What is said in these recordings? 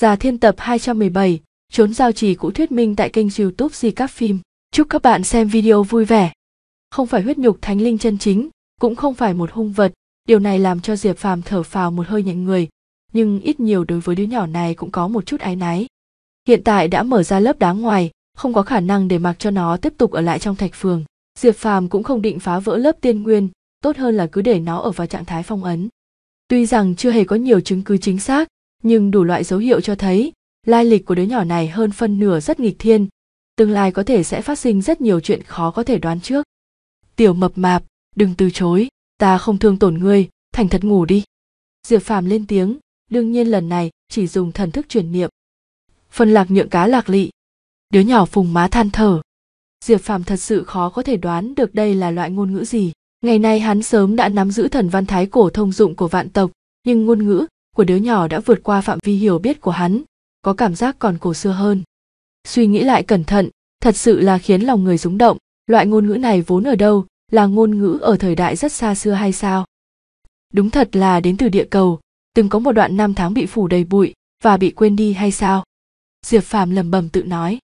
Già Thiên tập 217, trốn giao trì cũ thuyết minh tại kênh youtube Di Các Phim. Chúc các bạn xem video vui vẻ. Không phải huyết nhục thánh linh chân chính, cũng không phải một hung vật, điều này làm cho Diệp Phàm thở phào một hơi nhẹ người, nhưng ít nhiều đối với đứa nhỏ này cũng có một chút ái náy. Hiện tại đã mở ra lớp đá ngoài, không có khả năng để mặc cho nó tiếp tục ở lại trong thạch phường. Diệp Phàm cũng không định phá vỡ lớp tiên nguyên, tốt hơn là cứ để nó ở vào trạng thái phong ấn. Tuy rằng chưa hề có nhiều chứng cứ chính xác, nhưng đủ loại dấu hiệu cho thấy lai lịch của đứa nhỏ này hơn phân nửa rất nghịch thiên tương lai có thể sẽ phát sinh rất nhiều chuyện khó có thể đoán trước tiểu mập mạp đừng từ chối ta không thương tổn ngươi thành thật ngủ đi diệp phàm lên tiếng đương nhiên lần này chỉ dùng thần thức truyền niệm phân lạc nhượng cá lạc lị đứa nhỏ phùng má than thở diệp phàm thật sự khó có thể đoán được đây là loại ngôn ngữ gì ngày nay hắn sớm đã nắm giữ thần văn thái cổ thông dụng của vạn tộc nhưng ngôn ngữ của đứa nhỏ đã vượt qua phạm vi hiểu biết của hắn có cảm giác còn cổ xưa hơn suy nghĩ lại cẩn thận thật sự là khiến lòng người rúng động loại ngôn ngữ này vốn ở đâu là ngôn ngữ ở thời đại rất xa xưa hay sao đúng thật là đến từ địa cầu từng có một đoạn năm tháng bị phủ đầy bụi và bị quên đi hay sao diệp phàm lẩm bẩm tự nói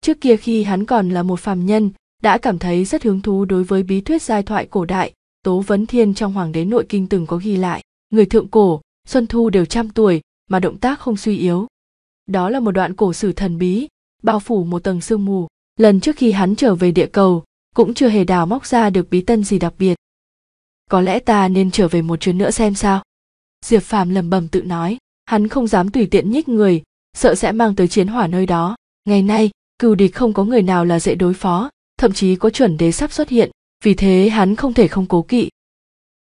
trước kia khi hắn còn là một phàm nhân đã cảm thấy rất hứng thú đối với bí thuyết giai thoại cổ đại tố vấn thiên trong hoàng đế nội kinh từng có ghi lại người thượng cổ xuân thu đều trăm tuổi mà động tác không suy yếu đó là một đoạn cổ sử thần bí bao phủ một tầng sương mù lần trước khi hắn trở về địa cầu cũng chưa hề đào móc ra được bí tân gì đặc biệt có lẽ ta nên trở về một chuyến nữa xem sao diệp phàm lẩm bẩm tự nói hắn không dám tùy tiện nhích người sợ sẽ mang tới chiến hỏa nơi đó ngày nay cừu địch không có người nào là dễ đối phó thậm chí có chuẩn đế sắp xuất hiện vì thế hắn không thể không cố kỵ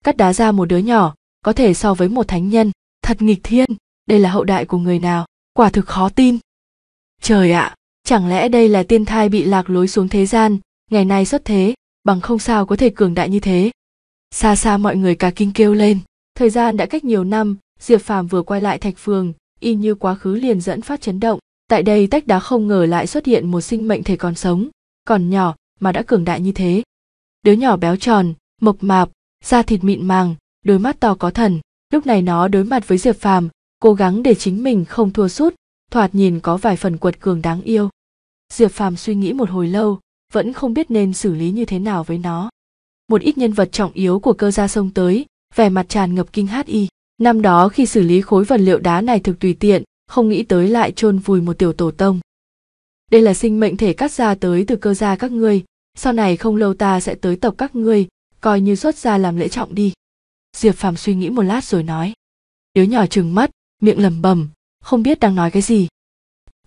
cắt đá ra một đứa nhỏ có thể so với một thánh nhân thật nghịch thiên đây là hậu đại của người nào quả thực khó tin trời ạ chẳng lẽ đây là tiên thai bị lạc lối xuống thế gian ngày nay xuất thế bằng không sao có thể cường đại như thế xa xa mọi người cả kinh kêu lên thời gian đã cách nhiều năm diệp phàm vừa quay lại thạch phường y như quá khứ liền dẫn phát chấn động tại đây tách đá không ngờ lại xuất hiện một sinh mệnh thể còn sống còn nhỏ mà đã cường đại như thế đứa nhỏ béo tròn mộc mạp da thịt mịn màng đôi mắt to có thần lúc này nó đối mặt với diệp phàm cố gắng để chính mình không thua sút thoạt nhìn có vài phần quật cường đáng yêu diệp phàm suy nghĩ một hồi lâu vẫn không biết nên xử lý như thế nào với nó một ít nhân vật trọng yếu của cơ gia sông tới vẻ mặt tràn ngập kinh hát y năm đó khi xử lý khối vật liệu đá này thực tùy tiện không nghĩ tới lại chôn vùi một tiểu tổ tông đây là sinh mệnh thể cắt ra tới từ cơ gia các ngươi sau này không lâu ta sẽ tới tộc các ngươi coi như xuất gia làm lễ trọng đi diệp phàm suy nghĩ một lát rồi nói đứa nhỏ trừng mắt miệng lẩm bẩm không biết đang nói cái gì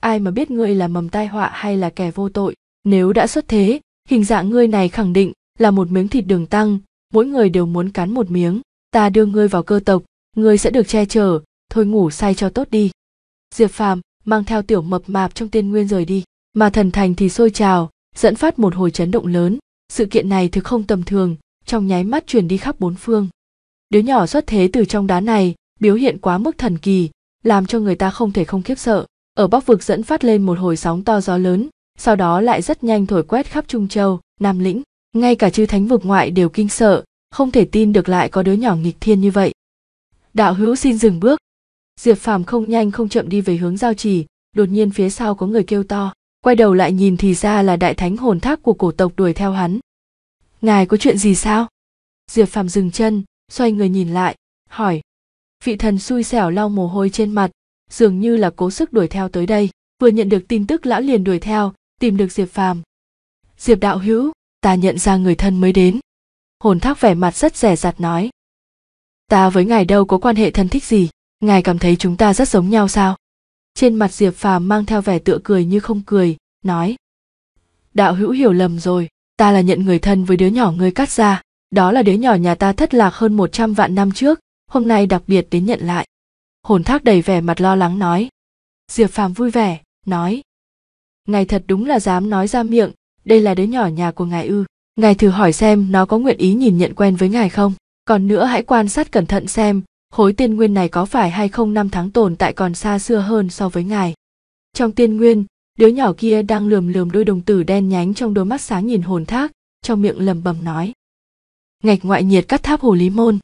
ai mà biết ngươi là mầm tai họa hay là kẻ vô tội nếu đã xuất thế hình dạng ngươi này khẳng định là một miếng thịt đường tăng mỗi người đều muốn cắn một miếng ta đưa ngươi vào cơ tộc ngươi sẽ được che chở thôi ngủ say cho tốt đi diệp phàm mang theo tiểu mập mạp trong tiên nguyên rời đi mà thần thành thì sôi trào dẫn phát một hồi chấn động lớn sự kiện này thực không tầm thường trong nháy mắt truyền đi khắp bốn phương đứa nhỏ xuất thế từ trong đá này biểu hiện quá mức thần kỳ làm cho người ta không thể không khiếp sợ ở bắc vực dẫn phát lên một hồi sóng to gió lớn sau đó lại rất nhanh thổi quét khắp trung châu nam lĩnh ngay cả chư thánh vực ngoại đều kinh sợ không thể tin được lại có đứa nhỏ nghịch thiên như vậy đạo hữu xin dừng bước diệp phàm không nhanh không chậm đi về hướng giao trì đột nhiên phía sau có người kêu to quay đầu lại nhìn thì ra là đại thánh hồn thác của cổ tộc đuổi theo hắn ngài có chuyện gì sao diệp phàm dừng chân xoay người nhìn lại hỏi vị thần xui xẻo lau mồ hôi trên mặt dường như là cố sức đuổi theo tới đây vừa nhận được tin tức lão liền đuổi theo tìm được diệp phàm diệp đạo hữu ta nhận ra người thân mới đến hồn thác vẻ mặt rất rẻ rặt nói ta với ngài đâu có quan hệ thân thích gì ngài cảm thấy chúng ta rất giống nhau sao trên mặt diệp phàm mang theo vẻ tựa cười như không cười nói đạo hữu hiểu lầm rồi ta là nhận người thân với đứa nhỏ ngươi cắt ra đó là đứa nhỏ nhà ta thất lạc hơn một trăm vạn năm trước, hôm nay đặc biệt đến nhận lại. Hồn thác đầy vẻ mặt lo lắng nói. Diệp Phàm vui vẻ, nói. Ngài thật đúng là dám nói ra miệng, đây là đứa nhỏ nhà của ngài ư. Ngài thử hỏi xem nó có nguyện ý nhìn nhận quen với ngài không. Còn nữa hãy quan sát cẩn thận xem, khối tiên nguyên này có phải hay không năm tháng tồn tại còn xa xưa hơn so với ngài. Trong tiên nguyên, đứa nhỏ kia đang lườm lườm đôi đồng tử đen nhánh trong đôi mắt sáng nhìn hồn thác, trong miệng lầm bầm nói ngạch ngoại nhiệt cắt tháp hồ Lý Môn.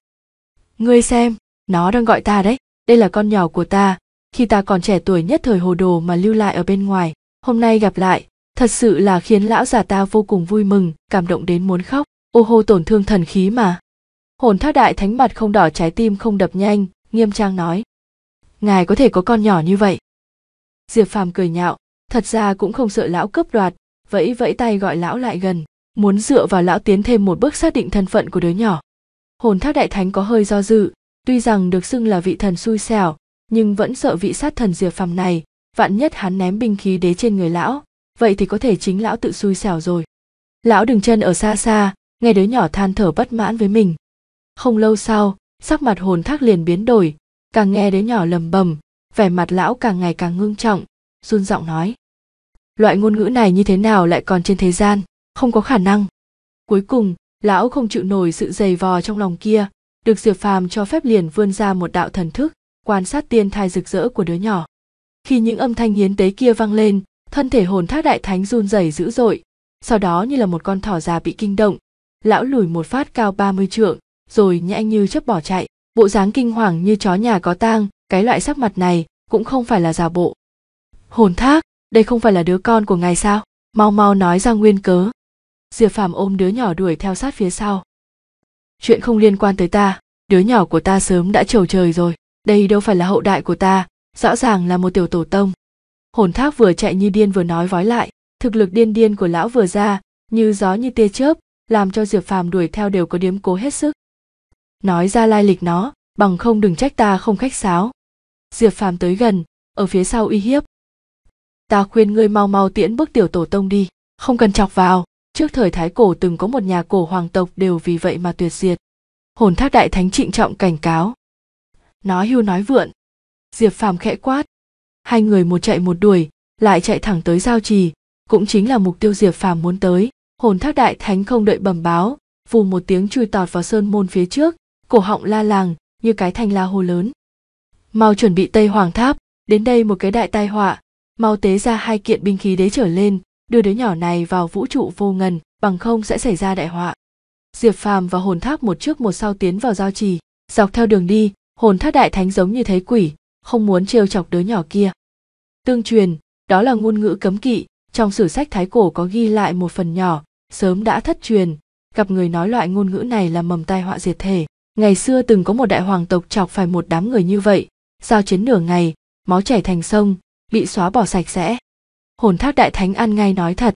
Ngươi xem, nó đang gọi ta đấy, đây là con nhỏ của ta, khi ta còn trẻ tuổi nhất thời hồ đồ mà lưu lại ở bên ngoài, hôm nay gặp lại, thật sự là khiến lão già ta vô cùng vui mừng, cảm động đến muốn khóc, ô hô tổn thương thần khí mà. Hồn thác đại thánh mặt không đỏ trái tim không đập nhanh, nghiêm trang nói. Ngài có thể có con nhỏ như vậy. Diệp phàm cười nhạo, thật ra cũng không sợ lão cướp đoạt, vẫy vẫy tay gọi lão lại gần, muốn dựa vào lão tiến thêm một bước xác định thân phận của đứa nhỏ hồn thác đại thánh có hơi do dự tuy rằng được xưng là vị thần xui xẻo nhưng vẫn sợ vị sát thần diệp phàm này vạn nhất hắn ném binh khí đế trên người lão vậy thì có thể chính lão tự xui xẻo rồi lão đừng chân ở xa xa nghe đứa nhỏ than thở bất mãn với mình không lâu sau sắc mặt hồn thác liền biến đổi càng nghe đứa nhỏ lầm bầm vẻ mặt lão càng ngày càng ngưng trọng run giọng nói loại ngôn ngữ này như thế nào lại còn trên thế gian không có khả năng cuối cùng lão không chịu nổi sự dày vò trong lòng kia được diệp phàm cho phép liền vươn ra một đạo thần thức quan sát tiên thai rực rỡ của đứa nhỏ khi những âm thanh hiến tế kia vang lên thân thể hồn thác đại thánh run rẩy dữ dội sau đó như là một con thỏ già bị kinh động lão lùi một phát cao 30 trượng rồi nhanh như chớp bỏ chạy bộ dáng kinh hoàng như chó nhà có tang cái loại sắc mặt này cũng không phải là giả bộ hồn thác đây không phải là đứa con của ngài sao mau mau nói ra nguyên cớ diệp phàm ôm đứa nhỏ đuổi theo sát phía sau chuyện không liên quan tới ta đứa nhỏ của ta sớm đã trầu trời rồi đây đâu phải là hậu đại của ta rõ ràng là một tiểu tổ tông hồn thác vừa chạy như điên vừa nói vói lại thực lực điên điên của lão vừa ra như gió như tia chớp làm cho diệp phàm đuổi theo đều có điếm cố hết sức nói ra lai lịch nó bằng không đừng trách ta không khách sáo diệp phàm tới gần ở phía sau uy hiếp ta khuyên ngươi mau mau tiễn bước tiểu tổ tông đi không cần chọc vào trước thời thái cổ từng có một nhà cổ hoàng tộc đều vì vậy mà tuyệt diệt hồn thác đại thánh trịnh trọng cảnh cáo nói hưu nói vượn diệp phàm khẽ quát hai người một chạy một đuổi lại chạy thẳng tới giao trì cũng chính là mục tiêu diệp phàm muốn tới hồn thác đại thánh không đợi bẩm báo phù một tiếng chui tọt vào sơn môn phía trước cổ họng la làng như cái thanh la hô lớn mau chuẩn bị tây hoàng tháp đến đây một cái đại tai họa mau tế ra hai kiện binh khí đế trở lên đưa đứa nhỏ này vào vũ trụ vô ngần bằng không sẽ xảy ra đại họa diệp phàm và hồn tháp một trước một sau tiến vào giao trì dọc theo đường đi hồn tháp đại thánh giống như thấy quỷ không muốn trêu chọc đứa nhỏ kia tương truyền đó là ngôn ngữ cấm kỵ trong sử sách thái cổ có ghi lại một phần nhỏ sớm đã thất truyền gặp người nói loại ngôn ngữ này là mầm tai họa diệt thể ngày xưa từng có một đại hoàng tộc chọc phải một đám người như vậy giao chiến nửa ngày máu chảy thành sông bị xóa bỏ sạch sẽ hồn thác đại thánh ăn ngay nói thật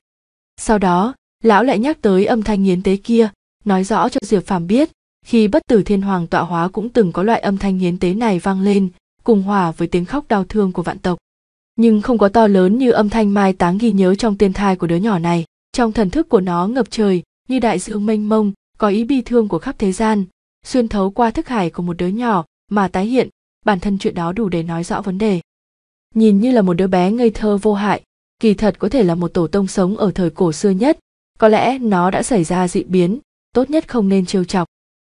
sau đó lão lại nhắc tới âm thanh nghiến tế kia nói rõ cho diệp phàm biết khi bất tử thiên hoàng tọa hóa cũng từng có loại âm thanh nghiến tế này vang lên cùng hòa với tiếng khóc đau thương của vạn tộc nhưng không có to lớn như âm thanh mai táng ghi nhớ trong tiên thai của đứa nhỏ này trong thần thức của nó ngập trời như đại dương mênh mông có ý bi thương của khắp thế gian xuyên thấu qua thức hải của một đứa nhỏ mà tái hiện bản thân chuyện đó đủ để nói rõ vấn đề nhìn như là một đứa bé ngây thơ vô hại kỳ thật có thể là một tổ tông sống ở thời cổ xưa nhất có lẽ nó đã xảy ra dị biến tốt nhất không nên trêu chọc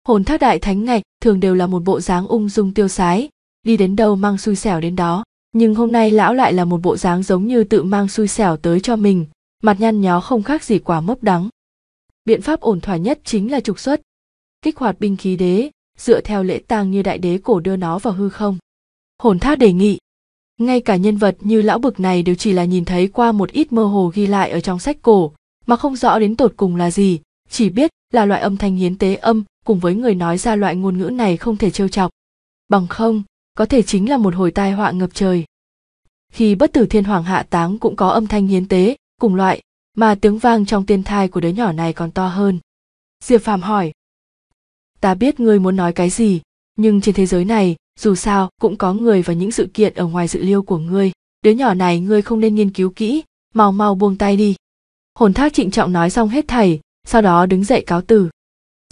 hồn thác đại thánh ngạch thường đều là một bộ dáng ung dung tiêu sái đi đến đâu mang xui xẻo đến đó nhưng hôm nay lão lại là một bộ dáng giống như tự mang xui xẻo tới cho mình mặt nhăn nhó không khác gì quả mốc đắng biện pháp ổn thỏa nhất chính là trục xuất kích hoạt binh khí đế dựa theo lễ tang như đại đế cổ đưa nó vào hư không hồn thác đề nghị ngay cả nhân vật như lão bực này đều chỉ là nhìn thấy qua một ít mơ hồ ghi lại ở trong sách cổ mà không rõ đến tột cùng là gì chỉ biết là loại âm thanh hiến tế âm cùng với người nói ra loại ngôn ngữ này không thể trêu chọc bằng không có thể chính là một hồi tai họa ngập trời khi bất tử thiên hoàng hạ táng cũng có âm thanh hiến tế cùng loại mà tiếng vang trong tiên thai của đứa nhỏ này còn to hơn diệp phàm hỏi ta biết ngươi muốn nói cái gì nhưng trên thế giới này dù sao cũng có người và những sự kiện ở ngoài dự liêu của ngươi đứa nhỏ này ngươi không nên nghiên cứu kỹ mau mau buông tay đi hồn thác trịnh trọng nói xong hết thảy sau đó đứng dậy cáo từ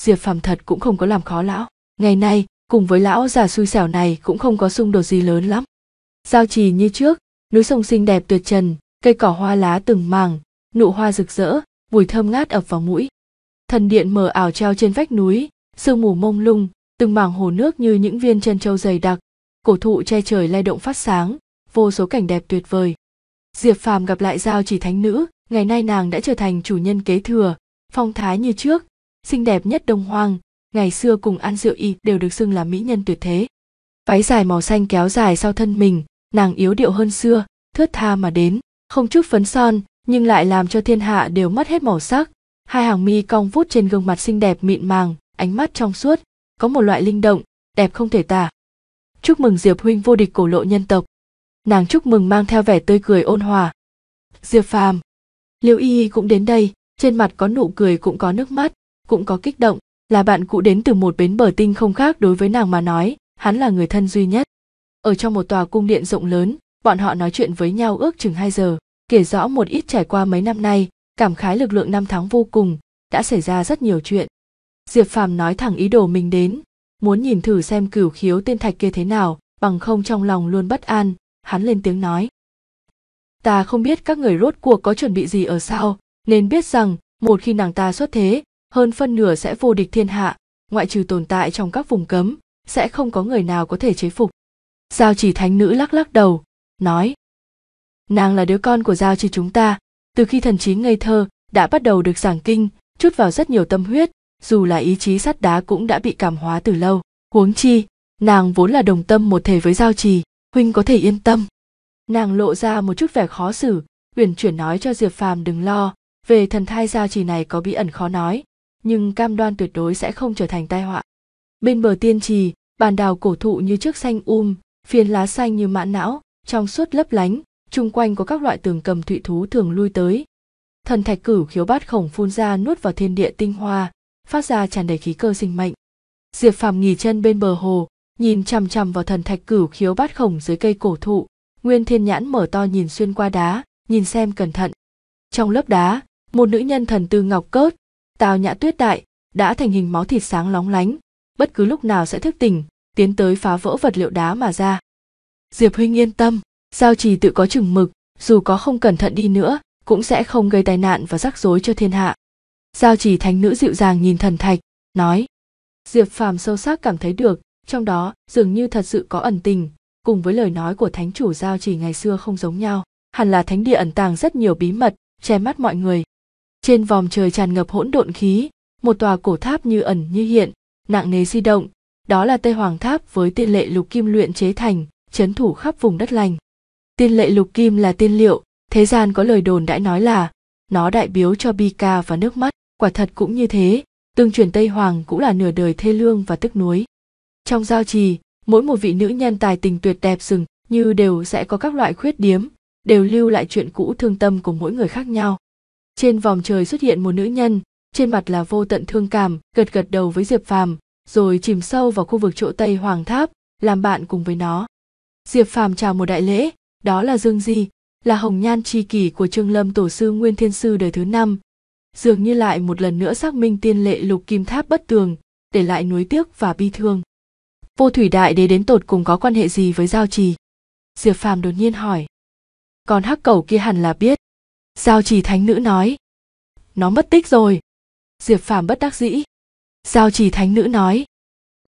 diệp phàm thật cũng không có làm khó lão ngày nay cùng với lão già xui xẻo này cũng không có xung đột gì lớn lắm giao trì như trước núi sông xinh đẹp tuyệt trần cây cỏ hoa lá từng màng nụ hoa rực rỡ mùi thơm ngát ập vào mũi thần điện mờ ảo treo trên vách núi sương mù mông lung từng mảng hồ nước như những viên chân trâu dày đặc cổ thụ che trời lay động phát sáng vô số cảnh đẹp tuyệt vời diệp phàm gặp lại giao chỉ thánh nữ ngày nay nàng đã trở thành chủ nhân kế thừa phong thái như trước xinh đẹp nhất đông hoang ngày xưa cùng ăn rượu y đều được xưng là mỹ nhân tuyệt thế váy dài màu xanh kéo dài sau thân mình nàng yếu điệu hơn xưa thướt tha mà đến không chút phấn son nhưng lại làm cho thiên hạ đều mất hết màu sắc hai hàng mi cong vút trên gương mặt xinh đẹp mịn màng ánh mắt trong suốt có một loại linh động, đẹp không thể tả. Chúc mừng Diệp huynh vô địch cổ lộ nhân tộc. Nàng chúc mừng mang theo vẻ tươi cười ôn hòa. Diệp Phàm, Liêu Y Y cũng đến đây, trên mặt có nụ cười cũng có nước mắt, cũng có kích động, là bạn cũ đến từ một bến bờ tinh không khác đối với nàng mà nói, hắn là người thân duy nhất. Ở trong một tòa cung điện rộng lớn, bọn họ nói chuyện với nhau ước chừng 2 giờ, kể rõ một ít trải qua mấy năm nay, cảm khái lực lượng năm tháng vô cùng, đã xảy ra rất nhiều chuyện diệp phàm nói thẳng ý đồ mình đến muốn nhìn thử xem cửu khiếu tên thạch kia thế nào bằng không trong lòng luôn bất an hắn lên tiếng nói ta không biết các người rốt cuộc có chuẩn bị gì ở sao nên biết rằng một khi nàng ta xuất thế hơn phân nửa sẽ vô địch thiên hạ ngoại trừ tồn tại trong các vùng cấm sẽ không có người nào có thể chế phục giao chỉ thánh nữ lắc lắc đầu nói nàng là đứa con của giao chỉ chúng ta từ khi thần trí ngây thơ đã bắt đầu được giảng kinh chút vào rất nhiều tâm huyết dù là ý chí sắt đá cũng đã bị cảm hóa từ lâu huống chi nàng vốn là đồng tâm một thể với giao trì huynh có thể yên tâm nàng lộ ra một chút vẻ khó xử uyển chuyển nói cho diệp phàm đừng lo về thần thai giao trì này có bí ẩn khó nói nhưng cam đoan tuyệt đối sẽ không trở thành tai họa bên bờ tiên trì bàn đào cổ thụ như chiếc xanh um phiến lá xanh như mãn não trong suốt lấp lánh chung quanh có các loại tường cầm thụy thú thường lui tới thần thạch cửu khiếu bát khổng phun ra nuốt vào thiên địa tinh hoa phát ra tràn đầy khí cơ sinh mệnh diệp phàm nghỉ chân bên bờ hồ nhìn chằm chằm vào thần thạch cửu khiếu bát khổng dưới cây cổ thụ nguyên thiên nhãn mở to nhìn xuyên qua đá nhìn xem cẩn thận trong lớp đá một nữ nhân thần tư ngọc cốt, tào nhã tuyết đại đã thành hình máu thịt sáng lóng lánh bất cứ lúc nào sẽ thức tỉnh tiến tới phá vỡ vật liệu đá mà ra diệp huynh yên tâm giao trì tự có chừng mực dù có không cẩn thận đi nữa cũng sẽ không gây tai nạn và rắc rối cho thiên hạ giao chỉ thánh nữ dịu dàng nhìn thần thạch nói diệp phàm sâu sắc cảm thấy được trong đó dường như thật sự có ẩn tình cùng với lời nói của thánh chủ giao chỉ ngày xưa không giống nhau hẳn là thánh địa ẩn tàng rất nhiều bí mật che mắt mọi người trên vòm trời tràn ngập hỗn độn khí một tòa cổ tháp như ẩn như hiện nặng nề di động đó là tây hoàng tháp với tiên lệ lục kim luyện chế thành chấn thủ khắp vùng đất lành tiên lệ lục kim là tiên liệu thế gian có lời đồn đã nói là nó đại biếu cho bi ca và nước mắt quả thật cũng như thế tương truyền tây hoàng cũng là nửa đời thê lương và tức nuối trong giao trì mỗi một vị nữ nhân tài tình tuyệt đẹp rừng như đều sẽ có các loại khuyết điếm đều lưu lại chuyện cũ thương tâm của mỗi người khác nhau trên vòng trời xuất hiện một nữ nhân trên mặt là vô tận thương cảm gật gật đầu với diệp phàm rồi chìm sâu vào khu vực chỗ tây hoàng tháp làm bạn cùng với nó diệp phàm chào một đại lễ đó là dương di là hồng nhan tri kỷ của trương lâm tổ sư nguyên thiên sư đời thứ năm dường như lại một lần nữa xác minh tiên lệ lục kim tháp bất tường để lại nuối tiếc và bi thương vô thủy đại đế đến tột cùng có quan hệ gì với giao trì diệp phàm đột nhiên hỏi còn hắc cẩu kia hẳn là biết giao trì thánh nữ nói nó mất tích rồi diệp phàm bất đắc dĩ giao trì thánh nữ nói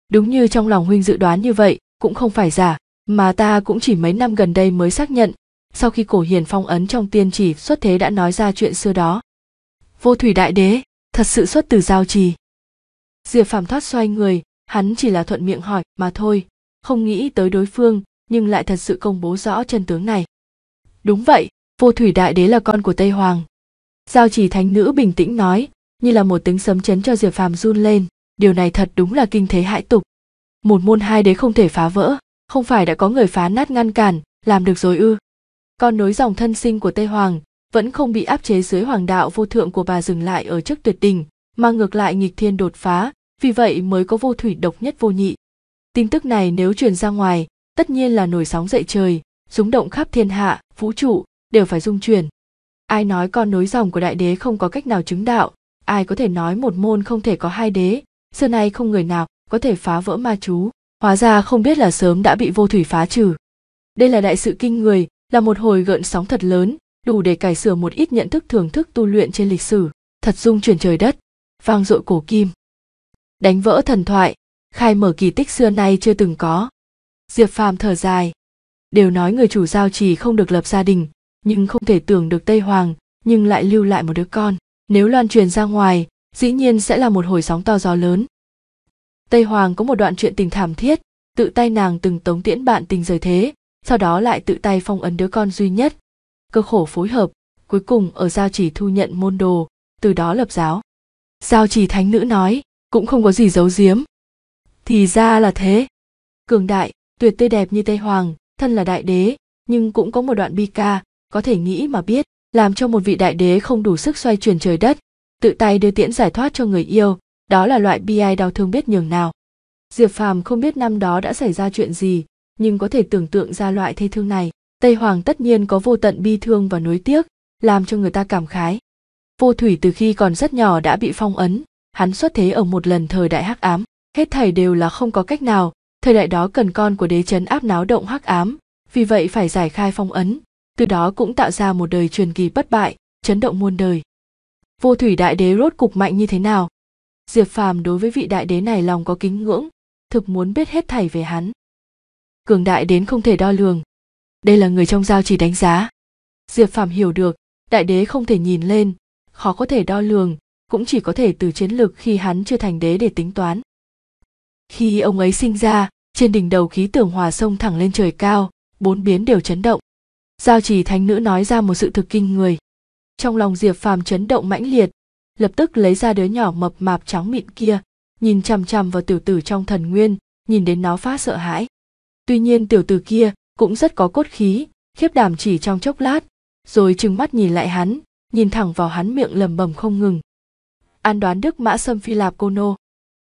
đúng như trong lòng huynh dự đoán như vậy cũng không phải giả mà ta cũng chỉ mấy năm gần đây mới xác nhận sau khi cổ hiền phong ấn trong tiên chỉ xuất thế đã nói ra chuyện xưa đó vô thủy đại đế thật sự xuất từ giao trì diệp phàm thoát xoay người hắn chỉ là thuận miệng hỏi mà thôi không nghĩ tới đối phương nhưng lại thật sự công bố rõ chân tướng này đúng vậy vô thủy đại đế là con của tây hoàng giao trì thánh nữ bình tĩnh nói như là một tiếng sấm chấn cho diệp phàm run lên điều này thật đúng là kinh thế hãi tục một môn hai đế không thể phá vỡ không phải đã có người phá nát ngăn cản làm được rồi ư con nối dòng thân sinh của tây hoàng vẫn không bị áp chế dưới hoàng đạo vô thượng của bà dừng lại ở trước tuyệt đỉnh, mà ngược lại nghịch thiên đột phá, vì vậy mới có vô thủy độc nhất vô nhị. Tin tức này nếu truyền ra ngoài, tất nhiên là nổi sóng dậy trời, rúng động khắp thiên hạ, vũ trụ, đều phải rung chuyển. Ai nói con nối dòng của đại đế không có cách nào chứng đạo, ai có thể nói một môn không thể có hai đế, xưa nay không người nào có thể phá vỡ ma chú, hóa ra không biết là sớm đã bị vô thủy phá trừ. Đây là đại sự kinh người, là một hồi gợn sóng thật lớn, đủ để cải sửa một ít nhận thức thưởng thức tu luyện trên lịch sử thật dung chuyển trời đất vang dội cổ kim đánh vỡ thần thoại khai mở kỳ tích xưa nay chưa từng có diệp phàm thở dài đều nói người chủ giao trì không được lập gia đình nhưng không thể tưởng được tây hoàng nhưng lại lưu lại một đứa con nếu loan truyền ra ngoài dĩ nhiên sẽ là một hồi sóng to gió lớn tây hoàng có một đoạn chuyện tình thảm thiết tự tay nàng từng tống tiễn bạn tình rời thế sau đó lại tự tay phong ấn đứa con duy nhất cơ khổ phối hợp, cuối cùng ở giao chỉ thu nhận môn đồ, từ đó lập giáo. Giao chỉ thánh nữ nói, cũng không có gì giấu giếm. Thì ra là thế. Cường đại, tuyệt tươi đẹp như Tây Hoàng, thân là đại đế, nhưng cũng có một đoạn bi ca, có thể nghĩ mà biết, làm cho một vị đại đế không đủ sức xoay chuyển trời đất, tự tay đưa tiễn giải thoát cho người yêu, đó là loại bi ai đau thương biết nhường nào. Diệp Phàm không biết năm đó đã xảy ra chuyện gì, nhưng có thể tưởng tượng ra loại thê thương này. Tây Hoàng tất nhiên có vô tận bi thương và nối tiếc, làm cho người ta cảm khái. Vô Thủy từ khi còn rất nhỏ đã bị phong ấn, hắn xuất thế ở một lần thời đại hắc ám, hết thảy đều là không có cách nào, thời đại đó cần con của đế trấn áp náo động hắc ám, vì vậy phải giải khai phong ấn, từ đó cũng tạo ra một đời truyền kỳ bất bại, chấn động muôn đời. Vô Thủy đại đế rốt cục mạnh như thế nào? Diệp Phàm đối với vị đại đế này lòng có kính ngưỡng, thực muốn biết hết thảy về hắn. Cường đại đến không thể đo lường, đây là người trong giao chỉ đánh giá diệp phàm hiểu được đại đế không thể nhìn lên khó có thể đo lường cũng chỉ có thể từ chiến lược khi hắn chưa thành đế để tính toán khi ông ấy sinh ra trên đỉnh đầu khí tưởng hòa sông thẳng lên trời cao bốn biến đều chấn động giao chỉ thánh nữ nói ra một sự thực kinh người trong lòng diệp phàm chấn động mãnh liệt lập tức lấy ra đứa nhỏ mập mạp trắng mịn kia nhìn chằm chằm vào tiểu tử trong thần nguyên nhìn đến nó phát sợ hãi tuy nhiên tiểu tử kia cũng rất có cốt khí khiếp đảm chỉ trong chốc lát rồi trừng mắt nhìn lại hắn nhìn thẳng vào hắn miệng lầm bầm không ngừng an đoán đức mã sâm phi lạp cô nô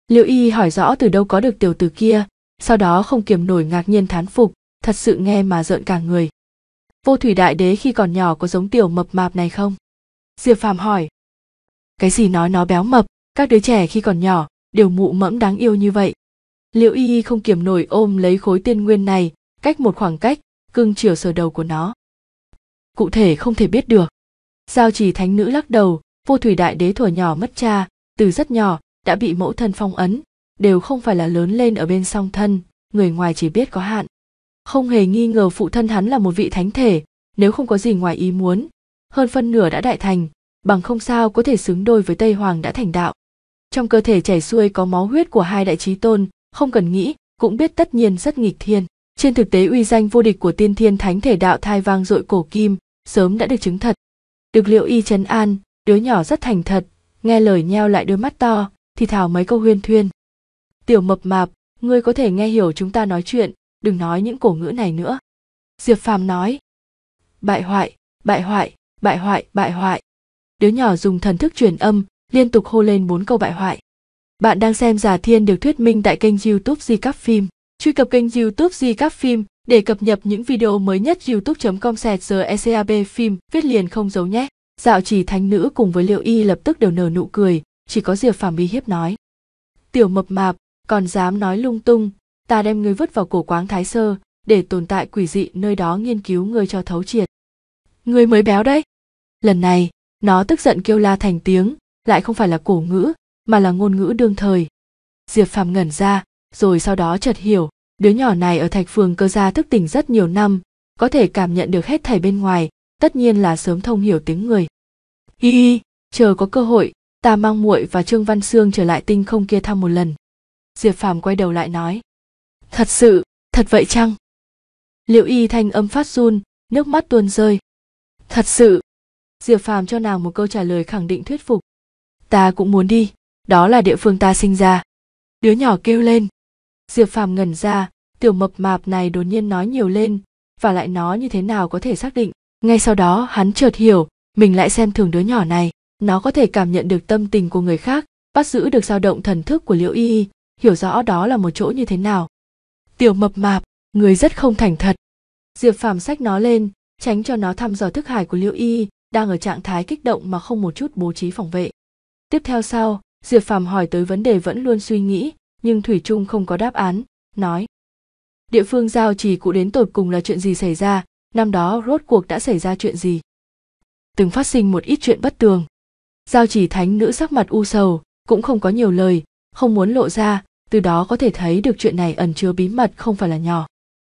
liễu y hỏi rõ từ đâu có được tiểu từ kia sau đó không kiềm nổi ngạc nhiên thán phục thật sự nghe mà rợn cả người vô thủy đại đế khi còn nhỏ có giống tiểu mập mạp này không diệp phàm hỏi cái gì nói nó béo mập các đứa trẻ khi còn nhỏ đều mụ mẫm đáng yêu như vậy liễu y không kiềm nổi ôm lấy khối tiên nguyên này cách một khoảng cách cưng chiều sờ đầu của nó cụ thể không thể biết được giao trì thánh nữ lắc đầu vô thủy đại đế thuở nhỏ mất cha từ rất nhỏ đã bị mẫu thân phong ấn đều không phải là lớn lên ở bên song thân người ngoài chỉ biết có hạn không hề nghi ngờ phụ thân hắn là một vị thánh thể nếu không có gì ngoài ý muốn hơn phân nửa đã đại thành bằng không sao có thể xứng đôi với tây hoàng đã thành đạo trong cơ thể chảy xuôi có máu huyết của hai đại trí tôn không cần nghĩ cũng biết tất nhiên rất nghịch thiên trên thực tế uy danh vô địch của tiên thiên thánh thể đạo thai vang dội cổ kim, sớm đã được chứng thật. Được liệu y chấn an, đứa nhỏ rất thành thật, nghe lời nheo lại đôi mắt to, thì thảo mấy câu huyên thuyên. Tiểu mập mạp, ngươi có thể nghe hiểu chúng ta nói chuyện, đừng nói những cổ ngữ này nữa. Diệp Phàm nói. Bại hoại, bại hoại, bại hoại, bại hoại. Đứa nhỏ dùng thần thức truyền âm, liên tục hô lên bốn câu bại hoại. Bạn đang xem Giả Thiên được thuyết minh tại kênh YouTube Di Cắp Phim. Truy cập kênh youtube Di Các Phim để cập nhật những video mới nhất youtube.com sẹt giờ ECAB phim viết liền không giấu nhé. Dạo chỉ thánh nữ cùng với liệu y lập tức đều nở nụ cười, chỉ có Diệp Phàm bí hiếp nói. Tiểu mập mạp, còn dám nói lung tung, ta đem ngươi vứt vào cổ quáng thái sơ, để tồn tại quỷ dị nơi đó nghiên cứu ngươi cho thấu triệt. Ngươi mới béo đấy. Lần này, nó tức giận kêu la thành tiếng, lại không phải là cổ ngữ, mà là ngôn ngữ đương thời. Diệp Phàm ngẩn ra, rồi sau đó chợt hiểu đứa nhỏ này ở thạch phường cơ gia thức tỉnh rất nhiều năm có thể cảm nhận được hết thảy bên ngoài tất nhiên là sớm thông hiểu tiếng người hi hi chờ có cơ hội ta mang muội và trương văn sương trở lại tinh không kia thăm một lần diệp phàm quay đầu lại nói thật sự thật vậy chăng liệu y thanh âm phát run nước mắt tuôn rơi thật sự diệp phàm cho nàng một câu trả lời khẳng định thuyết phục ta cũng muốn đi đó là địa phương ta sinh ra đứa nhỏ kêu lên diệp phàm ngẩn ra tiểu mập mạp này đột nhiên nói nhiều lên và lại nó như thế nào có thể xác định ngay sau đó hắn chợt hiểu mình lại xem thường đứa nhỏ này nó có thể cảm nhận được tâm tình của người khác bắt giữ được dao động thần thức của liễu y, hiểu rõ đó là một chỗ như thế nào tiểu mập mạp người rất không thành thật diệp phàm sách nó lên tránh cho nó thăm dò thức hải của liễu y đang ở trạng thái kích động mà không một chút bố trí phòng vệ tiếp theo sau diệp phàm hỏi tới vấn đề vẫn luôn suy nghĩ nhưng thủy trung không có đáp án nói địa phương giao trì cụ đến tột cùng là chuyện gì xảy ra năm đó rốt cuộc đã xảy ra chuyện gì từng phát sinh một ít chuyện bất tường giao chỉ thánh nữ sắc mặt u sầu cũng không có nhiều lời không muốn lộ ra từ đó có thể thấy được chuyện này ẩn chứa bí mật không phải là nhỏ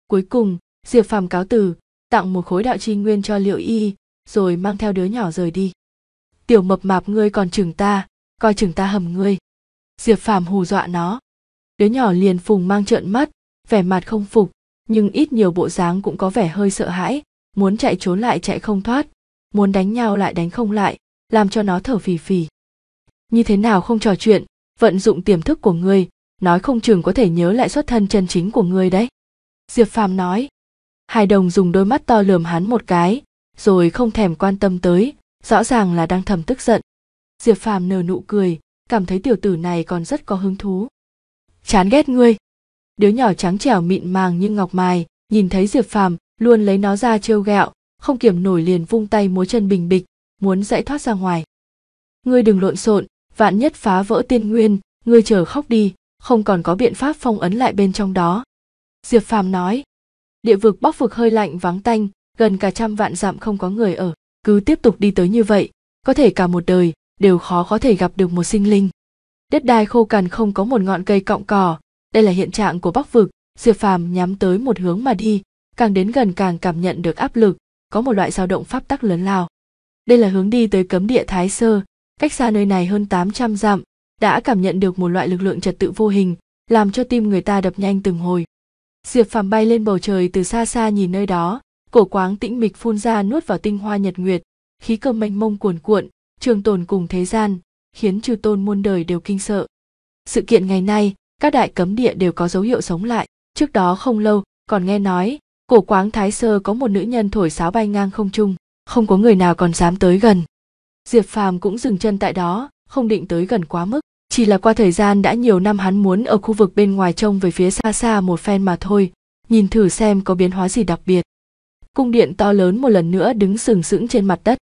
cuối cùng diệp phàm cáo từ tặng một khối đạo chi nguyên cho liệu y rồi mang theo đứa nhỏ rời đi tiểu mập mạp ngươi còn chừng ta coi chừng ta hầm ngươi diệp phàm hù dọa nó đứa nhỏ liền phùng mang trợn mắt vẻ mặt không phục nhưng ít nhiều bộ dáng cũng có vẻ hơi sợ hãi muốn chạy trốn lại chạy không thoát muốn đánh nhau lại đánh không lại làm cho nó thở phì phì như thế nào không trò chuyện vận dụng tiềm thức của ngươi nói không chừng có thể nhớ lại xuất thân chân chính của ngươi đấy diệp phàm nói hải đồng dùng đôi mắt to lườm hắn một cái rồi không thèm quan tâm tới rõ ràng là đang thầm tức giận diệp phàm nở nụ cười cảm thấy tiểu tử này còn rất có hứng thú chán ghét ngươi đứa nhỏ trắng trẻo mịn màng như ngọc mài nhìn thấy diệp phàm luôn lấy nó ra trêu ghẹo không kiểm nổi liền vung tay múa chân bình bịch muốn giải thoát ra ngoài ngươi đừng lộn xộn vạn nhất phá vỡ tiên nguyên ngươi chờ khóc đi không còn có biện pháp phong ấn lại bên trong đó diệp phàm nói địa vực bóc vực hơi lạnh vắng tanh gần cả trăm vạn dặm không có người ở cứ tiếp tục đi tới như vậy có thể cả một đời đều khó có thể gặp được một sinh linh đất đai khô cằn không có một ngọn cây cọng cỏ đây là hiện trạng của bắc vực diệp phàm nhắm tới một hướng mà đi càng đến gần càng cảm nhận được áp lực có một loại dao động pháp tắc lớn lao đây là hướng đi tới cấm địa thái sơ cách xa nơi này hơn 800 dặm đã cảm nhận được một loại lực lượng trật tự vô hình làm cho tim người ta đập nhanh từng hồi diệp phàm bay lên bầu trời từ xa xa nhìn nơi đó cổ quáng tĩnh mịch phun ra nuốt vào tinh hoa nhật nguyệt khí cơ mênh mông cuồn cuộn trường tồn cùng thế gian khiến chư tôn muôn đời đều kinh sợ. Sự kiện ngày nay, các đại cấm địa đều có dấu hiệu sống lại. Trước đó không lâu, còn nghe nói, cổ quáng thái sơ có một nữ nhân thổi sáo bay ngang không trung, không có người nào còn dám tới gần. Diệp Phàm cũng dừng chân tại đó, không định tới gần quá mức, chỉ là qua thời gian đã nhiều năm hắn muốn ở khu vực bên ngoài trông về phía xa xa một phen mà thôi, nhìn thử xem có biến hóa gì đặc biệt. Cung điện to lớn một lần nữa đứng sừng sững trên mặt đất.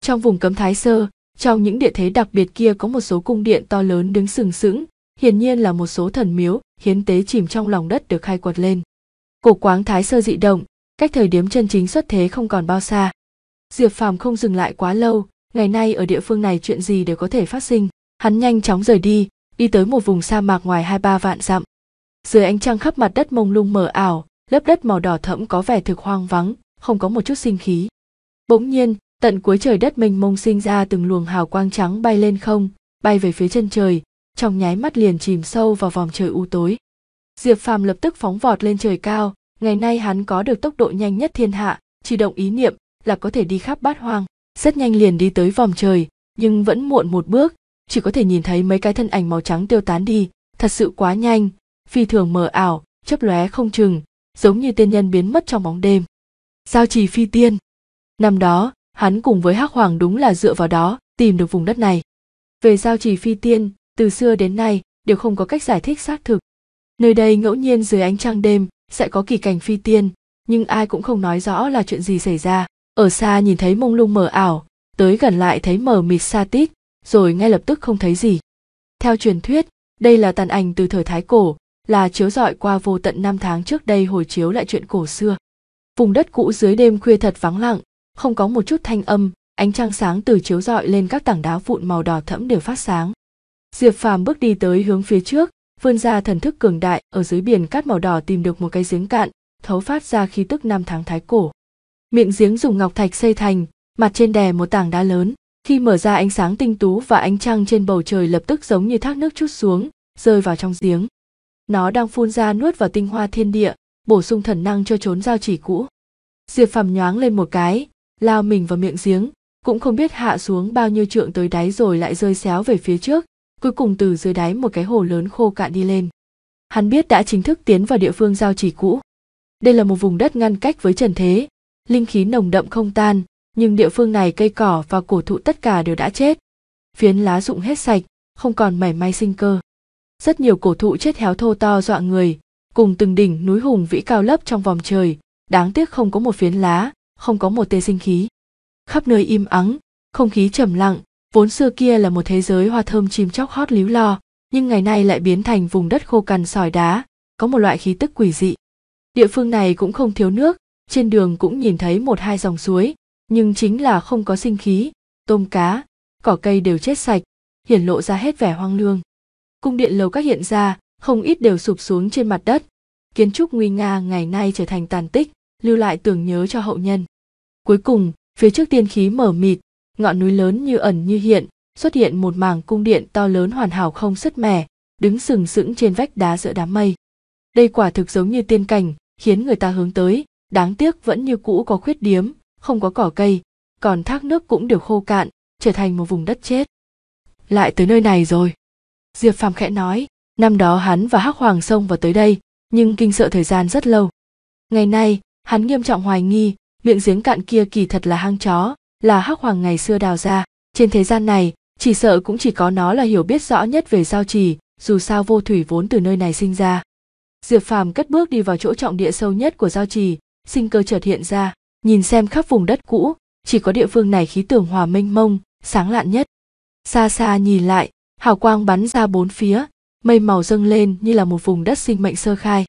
Trong vùng cấm thái sơ, trong những địa thế đặc biệt kia có một số cung điện to lớn đứng sừng sững, hiển nhiên là một số thần miếu, hiến tế chìm trong lòng đất được khai quật lên. Cổ quáng thái sơ dị động, cách thời điểm chân chính xuất thế không còn bao xa. Diệp Phàm không dừng lại quá lâu, ngày nay ở địa phương này chuyện gì đều có thể phát sinh. Hắn nhanh chóng rời đi, đi tới một vùng sa mạc ngoài hai ba vạn dặm. Dưới ánh trăng khắp mặt đất mông lung mờ ảo, lớp đất màu đỏ thẫm có vẻ thực hoang vắng, không có một chút sinh khí. Bỗng nhiên, tận cuối trời đất mênh mông sinh ra từng luồng hào quang trắng bay lên không bay về phía chân trời trong nháy mắt liền chìm sâu vào vòng trời u tối diệp phàm lập tức phóng vọt lên trời cao ngày nay hắn có được tốc độ nhanh nhất thiên hạ chỉ động ý niệm là có thể đi khắp bát hoang rất nhanh liền đi tới vòng trời nhưng vẫn muộn một bước chỉ có thể nhìn thấy mấy cái thân ảnh màu trắng tiêu tán đi thật sự quá nhanh phi thường mờ ảo chớp lóe không chừng giống như tiên nhân biến mất trong bóng đêm giao trì phi tiên năm đó hắn cùng với hắc hoàng đúng là dựa vào đó tìm được vùng đất này về giao trì phi tiên từ xưa đến nay đều không có cách giải thích xác thực nơi đây ngẫu nhiên dưới ánh trăng đêm sẽ có kỳ cảnh phi tiên nhưng ai cũng không nói rõ là chuyện gì xảy ra ở xa nhìn thấy mông lung mờ ảo tới gần lại thấy mờ mịt xa tít rồi ngay lập tức không thấy gì theo truyền thuyết đây là tàn ảnh từ thời thái cổ là chiếu rọi qua vô tận năm tháng trước đây hồi chiếu lại chuyện cổ xưa vùng đất cũ dưới đêm khuya thật vắng lặng không có một chút thanh âm ánh trăng sáng từ chiếu rọi lên các tảng đá vụn màu đỏ thẫm đều phát sáng diệp phàm bước đi tới hướng phía trước vươn ra thần thức cường đại ở dưới biển cát màu đỏ tìm được một cái giếng cạn thấu phát ra khí tức năm tháng thái cổ miệng giếng dùng ngọc thạch xây thành mặt trên đè một tảng đá lớn khi mở ra ánh sáng tinh tú và ánh trăng trên bầu trời lập tức giống như thác nước chút xuống rơi vào trong giếng nó đang phun ra nuốt vào tinh hoa thiên địa bổ sung thần năng cho trốn giao chỉ cũ diệp phàm nhoáng lên một cái lao mình vào miệng giếng cũng không biết hạ xuống bao nhiêu trượng tới đáy rồi lại rơi xéo về phía trước cuối cùng từ dưới đáy một cái hồ lớn khô cạn đi lên hắn biết đã chính thức tiến vào địa phương giao chỉ cũ đây là một vùng đất ngăn cách với trần thế linh khí nồng đậm không tan nhưng địa phương này cây cỏ và cổ thụ tất cả đều đã chết phiến lá rụng hết sạch không còn mảy may sinh cơ rất nhiều cổ thụ chết héo thô to dọa người cùng từng đỉnh núi hùng vĩ cao lấp trong vòng trời đáng tiếc không có một phiến lá không có một tê sinh khí khắp nơi im ắng không khí trầm lặng vốn xưa kia là một thế giới hoa thơm chim chóc hót líu lo nhưng ngày nay lại biến thành vùng đất khô cằn sỏi đá có một loại khí tức quỷ dị địa phương này cũng không thiếu nước trên đường cũng nhìn thấy một hai dòng suối nhưng chính là không có sinh khí tôm cá cỏ cây đều chết sạch hiển lộ ra hết vẻ hoang lương cung điện lầu các hiện ra không ít đều sụp xuống trên mặt đất kiến trúc nguy nga ngày nay trở thành tàn tích lưu lại tưởng nhớ cho hậu nhân cuối cùng phía trước tiên khí mở mịt ngọn núi lớn như ẩn như hiện xuất hiện một mảng cung điện to lớn hoàn hảo không sứt mẻ đứng sừng sững trên vách đá giữa đám mây đây quả thực giống như tiên cảnh khiến người ta hướng tới đáng tiếc vẫn như cũ có khuyết điếm không có cỏ cây còn thác nước cũng đều khô cạn trở thành một vùng đất chết lại tới nơi này rồi diệp phàm khẽ nói năm đó hắn và hắc hoàng sông vào tới đây nhưng kinh sợ thời gian rất lâu ngày nay hắn nghiêm trọng hoài nghi miệng giếng cạn kia kỳ thật là hang chó là hắc hoàng ngày xưa đào ra trên thế gian này chỉ sợ cũng chỉ có nó là hiểu biết rõ nhất về giao trì dù sao vô thủy vốn từ nơi này sinh ra diệp phàm cất bước đi vào chỗ trọng địa sâu nhất của giao trì sinh cơ chợt hiện ra nhìn xem khắp vùng đất cũ chỉ có địa phương này khí tưởng hòa mênh mông sáng lạn nhất xa xa nhìn lại hào quang bắn ra bốn phía mây màu dâng lên như là một vùng đất sinh mệnh sơ khai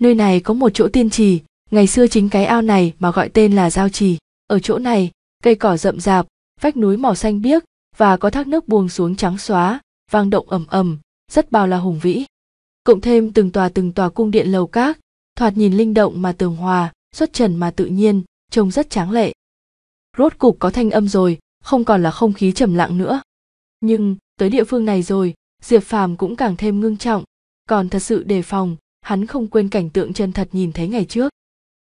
nơi này có một chỗ tiên trì ngày xưa chính cái ao này mà gọi tên là giao trì ở chỗ này cây cỏ rậm rạp vách núi màu xanh biếc và có thác nước buông xuống trắng xóa vang động ầm ầm rất bao là hùng vĩ cộng thêm từng tòa từng tòa cung điện lầu các thoạt nhìn linh động mà tường hòa xuất trần mà tự nhiên trông rất tráng lệ rốt cục có thanh âm rồi không còn là không khí trầm lặng nữa nhưng tới địa phương này rồi diệp phàm cũng càng thêm ngưng trọng còn thật sự đề phòng hắn không quên cảnh tượng chân thật nhìn thấy ngày trước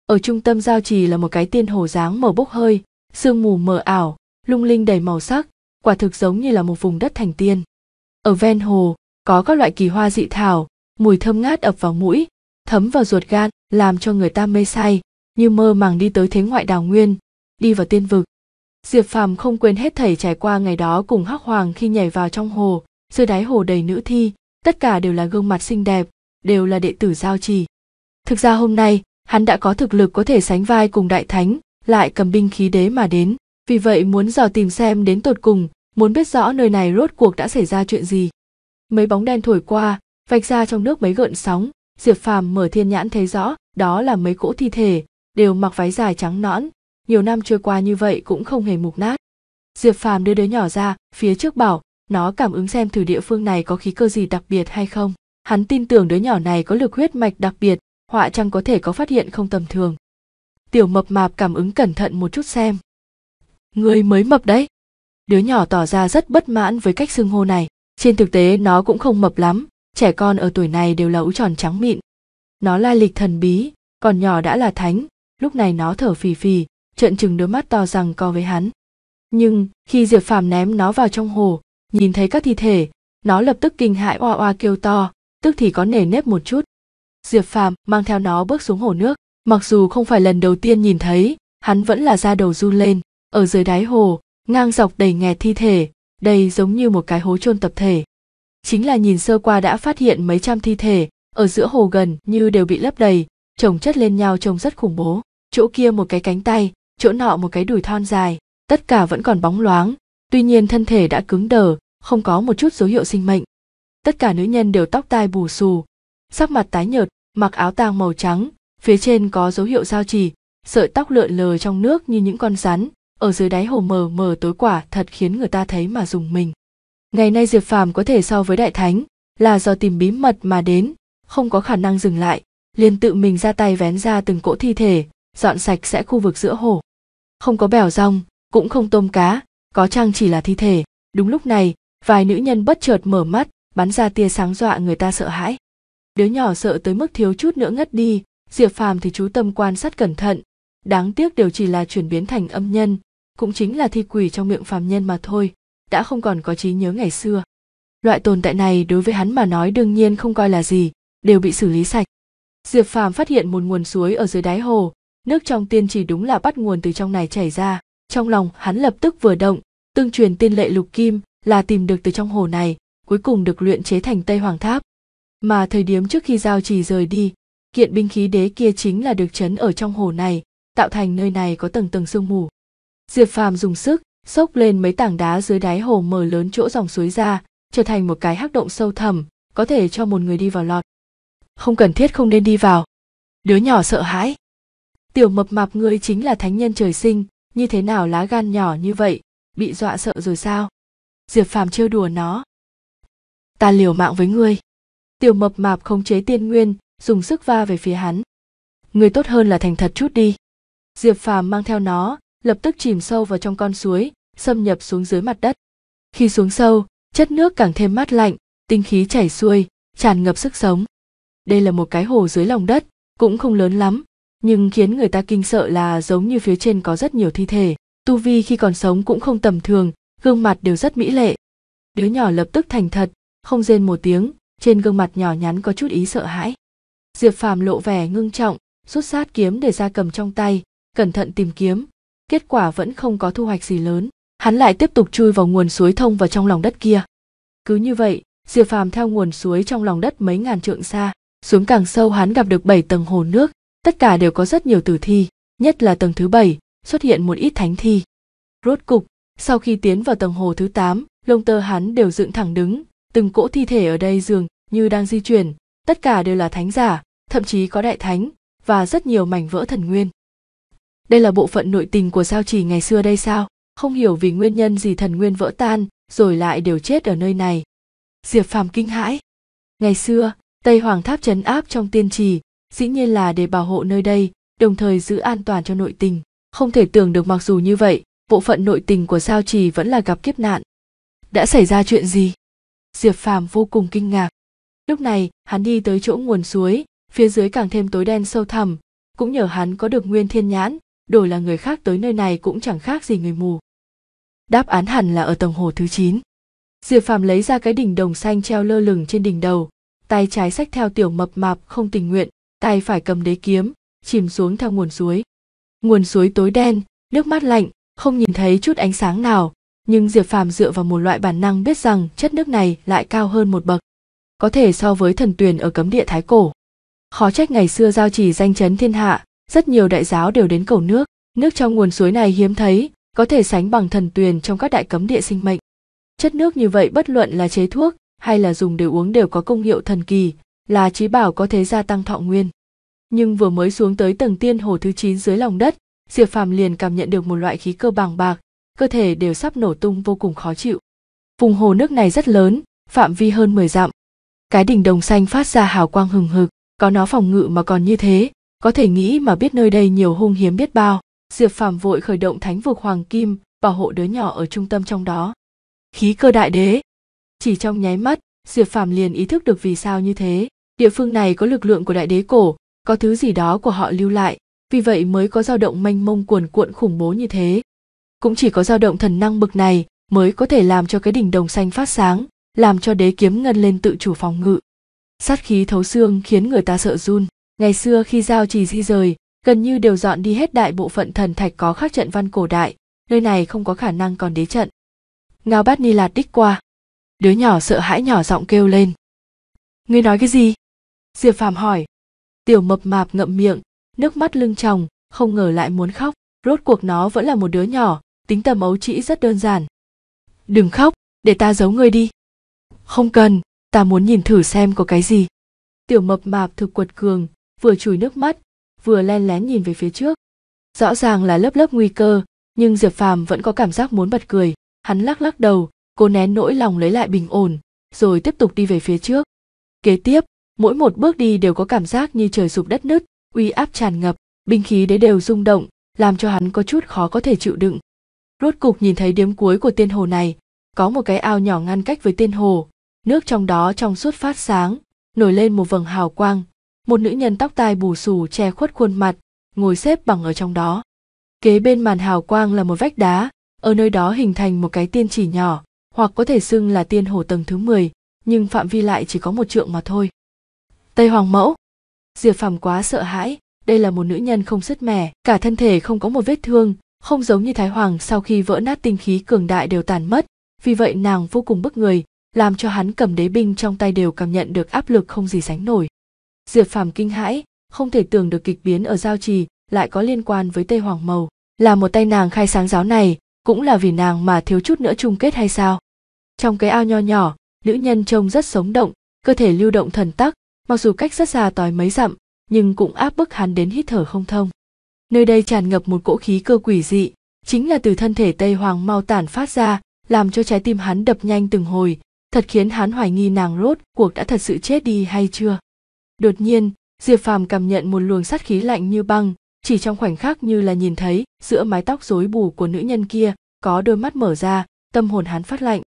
ở trung tâm giao trì là một cái tiên hồ dáng mờ bốc hơi sương mù mờ ảo lung linh đầy màu sắc quả thực giống như là một vùng đất thành tiên ở ven hồ có các loại kỳ hoa dị thảo mùi thơm ngát ập vào mũi thấm vào ruột gan làm cho người ta mê say như mơ màng đi tới thế ngoại đào nguyên đi vào tiên vực diệp phàm không quên hết thảy trải qua ngày đó cùng hắc hoàng khi nhảy vào trong hồ dưới đáy hồ đầy nữ thi tất cả đều là gương mặt xinh đẹp đều là đệ tử giao trì thực ra hôm nay hắn đã có thực lực có thể sánh vai cùng đại thánh lại cầm binh khí đế mà đến vì vậy muốn dò tìm xem đến tột cùng muốn biết rõ nơi này rốt cuộc đã xảy ra chuyện gì mấy bóng đen thổi qua vạch ra trong nước mấy gợn sóng diệp phàm mở thiên nhãn thấy rõ đó là mấy cỗ thi thể đều mặc váy dài trắng nõn nhiều năm trôi qua như vậy cũng không hề mục nát diệp phàm đưa đứa nhỏ ra phía trước bảo nó cảm ứng xem thử địa phương này có khí cơ gì đặc biệt hay không hắn tin tưởng đứa nhỏ này có lực huyết mạch đặc biệt họa chăng có thể có phát hiện không tầm thường tiểu mập mạp cảm ứng cẩn thận một chút xem người mới mập đấy đứa nhỏ tỏ ra rất bất mãn với cách xưng hô này trên thực tế nó cũng không mập lắm trẻ con ở tuổi này đều là ú tròn trắng mịn nó lai lịch thần bí còn nhỏ đã là thánh lúc này nó thở phì phì trợn chừng đôi mắt to rằng co với hắn nhưng khi diệp phàm ném nó vào trong hồ nhìn thấy các thi thể nó lập tức kinh hãi oa oa kêu to tức thì có nề nếp một chút diệp phàm mang theo nó bước xuống hồ nước mặc dù không phải lần đầu tiên nhìn thấy hắn vẫn là da đầu run lên ở dưới đáy hồ ngang dọc đầy nghẹt thi thể đây giống như một cái hố chôn tập thể chính là nhìn sơ qua đã phát hiện mấy trăm thi thể ở giữa hồ gần như đều bị lấp đầy chồng chất lên nhau trông rất khủng bố chỗ kia một cái cánh tay chỗ nọ một cái đùi thon dài tất cả vẫn còn bóng loáng tuy nhiên thân thể đã cứng đờ không có một chút dấu hiệu sinh mệnh tất cả nữ nhân đều tóc tai bù xù sắc mặt tái nhợt mặc áo tang màu trắng, phía trên có dấu hiệu giao chỉ, sợi tóc lượn lờ trong nước như những con rắn, ở dưới đáy hồ mờ mờ tối quả thật khiến người ta thấy mà dùng mình. Ngày nay Diệp Phàm có thể so với đại thánh, là do tìm bí mật mà đến, không có khả năng dừng lại, liền tự mình ra tay vén ra từng cỗ thi thể, dọn sạch sẽ khu vực giữa hồ. Không có bèo rong, cũng không tôm cá, có trang chỉ là thi thể. Đúng lúc này, vài nữ nhân bất chợt mở mắt, bắn ra tia sáng dọa người ta sợ hãi đứa nhỏ sợ tới mức thiếu chút nữa ngất đi diệp phàm thì chú tâm quan sát cẩn thận đáng tiếc đều chỉ là chuyển biến thành âm nhân cũng chính là thi quỷ trong miệng phàm nhân mà thôi đã không còn có trí nhớ ngày xưa loại tồn tại này đối với hắn mà nói đương nhiên không coi là gì đều bị xử lý sạch diệp phàm phát hiện một nguồn suối ở dưới đáy hồ nước trong tiên chỉ đúng là bắt nguồn từ trong này chảy ra trong lòng hắn lập tức vừa động tương truyền tiên lệ lục kim là tìm được từ trong hồ này cuối cùng được luyện chế thành tây hoàng tháp mà thời điểm trước khi giao trì rời đi kiện binh khí đế kia chính là được chấn ở trong hồ này tạo thành nơi này có tầng tầng sương mù diệp phàm dùng sức xốc lên mấy tảng đá dưới đáy hồ mở lớn chỗ dòng suối ra trở thành một cái hắc động sâu thẳm có thể cho một người đi vào lọt không cần thiết không nên đi vào đứa nhỏ sợ hãi tiểu mập mạp ngươi chính là thánh nhân trời sinh như thế nào lá gan nhỏ như vậy bị dọa sợ rồi sao diệp phàm trêu đùa nó ta liều mạng với ngươi tiểu mập mạp khống chế tiên nguyên dùng sức va về phía hắn người tốt hơn là thành thật chút đi diệp phàm mang theo nó lập tức chìm sâu vào trong con suối xâm nhập xuống dưới mặt đất khi xuống sâu chất nước càng thêm mát lạnh tinh khí chảy xuôi tràn ngập sức sống đây là một cái hồ dưới lòng đất cũng không lớn lắm nhưng khiến người ta kinh sợ là giống như phía trên có rất nhiều thi thể tu vi khi còn sống cũng không tầm thường gương mặt đều rất mỹ lệ đứa nhỏ lập tức thành thật không rên một tiếng trên gương mặt nhỏ nhắn có chút ý sợ hãi diệp phàm lộ vẻ ngưng trọng rút sát kiếm để ra cầm trong tay cẩn thận tìm kiếm kết quả vẫn không có thu hoạch gì lớn hắn lại tiếp tục chui vào nguồn suối thông vào trong lòng đất kia cứ như vậy diệp phàm theo nguồn suối trong lòng đất mấy ngàn trượng xa xuống càng sâu hắn gặp được bảy tầng hồ nước tất cả đều có rất nhiều tử thi nhất là tầng thứ bảy xuất hiện một ít thánh thi rốt cục sau khi tiến vào tầng hồ thứ 8, lông tơ hắn đều dựng thẳng đứng, từng cỗ thi thể ở đây dường như đang di chuyển tất cả đều là thánh giả thậm chí có đại thánh và rất nhiều mảnh vỡ thần nguyên đây là bộ phận nội tình của sao chỉ ngày xưa đây sao không hiểu vì nguyên nhân gì thần nguyên vỡ tan rồi lại đều chết ở nơi này diệp phàm kinh hãi ngày xưa tây hoàng tháp chấn áp trong tiên trì dĩ nhiên là để bảo hộ nơi đây đồng thời giữ an toàn cho nội tình không thể tưởng được mặc dù như vậy bộ phận nội tình của sao trì vẫn là gặp kiếp nạn đã xảy ra chuyện gì diệp phàm vô cùng kinh ngạc lúc này hắn đi tới chỗ nguồn suối phía dưới càng thêm tối đen sâu thẳm cũng nhờ hắn có được nguyên thiên nhãn đổi là người khác tới nơi này cũng chẳng khác gì người mù đáp án hẳn là ở tầng hồ thứ chín. diệp phàm lấy ra cái đỉnh đồng xanh treo lơ lửng trên đỉnh đầu tay trái xách theo tiểu mập mạp không tình nguyện tay phải cầm đế kiếm chìm xuống theo nguồn suối nguồn suối tối đen nước mát lạnh không nhìn thấy chút ánh sáng nào nhưng diệp phàm dựa vào một loại bản năng biết rằng chất nước này lại cao hơn một bậc có thể so với thần tuyền ở cấm địa thái cổ khó trách ngày xưa giao chỉ danh chấn thiên hạ rất nhiều đại giáo đều đến cầu nước nước trong nguồn suối này hiếm thấy có thể sánh bằng thần tuyền trong các đại cấm địa sinh mệnh chất nước như vậy bất luận là chế thuốc hay là dùng để uống đều có công hiệu thần kỳ là trí bảo có thể gia tăng thọ nguyên nhưng vừa mới xuống tới tầng tiên hồ thứ chín dưới lòng đất diệp phàm liền cảm nhận được một loại khí cơ bàng bạc cơ thể đều sắp nổ tung vô cùng khó chịu. Vùng hồ nước này rất lớn, phạm vi hơn 10 dặm. Cái đỉnh đồng xanh phát ra hào quang hừng hực, có nó phòng ngự mà còn như thế, có thể nghĩ mà biết nơi đây nhiều hung hiếm biết bao. Diệp Phàm vội khởi động thánh vực hoàng kim, bảo hộ đứa nhỏ ở trung tâm trong đó. Khí cơ đại đế. Chỉ trong nháy mắt, Diệp Phàm liền ý thức được vì sao như thế. Địa phương này có lực lượng của đại đế cổ, có thứ gì đó của họ lưu lại, vì vậy mới có dao động mênh mông cuồn cuộn khủng bố như thế cũng chỉ có dao động thần năng bực này mới có thể làm cho cái đỉnh đồng xanh phát sáng làm cho đế kiếm ngân lên tự chủ phòng ngự sát khí thấu xương khiến người ta sợ run ngày xưa khi giao trì di rời gần như đều dọn đi hết đại bộ phận thần thạch có khắc trận văn cổ đại nơi này không có khả năng còn đế trận ngao bát ni lạt đích qua đứa nhỏ sợ hãi nhỏ giọng kêu lên ngươi nói cái gì diệp phàm hỏi tiểu mập mạp ngậm miệng nước mắt lưng tròng không ngờ lại muốn khóc rốt cuộc nó vẫn là một đứa nhỏ tính tầm ấu trĩ rất đơn giản đừng khóc để ta giấu ngươi đi không cần ta muốn nhìn thử xem có cái gì tiểu mập mạp thực quật cường vừa chùi nước mắt vừa len lén nhìn về phía trước rõ ràng là lớp lớp nguy cơ nhưng diệp phàm vẫn có cảm giác muốn bật cười hắn lắc lắc đầu cố nén nỗi lòng lấy lại bình ổn rồi tiếp tục đi về phía trước kế tiếp mỗi một bước đi đều có cảm giác như trời sụp đất nứt uy áp tràn ngập binh khí đế đều rung động làm cho hắn có chút khó có thể chịu đựng rốt cục nhìn thấy điếm cuối của tiên hồ này có một cái ao nhỏ ngăn cách với tiên hồ nước trong đó trong suốt phát sáng nổi lên một vầng hào quang một nữ nhân tóc tai bù xù che khuất khuôn mặt ngồi xếp bằng ở trong đó kế bên màn hào quang là một vách đá ở nơi đó hình thành một cái tiên chỉ nhỏ hoặc có thể xưng là tiên hồ tầng thứ 10, nhưng phạm vi lại chỉ có một trượng mà thôi. Tây Hoàng Mẫu Diệp Phàm quá sợ hãi, đây là một nữ nhân không sứt mẻ, cả thân thể không có một vết thương, không giống như thái hoàng sau khi vỡ nát tinh khí cường đại đều tàn mất vì vậy nàng vô cùng bức người làm cho hắn cầm đế binh trong tay đều cảm nhận được áp lực không gì sánh nổi diệp phàm kinh hãi không thể tưởng được kịch biến ở giao trì lại có liên quan với tây hoàng Mầu. là một tay nàng khai sáng giáo này cũng là vì nàng mà thiếu chút nữa chung kết hay sao trong cái ao nho nhỏ nữ nhân trông rất sống động cơ thể lưu động thần tắc mặc dù cách rất xa tòi mấy dặm nhưng cũng áp bức hắn đến hít thở không thông nơi đây tràn ngập một cỗ khí cơ quỷ dị chính là từ thân thể tây hoàng mau tản phát ra làm cho trái tim hắn đập nhanh từng hồi thật khiến hắn hoài nghi nàng rốt cuộc đã thật sự chết đi hay chưa đột nhiên diệp phàm cảm nhận một luồng sát khí lạnh như băng chỉ trong khoảnh khắc như là nhìn thấy giữa mái tóc rối bù của nữ nhân kia có đôi mắt mở ra tâm hồn hắn phát lạnh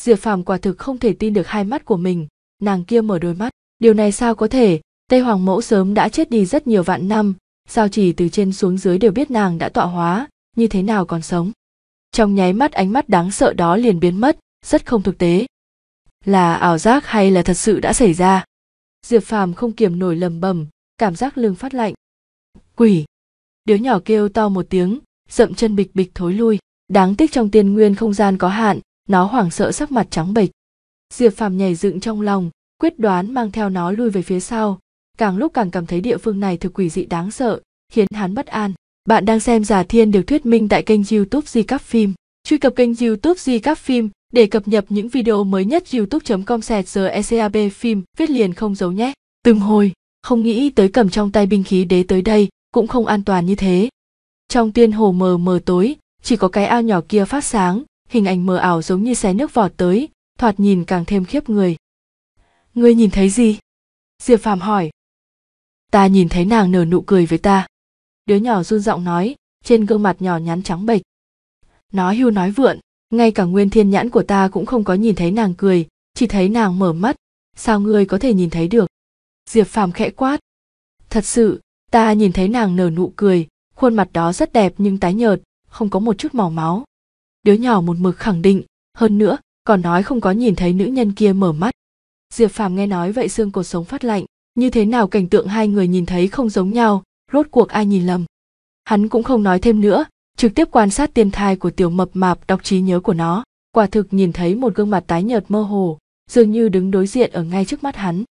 diệp phàm quả thực không thể tin được hai mắt của mình nàng kia mở đôi mắt điều này sao có thể tây hoàng mẫu sớm đã chết đi rất nhiều vạn năm sao chỉ từ trên xuống dưới đều biết nàng đã tọa hóa như thế nào còn sống trong nháy mắt ánh mắt đáng sợ đó liền biến mất rất không thực tế là ảo giác hay là thật sự đã xảy ra diệp phàm không kiềm nổi lầm bầm cảm giác lưng phát lạnh quỷ đứa nhỏ kêu to một tiếng rậm chân bịch bịch thối lui đáng tiếc trong tiên nguyên không gian có hạn nó hoảng sợ sắc mặt trắng bệch diệp phàm nhảy dựng trong lòng quyết đoán mang theo nó lui về phía sau càng lúc càng cảm thấy địa phương này thực quỷ dị đáng sợ khiến hắn bất an bạn đang xem giả thiên được thuyết minh tại kênh youtube di các phim truy cập kênh youtube di các phim để cập nhật những video mới nhất youtube com sẹt giờ ecab phim viết liền không giấu nhé từng hồi không nghĩ tới cầm trong tay binh khí đế tới đây cũng không an toàn như thế trong tiên hồ mờ mờ tối chỉ có cái ao nhỏ kia phát sáng hình ảnh mờ ảo giống như xé nước vọt tới thoạt nhìn càng thêm khiếp người ngươi nhìn thấy gì diệp Phạm hỏi ta nhìn thấy nàng nở nụ cười với ta đứa nhỏ run giọng nói trên gương mặt nhỏ nhắn trắng bệch nói hưu nói vượn ngay cả nguyên thiên nhãn của ta cũng không có nhìn thấy nàng cười chỉ thấy nàng mở mắt sao ngươi có thể nhìn thấy được diệp phàm khẽ quát thật sự ta nhìn thấy nàng nở nụ cười khuôn mặt đó rất đẹp nhưng tái nhợt không có một chút màu máu đứa nhỏ một mực khẳng định hơn nữa còn nói không có nhìn thấy nữ nhân kia mở mắt diệp phàm nghe nói vậy xương cột sống phát lạnh như thế nào cảnh tượng hai người nhìn thấy không giống nhau rốt cuộc ai nhìn lầm hắn cũng không nói thêm nữa trực tiếp quan sát tiên thai của tiểu mập mạp đọc trí nhớ của nó quả thực nhìn thấy một gương mặt tái nhợt mơ hồ dường như đứng đối diện ở ngay trước mắt hắn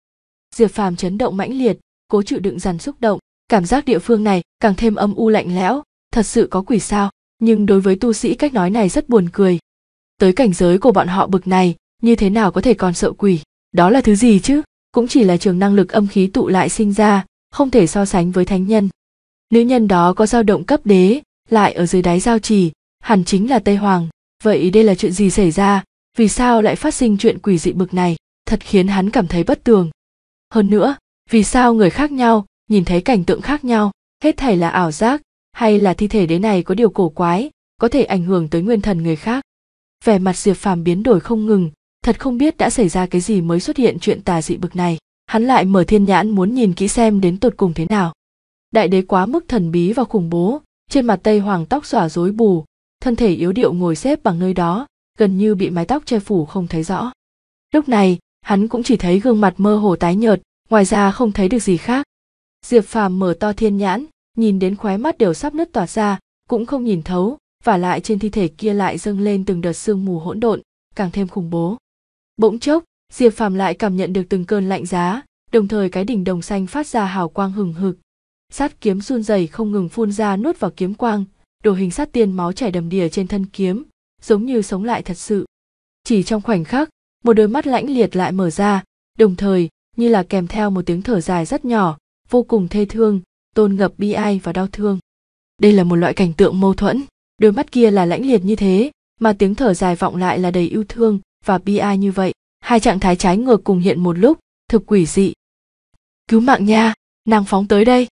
diệp phàm chấn động mãnh liệt cố chịu đựng dằn xúc động cảm giác địa phương này càng thêm âm u lạnh lẽo thật sự có quỷ sao nhưng đối với tu sĩ cách nói này rất buồn cười tới cảnh giới của bọn họ bực này như thế nào có thể còn sợ quỷ đó là thứ gì chứ cũng chỉ là trường năng lực âm khí tụ lại sinh ra không thể so sánh với thánh nhân nữ nhân đó có dao động cấp đế lại ở dưới đáy giao trì hẳn chính là tây hoàng vậy đây là chuyện gì xảy ra vì sao lại phát sinh chuyện quỷ dị bực này thật khiến hắn cảm thấy bất tường hơn nữa vì sao người khác nhau nhìn thấy cảnh tượng khác nhau hết thảy là ảo giác hay là thi thể đế này có điều cổ quái có thể ảnh hưởng tới nguyên thần người khác vẻ mặt diệp phàm biến đổi không ngừng thật không biết đã xảy ra cái gì mới xuất hiện chuyện tà dị bực này hắn lại mở thiên nhãn muốn nhìn kỹ xem đến tột cùng thế nào đại đế quá mức thần bí và khủng bố trên mặt tây hoàng tóc xỏa rối bù thân thể yếu điệu ngồi xếp bằng nơi đó gần như bị mái tóc che phủ không thấy rõ lúc này hắn cũng chỉ thấy gương mặt mơ hồ tái nhợt ngoài ra không thấy được gì khác diệp phàm mở to thiên nhãn nhìn đến khóe mắt đều sắp nứt tỏa ra cũng không nhìn thấu và lại trên thi thể kia lại dâng lên từng đợt sương mù hỗn độn càng thêm khủng bố bỗng chốc diệp phàm lại cảm nhận được từng cơn lạnh giá đồng thời cái đỉnh đồng xanh phát ra hào quang hừng hực sát kiếm run rẩy không ngừng phun ra nuốt vào kiếm quang đồ hình sát tiên máu chảy đầm đìa trên thân kiếm giống như sống lại thật sự chỉ trong khoảnh khắc một đôi mắt lãnh liệt lại mở ra đồng thời như là kèm theo một tiếng thở dài rất nhỏ vô cùng thê thương tôn ngập bi ai và đau thương đây là một loại cảnh tượng mâu thuẫn đôi mắt kia là lãnh liệt như thế mà tiếng thở dài vọng lại là đầy yêu thương và bi ai như vậy hai trạng thái trái ngược cùng hiện một lúc thực quỷ dị cứu mạng nha nàng phóng tới đây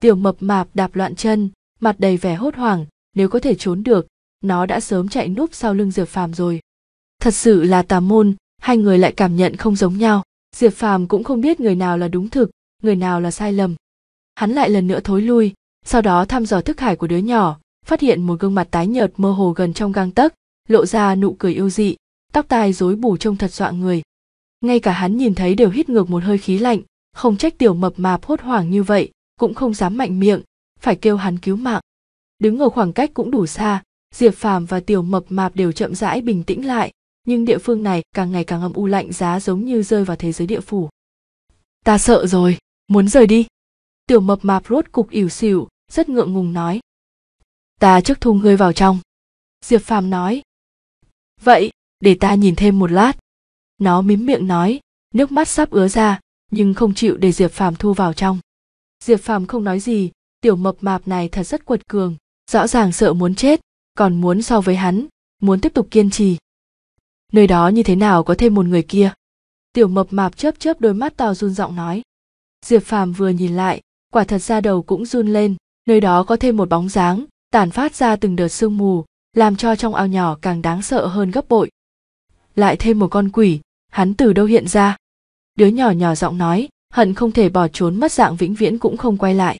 tiểu mập mạp đạp loạn chân mặt đầy vẻ hốt hoảng nếu có thể trốn được nó đã sớm chạy núp sau lưng diệp phàm rồi thật sự là tà môn hai người lại cảm nhận không giống nhau diệp phàm cũng không biết người nào là đúng thực người nào là sai lầm hắn lại lần nữa thối lui sau đó thăm dò thức hải của đứa nhỏ phát hiện một gương mặt tái nhợt mơ hồ gần trong gang tấc lộ ra nụ cười yêu dị tóc tai rối bù trông thật dọa người ngay cả hắn nhìn thấy đều hít ngược một hơi khí lạnh không trách tiểu mập mạp hốt hoảng như vậy cũng không dám mạnh miệng phải kêu hắn cứu mạng đứng ở khoảng cách cũng đủ xa diệp phàm và tiểu mập mạp đều chậm rãi bình tĩnh lại nhưng địa phương này càng ngày càng âm u lạnh giá giống như rơi vào thế giới địa phủ ta sợ rồi muốn rời đi tiểu mập mạp rốt cục ỉu xỉu rất ngượng ngùng nói ta trước thung ngươi vào trong diệp phàm nói vậy để ta nhìn thêm một lát nó mím miệng nói nước mắt sắp ứa ra nhưng không chịu để diệp phàm thu vào trong diệp phàm không nói gì tiểu mập mạp này thật rất quật cường rõ ràng sợ muốn chết còn muốn so với hắn muốn tiếp tục kiên trì nơi đó như thế nào có thêm một người kia tiểu mập mạp chớp chớp đôi mắt to run giọng nói diệp phàm vừa nhìn lại quả thật ra đầu cũng run lên nơi đó có thêm một bóng dáng tản phát ra từng đợt sương mù làm cho trong ao nhỏ càng đáng sợ hơn gấp bội lại thêm một con quỷ hắn từ đâu hiện ra đứa nhỏ nhỏ giọng nói hận không thể bỏ trốn mất dạng vĩnh viễn cũng không quay lại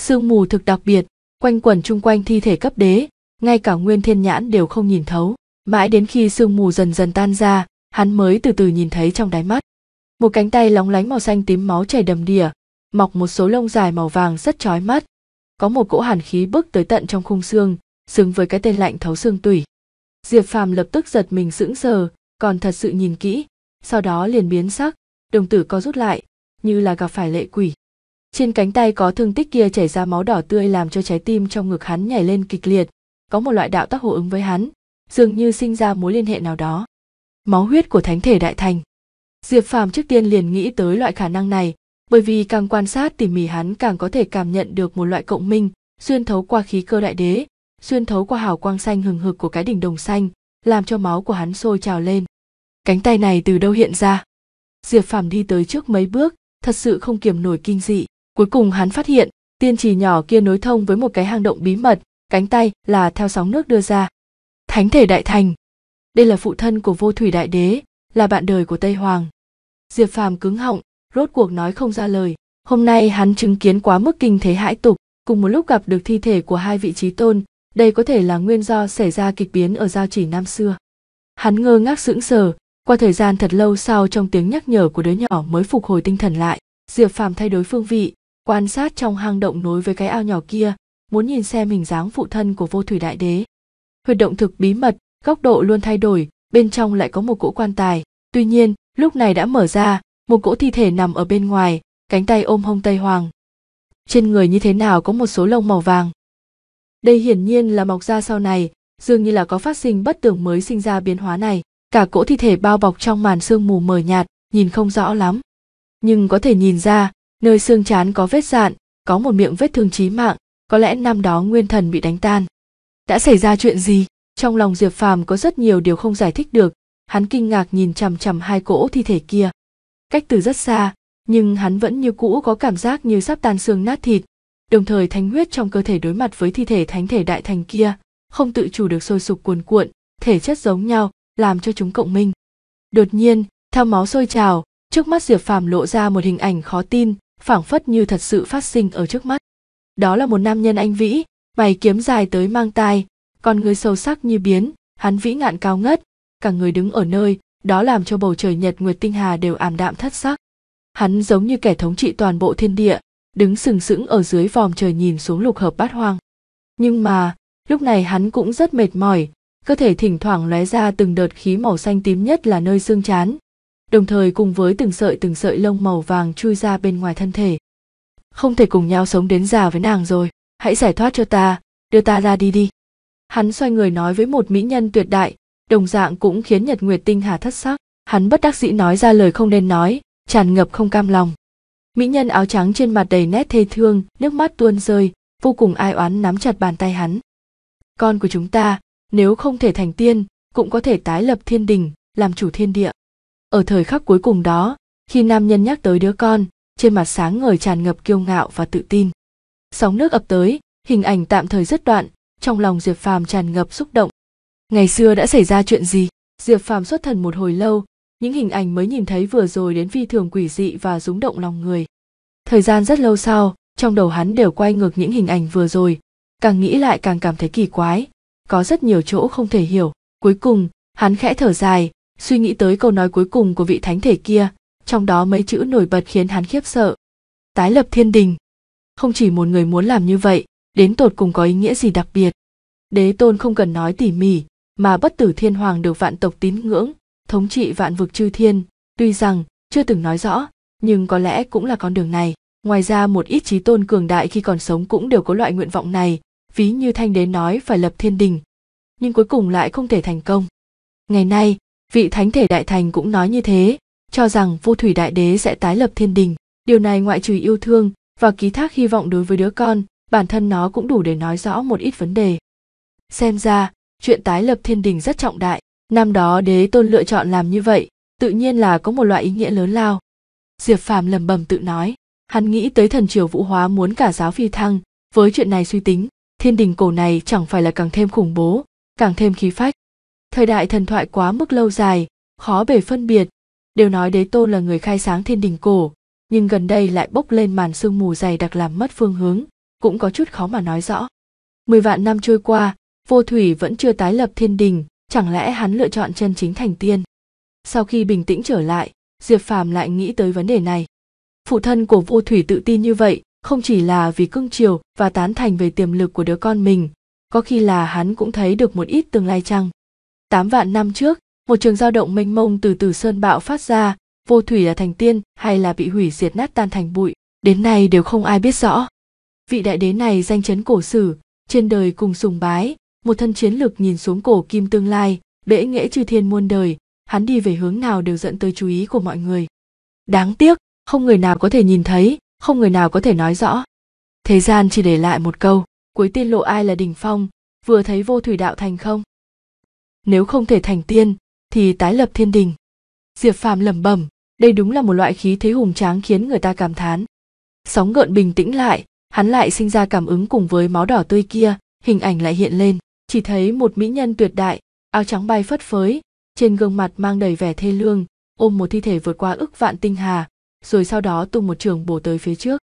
sương mù thực đặc biệt quanh quẩn chung quanh thi thể cấp đế ngay cả nguyên thiên nhãn đều không nhìn thấu mãi đến khi sương mù dần dần tan ra hắn mới từ từ nhìn thấy trong đáy mắt một cánh tay lóng lánh màu xanh tím máu chảy đầm đìa mọc một số lông dài màu vàng rất chói mắt có một cỗ hàn khí bước tới tận trong khung xương xứng với cái tên lạnh thấu xương tủy diệp phàm lập tức giật mình sững sờ còn thật sự nhìn kỹ sau đó liền biến sắc đồng tử co rút lại như là gặp phải lệ quỷ trên cánh tay có thương tích kia chảy ra máu đỏ tươi làm cho trái tim trong ngực hắn nhảy lên kịch liệt có một loại đạo tác hỗ ứng với hắn dường như sinh ra mối liên hệ nào đó máu huyết của thánh thể đại thành diệp phàm trước tiên liền nghĩ tới loại khả năng này bởi vì càng quan sát tỉ mỉ hắn càng có thể cảm nhận được một loại cộng minh xuyên thấu qua khí cơ đại đế xuyên thấu qua hào quang xanh hừng hực của cái đỉnh đồng xanh làm cho máu của hắn sôi trào lên cánh tay này từ đâu hiện ra diệp phàm đi tới trước mấy bước thật sự không kiềm nổi kinh dị cuối cùng hắn phát hiện tiên trì nhỏ kia nối thông với một cái hang động bí mật cánh tay là theo sóng nước đưa ra thánh thể đại thành đây là phụ thân của vô thủy đại đế là bạn đời của tây hoàng diệp phàm cứng họng rốt cuộc nói không ra lời hôm nay hắn chứng kiến quá mức kinh thế hãi tục cùng một lúc gặp được thi thể của hai vị trí tôn đây có thể là nguyên do xảy ra kịch biến ở giao chỉ năm xưa hắn ngơ ngác sững sờ qua thời gian thật lâu sau trong tiếng nhắc nhở của đứa nhỏ mới phục hồi tinh thần lại diệp phàm thay đổi phương vị quan sát trong hang động nối với cái ao nhỏ kia muốn nhìn xem hình dáng phụ thân của vô thủy đại đế huyệt động thực bí mật góc độ luôn thay đổi bên trong lại có một cỗ quan tài tuy nhiên lúc này đã mở ra một cỗ thi thể nằm ở bên ngoài cánh tay ôm hông tây hoàng trên người như thế nào có một số lông màu vàng đây hiển nhiên là mọc ra sau này dường như là có phát sinh bất tưởng mới sinh ra biến hóa này cả cỗ thi thể bao bọc trong màn sương mù mờ nhạt nhìn không rõ lắm nhưng có thể nhìn ra nơi xương chán có vết dạn có một miệng vết thương chí mạng có lẽ năm đó nguyên thần bị đánh tan đã xảy ra chuyện gì trong lòng diệp phàm có rất nhiều điều không giải thích được hắn kinh ngạc nhìn chằm chằm hai cỗ thi thể kia cách từ rất xa nhưng hắn vẫn như cũ có cảm giác như sắp tan xương nát thịt đồng thời thánh huyết trong cơ thể đối mặt với thi thể thánh thể đại thành kia không tự chủ được sôi sục cuồn cuộn thể chất giống nhau làm cho chúng cộng minh đột nhiên theo máu sôi trào trước mắt diệp phàm lộ ra một hình ảnh khó tin phảng phất như thật sự phát sinh ở trước mắt đó là một nam nhân anh vĩ mày kiếm dài tới mang tai con người sâu sắc như biến hắn vĩ ngạn cao ngất cả người đứng ở nơi đó làm cho bầu trời nhật nguyệt tinh hà đều ảm đạm thất sắc hắn giống như kẻ thống trị toàn bộ thiên địa đứng sừng sững ở dưới vòm trời nhìn xuống lục hợp bát hoang nhưng mà lúc này hắn cũng rất mệt mỏi cơ thể thỉnh thoảng lóe ra từng đợt khí màu xanh tím nhất là nơi xương chán đồng thời cùng với từng sợi từng sợi lông màu vàng chui ra bên ngoài thân thể không thể cùng nhau sống đến già với nàng rồi hãy giải thoát cho ta đưa ta ra đi đi hắn xoay người nói với một mỹ nhân tuyệt đại đồng dạng cũng khiến nhật nguyệt tinh hà thất sắc hắn bất đắc dĩ nói ra lời không nên nói tràn ngập không cam lòng mỹ nhân áo trắng trên mặt đầy nét thê thương nước mắt tuôn rơi vô cùng ai oán nắm chặt bàn tay hắn con của chúng ta nếu không thể thành tiên cũng có thể tái lập thiên đình làm chủ thiên địa ở thời khắc cuối cùng đó khi nam nhân nhắc tới đứa con trên mặt sáng ngời tràn ngập kiêu ngạo và tự tin sóng nước ập tới hình ảnh tạm thời rất đoạn trong lòng diệp phàm tràn ngập xúc động ngày xưa đã xảy ra chuyện gì diệp phàm xuất thần một hồi lâu những hình ảnh mới nhìn thấy vừa rồi đến phi thường quỷ dị và rúng động lòng người thời gian rất lâu sau trong đầu hắn đều quay ngược những hình ảnh vừa rồi càng nghĩ lại càng cảm thấy kỳ quái có rất nhiều chỗ không thể hiểu cuối cùng hắn khẽ thở dài suy nghĩ tới câu nói cuối cùng của vị thánh thể kia trong đó mấy chữ nổi bật khiến hắn khiếp sợ tái lập thiên đình không chỉ một người muốn làm như vậy đến tột cùng có ý nghĩa gì đặc biệt đế tôn không cần nói tỉ mỉ mà bất tử thiên hoàng được vạn tộc tín ngưỡng thống trị vạn vực chư thiên tuy rằng chưa từng nói rõ nhưng có lẽ cũng là con đường này ngoài ra một ít trí tôn cường đại khi còn sống cũng đều có loại nguyện vọng này ví như thanh đế nói phải lập thiên đình nhưng cuối cùng lại không thể thành công ngày nay vị thánh thể đại thành cũng nói như thế cho rằng vô thủy đại đế sẽ tái lập thiên đình điều này ngoại trừ yêu thương và ký thác hy vọng đối với đứa con bản thân nó cũng đủ để nói rõ một ít vấn đề xem ra chuyện tái lập thiên đình rất trọng đại năm đó đế tôn lựa chọn làm như vậy tự nhiên là có một loại ý nghĩa lớn lao diệp phàm lẩm bẩm tự nói hắn nghĩ tới thần triều vũ hóa muốn cả giáo phi thăng với chuyện này suy tính thiên đình cổ này chẳng phải là càng thêm khủng bố càng thêm khí phách thời đại thần thoại quá mức lâu dài khó bề phân biệt đều nói đế tôn là người khai sáng thiên đình cổ nhưng gần đây lại bốc lên màn sương mù dày đặc làm mất phương hướng cũng có chút khó mà nói rõ mười vạn năm trôi qua vô thủy vẫn chưa tái lập thiên đình chẳng lẽ hắn lựa chọn chân chính thành tiên sau khi bình tĩnh trở lại diệp phàm lại nghĩ tới vấn đề này phụ thân của vô thủy tự tin như vậy không chỉ là vì cưng chiều và tán thành về tiềm lực của đứa con mình có khi là hắn cũng thấy được một ít tương lai chăng tám vạn năm trước một trường dao động mênh mông từ từ sơn bạo phát ra vô thủy là thành tiên hay là bị hủy diệt nát tan thành bụi đến nay đều không ai biết rõ vị đại đế này danh chấn cổ sử trên đời cùng sùng bái một thân chiến lực nhìn xuống cổ kim tương lai bệ nghễ chư thiên muôn đời hắn đi về hướng nào đều dẫn tới chú ý của mọi người đáng tiếc không người nào có thể nhìn thấy không người nào có thể nói rõ thế gian chỉ để lại một câu cuối tiên lộ ai là đỉnh phong vừa thấy vô thủy đạo thành không nếu không thể thành tiên thì tái lập thiên đình diệp phàm lẩm bẩm đây đúng là một loại khí thế hùng tráng khiến người ta cảm thán sóng gợn bình tĩnh lại hắn lại sinh ra cảm ứng cùng với máu đỏ tươi kia hình ảnh lại hiện lên chỉ thấy một mỹ nhân tuyệt đại áo trắng bay phất phới trên gương mặt mang đầy vẻ thê lương ôm một thi thể vượt qua ức vạn tinh hà rồi sau đó tung một trường bổ tới phía trước.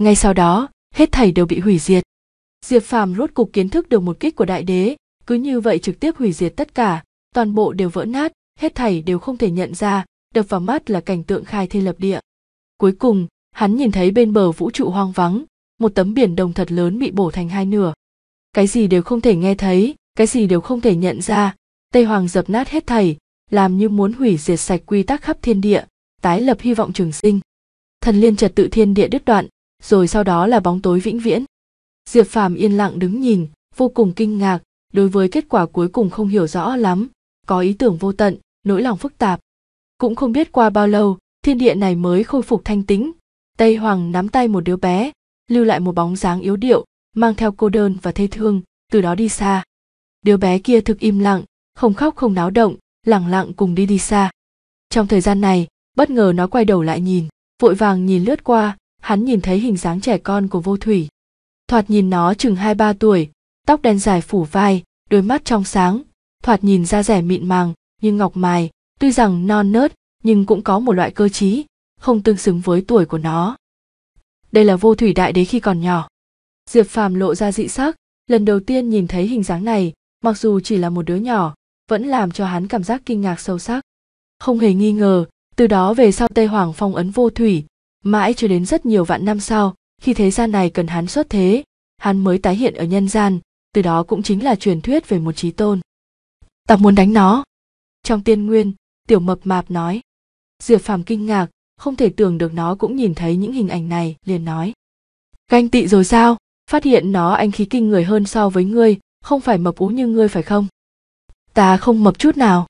Ngay sau đó, hết thảy đều bị hủy diệt. Diệp Phàm rốt cục kiến thức được một kích của đại đế, cứ như vậy trực tiếp hủy diệt tất cả, toàn bộ đều vỡ nát, hết thảy đều không thể nhận ra, đập vào mắt là cảnh tượng khai thiên lập địa. Cuối cùng, hắn nhìn thấy bên bờ vũ trụ hoang vắng, một tấm biển đồng thật lớn bị bổ thành hai nửa. Cái gì đều không thể nghe thấy, cái gì đều không thể nhận ra, Tây Hoàng dập nát hết thảy, làm như muốn hủy diệt sạch quy tắc khắp thiên địa, tái lập hy vọng trường sinh thần liên trật tự thiên địa đứt đoạn rồi sau đó là bóng tối vĩnh viễn diệp phàm yên lặng đứng nhìn vô cùng kinh ngạc đối với kết quả cuối cùng không hiểu rõ lắm có ý tưởng vô tận nỗi lòng phức tạp cũng không biết qua bao lâu thiên địa này mới khôi phục thanh tĩnh tây hoàng nắm tay một đứa bé lưu lại một bóng dáng yếu điệu mang theo cô đơn và thê thương từ đó đi xa đứa bé kia thực im lặng không khóc không náo động lẳng lặng cùng đi đi xa trong thời gian này bất ngờ nó quay đầu lại nhìn vội vàng nhìn lướt qua hắn nhìn thấy hình dáng trẻ con của vô thủy thoạt nhìn nó chừng hai ba tuổi tóc đen dài phủ vai đôi mắt trong sáng thoạt nhìn da rẻ mịn màng nhưng ngọc mài tuy rằng non nớt nhưng cũng có một loại cơ trí không tương xứng với tuổi của nó đây là vô thủy đại đế khi còn nhỏ diệp phàm lộ ra dị sắc lần đầu tiên nhìn thấy hình dáng này mặc dù chỉ là một đứa nhỏ vẫn làm cho hắn cảm giác kinh ngạc sâu sắc không hề nghi ngờ từ đó về sau tây hoàng phong ấn vô thủy mãi cho đến rất nhiều vạn năm sau khi thế gian này cần hắn xuất thế hắn mới tái hiện ở nhân gian từ đó cũng chính là truyền thuyết về một trí tôn ta muốn đánh nó trong tiên nguyên tiểu mập mạp nói diệp phàm kinh ngạc không thể tưởng được nó cũng nhìn thấy những hình ảnh này liền nói ganh tị rồi sao phát hiện nó anh khí kinh người hơn so với ngươi không phải mập ú như ngươi phải không ta không mập chút nào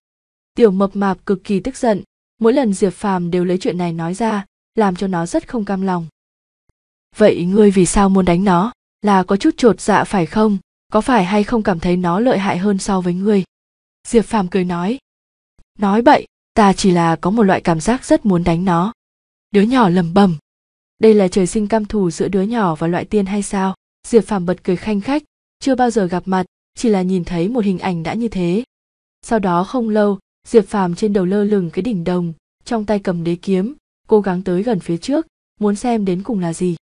tiểu mập mạp cực kỳ tức giận mỗi lần diệp phàm đều lấy chuyện này nói ra làm cho nó rất không cam lòng vậy ngươi vì sao muốn đánh nó là có chút chột dạ phải không có phải hay không cảm thấy nó lợi hại hơn so với ngươi diệp phàm cười nói nói bậy ta chỉ là có một loại cảm giác rất muốn đánh nó đứa nhỏ lẩm bẩm, đây là trời sinh cam thù giữa đứa nhỏ và loại tiên hay sao diệp phàm bật cười khanh khách chưa bao giờ gặp mặt chỉ là nhìn thấy một hình ảnh đã như thế sau đó không lâu diệp phàm trên đầu lơ lửng cái đỉnh đồng trong tay cầm đế kiếm cố gắng tới gần phía trước muốn xem đến cùng là gì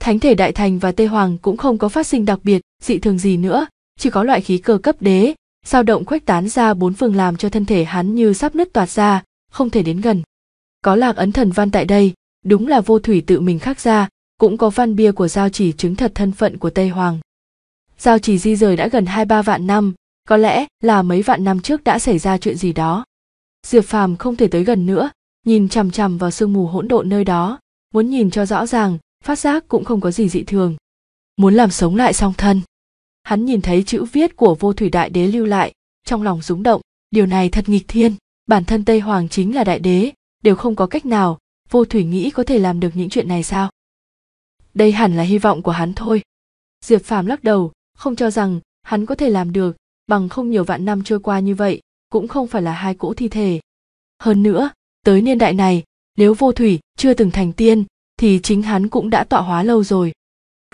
thánh thể đại thành và tê hoàng cũng không có phát sinh đặc biệt dị thường gì nữa chỉ có loại khí cơ cấp đế dao động khuếch tán ra bốn phương làm cho thân thể hắn như sắp nứt toạt ra không thể đến gần có lạc ấn thần văn tại đây đúng là vô thủy tự mình khắc ra cũng có văn bia của giao chỉ chứng thật thân phận của tây hoàng giao chỉ di rời đã gần hai ba vạn năm có lẽ là mấy vạn năm trước đã xảy ra chuyện gì đó diệp phàm không thể tới gần nữa nhìn chằm chằm vào sương mù hỗn độn nơi đó muốn nhìn cho rõ ràng phát giác cũng không có gì dị thường muốn làm sống lại song thân hắn nhìn thấy chữ viết của vô thủy đại đế lưu lại trong lòng rúng động điều này thật nghịch thiên bản thân tây hoàng chính là đại đế đều không có cách nào vô thủy nghĩ có thể làm được những chuyện này sao đây hẳn là hy vọng của hắn thôi diệp phàm lắc đầu không cho rằng hắn có thể làm được bằng không nhiều vạn năm trôi qua như vậy cũng không phải là hai cỗ thi thể hơn nữa tới niên đại này nếu vô thủy chưa từng thành tiên thì chính hắn cũng đã tọa hóa lâu rồi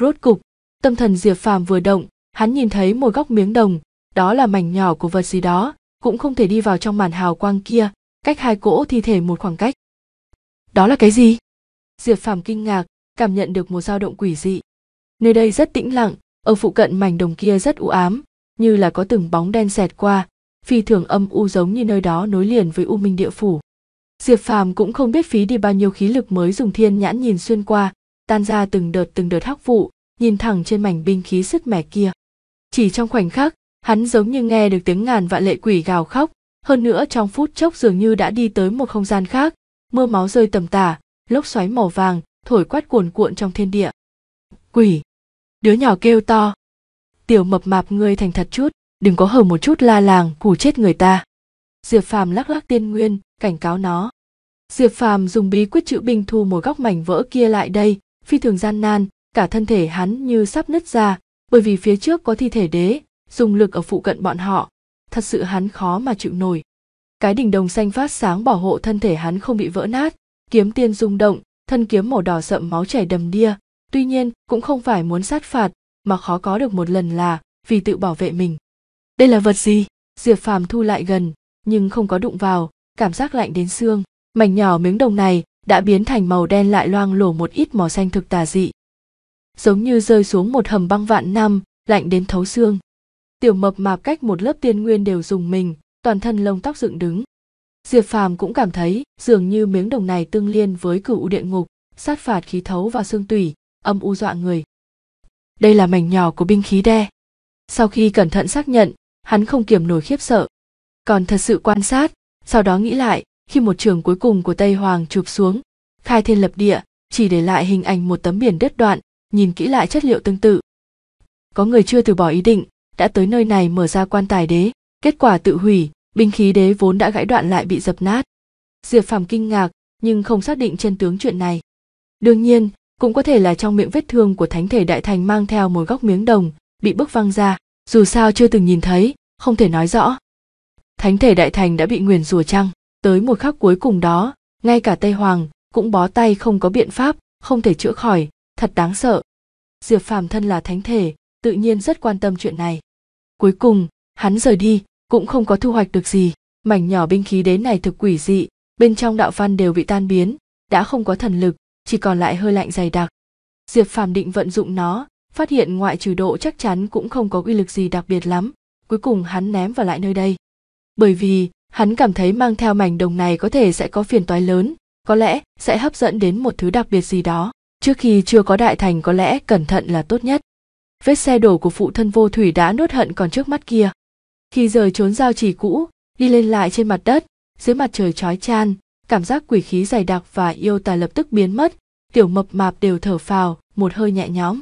rốt cục tâm thần diệp phàm vừa động hắn nhìn thấy một góc miếng đồng đó là mảnh nhỏ của vật gì đó cũng không thể đi vào trong màn hào quang kia cách hai cỗ thi thể một khoảng cách đó là cái gì diệp phàm kinh ngạc cảm nhận được một dao động quỷ dị nơi đây rất tĩnh lặng ở phụ cận mảnh đồng kia rất u ám như là có từng bóng đen xẹt qua phi thường âm u giống như nơi đó nối liền với u minh địa phủ diệp phàm cũng không biết phí đi bao nhiêu khí lực mới dùng thiên nhãn nhìn xuyên qua tan ra từng đợt từng đợt hắc vụ nhìn thẳng trên mảnh binh khí sứt mẻ kia chỉ trong khoảnh khắc hắn giống như nghe được tiếng ngàn vạn lệ quỷ gào khóc hơn nữa trong phút chốc dường như đã đi tới một không gian khác mưa máu rơi tầm tả lốc xoáy màu vàng thổi quát cuồn cuộn trong thiên địa quỷ đứa nhỏ kêu to tiểu mập mạp ngươi thành thật chút đừng có hở một chút la làng củ chết người ta diệp phàm lắc lắc tiên nguyên cảnh cáo nó diệp phàm dùng bí quyết chữ binh thu một góc mảnh vỡ kia lại đây phi thường gian nan cả thân thể hắn như sắp nứt ra bởi vì phía trước có thi thể đế dùng lực ở phụ cận bọn họ thật sự hắn khó mà chịu nổi cái đỉnh đồng xanh phát sáng bảo hộ thân thể hắn không bị vỡ nát kiếm tiên rung động thân kiếm màu đỏ sậm máu chảy đầm đia tuy nhiên cũng không phải muốn sát phạt mà khó có được một lần là vì tự bảo vệ mình. Đây là vật gì? Diệp Phàm thu lại gần, nhưng không có đụng vào, cảm giác lạnh đến xương. Mảnh nhỏ miếng đồng này đã biến thành màu đen lại loang lổ một ít màu xanh thực tà dị. Giống như rơi xuống một hầm băng vạn năm, lạnh đến thấu xương. Tiểu mập mạp cách một lớp tiên nguyên đều dùng mình, toàn thân lông tóc dựng đứng. Diệp Phàm cũng cảm thấy dường như miếng đồng này tương liên với cửu địa ngục, sát phạt khí thấu vào xương tủy, âm u dọa người đây là mảnh nhỏ của binh khí đe sau khi cẩn thận xác nhận hắn không kiềm nổi khiếp sợ còn thật sự quan sát sau đó nghĩ lại khi một trường cuối cùng của tây hoàng chụp xuống khai thiên lập địa chỉ để lại hình ảnh một tấm biển đứt đoạn nhìn kỹ lại chất liệu tương tự có người chưa từ bỏ ý định đã tới nơi này mở ra quan tài đế kết quả tự hủy binh khí đế vốn đã gãy đoạn lại bị dập nát diệp phàm kinh ngạc nhưng không xác định chân tướng chuyện này đương nhiên cũng có thể là trong miệng vết thương của thánh thể đại thành mang theo một góc miếng đồng bị bức văng ra dù sao chưa từng nhìn thấy không thể nói rõ thánh thể đại thành đã bị nguyền rủa chăng tới một khắc cuối cùng đó ngay cả tây hoàng cũng bó tay không có biện pháp không thể chữa khỏi thật đáng sợ diệp phàm thân là thánh thể tự nhiên rất quan tâm chuyện này cuối cùng hắn rời đi cũng không có thu hoạch được gì mảnh nhỏ binh khí đến này thực quỷ dị bên trong đạo văn đều bị tan biến đã không có thần lực chỉ còn lại hơi lạnh dày đặc diệp phàm định vận dụng nó phát hiện ngoại trừ độ chắc chắn cũng không có uy lực gì đặc biệt lắm cuối cùng hắn ném vào lại nơi đây bởi vì hắn cảm thấy mang theo mảnh đồng này có thể sẽ có phiền toái lớn có lẽ sẽ hấp dẫn đến một thứ đặc biệt gì đó trước khi chưa có đại thành có lẽ cẩn thận là tốt nhất vết xe đổ của phụ thân vô thủy đã nuốt hận còn trước mắt kia khi rời trốn giao chỉ cũ đi lên lại trên mặt đất dưới mặt trời chói chan cảm giác quỷ khí dày đặc và yêu tà lập tức biến mất tiểu mập mạp đều thở phào một hơi nhẹ nhõm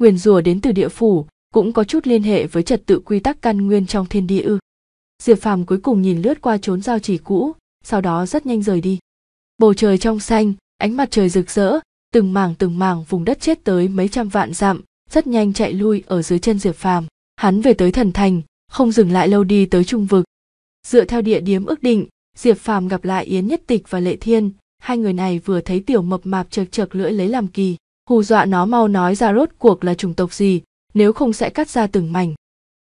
nguyền rủa đến từ địa phủ cũng có chút liên hệ với trật tự quy tắc căn nguyên trong thiên địa ư diệp phàm cuối cùng nhìn lướt qua trốn giao chỉ cũ sau đó rất nhanh rời đi bầu trời trong xanh ánh mặt trời rực rỡ từng mảng từng mảng vùng đất chết tới mấy trăm vạn dặm rất nhanh chạy lui ở dưới chân diệp phàm hắn về tới thần thành không dừng lại lâu đi tới trung vực dựa theo địa điếm ước định diệp phàm gặp lại yến nhất tịch và lệ thiên hai người này vừa thấy tiểu mập mạp chợt chợt lưỡi lấy làm kỳ hù dọa nó mau nói ra rốt cuộc là chủng tộc gì nếu không sẽ cắt ra từng mảnh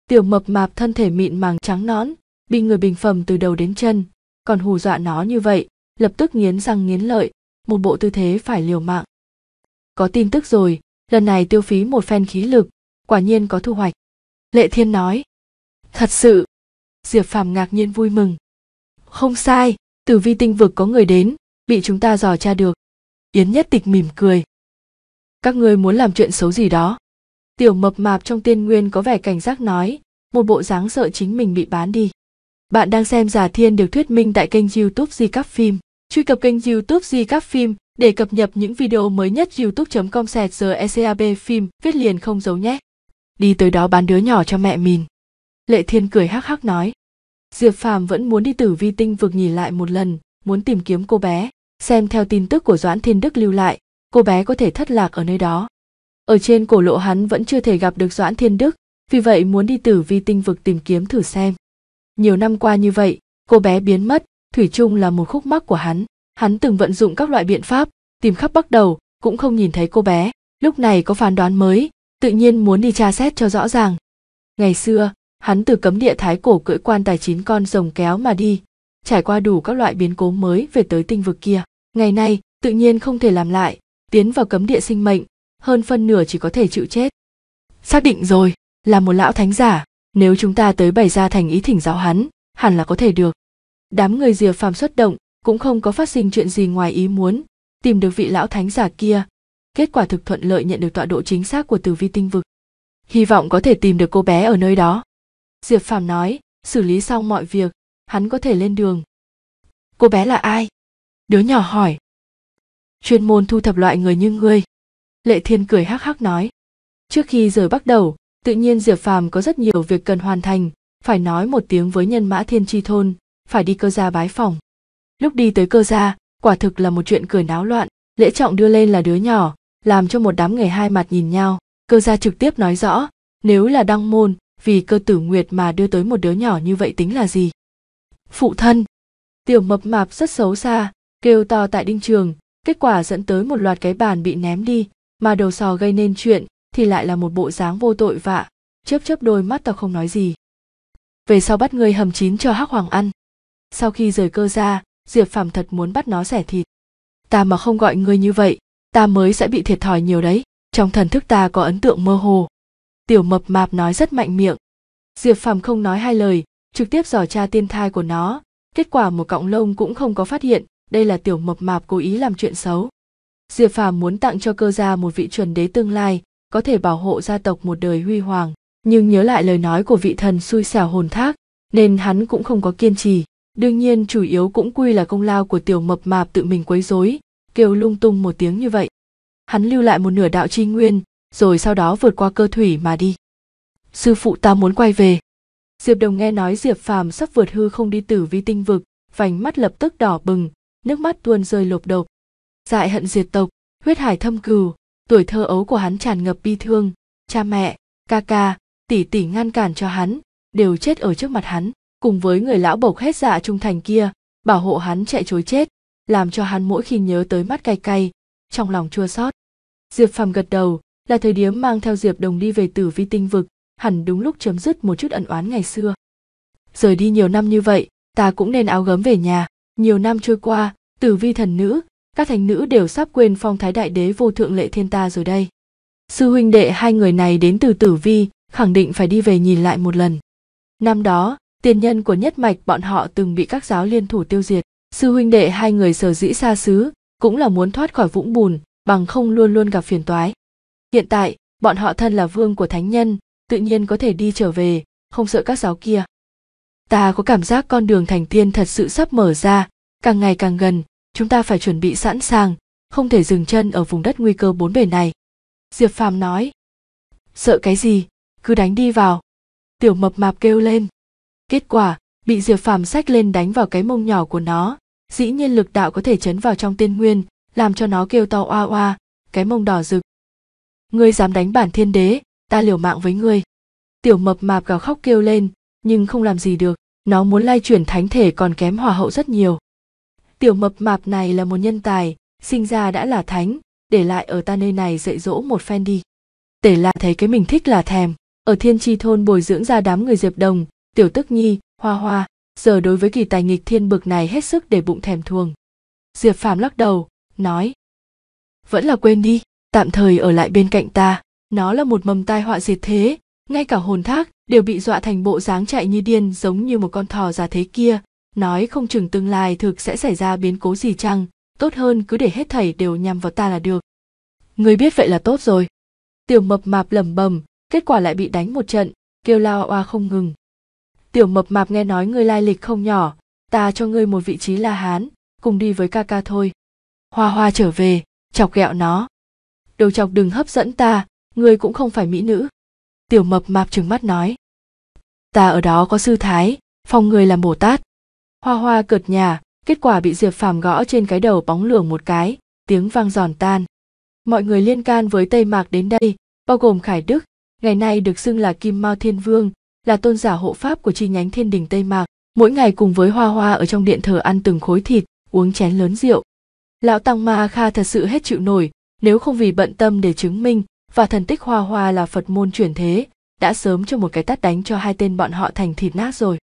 tiểu mập mạp thân thể mịn màng trắng nõn bị người bình phẩm từ đầu đến chân còn hù dọa nó như vậy lập tức nghiến răng nghiến lợi một bộ tư thế phải liều mạng có tin tức rồi lần này tiêu phí một phen khí lực quả nhiên có thu hoạch lệ thiên nói thật sự diệp phàm ngạc nhiên vui mừng không sai tử vi tinh vực có người đến bị chúng ta dò tra được yến nhất tịch mỉm cười các ngươi muốn làm chuyện xấu gì đó tiểu mập mạp trong tiên nguyên có vẻ cảnh giác nói một bộ dáng sợ chính mình bị bán đi bạn đang xem giả thiên được thuyết minh tại kênh youtube di các phim truy cập kênh youtube di các phim để cập nhật những video mới nhất youtube com sẹt giờ ecab phim viết liền không giấu nhé đi tới đó bán đứa nhỏ cho mẹ mình lệ thiên cười hắc hắc nói Diệp Phàm vẫn muốn đi tử vi tinh vực nhìn lại một lần, muốn tìm kiếm cô bé. Xem theo tin tức của Doãn Thiên Đức lưu lại, cô bé có thể thất lạc ở nơi đó. Ở trên cổ lộ hắn vẫn chưa thể gặp được Doãn Thiên Đức, vì vậy muốn đi tử vi tinh vực tìm kiếm thử xem. Nhiều năm qua như vậy, cô bé biến mất, Thủy chung là một khúc mắc của hắn. Hắn từng vận dụng các loại biện pháp, tìm khắp bắt đầu, cũng không nhìn thấy cô bé. Lúc này có phán đoán mới, tự nhiên muốn đi tra xét cho rõ ràng. Ngày xưa, hắn từ cấm địa thái cổ cưỡi quan tài chín con rồng kéo mà đi trải qua đủ các loại biến cố mới về tới tinh vực kia ngày nay tự nhiên không thể làm lại tiến vào cấm địa sinh mệnh hơn phân nửa chỉ có thể chịu chết xác định rồi là một lão thánh giả nếu chúng ta tới bày ra thành ý thỉnh giáo hắn hẳn là có thể được đám người diệp phàm xuất động cũng không có phát sinh chuyện gì ngoài ý muốn tìm được vị lão thánh giả kia kết quả thực thuận lợi nhận được tọa độ chính xác của tử vi tinh vực hy vọng có thể tìm được cô bé ở nơi đó diệp phàm nói xử lý xong mọi việc hắn có thể lên đường cô bé là ai đứa nhỏ hỏi chuyên môn thu thập loại người như ngươi lệ thiên cười hắc hắc nói trước khi rời bắt đầu tự nhiên diệp phàm có rất nhiều việc cần hoàn thành phải nói một tiếng với nhân mã thiên tri thôn phải đi cơ gia bái phòng lúc đi tới cơ gia quả thực là một chuyện cười náo loạn lễ trọng đưa lên là đứa nhỏ làm cho một đám người hai mặt nhìn nhau cơ gia trực tiếp nói rõ nếu là đăng môn vì cơ tử nguyệt mà đưa tới một đứa nhỏ như vậy tính là gì phụ thân tiểu mập mạp rất xấu xa kêu to tại đinh trường kết quả dẫn tới một loạt cái bàn bị ném đi mà đầu sò gây nên chuyện thì lại là một bộ dáng vô tội vạ chớp chớp đôi mắt tao không nói gì về sau bắt ngươi hầm chín cho hắc hoàng ăn sau khi rời cơ ra diệp phàm thật muốn bắt nó rẻ thịt ta mà không gọi ngươi như vậy ta mới sẽ bị thiệt thòi nhiều đấy trong thần thức ta có ấn tượng mơ hồ tiểu mập mạp nói rất mạnh miệng diệp phàm không nói hai lời trực tiếp dò tra tiên thai của nó kết quả một cọng lông cũng không có phát hiện đây là tiểu mập mạp cố ý làm chuyện xấu diệp phàm muốn tặng cho cơ gia một vị chuẩn đế tương lai có thể bảo hộ gia tộc một đời huy hoàng nhưng nhớ lại lời nói của vị thần xui xẻo hồn thác nên hắn cũng không có kiên trì đương nhiên chủ yếu cũng quy là công lao của tiểu mập mạp tự mình quấy rối kêu lung tung một tiếng như vậy hắn lưu lại một nửa đạo chi nguyên rồi sau đó vượt qua cơ thủy mà đi. Sư phụ ta muốn quay về. Diệp Đồng nghe nói Diệp Phàm sắp vượt hư không đi tử vi tinh vực, vành mắt lập tức đỏ bừng, nước mắt tuôn rơi lộp độp. Dại hận diệt tộc, huyết hải thâm cừu, tuổi thơ ấu của hắn tràn ngập bi thương, cha mẹ, ca ca, tỷ tỷ ngăn cản cho hắn, đều chết ở trước mặt hắn, cùng với người lão bộc hết dạ trung thành kia, bảo hộ hắn chạy chối chết, làm cho hắn mỗi khi nhớ tới mắt cay cay, trong lòng chua xót. Diệp Phàm gật đầu, là thời điểm mang theo diệp đồng đi về tử vi tinh vực hẳn đúng lúc chấm dứt một chút ẩn oán ngày xưa rời đi nhiều năm như vậy ta cũng nên áo gấm về nhà nhiều năm trôi qua tử vi thần nữ các thành nữ đều sắp quên phong thái đại đế vô thượng lệ thiên ta rồi đây sư huynh đệ hai người này đến từ tử vi khẳng định phải đi về nhìn lại một lần năm đó tiền nhân của nhất mạch bọn họ từng bị các giáo liên thủ tiêu diệt sư huynh đệ hai người sở dĩ xa xứ cũng là muốn thoát khỏi vũng bùn bằng không luôn luôn gặp phiền toái hiện tại bọn họ thân là vương của thánh nhân tự nhiên có thể đi trở về không sợ các giáo kia ta có cảm giác con đường thành tiên thật sự sắp mở ra càng ngày càng gần chúng ta phải chuẩn bị sẵn sàng không thể dừng chân ở vùng đất nguy cơ bốn bề này diệp phàm nói sợ cái gì cứ đánh đi vào tiểu mập mạp kêu lên kết quả bị diệp phàm sách lên đánh vào cái mông nhỏ của nó dĩ nhiên lực đạo có thể chấn vào trong tiên nguyên làm cho nó kêu to oa oa cái mông đỏ rực ngươi dám đánh bản thiên đế ta liều mạng với ngươi tiểu mập mạp gào khóc kêu lên nhưng không làm gì được nó muốn lai chuyển thánh thể còn kém hòa hậu rất nhiều tiểu mập mạp này là một nhân tài sinh ra đã là thánh để lại ở ta nơi này dạy dỗ một phen đi tể là thấy cái mình thích là thèm ở thiên tri thôn bồi dưỡng ra đám người diệp đồng tiểu tức nhi hoa hoa giờ đối với kỳ tài nghịch thiên bực này hết sức để bụng thèm thuồng diệp phàm lắc đầu nói vẫn là quên đi tạm thời ở lại bên cạnh ta nó là một mầm tai họa diệt thế ngay cả hồn thác đều bị dọa thành bộ dáng chạy như điên giống như một con thỏ già thế kia nói không chừng tương lai thực sẽ xảy ra biến cố gì chăng tốt hơn cứ để hết thảy đều nhằm vào ta là được người biết vậy là tốt rồi tiểu mập mạp lẩm bẩm kết quả lại bị đánh một trận kêu lao oa không ngừng tiểu mập mạp nghe nói ngươi lai lịch không nhỏ ta cho ngươi một vị trí la hán cùng đi với ca ca thôi hoa hoa trở về chọc ghẹo nó đầu chọc đừng hấp dẫn ta ngươi cũng không phải mỹ nữ tiểu mập mạp trừng mắt nói ta ở đó có sư thái phong người làm bồ tát hoa hoa cợt nhà kết quả bị diệp phàm gõ trên cái đầu bóng lửa một cái tiếng vang giòn tan mọi người liên can với tây mạc đến đây bao gồm khải đức ngày nay được xưng là kim mao thiên vương là tôn giả hộ pháp của chi nhánh thiên đình tây mạc mỗi ngày cùng với hoa hoa ở trong điện thờ ăn từng khối thịt uống chén lớn rượu lão tăng ma kha thật sự hết chịu nổi nếu không vì bận tâm để chứng minh và thần tích hoa hoa là phật môn chuyển thế đã sớm cho một cái tát đánh cho hai tên bọn họ thành thịt nát rồi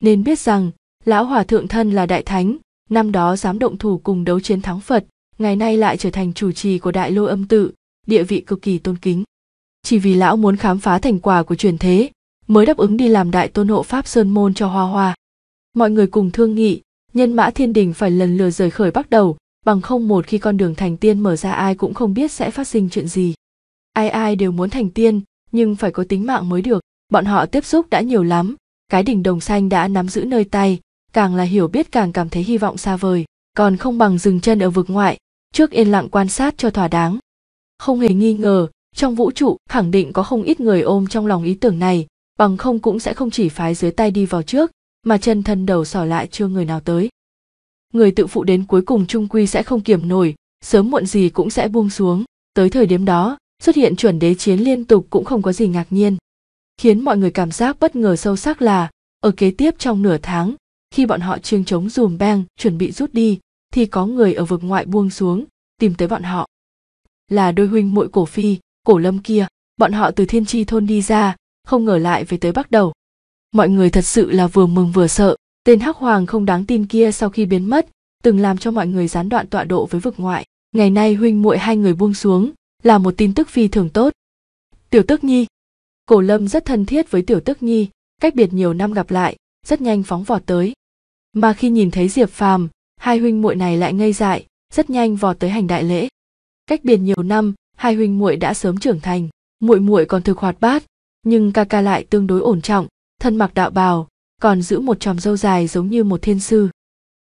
nên biết rằng lão hòa thượng thân là đại thánh năm đó dám động thủ cùng đấu chiến thắng phật ngày nay lại trở thành chủ trì của đại lô âm tự địa vị cực kỳ tôn kính chỉ vì lão muốn khám phá thành quả của truyền thế mới đáp ứng đi làm đại tôn hộ pháp sơn môn cho hoa hoa mọi người cùng thương nghị nhân mã thiên đình phải lần lừa rời khởi bắt đầu bằng không một khi con đường thành tiên mở ra ai cũng không biết sẽ phát sinh chuyện gì ai ai đều muốn thành tiên nhưng phải có tính mạng mới được bọn họ tiếp xúc đã nhiều lắm cái đỉnh đồng xanh đã nắm giữ nơi tay càng là hiểu biết càng cảm thấy hy vọng xa vời còn không bằng dừng chân ở vực ngoại trước yên lặng quan sát cho thỏa đáng không hề nghi ngờ trong vũ trụ khẳng định có không ít người ôm trong lòng ý tưởng này bằng không cũng sẽ không chỉ phái dưới tay đi vào trước mà chân thân đầu sỏ lại chưa người nào tới người tự phụ đến cuối cùng trung quy sẽ không kiểm nổi sớm muộn gì cũng sẽ buông xuống tới thời điểm đó xuất hiện chuẩn đế chiến liên tục cũng không có gì ngạc nhiên khiến mọi người cảm giác bất ngờ sâu sắc là ở kế tiếp trong nửa tháng khi bọn họ chiêng chống dùm beng chuẩn bị rút đi thì có người ở vực ngoại buông xuống tìm tới bọn họ là đôi huynh muội cổ phi cổ lâm kia bọn họ từ thiên tri thôn đi ra không ngờ lại về tới bắt đầu mọi người thật sự là vừa mừng vừa sợ Tên Hắc Hoàng không đáng tin kia sau khi biến mất, từng làm cho mọi người gián đoạn tọa độ với vực ngoại. Ngày nay huynh muội hai người buông xuống, là một tin tức phi thường tốt. Tiểu Tức Nhi Cổ Lâm rất thân thiết với Tiểu Tức Nhi, cách biệt nhiều năm gặp lại, rất nhanh phóng vọt tới. Mà khi nhìn thấy Diệp Phàm, hai huynh muội này lại ngây dại, rất nhanh vò tới hành đại lễ. Cách biệt nhiều năm, hai huynh muội đã sớm trưởng thành, muội muội còn thực hoạt bát, nhưng ca ca lại tương đối ổn trọng, thân mặc đạo bào, còn giữ một tròm râu dài giống như một thiên sư.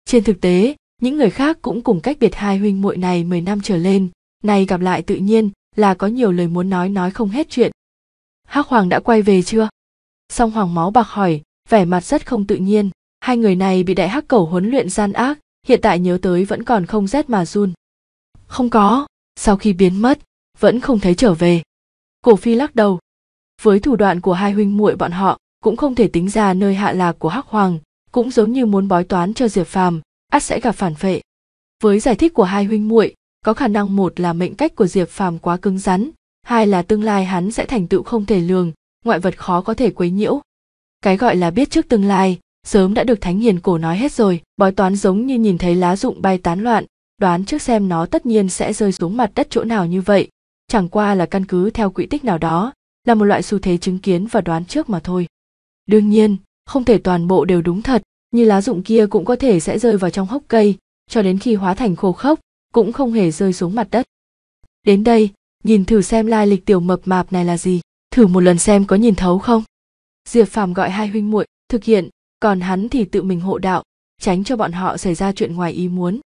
Trên thực tế, những người khác cũng cùng cách biệt hai huynh muội này 10 năm trở lên, nay gặp lại tự nhiên là có nhiều lời muốn nói nói không hết chuyện. Hắc Hoàng đã quay về chưa? Song Hoàng máu bạc hỏi, vẻ mặt rất không tự nhiên, hai người này bị đại hắc cẩu huấn luyện gian ác, hiện tại nhớ tới vẫn còn không rét mà run. Không có, sau khi biến mất, vẫn không thấy trở về. Cổ Phi lắc đầu. Với thủ đoạn của hai huynh muội bọn họ, cũng không thể tính ra nơi hạ lạc của hắc hoàng cũng giống như muốn bói toán cho diệp phàm ắt sẽ gặp phản phệ với giải thích của hai huynh muội có khả năng một là mệnh cách của diệp phàm quá cứng rắn hai là tương lai hắn sẽ thành tựu không thể lường ngoại vật khó có thể quấy nhiễu cái gọi là biết trước tương lai sớm đã được thánh hiền cổ nói hết rồi bói toán giống như nhìn thấy lá rụng bay tán loạn đoán trước xem nó tất nhiên sẽ rơi xuống mặt đất chỗ nào như vậy chẳng qua là căn cứ theo quỹ tích nào đó là một loại xu thế chứng kiến và đoán trước mà thôi đương nhiên không thể toàn bộ đều đúng thật như lá rụng kia cũng có thể sẽ rơi vào trong hốc cây cho đến khi hóa thành khô khốc cũng không hề rơi xuống mặt đất đến đây nhìn thử xem lai lịch tiểu mập mạp này là gì thử một lần xem có nhìn thấu không diệp phàm gọi hai huynh muội thực hiện còn hắn thì tự mình hộ đạo tránh cho bọn họ xảy ra chuyện ngoài ý muốn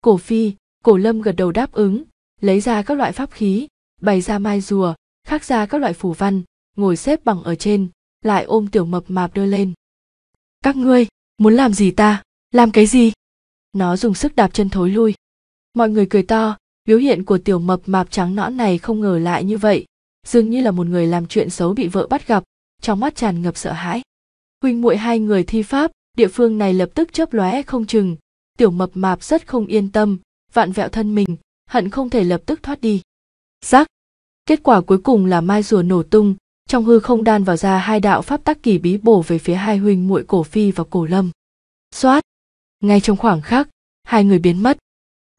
cổ phi cổ lâm gật đầu đáp ứng lấy ra các loại pháp khí bày ra mai rùa khắc ra các loại phù văn ngồi xếp bằng ở trên lại ôm tiểu mập mạp đưa lên các ngươi muốn làm gì ta làm cái gì nó dùng sức đạp chân thối lui mọi người cười to biểu hiện của tiểu mập mạp trắng nõn này không ngờ lại như vậy dường như là một người làm chuyện xấu bị vợ bắt gặp trong mắt tràn ngập sợ hãi huynh muội hai người thi pháp địa phương này lập tức chớp lóe không chừng tiểu mập mạp rất không yên tâm vạn vẹo thân mình hận không thể lập tức thoát đi rắc kết quả cuối cùng là mai rùa nổ tung trong hư không đan vào ra hai đạo pháp tắc kỳ bí bổ về phía hai huynh muội cổ phi và cổ lâm xoát ngay trong khoảng khắc hai người biến mất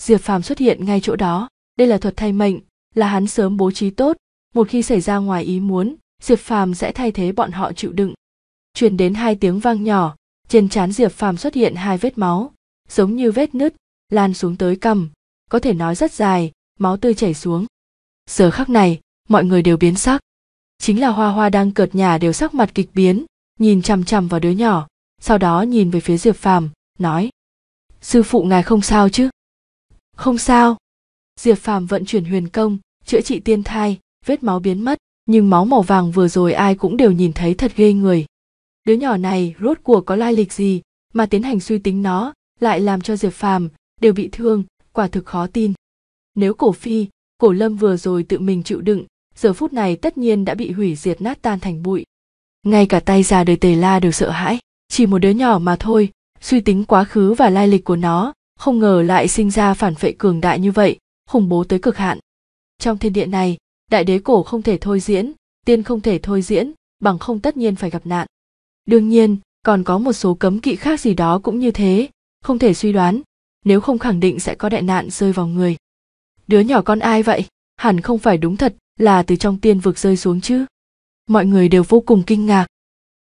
diệp phàm xuất hiện ngay chỗ đó đây là thuật thay mệnh là hắn sớm bố trí tốt một khi xảy ra ngoài ý muốn diệp phàm sẽ thay thế bọn họ chịu đựng truyền đến hai tiếng vang nhỏ trên trán diệp phàm xuất hiện hai vết máu giống như vết nứt lan xuống tới cằm có thể nói rất dài máu tươi chảy xuống giờ khắc này mọi người đều biến sắc chính là hoa hoa đang cợt nhà đều sắc mặt kịch biến nhìn chằm chằm vào đứa nhỏ sau đó nhìn về phía diệp phàm nói sư phụ ngài không sao chứ không sao diệp phàm vận chuyển huyền công chữa trị tiên thai vết máu biến mất nhưng máu màu vàng vừa rồi ai cũng đều nhìn thấy thật ghê người đứa nhỏ này rốt cuộc có lai lịch gì mà tiến hành suy tính nó lại làm cho diệp phàm đều bị thương quả thực khó tin nếu cổ phi cổ lâm vừa rồi tự mình chịu đựng giờ phút này tất nhiên đã bị hủy diệt nát tan thành bụi ngay cả tay già đời tề la đều sợ hãi chỉ một đứa nhỏ mà thôi suy tính quá khứ và lai lịch của nó không ngờ lại sinh ra phản phệ cường đại như vậy khủng bố tới cực hạn trong thiên địa này đại đế cổ không thể thôi diễn tiên không thể thôi diễn bằng không tất nhiên phải gặp nạn đương nhiên còn có một số cấm kỵ khác gì đó cũng như thế không thể suy đoán nếu không khẳng định sẽ có đại nạn rơi vào người đứa nhỏ con ai vậy hẳn không phải đúng thật là từ trong tiên vực rơi xuống chứ mọi người đều vô cùng kinh ngạc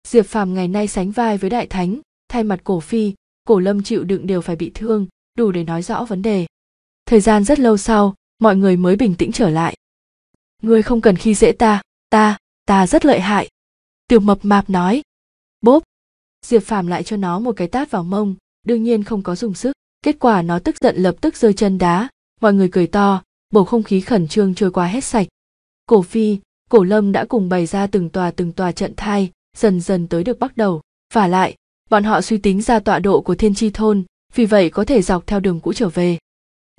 diệp phàm ngày nay sánh vai với đại thánh thay mặt cổ phi cổ lâm chịu đựng đều phải bị thương đủ để nói rõ vấn đề thời gian rất lâu sau mọi người mới bình tĩnh trở lại ngươi không cần khi dễ ta ta ta rất lợi hại tiểu mập mạp nói bốp diệp phàm lại cho nó một cái tát vào mông đương nhiên không có dùng sức kết quả nó tức giận lập tức rơi chân đá mọi người cười to bầu không khí khẩn trương trôi qua hết sạch cổ phi cổ lâm đã cùng bày ra từng tòa từng tòa trận thai dần dần tới được bắt đầu và lại bọn họ suy tính ra tọa độ của thiên tri thôn vì vậy có thể dọc theo đường cũ trở về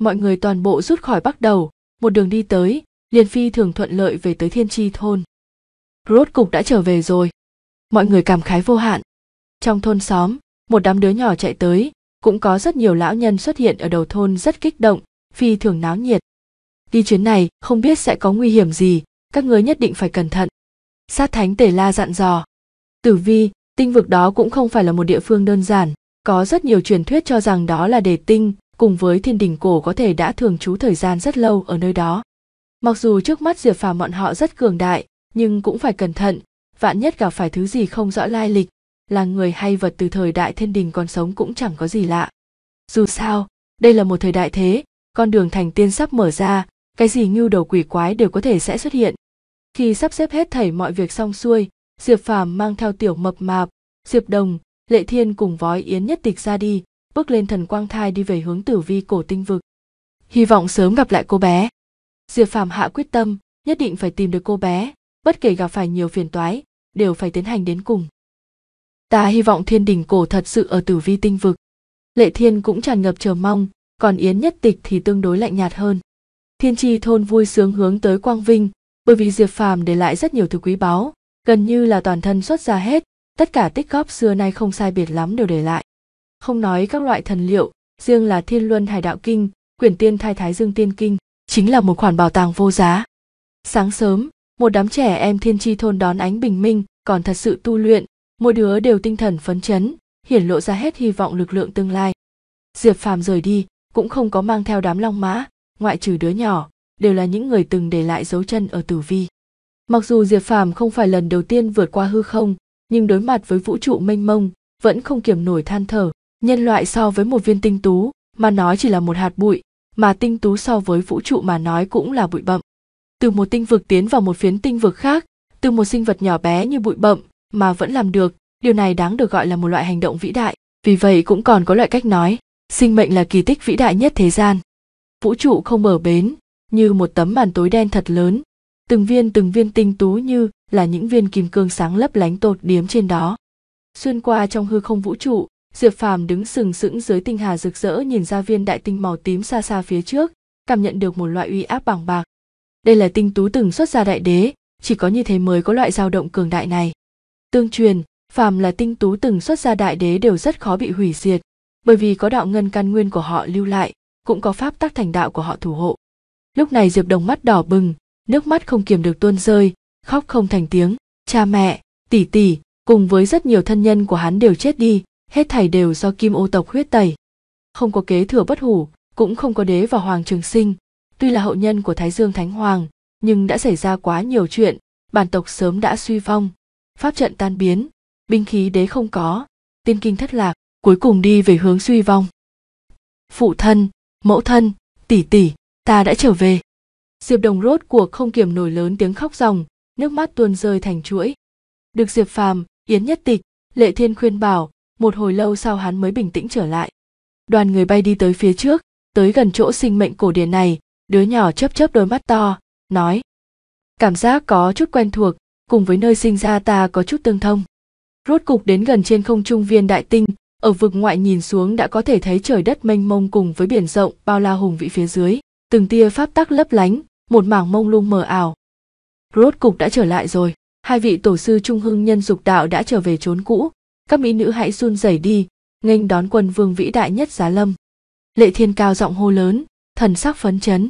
mọi người toàn bộ rút khỏi bắt đầu một đường đi tới liền phi thường thuận lợi về tới thiên tri thôn rốt cục đã trở về rồi mọi người cảm khái vô hạn trong thôn xóm một đám đứa nhỏ chạy tới cũng có rất nhiều lão nhân xuất hiện ở đầu thôn rất kích động phi thường náo nhiệt đi chuyến này không biết sẽ có nguy hiểm gì các ngươi nhất định phải cẩn thận sát thánh tể la dặn dò tử vi tinh vực đó cũng không phải là một địa phương đơn giản có rất nhiều truyền thuyết cho rằng đó là đề tinh cùng với thiên đình cổ có thể đã thường trú thời gian rất lâu ở nơi đó mặc dù trước mắt diệp phàm bọn họ rất cường đại nhưng cũng phải cẩn thận vạn nhất gặp phải thứ gì không rõ lai lịch là người hay vật từ thời đại thiên đình còn sống cũng chẳng có gì lạ dù sao đây là một thời đại thế con đường thành tiên sắp mở ra cái gì ngưu đầu quỷ quái đều có thể sẽ xuất hiện khi sắp xếp hết thảy mọi việc xong xuôi diệp phàm mang theo tiểu mập mạp diệp đồng lệ thiên cùng vói yến nhất tịch ra đi bước lên thần quang thai đi về hướng tử vi cổ tinh vực hy vọng sớm gặp lại cô bé diệp phàm hạ quyết tâm nhất định phải tìm được cô bé bất kể gặp phải nhiều phiền toái đều phải tiến hành đến cùng ta hy vọng thiên đình cổ thật sự ở tử vi tinh vực lệ thiên cũng tràn ngập chờ mong còn yến nhất tịch thì tương đối lạnh nhạt hơn Thiên tri thôn vui sướng hướng tới quang vinh, bởi vì Diệp Phàm để lại rất nhiều thứ quý báu, gần như là toàn thân xuất ra hết, tất cả tích góp xưa nay không sai biệt lắm đều để lại. Không nói các loại thần liệu, riêng là Thiên Luân Hải Đạo Kinh, Quyển Tiên Thai Thái Dương Tiên Kinh, chính là một khoản bảo tàng vô giá. Sáng sớm, một đám trẻ em Thiên Tri thôn đón ánh bình minh, còn thật sự tu luyện, mỗi đứa đều tinh thần phấn chấn, hiển lộ ra hết hy vọng lực lượng tương lai. Diệp Phàm rời đi, cũng không có mang theo đám long mã, ngoại trừ đứa nhỏ đều là những người từng để lại dấu chân ở tử vi mặc dù diệp phàm không phải lần đầu tiên vượt qua hư không nhưng đối mặt với vũ trụ mênh mông vẫn không kiềm nổi than thở nhân loại so với một viên tinh tú mà nói chỉ là một hạt bụi mà tinh tú so với vũ trụ mà nói cũng là bụi bậm từ một tinh vực tiến vào một phiến tinh vực khác từ một sinh vật nhỏ bé như bụi bậm mà vẫn làm được điều này đáng được gọi là một loại hành động vĩ đại vì vậy cũng còn có loại cách nói sinh mệnh là kỳ tích vĩ đại nhất thế gian vũ trụ không mở bến như một tấm màn tối đen thật lớn từng viên từng viên tinh tú như là những viên kim cương sáng lấp lánh tột điếm trên đó xuyên qua trong hư không vũ trụ diệp phàm đứng sừng sững dưới tinh hà rực rỡ nhìn ra viên đại tinh màu tím xa xa phía trước cảm nhận được một loại uy áp bằng bạc đây là tinh tú từng xuất ra đại đế chỉ có như thế mới có loại dao động cường đại này tương truyền phàm là tinh tú từng xuất ra đại đế đều rất khó bị hủy diệt bởi vì có đạo ngân căn nguyên của họ lưu lại cũng có pháp tắc thành đạo của họ thủ hộ lúc này diệp đồng mắt đỏ bừng nước mắt không kiềm được tuôn rơi khóc không thành tiếng cha mẹ tỷ tỷ cùng với rất nhiều thân nhân của hắn đều chết đi hết thảy đều do kim ô tộc huyết tẩy không có kế thừa bất hủ cũng không có đế và hoàng trường sinh tuy là hậu nhân của thái dương thánh hoàng nhưng đã xảy ra quá nhiều chuyện bản tộc sớm đã suy vong pháp trận tan biến binh khí đế không có tiên kinh thất lạc cuối cùng đi về hướng suy vong phụ thân mẫu thân tỷ tỷ ta đã trở về diệp đồng rốt cuộc không kiềm nổi lớn tiếng khóc ròng nước mắt tuôn rơi thành chuỗi được diệp phàm yến nhất tịch lệ thiên khuyên bảo một hồi lâu sau hắn mới bình tĩnh trở lại đoàn người bay đi tới phía trước tới gần chỗ sinh mệnh cổ điển này đứa nhỏ chớp chớp đôi mắt to nói cảm giác có chút quen thuộc cùng với nơi sinh ra ta có chút tương thông rốt cục đến gần trên không trung viên đại tinh ở vực ngoại nhìn xuống đã có thể thấy trời đất mênh mông cùng với biển rộng bao la hùng vĩ phía dưới từng tia pháp tắc lấp lánh một mảng mông lung mờ ảo rốt cục đã trở lại rồi hai vị tổ sư trung hưng nhân dục đạo đã trở về chốn cũ các mỹ nữ hãy run rẩy đi nghênh đón quân vương vĩ đại nhất giá lâm lệ thiên cao giọng hô lớn thần sắc phấn chấn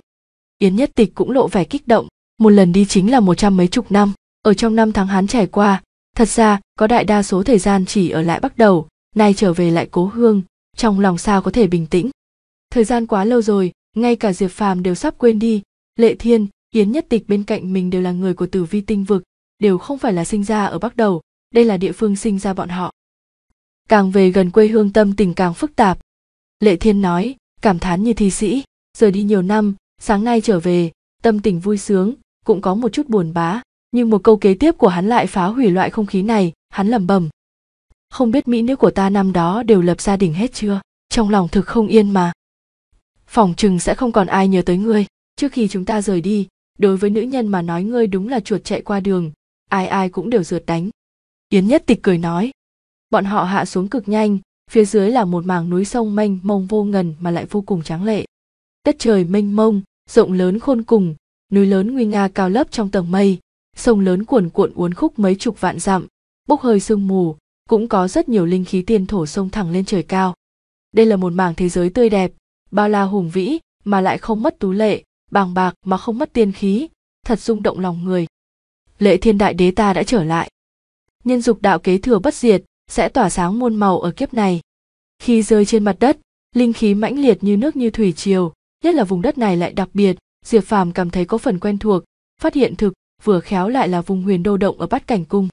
yến nhất tịch cũng lộ vẻ kích động một lần đi chính là một trăm mấy chục năm ở trong năm tháng hán trải qua thật ra có đại đa số thời gian chỉ ở lại bắt đầu nay trở về lại cố hương trong lòng sao có thể bình tĩnh thời gian quá lâu rồi ngay cả diệp phàm đều sắp quên đi lệ thiên yến nhất tịch bên cạnh mình đều là người của tử vi tinh vực đều không phải là sinh ra ở bắc đầu đây là địa phương sinh ra bọn họ càng về gần quê hương tâm tình càng phức tạp lệ thiên nói cảm thán như thi sĩ rời đi nhiều năm sáng nay trở về tâm tình vui sướng cũng có một chút buồn bã nhưng một câu kế tiếp của hắn lại phá hủy loại không khí này hắn lẩm bẩm không biết mỹ nữ của ta năm đó đều lập gia đình hết chưa trong lòng thực không yên mà phòng chừng sẽ không còn ai nhớ tới ngươi trước khi chúng ta rời đi đối với nữ nhân mà nói ngươi đúng là chuột chạy qua đường ai ai cũng đều rượt đánh yến nhất tịch cười nói bọn họ hạ xuống cực nhanh phía dưới là một mảng núi sông mênh mông vô ngần mà lại vô cùng tráng lệ đất trời mênh mông rộng lớn khôn cùng núi lớn nguy nga cao lấp trong tầng mây sông lớn cuồn cuộn uốn khúc mấy chục vạn dặm bốc hơi sương mù cũng có rất nhiều linh khí tiên thổ sông thẳng lên trời cao đây là một mảng thế giới tươi đẹp bao la hùng vĩ mà lại không mất tú lệ bàng bạc mà không mất tiên khí thật rung động lòng người lệ thiên đại đế ta đã trở lại nhân dục đạo kế thừa bất diệt sẽ tỏa sáng muôn màu ở kiếp này khi rơi trên mặt đất linh khí mãnh liệt như nước như thủy triều nhất là vùng đất này lại đặc biệt diệp phàm cảm thấy có phần quen thuộc phát hiện thực vừa khéo lại là vùng huyền đô động ở bát cảnh cung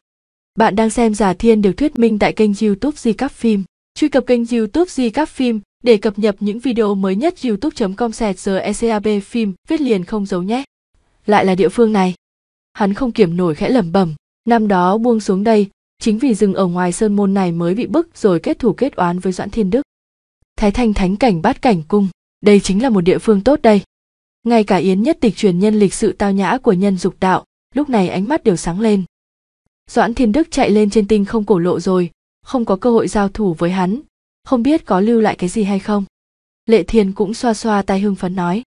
bạn đang xem Giả Thiên được thuyết minh tại kênh YouTube Di Cắp Phim. Truy cập kênh YouTube Di Cắp Phim để cập nhật những video mới nhất youtube.com sẹt giờ ECAB phim viết liền không giấu nhé. Lại là địa phương này. Hắn không kiểm nổi khẽ lẩm bẩm, năm đó buông xuống đây, chính vì rừng ở ngoài sơn môn này mới bị bức rồi kết thủ kết oán với Doãn Thiên Đức. Thái Thanh thánh cảnh bát cảnh cung, đây chính là một địa phương tốt đây. Ngay cả Yến nhất tịch truyền nhân lịch sự tao nhã của nhân dục đạo, lúc này ánh mắt đều sáng lên doãn thiên đức chạy lên trên tinh không cổ lộ rồi không có cơ hội giao thủ với hắn không biết có lưu lại cái gì hay không lệ thiên cũng xoa xoa tay hưng phấn nói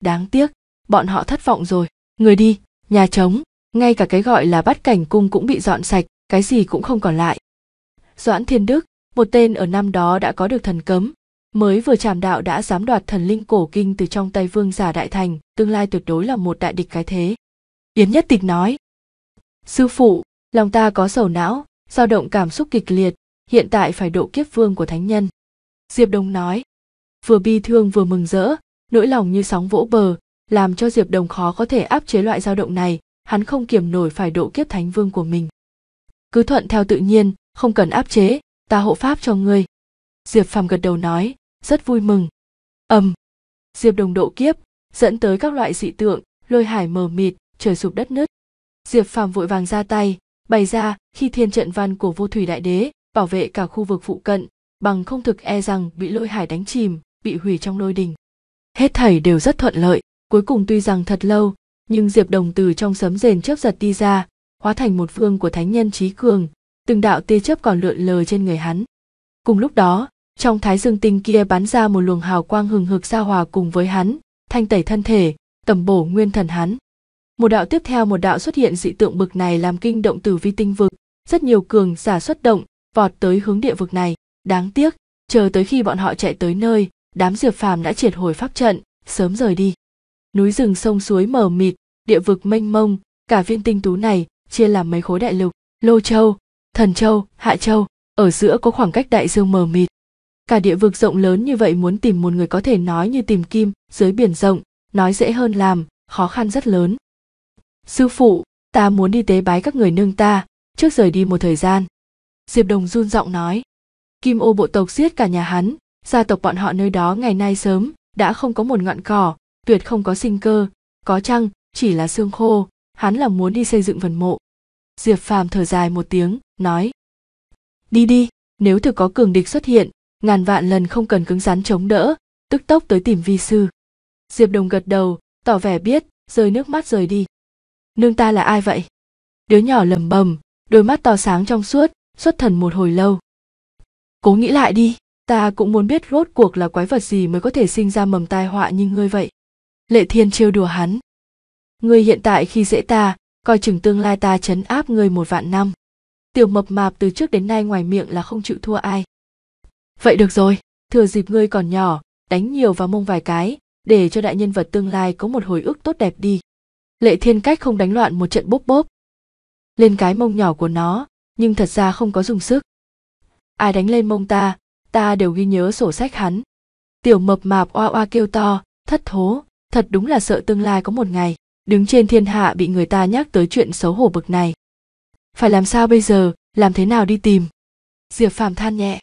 đáng tiếc bọn họ thất vọng rồi người đi nhà trống ngay cả cái gọi là bắt cảnh cung cũng bị dọn sạch cái gì cũng không còn lại doãn thiên đức một tên ở năm đó đã có được thần cấm mới vừa chạm đạo đã dám đoạt thần linh cổ kinh từ trong tay vương giả đại thành tương lai tuyệt đối là một đại địch cái thế yến nhất tịch nói sư phụ lòng ta có sầu não dao động cảm xúc kịch liệt hiện tại phải độ kiếp vương của thánh nhân diệp đồng nói vừa bi thương vừa mừng rỡ nỗi lòng như sóng vỗ bờ làm cho diệp đồng khó có thể áp chế loại dao động này hắn không kiểm nổi phải độ kiếp thánh vương của mình cứ thuận theo tự nhiên không cần áp chế ta hộ pháp cho ngươi diệp phàm gật đầu nói rất vui mừng ầm diệp đồng độ kiếp dẫn tới các loại dị tượng lôi hải mờ mịt trời sụp đất nứt diệp phàm vội vàng ra tay Bày ra, khi thiên trận văn của vô thủy đại đế bảo vệ cả khu vực phụ cận, bằng không thực e rằng bị lỗi hải đánh chìm, bị hủy trong lôi đình. Hết thảy đều rất thuận lợi, cuối cùng tuy rằng thật lâu, nhưng Diệp Đồng từ trong sấm rền chớp giật đi ra, hóa thành một phương của thánh nhân trí cường, từng đạo tia chớp còn lượn lờ trên người hắn. Cùng lúc đó, trong thái dương tinh kia bắn ra một luồng hào quang hừng hực giao hòa cùng với hắn, thanh tẩy thân thể, tẩm bổ nguyên thần hắn một đạo tiếp theo một đạo xuất hiện dị tượng bực này làm kinh động tử vi tinh vực rất nhiều cường giả xuất động vọt tới hướng địa vực này đáng tiếc chờ tới khi bọn họ chạy tới nơi đám diệp phàm đã triệt hồi pháp trận sớm rời đi núi rừng sông suối mở mịt địa vực mênh mông cả viên tinh tú này chia làm mấy khối đại lục lô châu thần châu hạ châu ở giữa có khoảng cách đại dương mờ mịt cả địa vực rộng lớn như vậy muốn tìm một người có thể nói như tìm kim dưới biển rộng nói dễ hơn làm khó khăn rất lớn sư phụ ta muốn đi tế bái các người nương ta trước rời đi một thời gian diệp đồng run giọng nói kim ô bộ tộc giết cả nhà hắn gia tộc bọn họ nơi đó ngày nay sớm đã không có một ngọn cỏ tuyệt không có sinh cơ có chăng chỉ là xương khô hắn là muốn đi xây dựng phần mộ diệp phàm thở dài một tiếng nói đi đi nếu thực có cường địch xuất hiện ngàn vạn lần không cần cứng rắn chống đỡ tức tốc tới tìm vi sư diệp đồng gật đầu tỏ vẻ biết rơi nước mắt rời đi nương ta là ai vậy đứa nhỏ lầm bầm đôi mắt to sáng trong suốt xuất thần một hồi lâu cố nghĩ lại đi ta cũng muốn biết rốt cuộc là quái vật gì mới có thể sinh ra mầm tai họa như ngươi vậy lệ thiên trêu đùa hắn ngươi hiện tại khi dễ ta coi chừng tương lai ta chấn áp ngươi một vạn năm tiểu mập mạp từ trước đến nay ngoài miệng là không chịu thua ai vậy được rồi thừa dịp ngươi còn nhỏ đánh nhiều vào mông vài cái để cho đại nhân vật tương lai có một hồi ức tốt đẹp đi lệ thiên cách không đánh loạn một trận bốp bốp lên cái mông nhỏ của nó nhưng thật ra không có dùng sức ai đánh lên mông ta ta đều ghi nhớ sổ sách hắn tiểu mập mạp oa oa kêu to thất thố thật đúng là sợ tương lai có một ngày đứng trên thiên hạ bị người ta nhắc tới chuyện xấu hổ bực này phải làm sao bây giờ làm thế nào đi tìm diệp phàm than nhẹ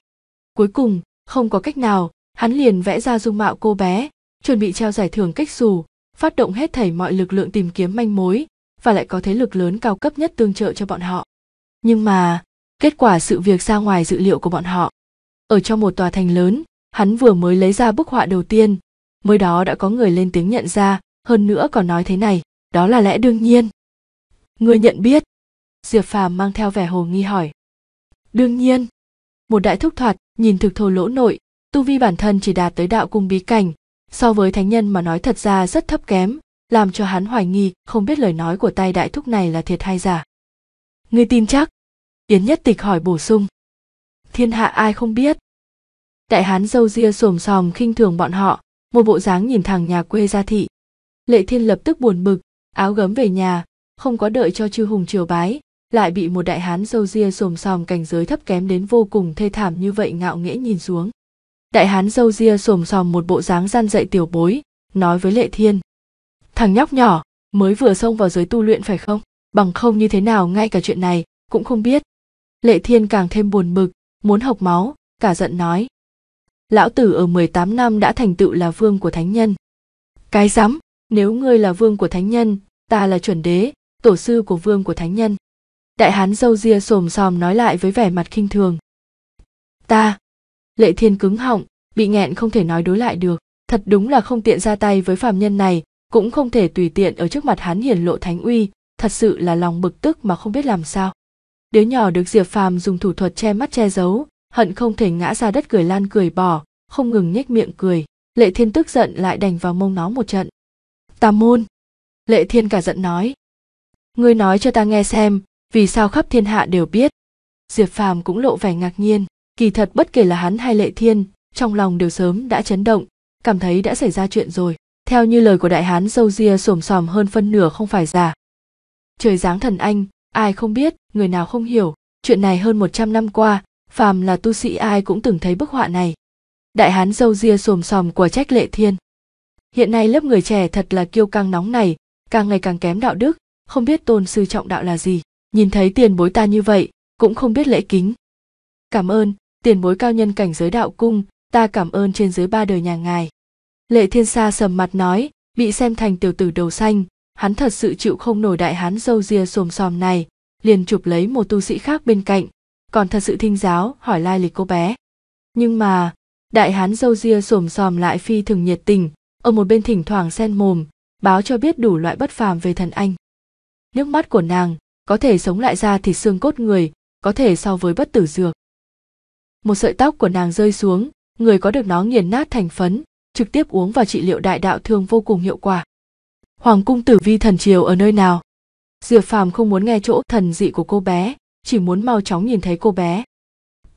cuối cùng không có cách nào hắn liền vẽ ra dung mạo cô bé chuẩn bị treo giải thưởng cách xù phát động hết thảy mọi lực lượng tìm kiếm manh mối và lại có thế lực lớn cao cấp nhất tương trợ cho bọn họ nhưng mà kết quả sự việc ra ngoài dự liệu của bọn họ ở trong một tòa thành lớn hắn vừa mới lấy ra bức họa đầu tiên mới đó đã có người lên tiếng nhận ra hơn nữa còn nói thế này đó là lẽ đương nhiên người nhận biết diệp phàm mang theo vẻ hồ nghi hỏi đương nhiên một đại thúc thoạt nhìn thực thô lỗ nội tu vi bản thân chỉ đạt tới đạo cung bí cảnh so với thánh nhân mà nói thật ra rất thấp kém làm cho hắn hoài nghi không biết lời nói của tay đại thúc này là thiệt hay giả ngươi tin chắc yến nhất tịch hỏi bổ sung thiên hạ ai không biết đại hán dâu ria xồm xòm khinh thường bọn họ một bộ dáng nhìn thẳng nhà quê gia thị lệ thiên lập tức buồn bực áo gấm về nhà không có đợi cho chư hùng triều bái lại bị một đại hán dâu ria xồm xòm cảnh giới thấp kém đến vô cùng thê thảm như vậy ngạo nghễ nhìn xuống đại hán râu ria xồm xòm một bộ dáng gian dạy tiểu bối nói với lệ thiên thằng nhóc nhỏ mới vừa xông vào giới tu luyện phải không bằng không như thế nào ngay cả chuyện này cũng không biết lệ thiên càng thêm buồn bực muốn học máu cả giận nói lão tử ở 18 năm đã thành tựu là vương của thánh nhân cái rắm nếu ngươi là vương của thánh nhân ta là chuẩn đế tổ sư của vương của thánh nhân đại hán râu ria xồm xòm nói lại với vẻ mặt khinh thường ta lệ thiên cứng họng bị nghẹn không thể nói đối lại được thật đúng là không tiện ra tay với phàm nhân này cũng không thể tùy tiện ở trước mặt hắn hiển lộ thánh uy thật sự là lòng bực tức mà không biết làm sao đứa nhỏ được diệp phàm dùng thủ thuật che mắt che giấu hận không thể ngã ra đất cười lan cười bỏ không ngừng nhếch miệng cười lệ thiên tức giận lại đành vào mông nó một trận tà môn lệ thiên cả giận nói ngươi nói cho ta nghe xem vì sao khắp thiên hạ đều biết diệp phàm cũng lộ vẻ ngạc nhiên kỳ thật bất kể là hắn hay lệ thiên trong lòng đều sớm đã chấn động cảm thấy đã xảy ra chuyện rồi theo như lời của đại hán dâu ria xổm xòm hơn phân nửa không phải giả trời giáng thần anh ai không biết người nào không hiểu chuyện này hơn một trăm năm qua phàm là tu sĩ ai cũng từng thấy bức họa này đại hán dâu ria xồm xòm của trách lệ thiên hiện nay lớp người trẻ thật là kiêu căng nóng này càng ngày càng kém đạo đức không biết tôn sư trọng đạo là gì nhìn thấy tiền bối ta như vậy cũng không biết lễ kính cảm ơn tiền bối cao nhân cảnh giới đạo cung ta cảm ơn trên dưới ba đời nhà ngài lệ thiên sa sầm mặt nói bị xem thành tiểu tử đầu xanh hắn thật sự chịu không nổi đại hán râu ria xồm xòm này liền chụp lấy một tu sĩ khác bên cạnh còn thật sự thinh giáo hỏi lai lịch cô bé nhưng mà đại hán râu ria xồm xòm lại phi thường nhiệt tình ở một bên thỉnh thoảng sen mồm báo cho biết đủ loại bất phàm về thần anh nước mắt của nàng có thể sống lại ra thì xương cốt người có thể so với bất tử dược một sợi tóc của nàng rơi xuống người có được nó nghiền nát thành phấn trực tiếp uống vào trị liệu đại đạo thương vô cùng hiệu quả hoàng cung tử vi thần triều ở nơi nào diệp phàm không muốn nghe chỗ thần dị của cô bé chỉ muốn mau chóng nhìn thấy cô bé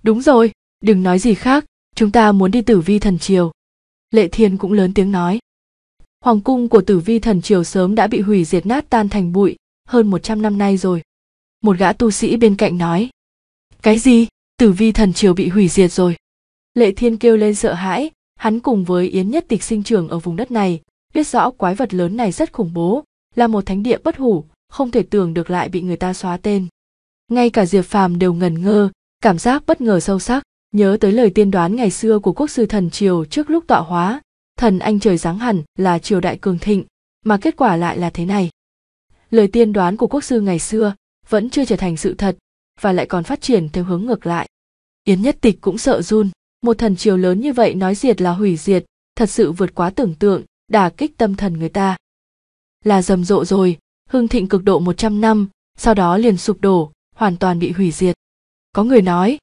đúng rồi đừng nói gì khác chúng ta muốn đi tử vi thần triều lệ thiên cũng lớn tiếng nói hoàng cung của tử vi thần triều sớm đã bị hủy diệt nát tan thành bụi hơn một trăm năm nay rồi. Một gã tu sĩ bên cạnh nói. Cái gì? tử vi thần triều bị hủy diệt rồi lệ thiên kêu lên sợ hãi hắn cùng với yến nhất tịch sinh trưởng ở vùng đất này biết rõ quái vật lớn này rất khủng bố là một thánh địa bất hủ không thể tưởng được lại bị người ta xóa tên ngay cả diệp phàm đều ngần ngơ cảm giác bất ngờ sâu sắc nhớ tới lời tiên đoán ngày xưa của quốc sư thần triều trước lúc tọa hóa thần anh trời giáng hẳn là triều đại cường thịnh mà kết quả lại là thế này lời tiên đoán của quốc sư ngày xưa vẫn chưa trở thành sự thật và lại còn phát triển theo hướng ngược lại yến nhất tịch cũng sợ run một thần triều lớn như vậy nói diệt là hủy diệt thật sự vượt quá tưởng tượng đả kích tâm thần người ta là rầm rộ rồi hưng thịnh cực độ 100 năm sau đó liền sụp đổ hoàn toàn bị hủy diệt có người nói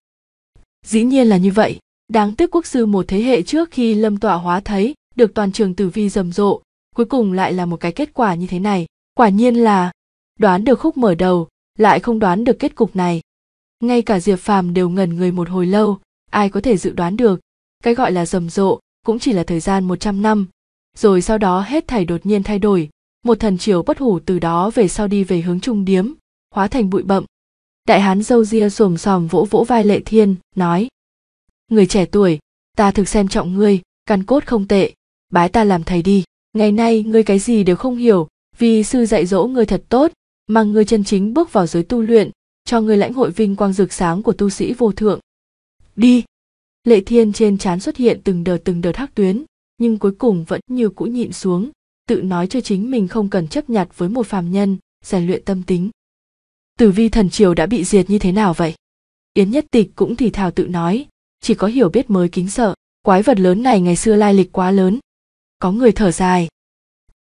dĩ nhiên là như vậy đáng tiếc quốc sư một thế hệ trước khi lâm tọa hóa thấy được toàn trường tử vi rầm rộ cuối cùng lại là một cái kết quả như thế này quả nhiên là đoán được khúc mở đầu lại không đoán được kết cục này ngay cả diệp phàm đều ngẩn người một hồi lâu ai có thể dự đoán được cái gọi là rầm rộ cũng chỉ là thời gian một trăm năm rồi sau đó hết thảy đột nhiên thay đổi một thần triều bất hủ từ đó về sau đi về hướng trung điếm hóa thành bụi bậm đại hán dâu ria xồm xòm vỗ vỗ vai lệ thiên nói người trẻ tuổi ta thực xem trọng ngươi căn cốt không tệ bái ta làm thầy đi ngày nay ngươi cái gì đều không hiểu vì sư dạy dỗ ngươi thật tốt mang ngươi chân chính bước vào giới tu luyện cho người lãnh hội vinh quang rực sáng của tu sĩ vô thượng. Đi! Lệ thiên trên trán xuất hiện từng đợt từng đợt hắc tuyến, nhưng cuối cùng vẫn như cũ nhịn xuống, tự nói cho chính mình không cần chấp nhặt với một phàm nhân, rèn luyện tâm tính. Tử vi thần triều đã bị diệt như thế nào vậy? Yến nhất tịch cũng thì thào tự nói, chỉ có hiểu biết mới kính sợ, quái vật lớn này ngày xưa lai lịch quá lớn. Có người thở dài.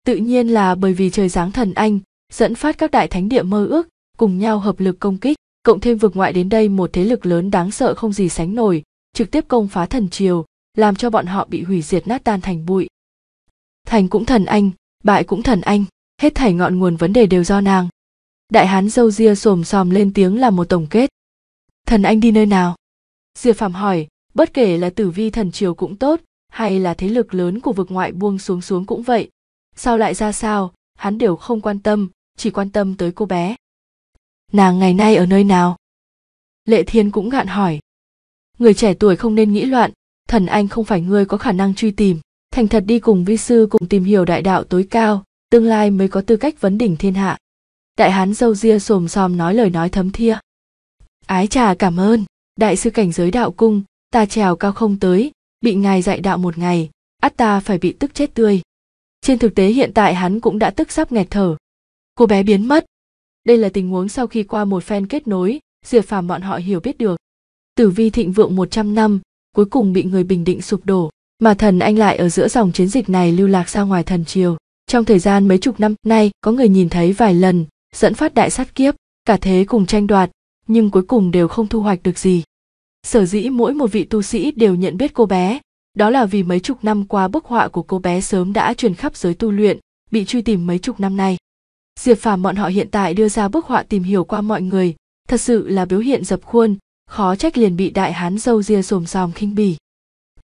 Tự nhiên là bởi vì trời giáng thần anh, dẫn phát các đại thánh địa mơ ước, cùng nhau hợp lực công kích cộng thêm vực ngoại đến đây một thế lực lớn đáng sợ không gì sánh nổi trực tiếp công phá thần triều làm cho bọn họ bị hủy diệt nát tan thành bụi thành cũng thần anh bại cũng thần anh hết thảy ngọn nguồn vấn đề đều do nàng đại hán dâu ria xồm xòm lên tiếng là một tổng kết thần anh đi nơi nào diệp phàm hỏi bất kể là tử vi thần triều cũng tốt hay là thế lực lớn của vực ngoại buông xuống xuống cũng vậy sao lại ra sao hắn đều không quan tâm chỉ quan tâm tới cô bé nàng ngày nay ở nơi nào lệ thiên cũng gạn hỏi người trẻ tuổi không nên nghĩ loạn thần anh không phải người có khả năng truy tìm thành thật đi cùng vi sư cùng tìm hiểu đại đạo tối cao tương lai mới có tư cách vấn đỉnh thiên hạ đại hán dâu ria xồm xòm nói lời nói thấm thia ái trà cảm ơn đại sư cảnh giới đạo cung ta trèo cao không tới bị ngài dạy đạo một ngày át ta phải bị tức chết tươi trên thực tế hiện tại hắn cũng đã tức sắp nghẹt thở cô bé biến mất đây là tình huống sau khi qua một phen kết nối diệp phàm bọn họ hiểu biết được tử vi thịnh vượng 100 năm cuối cùng bị người bình định sụp đổ mà thần anh lại ở giữa dòng chiến dịch này lưu lạc ra ngoài thần triều trong thời gian mấy chục năm nay có người nhìn thấy vài lần dẫn phát đại sát kiếp cả thế cùng tranh đoạt nhưng cuối cùng đều không thu hoạch được gì sở dĩ mỗi một vị tu sĩ đều nhận biết cô bé đó là vì mấy chục năm qua bức họa của cô bé sớm đã truyền khắp giới tu luyện bị truy tìm mấy chục năm nay diệp phàm bọn họ hiện tại đưa ra bức họa tìm hiểu qua mọi người thật sự là biểu hiện dập khuôn khó trách liền bị đại hán dâu ria xồm xòm khinh bỉ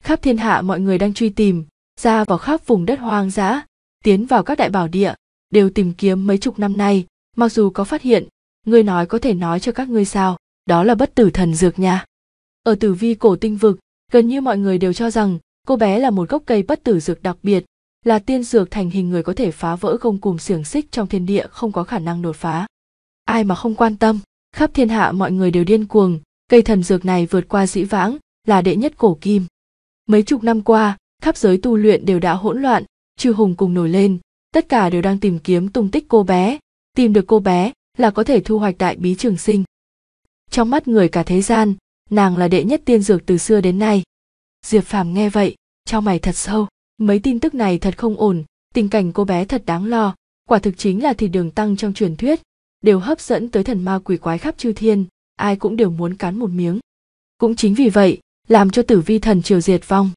khắp thiên hạ mọi người đang truy tìm ra vào khắp vùng đất hoang dã tiến vào các đại bảo địa đều tìm kiếm mấy chục năm nay mặc dù có phát hiện người nói có thể nói cho các ngươi sao đó là bất tử thần dược nha ở tử vi cổ tinh vực gần như mọi người đều cho rằng cô bé là một gốc cây bất tử dược đặc biệt là tiên dược thành hình người có thể phá vỡ gông cùm xiềng xích trong thiên địa không có khả năng đột phá ai mà không quan tâm khắp thiên hạ mọi người đều điên cuồng cây thần dược này vượt qua dĩ vãng là đệ nhất cổ kim mấy chục năm qua khắp giới tu luyện đều đã hỗn loạn chư hùng cùng nổi lên tất cả đều đang tìm kiếm tung tích cô bé tìm được cô bé là có thể thu hoạch đại bí trường sinh trong mắt người cả thế gian nàng là đệ nhất tiên dược từ xưa đến nay diệp phàm nghe vậy cho mày thật sâu mấy tin tức này thật không ổn tình cảnh cô bé thật đáng lo quả thực chính là thì đường tăng trong truyền thuyết đều hấp dẫn tới thần ma quỷ quái khắp chư thiên ai cũng đều muốn cắn một miếng cũng chính vì vậy làm cho tử vi thần triều diệt vong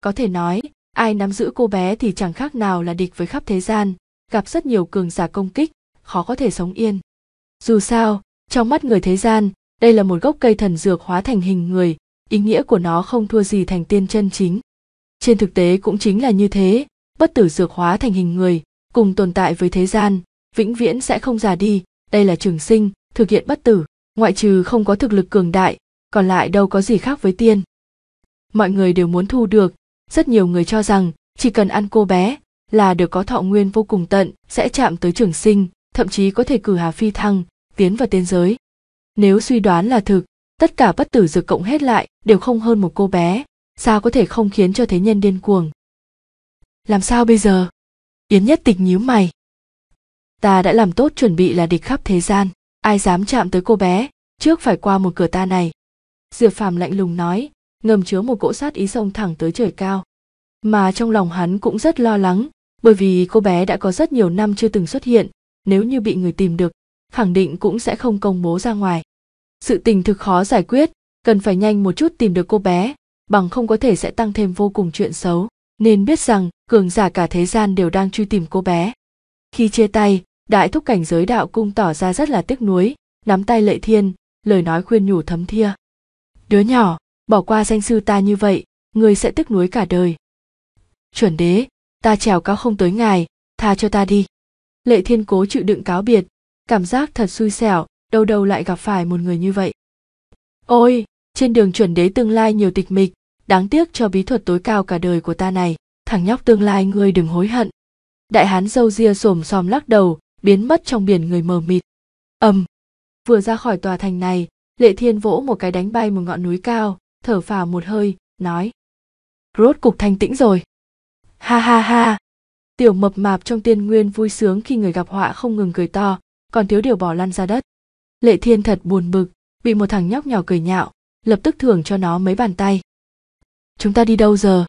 có thể nói ai nắm giữ cô bé thì chẳng khác nào là địch với khắp thế gian gặp rất nhiều cường giả công kích khó có thể sống yên dù sao trong mắt người thế gian đây là một gốc cây thần dược hóa thành hình người ý nghĩa của nó không thua gì thành tiên chân chính trên thực tế cũng chính là như thế bất tử dược hóa thành hình người cùng tồn tại với thế gian vĩnh viễn sẽ không già đi đây là trường sinh thực hiện bất tử ngoại trừ không có thực lực cường đại còn lại đâu có gì khác với tiên mọi người đều muốn thu được rất nhiều người cho rằng chỉ cần ăn cô bé là được có thọ nguyên vô cùng tận sẽ chạm tới trường sinh thậm chí có thể cử hà phi thăng tiến vào tiên giới nếu suy đoán là thực tất cả bất tử dược cộng hết lại đều không hơn một cô bé sao có thể không khiến cho thế nhân điên cuồng làm sao bây giờ yến nhất tịch nhíu mày ta đã làm tốt chuẩn bị là địch khắp thế gian ai dám chạm tới cô bé trước phải qua một cửa ta này diệp phàm lạnh lùng nói ngầm chứa một cỗ sát ý sông thẳng tới trời cao mà trong lòng hắn cũng rất lo lắng bởi vì cô bé đã có rất nhiều năm chưa từng xuất hiện nếu như bị người tìm được khẳng định cũng sẽ không công bố ra ngoài sự tình thực khó giải quyết cần phải nhanh một chút tìm được cô bé bằng không có thể sẽ tăng thêm vô cùng chuyện xấu nên biết rằng cường giả cả thế gian đều đang truy tìm cô bé khi chia tay đại thúc cảnh giới đạo cung tỏ ra rất là tiếc nuối nắm tay lệ thiên lời nói khuyên nhủ thấm thia đứa nhỏ bỏ qua danh sư ta như vậy người sẽ tiếc nuối cả đời chuẩn đế ta trèo cao không tới ngài tha cho ta đi lệ thiên cố chịu đựng cáo biệt cảm giác thật xui xẻo đâu đâu lại gặp phải một người như vậy ôi trên đường chuẩn đế tương lai nhiều tịch mịch đáng tiếc cho bí thuật tối cao cả đời của ta này thằng nhóc tương lai ngươi đừng hối hận đại hán râu ria xồm xòm lắc đầu biến mất trong biển người mờ mịt ầm vừa ra khỏi tòa thành này lệ thiên vỗ một cái đánh bay một ngọn núi cao thở phào một hơi nói rốt cục thanh tĩnh rồi ha ha ha tiểu mập mạp trong tiên nguyên vui sướng khi người gặp họa không ngừng cười to còn thiếu điều bỏ lăn ra đất lệ thiên thật buồn bực bị một thằng nhóc nhỏ cười nhạo lập tức thưởng cho nó mấy bàn tay chúng ta đi đâu giờ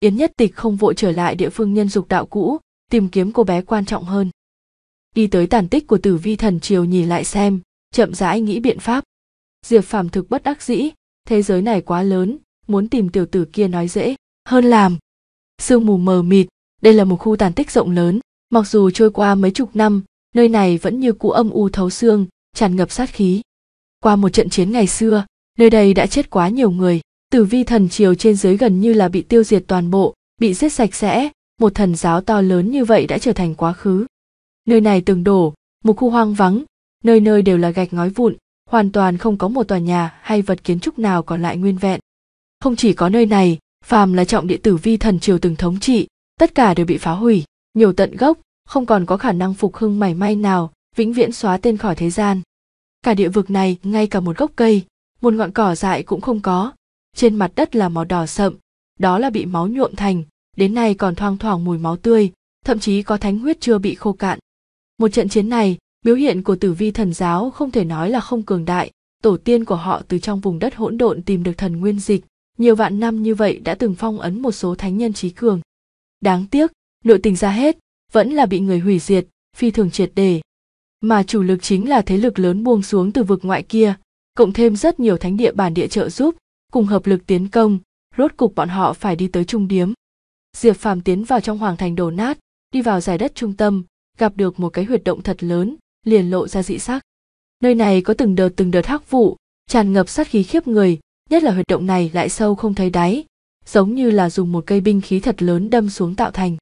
yến nhất tịch không vội trở lại địa phương nhân dục đạo cũ tìm kiếm cô bé quan trọng hơn đi tới tàn tích của tử vi thần triều nhìn lại xem chậm rãi nghĩ biện pháp diệp phàm thực bất đắc dĩ thế giới này quá lớn muốn tìm tiểu tử kia nói dễ hơn làm sương mù mờ mịt đây là một khu tàn tích rộng lớn mặc dù trôi qua mấy chục năm nơi này vẫn như cũ âm u thấu xương tràn ngập sát khí qua một trận chiến ngày xưa nơi đây đã chết quá nhiều người tử vi thần triều trên dưới gần như là bị tiêu diệt toàn bộ bị giết sạch sẽ một thần giáo to lớn như vậy đã trở thành quá khứ nơi này từng đổ một khu hoang vắng nơi nơi đều là gạch ngói vụn hoàn toàn không có một tòa nhà hay vật kiến trúc nào còn lại nguyên vẹn không chỉ có nơi này phàm là trọng địa tử vi thần triều từng thống trị tất cả đều bị phá hủy nhiều tận gốc không còn có khả năng phục hưng mảy may nào vĩnh viễn xóa tên khỏi thế gian cả địa vực này ngay cả một gốc cây một ngọn cỏ dại cũng không có trên mặt đất là màu đỏ sậm đó là bị máu nhuộm thành đến nay còn thoang thoảng mùi máu tươi thậm chí có thánh huyết chưa bị khô cạn một trận chiến này biểu hiện của tử vi thần giáo không thể nói là không cường đại tổ tiên của họ từ trong vùng đất hỗn độn tìm được thần nguyên dịch nhiều vạn năm như vậy đã từng phong ấn một số thánh nhân trí cường đáng tiếc nội tình ra hết vẫn là bị người hủy diệt phi thường triệt đề mà chủ lực chính là thế lực lớn buông xuống từ vực ngoại kia cộng thêm rất nhiều thánh địa bản địa trợ giúp, cùng hợp lực tiến công, rốt cục bọn họ phải đi tới trung điếm. Diệp Phàm tiến vào trong hoàng thành đổ nát, đi vào giải đất trung tâm, gặp được một cái huyệt động thật lớn, liền lộ ra dị sắc. Nơi này có từng đợt từng đợt hắc vụ, tràn ngập sát khí khiếp người, nhất là huyệt động này lại sâu không thấy đáy, giống như là dùng một cây binh khí thật lớn đâm xuống tạo thành.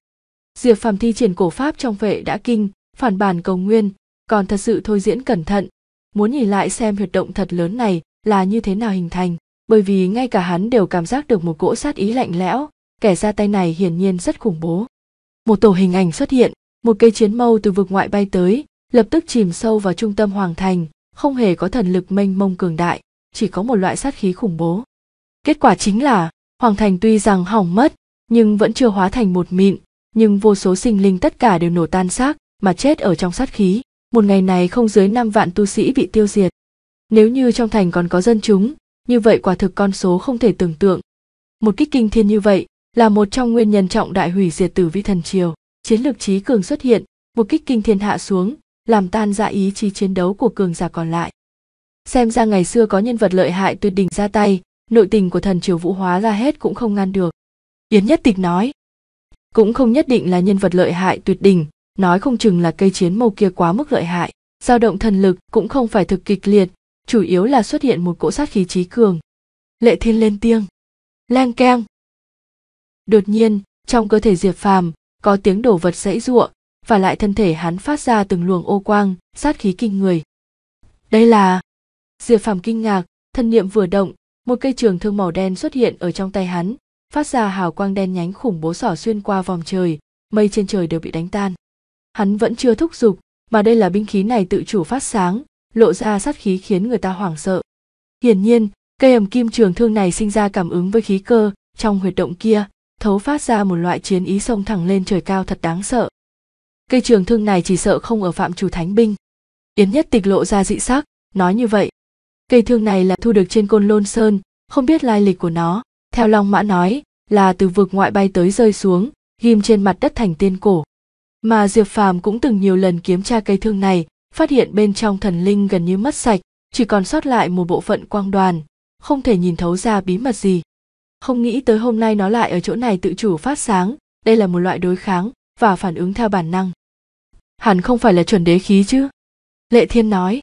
Diệp Phàm thi triển cổ pháp trong vệ đã kinh, phản bản cầu nguyên, còn thật sự thôi diễn cẩn thận, muốn nhìn lại xem huyệt động thật lớn này là như thế nào hình thành bởi vì ngay cả hắn đều cảm giác được một cỗ sát ý lạnh lẽo kẻ ra tay này hiển nhiên rất khủng bố một tổ hình ảnh xuất hiện một cây chiến mâu từ vực ngoại bay tới lập tức chìm sâu vào trung tâm hoàng thành không hề có thần lực mênh mông cường đại chỉ có một loại sát khí khủng bố kết quả chính là hoàng thành tuy rằng hỏng mất nhưng vẫn chưa hóa thành một mịn nhưng vô số sinh linh tất cả đều nổ tan xác mà chết ở trong sát khí một ngày này không dưới năm vạn tu sĩ bị tiêu diệt. Nếu như trong thành còn có dân chúng, như vậy quả thực con số không thể tưởng tượng. Một kích kinh thiên như vậy là một trong nguyên nhân trọng đại hủy diệt tử vi thần triều. Chiến lược trí cường xuất hiện, một kích kinh thiên hạ xuống, làm tan ra ý chí chiến đấu của cường giả còn lại. Xem ra ngày xưa có nhân vật lợi hại tuyệt đỉnh ra tay, nội tình của thần triều vũ hóa ra hết cũng không ngăn được. Yến Nhất Tịch nói, cũng không nhất định là nhân vật lợi hại tuyệt đỉnh, nói không chừng là cây chiến mâu kia quá mức lợi hại dao động thần lực cũng không phải thực kịch liệt chủ yếu là xuất hiện một cỗ sát khí trí cường lệ thiên lên tiếng lang keng đột nhiên trong cơ thể diệp phàm có tiếng đổ vật dãy giụa và lại thân thể hắn phát ra từng luồng ô quang sát khí kinh người đây là diệp phàm kinh ngạc thân niệm vừa động một cây trường thương màu đen xuất hiện ở trong tay hắn phát ra hào quang đen nhánh khủng bố sỏ xuyên qua vòng trời mây trên trời đều bị đánh tan hắn vẫn chưa thúc giục mà đây là binh khí này tự chủ phát sáng lộ ra sát khí khiến người ta hoảng sợ hiển nhiên cây ầm kim trường thương này sinh ra cảm ứng với khí cơ trong huyệt động kia thấu phát ra một loại chiến ý sông thẳng lên trời cao thật đáng sợ cây trường thương này chỉ sợ không ở phạm chủ thánh binh yến nhất tịch lộ ra dị sắc nói như vậy cây thương này là thu được trên côn lôn sơn không biết lai lịch của nó theo long mã nói là từ vực ngoại bay tới rơi xuống ghim trên mặt đất thành tiên cổ mà diệp phàm cũng từng nhiều lần kiếm tra cây thương này phát hiện bên trong thần linh gần như mất sạch chỉ còn sót lại một bộ phận quang đoàn không thể nhìn thấu ra bí mật gì không nghĩ tới hôm nay nó lại ở chỗ này tự chủ phát sáng đây là một loại đối kháng và phản ứng theo bản năng hẳn không phải là chuẩn đế khí chứ lệ thiên nói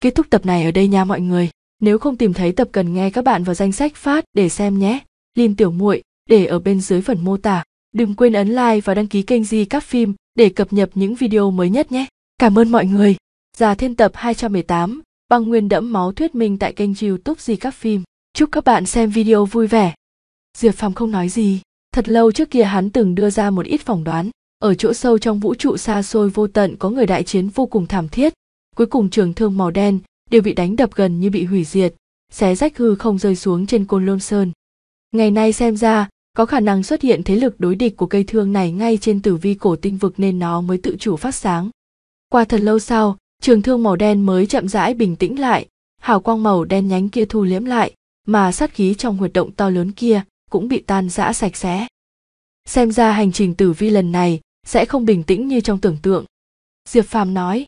kết thúc tập này ở đây nha mọi người nếu không tìm thấy tập cần nghe các bạn vào danh sách phát để xem nhé lin tiểu muội để ở bên dưới phần mô tả đừng quên ấn like và đăng ký kênh di các phim để cập nhật những video mới nhất nhé. Cảm ơn mọi người. Già Thiên tập 218, băng nguyên đẫm máu thuyết minh tại kênh youtube gì các phim. Chúc các bạn xem video vui vẻ. Diệp Phàm không nói gì. Thật lâu trước kia hắn từng đưa ra một ít phỏng đoán. Ở chỗ sâu trong vũ trụ xa xôi vô tận có người đại chiến vô cùng thảm thiết. Cuối cùng trường thương màu đen đều bị đánh đập gần như bị hủy diệt. Xé rách hư không rơi xuống trên côn lôn sơn. Ngày nay xem ra, có khả năng xuất hiện thế lực đối địch của cây thương này ngay trên tử vi cổ tinh vực nên nó mới tự chủ phát sáng. Qua thật lâu sau, trường thương màu đen mới chậm rãi bình tĩnh lại, hào quang màu đen nhánh kia thu liếm lại, mà sát khí trong hoạt động to lớn kia cũng bị tan rã sạch sẽ. Xem ra hành trình tử vi lần này sẽ không bình tĩnh như trong tưởng tượng. Diệp Phàm nói.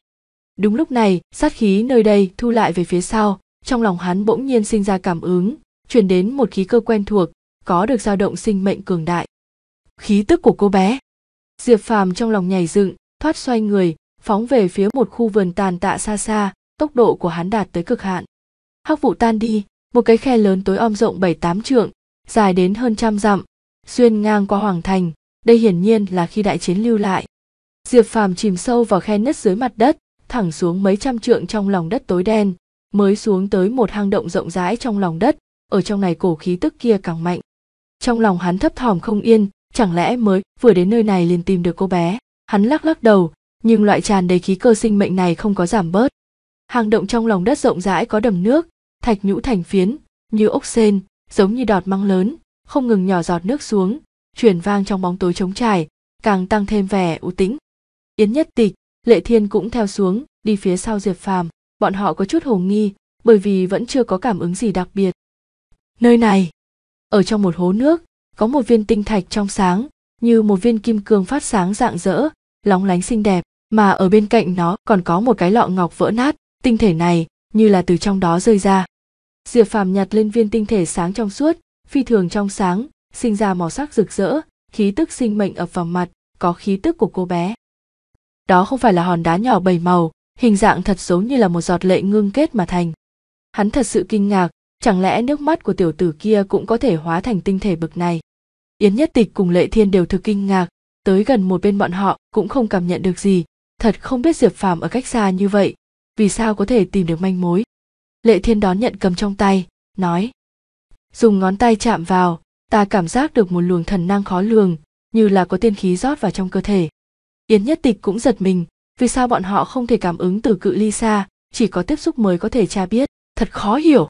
Đúng lúc này, sát khí nơi đây thu lại về phía sau, trong lòng hắn bỗng nhiên sinh ra cảm ứng, truyền đến một khí cơ quen thuộc, có được dao động sinh mệnh cường đại. Khí tức của cô bé. Diệp Phàm trong lòng nhảy dựng, thoát xoay người, phóng về phía một khu vườn tàn tạ xa xa, tốc độ của hắn đạt tới cực hạn. Hắc vụ tan đi, một cái khe lớn tối om rộng bảy tám trượng, dài đến hơn trăm dặm, xuyên ngang qua hoàng thành, đây hiển nhiên là khi đại chiến lưu lại. Diệp Phàm chìm sâu vào khe nứt dưới mặt đất, thẳng xuống mấy trăm trượng trong lòng đất tối đen, mới xuống tới một hang động rộng rãi trong lòng đất, ở trong này cổ khí tức kia càng mạnh trong lòng hắn thấp thỏm không yên chẳng lẽ mới vừa đến nơi này liền tìm được cô bé hắn lắc lắc đầu nhưng loại tràn đầy khí cơ sinh mệnh này không có giảm bớt hang động trong lòng đất rộng rãi có đầm nước thạch nhũ thành phiến như ốc sên giống như đọt măng lớn không ngừng nhỏ giọt nước xuống chuyển vang trong bóng tối trống trải càng tăng thêm vẻ u tĩnh yến nhất tịch lệ thiên cũng theo xuống đi phía sau diệp phàm bọn họ có chút hồ nghi bởi vì vẫn chưa có cảm ứng gì đặc biệt nơi này ở trong một hố nước có một viên tinh thạch trong sáng như một viên kim cương phát sáng rạng rỡ lóng lánh xinh đẹp mà ở bên cạnh nó còn có một cái lọ ngọc vỡ nát tinh thể này như là từ trong đó rơi ra diệp phàm nhặt lên viên tinh thể sáng trong suốt phi thường trong sáng sinh ra màu sắc rực rỡ khí tức sinh mệnh ập vào mặt có khí tức của cô bé đó không phải là hòn đá nhỏ bảy màu hình dạng thật giống như là một giọt lệ ngưng kết mà thành hắn thật sự kinh ngạc chẳng lẽ nước mắt của tiểu tử kia cũng có thể hóa thành tinh thể bực này yến nhất tịch cùng lệ thiên đều thực kinh ngạc tới gần một bên bọn họ cũng không cảm nhận được gì thật không biết diệp phàm ở cách xa như vậy vì sao có thể tìm được manh mối lệ thiên đón nhận cầm trong tay nói dùng ngón tay chạm vào ta cảm giác được một luồng thần năng khó lường như là có tiên khí rót vào trong cơ thể yến nhất tịch cũng giật mình vì sao bọn họ không thể cảm ứng từ cự ly xa chỉ có tiếp xúc mới có thể tra biết thật khó hiểu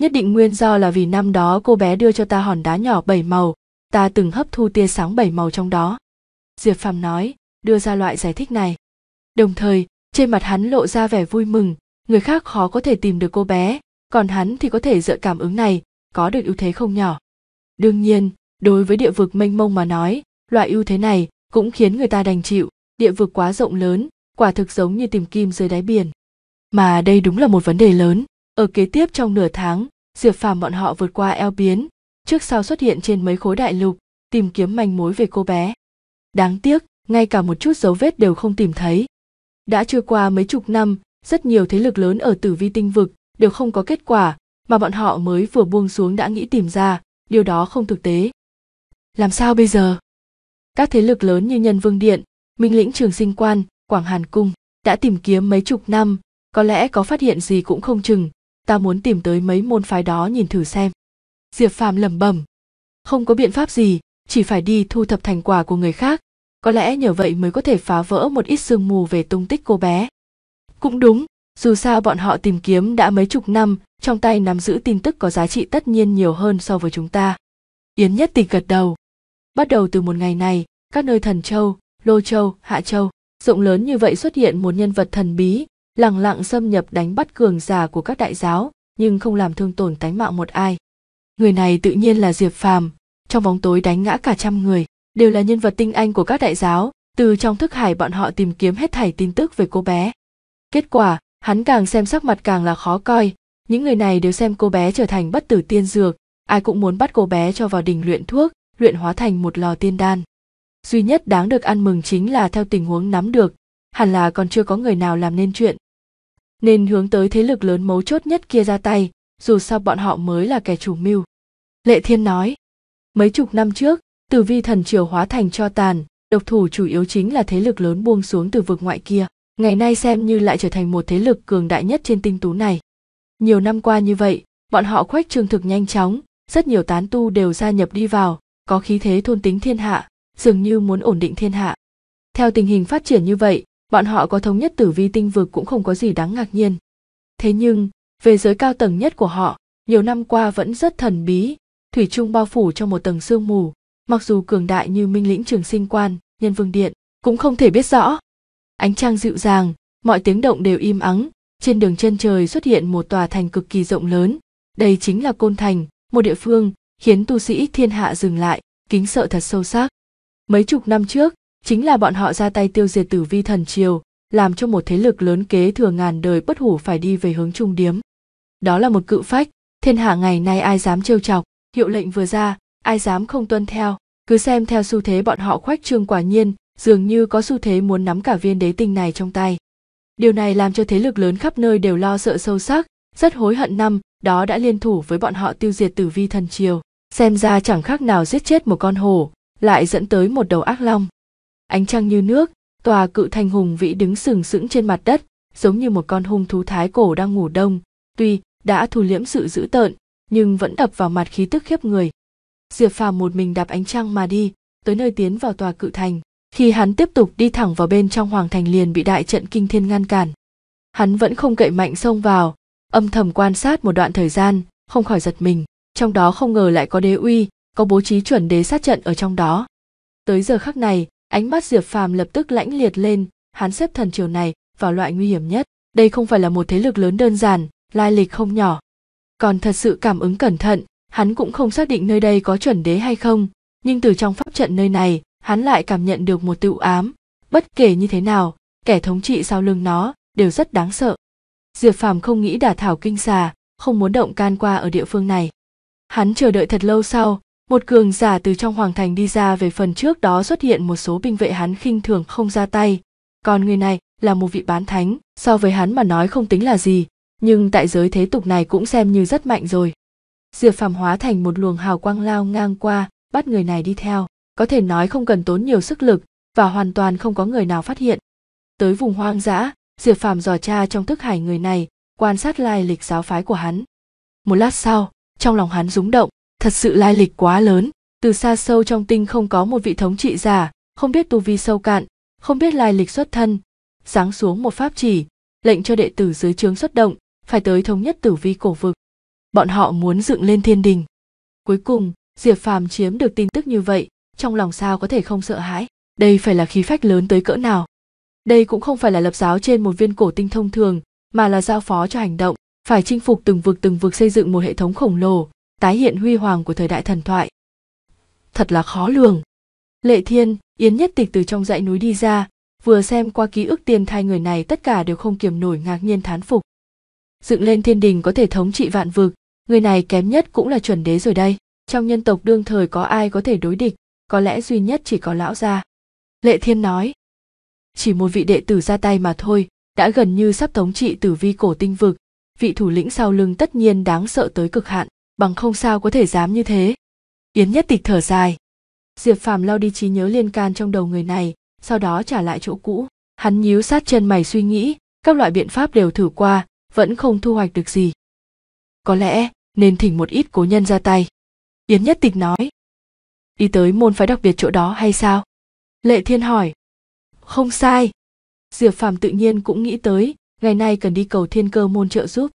Nhất định nguyên do là vì năm đó cô bé đưa cho ta hòn đá nhỏ bảy màu, ta từng hấp thu tia sáng bảy màu trong đó. Diệp Phàm nói, đưa ra loại giải thích này. Đồng thời, trên mặt hắn lộ ra vẻ vui mừng, người khác khó có thể tìm được cô bé, còn hắn thì có thể dựa cảm ứng này, có được ưu thế không nhỏ. Đương nhiên, đối với địa vực mênh mông mà nói, loại ưu thế này cũng khiến người ta đành chịu, địa vực quá rộng lớn, quả thực giống như tìm kim dưới đáy biển. Mà đây đúng là một vấn đề lớn. Ở kế tiếp trong nửa tháng, Diệp Phàm bọn họ vượt qua eo biến, trước sau xuất hiện trên mấy khối đại lục, tìm kiếm manh mối về cô bé. Đáng tiếc, ngay cả một chút dấu vết đều không tìm thấy. Đã trôi qua mấy chục năm, rất nhiều thế lực lớn ở tử vi tinh vực đều không có kết quả, mà bọn họ mới vừa buông xuống đã nghĩ tìm ra, điều đó không thực tế. Làm sao bây giờ? Các thế lực lớn như Nhân Vương Điện, Minh Lĩnh Trường Sinh Quan, Quảng Hàn Cung đã tìm kiếm mấy chục năm, có lẽ có phát hiện gì cũng không chừng, ta muốn tìm tới mấy môn phái đó nhìn thử xem diệp phàm lẩm bẩm không có biện pháp gì chỉ phải đi thu thập thành quả của người khác có lẽ nhờ vậy mới có thể phá vỡ một ít sương mù về tung tích cô bé cũng đúng dù sao bọn họ tìm kiếm đã mấy chục năm trong tay nắm giữ tin tức có giá trị tất nhiên nhiều hơn so với chúng ta yến nhất tịch gật đầu bắt đầu từ một ngày này các nơi thần châu lô châu hạ châu rộng lớn như vậy xuất hiện một nhân vật thần bí lẳng lặng xâm nhập đánh bắt cường giả của các đại giáo nhưng không làm thương tổn tánh mạng một ai người này tự nhiên là diệp phàm trong bóng tối đánh ngã cả trăm người đều là nhân vật tinh anh của các đại giáo từ trong thức hải bọn họ tìm kiếm hết thảy tin tức về cô bé kết quả hắn càng xem sắc mặt càng là khó coi những người này đều xem cô bé trở thành bất tử tiên dược ai cũng muốn bắt cô bé cho vào đỉnh luyện thuốc luyện hóa thành một lò tiên đan duy nhất đáng được ăn mừng chính là theo tình huống nắm được hẳn là còn chưa có người nào làm nên chuyện nên hướng tới thế lực lớn mấu chốt nhất kia ra tay, dù sao bọn họ mới là kẻ chủ mưu. Lệ Thiên nói, mấy chục năm trước, từ vi thần triều hóa thành cho tàn, độc thủ chủ yếu chính là thế lực lớn buông xuống từ vực ngoại kia, ngày nay xem như lại trở thành một thế lực cường đại nhất trên tinh tú này. Nhiều năm qua như vậy, bọn họ khoách trương thực nhanh chóng, rất nhiều tán tu đều gia nhập đi vào, có khí thế thôn tính thiên hạ, dường như muốn ổn định thiên hạ. Theo tình hình phát triển như vậy, bọn họ có thống nhất tử vi tinh vực cũng không có gì đáng ngạc nhiên thế nhưng về giới cao tầng nhất của họ nhiều năm qua vẫn rất thần bí thủy chung bao phủ trong một tầng sương mù mặc dù cường đại như minh lĩnh trường sinh quan nhân vương điện cũng không thể biết rõ ánh trăng dịu dàng mọi tiếng động đều im ắng trên đường chân trời xuất hiện một tòa thành cực kỳ rộng lớn đây chính là côn thành một địa phương khiến tu sĩ thiên hạ dừng lại kính sợ thật sâu sắc mấy chục năm trước chính là bọn họ ra tay tiêu diệt tử vi thần triều làm cho một thế lực lớn kế thừa ngàn đời bất hủ phải đi về hướng trung điếm đó là một cự phách thiên hạ ngày nay ai dám trêu chọc hiệu lệnh vừa ra ai dám không tuân theo cứ xem theo xu thế bọn họ khoách trương quả nhiên dường như có xu thế muốn nắm cả viên đế tinh này trong tay điều này làm cho thế lực lớn khắp nơi đều lo sợ sâu sắc rất hối hận năm đó đã liên thủ với bọn họ tiêu diệt tử vi thần triều xem ra chẳng khác nào giết chết một con hổ lại dẫn tới một đầu ác long ánh trăng như nước tòa cự thành hùng vĩ đứng sừng sững trên mặt đất giống như một con hung thú thái cổ đang ngủ đông tuy đã thu liễm sự dữ tợn nhưng vẫn đập vào mặt khí tức khiếp người diệp phàm một mình đạp ánh trăng mà đi tới nơi tiến vào tòa cự thành khi hắn tiếp tục đi thẳng vào bên trong hoàng thành liền bị đại trận kinh thiên ngăn cản hắn vẫn không cậy mạnh xông vào âm thầm quan sát một đoạn thời gian không khỏi giật mình trong đó không ngờ lại có đế uy có bố trí chuẩn đế sát trận ở trong đó tới giờ khắc này ánh mắt diệp phàm lập tức lãnh liệt lên hắn xếp thần triều này vào loại nguy hiểm nhất đây không phải là một thế lực lớn đơn giản lai lịch không nhỏ còn thật sự cảm ứng cẩn thận hắn cũng không xác định nơi đây có chuẩn đế hay không nhưng từ trong pháp trận nơi này hắn lại cảm nhận được một tự ám bất kể như thế nào kẻ thống trị sau lưng nó đều rất đáng sợ diệp phàm không nghĩ đả thảo kinh xà không muốn động can qua ở địa phương này hắn chờ đợi thật lâu sau một cường giả từ trong hoàng thành đi ra về phần trước đó xuất hiện một số binh vệ hắn khinh thường không ra tay còn người này là một vị bán thánh so với hắn mà nói không tính là gì nhưng tại giới thế tục này cũng xem như rất mạnh rồi diệp phàm hóa thành một luồng hào quang lao ngang qua bắt người này đi theo có thể nói không cần tốn nhiều sức lực và hoàn toàn không có người nào phát hiện tới vùng hoang dã diệp phàm dò cha trong thức hải người này quan sát lai lịch giáo phái của hắn một lát sau trong lòng hắn rúng động thật sự lai lịch quá lớn từ xa sâu trong tinh không có một vị thống trị giả không biết tu vi sâu cạn không biết lai lịch xuất thân giáng xuống một pháp chỉ lệnh cho đệ tử dưới trướng xuất động phải tới thống nhất tử vi cổ vực bọn họ muốn dựng lên thiên đình cuối cùng diệp phàm chiếm được tin tức như vậy trong lòng sao có thể không sợ hãi đây phải là khí phách lớn tới cỡ nào đây cũng không phải là lập giáo trên một viên cổ tinh thông thường mà là giao phó cho hành động phải chinh phục từng vực từng vực xây dựng một hệ thống khổng lồ tái hiện huy hoàng của thời đại thần thoại thật là khó lường lệ thiên yến nhất tịch từ trong dãy núi đi ra vừa xem qua ký ức tiên thai người này tất cả đều không kiềm nổi ngạc nhiên thán phục dựng lên thiên đình có thể thống trị vạn vực người này kém nhất cũng là chuẩn đế rồi đây trong nhân tộc đương thời có ai có thể đối địch có lẽ duy nhất chỉ có lão gia lệ thiên nói chỉ một vị đệ tử ra tay mà thôi đã gần như sắp thống trị tử vi cổ tinh vực vị thủ lĩnh sau lưng tất nhiên đáng sợ tới cực hạn bằng không sao có thể dám như thế yến nhất tịch thở dài diệp phàm lao đi trí nhớ liên can trong đầu người này sau đó trả lại chỗ cũ hắn nhíu sát chân mày suy nghĩ các loại biện pháp đều thử qua vẫn không thu hoạch được gì có lẽ nên thỉnh một ít cố nhân ra tay yến nhất tịch nói đi tới môn phái đặc biệt chỗ đó hay sao lệ thiên hỏi không sai diệp phàm tự nhiên cũng nghĩ tới ngày nay cần đi cầu thiên cơ môn trợ giúp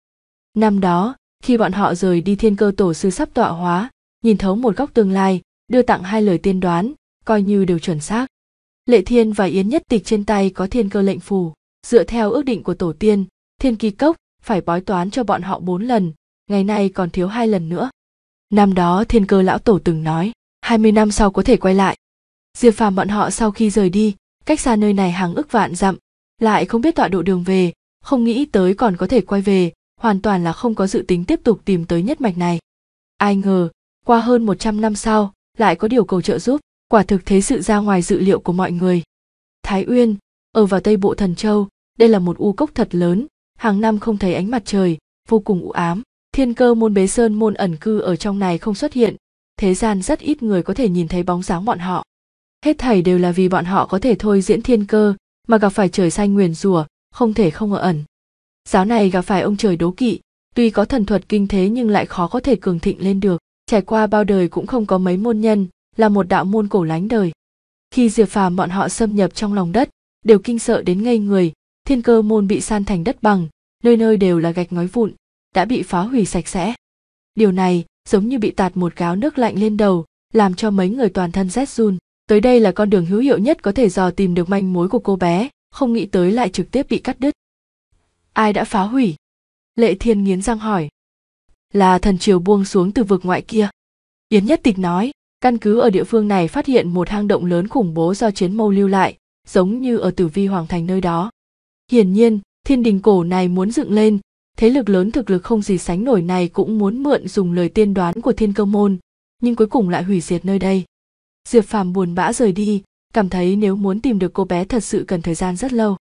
năm đó khi bọn họ rời đi thiên cơ tổ sư sắp tọa hóa nhìn thấu một góc tương lai đưa tặng hai lời tiên đoán coi như đều chuẩn xác lệ thiên và yến nhất tịch trên tay có thiên cơ lệnh phù dựa theo ước định của tổ tiên thiên kỳ cốc phải bói toán cho bọn họ bốn lần ngày nay còn thiếu hai lần nữa năm đó thiên cơ lão tổ từng nói hai mươi năm sau có thể quay lại diệp phàm bọn họ sau khi rời đi cách xa nơi này hàng ức vạn dặm lại không biết tọa độ đường về không nghĩ tới còn có thể quay về hoàn toàn là không có dự tính tiếp tục tìm tới nhất mạch này. Ai ngờ, qua hơn 100 năm sau, lại có điều cầu trợ giúp, quả thực thế sự ra ngoài dự liệu của mọi người. Thái Uyên, ở vào Tây Bộ Thần Châu, đây là một u cốc thật lớn, hàng năm không thấy ánh mặt trời, vô cùng u ám. Thiên cơ môn bế sơn môn ẩn cư ở trong này không xuất hiện, thế gian rất ít người có thể nhìn thấy bóng dáng bọn họ. Hết thảy đều là vì bọn họ có thể thôi diễn thiên cơ, mà gặp phải trời xanh nguyền rủa, không thể không ở ẩn giáo này gặp phải ông trời đố kỵ tuy có thần thuật kinh thế nhưng lại khó có thể cường thịnh lên được trải qua bao đời cũng không có mấy môn nhân là một đạo môn cổ lánh đời khi diệp phàm bọn họ xâm nhập trong lòng đất đều kinh sợ đến ngây người thiên cơ môn bị san thành đất bằng nơi nơi đều là gạch ngói vụn đã bị phá hủy sạch sẽ điều này giống như bị tạt một gáo nước lạnh lên đầu làm cho mấy người toàn thân rét run tới đây là con đường hữu hiệu nhất có thể dò tìm được manh mối của cô bé không nghĩ tới lại trực tiếp bị cắt đứt ai đã phá hủy lệ thiên nghiến răng hỏi là thần triều buông xuống từ vực ngoại kia yến nhất tịch nói căn cứ ở địa phương này phát hiện một hang động lớn khủng bố do chiến mâu lưu lại giống như ở tử vi hoàng thành nơi đó hiển nhiên thiên đình cổ này muốn dựng lên thế lực lớn thực lực không gì sánh nổi này cũng muốn mượn dùng lời tiên đoán của thiên cơ môn nhưng cuối cùng lại hủy diệt nơi đây diệp phàm buồn bã rời đi cảm thấy nếu muốn tìm được cô bé thật sự cần thời gian rất lâu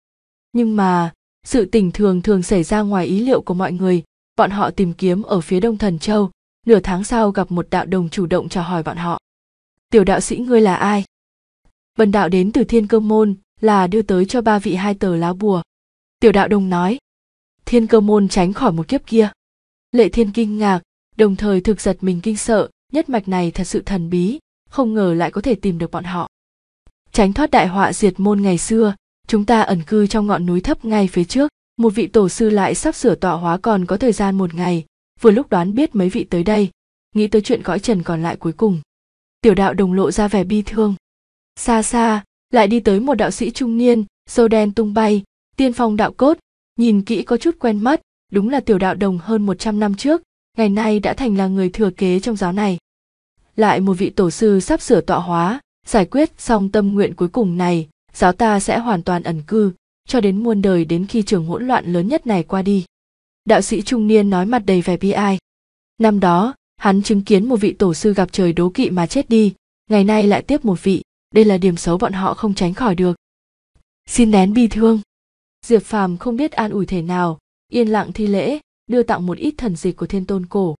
nhưng mà sự tình thường thường xảy ra ngoài ý liệu của mọi người bọn họ tìm kiếm ở phía đông thần châu nửa tháng sau gặp một đạo đồng chủ động chào hỏi bọn họ tiểu đạo sĩ ngươi là ai bần đạo đến từ thiên cơ môn là đưa tới cho ba vị hai tờ lá bùa tiểu đạo đồng nói thiên cơ môn tránh khỏi một kiếp kia lệ thiên kinh ngạc đồng thời thực giật mình kinh sợ nhất mạch này thật sự thần bí không ngờ lại có thể tìm được bọn họ tránh thoát đại họa diệt môn ngày xưa chúng ta ẩn cư trong ngọn núi thấp ngay phía trước một vị tổ sư lại sắp sửa tọa hóa còn có thời gian một ngày vừa lúc đoán biết mấy vị tới đây nghĩ tới chuyện cõi trần còn lại cuối cùng tiểu đạo đồng lộ ra vẻ bi thương xa xa lại đi tới một đạo sĩ trung niên sâu đen tung bay tiên phong đạo cốt nhìn kỹ có chút quen mắt đúng là tiểu đạo đồng hơn một trăm năm trước ngày nay đã thành là người thừa kế trong giáo này lại một vị tổ sư sắp sửa tọa hóa giải quyết xong tâm nguyện cuối cùng này giáo ta sẽ hoàn toàn ẩn cư cho đến muôn đời đến khi trường hỗn loạn lớn nhất này qua đi đạo sĩ trung niên nói mặt đầy vẻ bi ai năm đó hắn chứng kiến một vị tổ sư gặp trời đố kỵ mà chết đi ngày nay lại tiếp một vị đây là điểm xấu bọn họ không tránh khỏi được xin nén bi thương diệp phàm không biết an ủi thể nào yên lặng thi lễ đưa tặng một ít thần dịch của thiên tôn cổ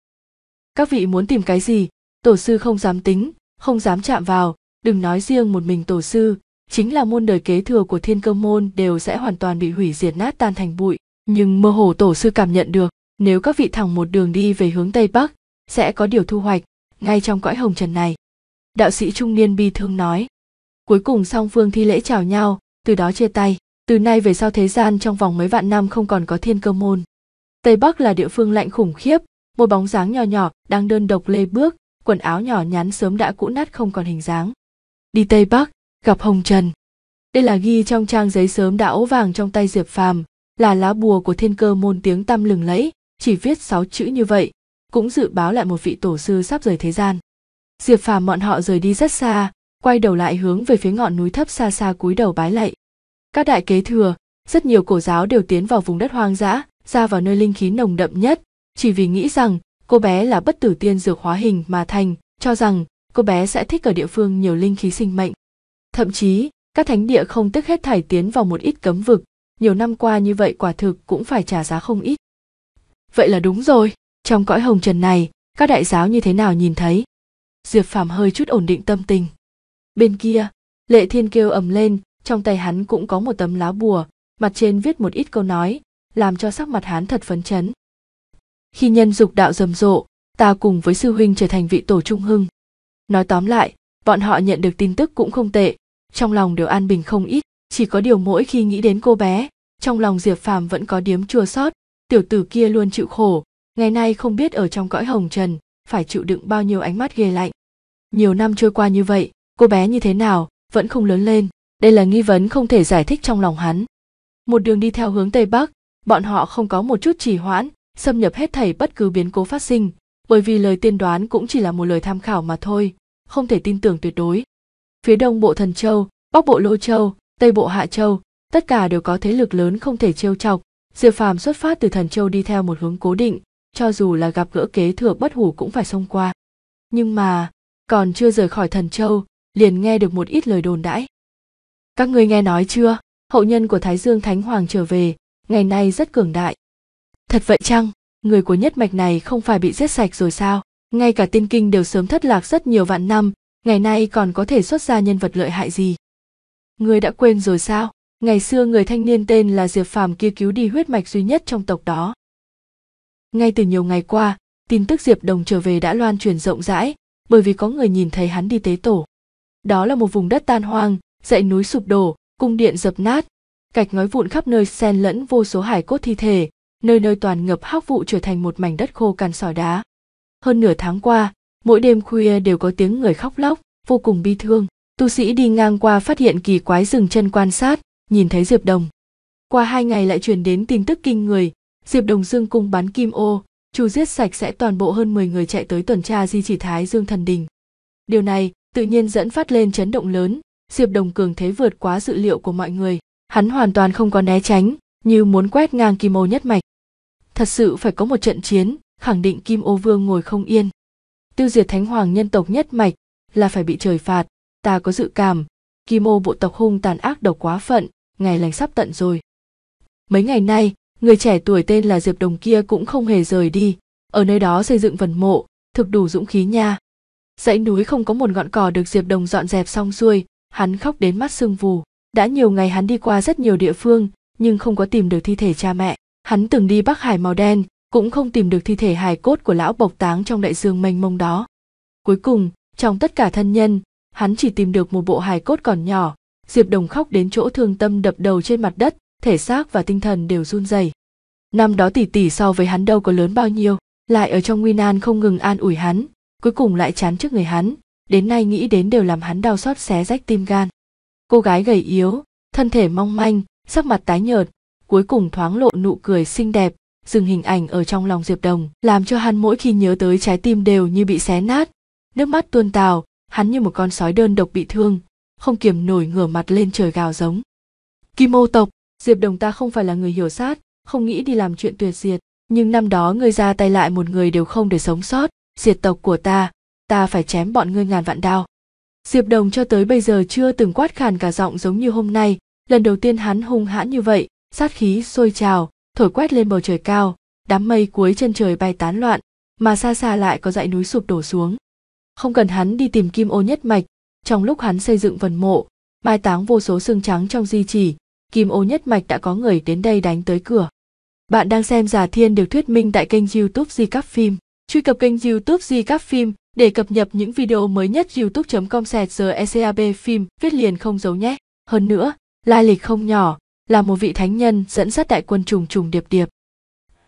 các vị muốn tìm cái gì tổ sư không dám tính không dám chạm vào đừng nói riêng một mình tổ sư chính là môn đời kế thừa của thiên cơ môn đều sẽ hoàn toàn bị hủy diệt nát tan thành bụi nhưng mơ hồ tổ sư cảm nhận được nếu các vị thẳng một đường đi về hướng tây bắc sẽ có điều thu hoạch ngay trong cõi hồng trần này đạo sĩ trung niên bi thương nói cuối cùng song phương thi lễ chào nhau từ đó chia tay từ nay về sau thế gian trong vòng mấy vạn năm không còn có thiên cơ môn tây bắc là địa phương lạnh khủng khiếp một bóng dáng nhỏ nhỏ đang đơn độc lê bước quần áo nhỏ nhắn sớm đã cũ nát không còn hình dáng đi tây bắc gặp hồng trần đây là ghi trong trang giấy sớm đã ố vàng trong tay diệp phàm là lá bùa của thiên cơ môn tiếng tăm lừng lẫy chỉ viết sáu chữ như vậy cũng dự báo lại một vị tổ sư sắp rời thế gian diệp phàm bọn họ rời đi rất xa quay đầu lại hướng về phía ngọn núi thấp xa xa cúi đầu bái lạy các đại kế thừa rất nhiều cổ giáo đều tiến vào vùng đất hoang dã ra vào nơi linh khí nồng đậm nhất chỉ vì nghĩ rằng cô bé là bất tử tiên dược hóa hình mà thành cho rằng cô bé sẽ thích ở địa phương nhiều linh khí sinh mệnh thậm chí các thánh địa không tức hết thải tiến vào một ít cấm vực nhiều năm qua như vậy quả thực cũng phải trả giá không ít vậy là đúng rồi trong cõi hồng trần này các đại giáo như thế nào nhìn thấy diệp phàm hơi chút ổn định tâm tình bên kia lệ thiên kêu ầm lên trong tay hắn cũng có một tấm lá bùa mặt trên viết một ít câu nói làm cho sắc mặt hắn thật phấn chấn khi nhân dục đạo rầm rộ ta cùng với sư huynh trở thành vị tổ trung hưng nói tóm lại bọn họ nhận được tin tức cũng không tệ trong lòng đều an bình không ít chỉ có điều mỗi khi nghĩ đến cô bé trong lòng diệp phàm vẫn có điếm chua sót tiểu tử kia luôn chịu khổ ngày nay không biết ở trong cõi hồng trần phải chịu đựng bao nhiêu ánh mắt ghê lạnh nhiều năm trôi qua như vậy cô bé như thế nào vẫn không lớn lên đây là nghi vấn không thể giải thích trong lòng hắn một đường đi theo hướng tây bắc bọn họ không có một chút trì hoãn xâm nhập hết thảy bất cứ biến cố phát sinh bởi vì lời tiên đoán cũng chỉ là một lời tham khảo mà thôi không thể tin tưởng tuyệt đối phía đông bộ thần châu bắc bộ lô châu tây bộ hạ châu tất cả đều có thế lực lớn không thể trêu chọc diệp phàm xuất phát từ thần châu đi theo một hướng cố định cho dù là gặp gỡ kế thừa bất hủ cũng phải xông qua nhưng mà còn chưa rời khỏi thần châu liền nghe được một ít lời đồn đãi các ngươi nghe nói chưa hậu nhân của thái dương thánh hoàng trở về ngày nay rất cường đại thật vậy chăng người của nhất mạch này không phải bị giết sạch rồi sao ngay cả tiên kinh đều sớm thất lạc rất nhiều vạn năm ngày nay còn có thể xuất ra nhân vật lợi hại gì người đã quên rồi sao ngày xưa người thanh niên tên là diệp phàm kia cứu đi huyết mạch duy nhất trong tộc đó ngay từ nhiều ngày qua tin tức diệp đồng trở về đã loan truyền rộng rãi bởi vì có người nhìn thấy hắn đi tế tổ đó là một vùng đất tan hoang dãy núi sụp đổ cung điện dập nát gạch ngói vụn khắp nơi xen lẫn vô số hải cốt thi thể nơi nơi toàn ngập hắc vụ trở thành một mảnh đất khô cằn sỏi đá hơn nửa tháng qua mỗi đêm khuya đều có tiếng người khóc lóc vô cùng bi thương tu sĩ đi ngang qua phát hiện kỳ quái dừng chân quan sát nhìn thấy diệp đồng qua hai ngày lại truyền đến tin tức kinh người diệp đồng dương cung bắn kim ô chu giết sạch sẽ toàn bộ hơn 10 người chạy tới tuần tra di chỉ thái dương thần đình điều này tự nhiên dẫn phát lên chấn động lớn diệp đồng cường thế vượt quá dự liệu của mọi người hắn hoàn toàn không có né tránh như muốn quét ngang kim ô nhất mạch thật sự phải có một trận chiến khẳng định kim ô vương ngồi không yên tiêu diệt thánh hoàng nhân tộc nhất mạch là phải bị trời phạt ta có dự cảm kim ô bộ tộc hung tàn ác độc quá phận ngày lành sắp tận rồi mấy ngày nay người trẻ tuổi tên là diệp đồng kia cũng không hề rời đi ở nơi đó xây dựng phần mộ thực đủ dũng khí nha dãy núi không có một ngọn cỏ được diệp đồng dọn dẹp xong xuôi hắn khóc đến mắt sưng vù đã nhiều ngày hắn đi qua rất nhiều địa phương nhưng không có tìm được thi thể cha mẹ hắn từng đi bắc hải màu đen cũng không tìm được thi thể hài cốt của lão bộc táng trong đại dương mênh mông đó. Cuối cùng, trong tất cả thân nhân, hắn chỉ tìm được một bộ hài cốt còn nhỏ, Diệp Đồng khóc đến chỗ thương tâm đập đầu trên mặt đất, thể xác và tinh thần đều run rẩy. Năm đó tỷ tỷ so với hắn đâu có lớn bao nhiêu, lại ở trong nguy nan không ngừng an ủi hắn, cuối cùng lại chán trước người hắn, đến nay nghĩ đến đều làm hắn đau xót xé rách tim gan. Cô gái gầy yếu, thân thể mong manh, sắc mặt tái nhợt, cuối cùng thoáng lộ nụ cười xinh đẹp, dừng hình ảnh ở trong lòng diệp đồng làm cho hắn mỗi khi nhớ tới trái tim đều như bị xé nát nước mắt tuôn tào hắn như một con sói đơn độc bị thương không kiềm nổi ngửa mặt lên trời gào giống kim ô tộc diệp đồng ta không phải là người hiểu sát không nghĩ đi làm chuyện tuyệt diệt nhưng năm đó ngươi ra tay lại một người đều không để sống sót diệt tộc của ta ta phải chém bọn ngươi ngàn vạn đao diệp đồng cho tới bây giờ chưa từng quát khàn cả giọng giống như hôm nay lần đầu tiên hắn hung hãn như vậy sát khí sôi trào thổi quét lên bầu trời cao đám mây cuối chân trời bay tán loạn mà xa xa lại có dãy núi sụp đổ xuống không cần hắn đi tìm kim ô nhất mạch trong lúc hắn xây dựng phần mộ mai táng vô số xương trắng trong di chỉ kim ô nhất mạch đã có người đến đây đánh tới cửa bạn đang xem giả thiên được thuyết minh tại kênh youtube di các phim truy cập kênh youtube di các phim để cập nhật những video mới nhất youtube com sẹt giờ ecab phim viết liền không giấu nhé hơn nữa lai lịch không nhỏ là một vị thánh nhân dẫn dắt đại quân trùng trùng điệp điệp.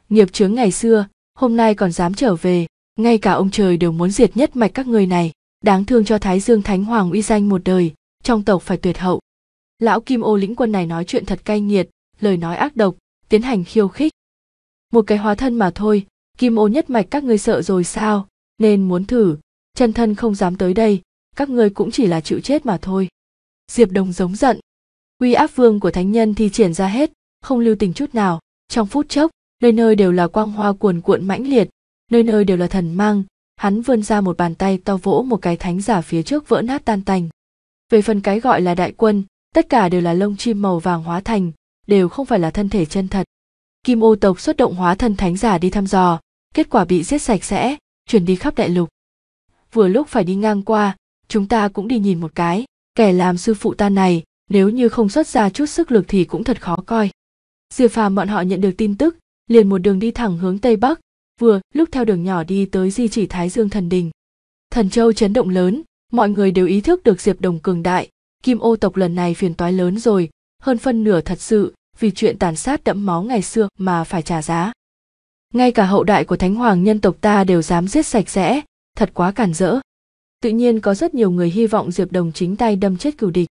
Nghiệp chướng ngày xưa, hôm nay còn dám trở về, ngay cả ông trời đều muốn diệt nhất mạch các người này, đáng thương cho Thái Dương Thánh Hoàng uy danh một đời, trong tộc phải tuyệt hậu. Lão Kim Ô lĩnh quân này nói chuyện thật cay nghiệt, lời nói ác độc, tiến hành khiêu khích. Một cái hóa thân mà thôi, Kim Ô nhất mạch các ngươi sợ rồi sao, nên muốn thử, chân thân không dám tới đây, các ngươi cũng chỉ là chịu chết mà thôi. Diệp Đồng giống giận, uy áp vương của thánh nhân thì triển ra hết không lưu tình chút nào trong phút chốc nơi nơi đều là quang hoa cuồn cuộn mãnh liệt nơi nơi đều là thần mang hắn vươn ra một bàn tay to vỗ một cái thánh giả phía trước vỡ nát tan tành về phần cái gọi là đại quân tất cả đều là lông chim màu vàng hóa thành đều không phải là thân thể chân thật kim ô tộc xuất động hóa thân thánh giả đi thăm dò kết quả bị giết sạch sẽ chuyển đi khắp đại lục vừa lúc phải đi ngang qua chúng ta cũng đi nhìn một cái kẻ làm sư phụ ta này nếu như không xuất ra chút sức lực thì cũng thật khó coi diệp phàm bọn họ nhận được tin tức liền một đường đi thẳng hướng tây bắc vừa lúc theo đường nhỏ đi tới di chỉ thái dương thần đình thần châu chấn động lớn mọi người đều ý thức được diệp đồng cường đại kim ô tộc lần này phiền toái lớn rồi hơn phân nửa thật sự vì chuyện tàn sát đẫm máu ngày xưa mà phải trả giá ngay cả hậu đại của thánh hoàng nhân tộc ta đều dám giết sạch sẽ thật quá cản rỡ tự nhiên có rất nhiều người hy vọng diệp đồng chính tay đâm chết cửu địch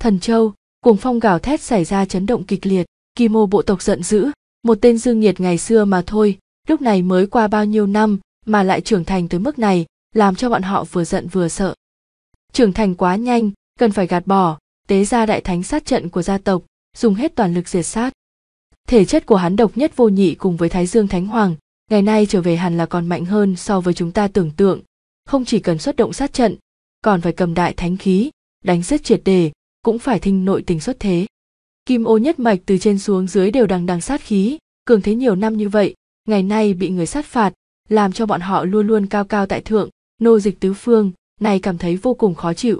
thần châu cuồng phong gào thét xảy ra chấn động kịch liệt kỳ mô bộ tộc giận dữ một tên dương nhiệt ngày xưa mà thôi lúc này mới qua bao nhiêu năm mà lại trưởng thành tới mức này làm cho bọn họ vừa giận vừa sợ trưởng thành quá nhanh cần phải gạt bỏ tế ra đại thánh sát trận của gia tộc dùng hết toàn lực diệt sát thể chất của hắn độc nhất vô nhị cùng với thái dương thánh hoàng ngày nay trở về hẳn là còn mạnh hơn so với chúng ta tưởng tượng không chỉ cần xuất động sát trận còn phải cầm đại thánh khí đánh giết triệt đề cũng phải thinh nội tình xuất thế kim ô nhất mạch từ trên xuống dưới đều đằng đằng sát khí cường thế nhiều năm như vậy ngày nay bị người sát phạt làm cho bọn họ luôn luôn cao cao tại thượng nô dịch tứ phương này cảm thấy vô cùng khó chịu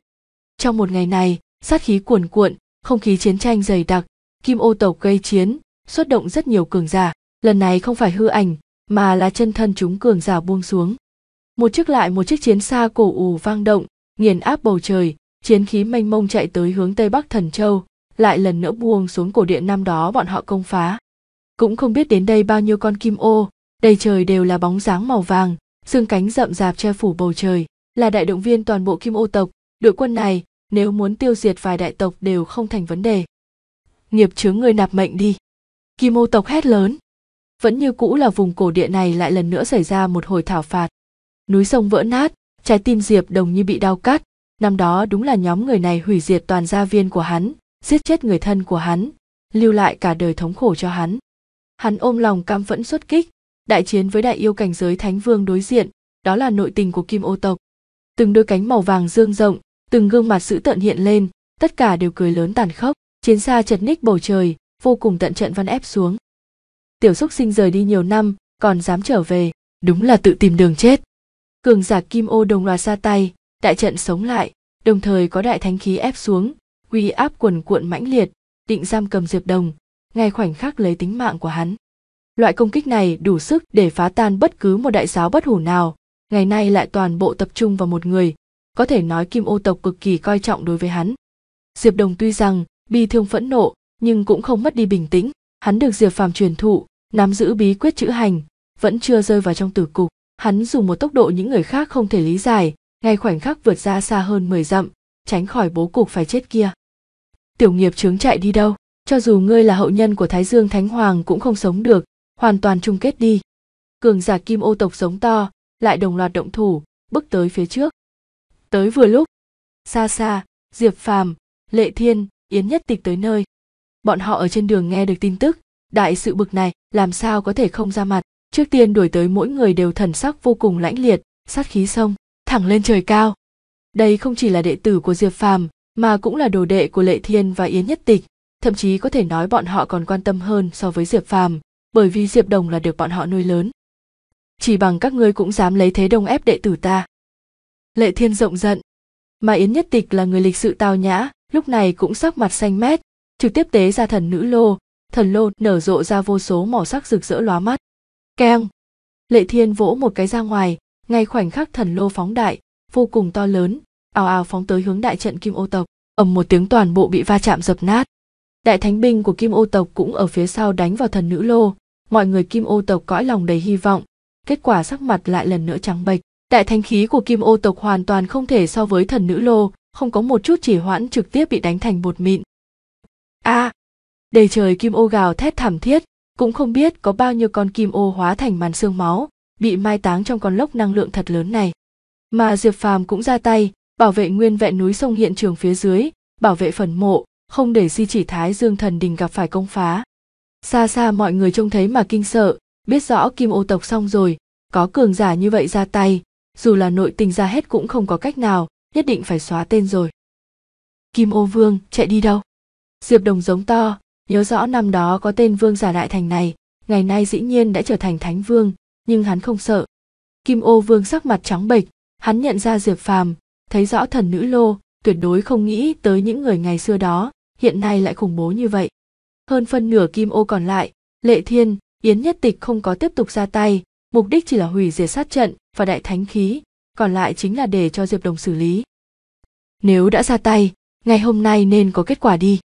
trong một ngày này sát khí cuồn cuộn không khí chiến tranh dày đặc kim ô tộc gây chiến xuất động rất nhiều cường giả lần này không phải hư ảnh mà là chân thân chúng cường giả buông xuống một chiếc lại một chiếc chiến xa cổ ù vang động nghiền áp bầu trời chiến khí mênh mông chạy tới hướng tây bắc thần châu lại lần nữa buông xuống cổ điện năm đó bọn họ công phá cũng không biết đến đây bao nhiêu con kim ô đầy trời đều là bóng dáng màu vàng xương cánh rậm rạp che phủ bầu trời là đại động viên toàn bộ kim ô tộc đội quân này nếu muốn tiêu diệt vài đại tộc đều không thành vấn đề nghiệp chướng người nạp mệnh đi kim ô tộc hét lớn vẫn như cũ là vùng cổ địa này lại lần nữa xảy ra một hồi thảo phạt núi sông vỡ nát trái tim diệp đồng như bị đau cắt Năm đó đúng là nhóm người này hủy diệt toàn gia viên của hắn, giết chết người thân của hắn, lưu lại cả đời thống khổ cho hắn. Hắn ôm lòng cam phẫn xuất kích, đại chiến với đại yêu cảnh giới thánh vương đối diện, đó là nội tình của kim ô tộc. Từng đôi cánh màu vàng dương rộng, từng gương mặt dữ tợn hiện lên, tất cả đều cười lớn tàn khốc, chiến xa chật ních bầu trời, vô cùng tận trận văn ép xuống. Tiểu xúc sinh rời đi nhiều năm, còn dám trở về, đúng là tự tìm đường chết. Cường giả kim ô đồng loạt ra tay, đại trận sống lại đồng thời có đại thánh khí ép xuống uy áp quần cuộn mãnh liệt định giam cầm diệp đồng ngay khoảnh khắc lấy tính mạng của hắn loại công kích này đủ sức để phá tan bất cứ một đại giáo bất hủ nào ngày nay lại toàn bộ tập trung vào một người có thể nói kim ô tộc cực kỳ coi trọng đối với hắn diệp đồng tuy rằng bi thương phẫn nộ nhưng cũng không mất đi bình tĩnh hắn được diệp phàm truyền thụ nắm giữ bí quyết chữ hành vẫn chưa rơi vào trong tử cục hắn dùng một tốc độ những người khác không thể lý giải ngay khoảnh khắc vượt ra xa hơn 10 dặm, tránh khỏi bố cục phải chết kia. Tiểu nghiệp chướng chạy đi đâu, cho dù ngươi là hậu nhân của Thái Dương Thánh Hoàng cũng không sống được, hoàn toàn chung kết đi. Cường giả kim ô tộc sống to, lại đồng loạt động thủ, bước tới phía trước. Tới vừa lúc, xa xa, Diệp Phàm, Lệ Thiên, Yến Nhất Tịch tới nơi. Bọn họ ở trên đường nghe được tin tức, đại sự bực này làm sao có thể không ra mặt. Trước tiên đuổi tới mỗi người đều thần sắc vô cùng lãnh liệt, sát khí sông thẳng lên trời cao. Đây không chỉ là đệ tử của Diệp Phàm, mà cũng là đồ đệ của Lệ Thiên và Yến Nhất Tịch, thậm chí có thể nói bọn họ còn quan tâm hơn so với Diệp Phàm, bởi vì Diệp Đồng là được bọn họ nuôi lớn. Chỉ bằng các ngươi cũng dám lấy thế đông ép đệ tử ta. Lệ Thiên rộng giận, mà Yến Nhất Tịch là người lịch sự tao nhã, lúc này cũng sắc mặt xanh mét, trực tiếp tế ra thần nữ lô, thần lô nở rộ ra vô số màu sắc rực rỡ lóa mắt. Keng! Lệ Thiên vỗ một cái ra ngoài, ngay khoảnh khắc thần lô phóng đại vô cùng to lớn ào ào phóng tới hướng đại trận kim ô tộc ầm một tiếng toàn bộ bị va chạm dập nát đại thánh binh của kim ô tộc cũng ở phía sau đánh vào thần nữ lô mọi người kim ô tộc cõi lòng đầy hy vọng kết quả sắc mặt lại lần nữa trắng bệch đại thánh khí của kim ô tộc hoàn toàn không thể so với thần nữ lô không có một chút chỉ hoãn trực tiếp bị đánh thành bột mịn a à, đầy trời kim ô gào thét thảm thiết cũng không biết có bao nhiêu con kim ô hóa thành màn xương máu bị mai táng trong con lốc năng lượng thật lớn này. Mà Diệp Phàm cũng ra tay, bảo vệ nguyên vẹn núi sông hiện trường phía dưới, bảo vệ phần mộ, không để di chỉ Thái Dương Thần Đình gặp phải công phá. Xa xa mọi người trông thấy mà kinh sợ, biết rõ Kim Ô tộc xong rồi, có cường giả như vậy ra tay, dù là nội tình ra hết cũng không có cách nào, nhất định phải xóa tên rồi. Kim Ô Vương chạy đi đâu? Diệp Đồng giống to, nhớ rõ năm đó có tên vương giả đại thành này, ngày nay dĩ nhiên đã trở thành thánh vương, nhưng hắn không sợ kim ô vương sắc mặt trắng bệch hắn nhận ra diệp phàm thấy rõ thần nữ lô tuyệt đối không nghĩ tới những người ngày xưa đó hiện nay lại khủng bố như vậy hơn phân nửa kim ô còn lại lệ thiên yến nhất tịch không có tiếp tục ra tay mục đích chỉ là hủy diệt sát trận và đại thánh khí còn lại chính là để cho diệp đồng xử lý nếu đã ra tay ngày hôm nay nên có kết quả đi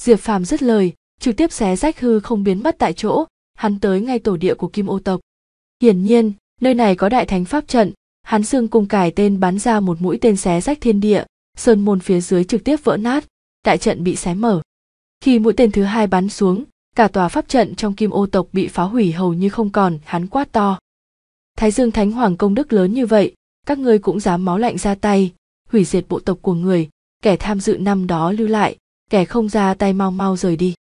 diệp phàm dứt lời trực tiếp xé rách hư không biến mất tại chỗ hắn tới ngay tổ địa của kim ô tộc Hiển nhiên, nơi này có đại thánh pháp trận, hắn xương cung cải tên bắn ra một mũi tên xé rách thiên địa, sơn môn phía dưới trực tiếp vỡ nát, đại trận bị xé mở. Khi mũi tên thứ hai bắn xuống, cả tòa pháp trận trong kim ô tộc bị phá hủy hầu như không còn, hắn quát to. Thái Dương Thánh Hoàng công đức lớn như vậy, các ngươi cũng dám máu lạnh ra tay, hủy diệt bộ tộc của người, kẻ tham dự năm đó lưu lại, kẻ không ra tay mau mau rời đi.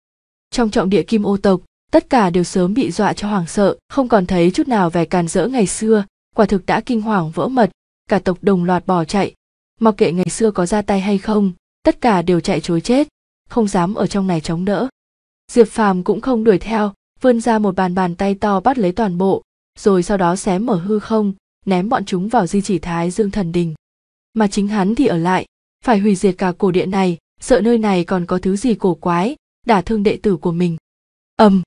Trong trọng địa kim ô tộc, tất cả đều sớm bị dọa cho hoảng sợ không còn thấy chút nào vẻ càn rỡ ngày xưa quả thực đã kinh hoàng vỡ mật cả tộc đồng loạt bỏ chạy mặc kệ ngày xưa có ra tay hay không tất cả đều chạy chối chết không dám ở trong này chống đỡ diệp phàm cũng không đuổi theo vươn ra một bàn bàn tay to bắt lấy toàn bộ rồi sau đó xé mở hư không ném bọn chúng vào di chỉ thái dương thần đình mà chính hắn thì ở lại phải hủy diệt cả cổ điện này sợ nơi này còn có thứ gì cổ quái đả thương đệ tử của mình ầm um,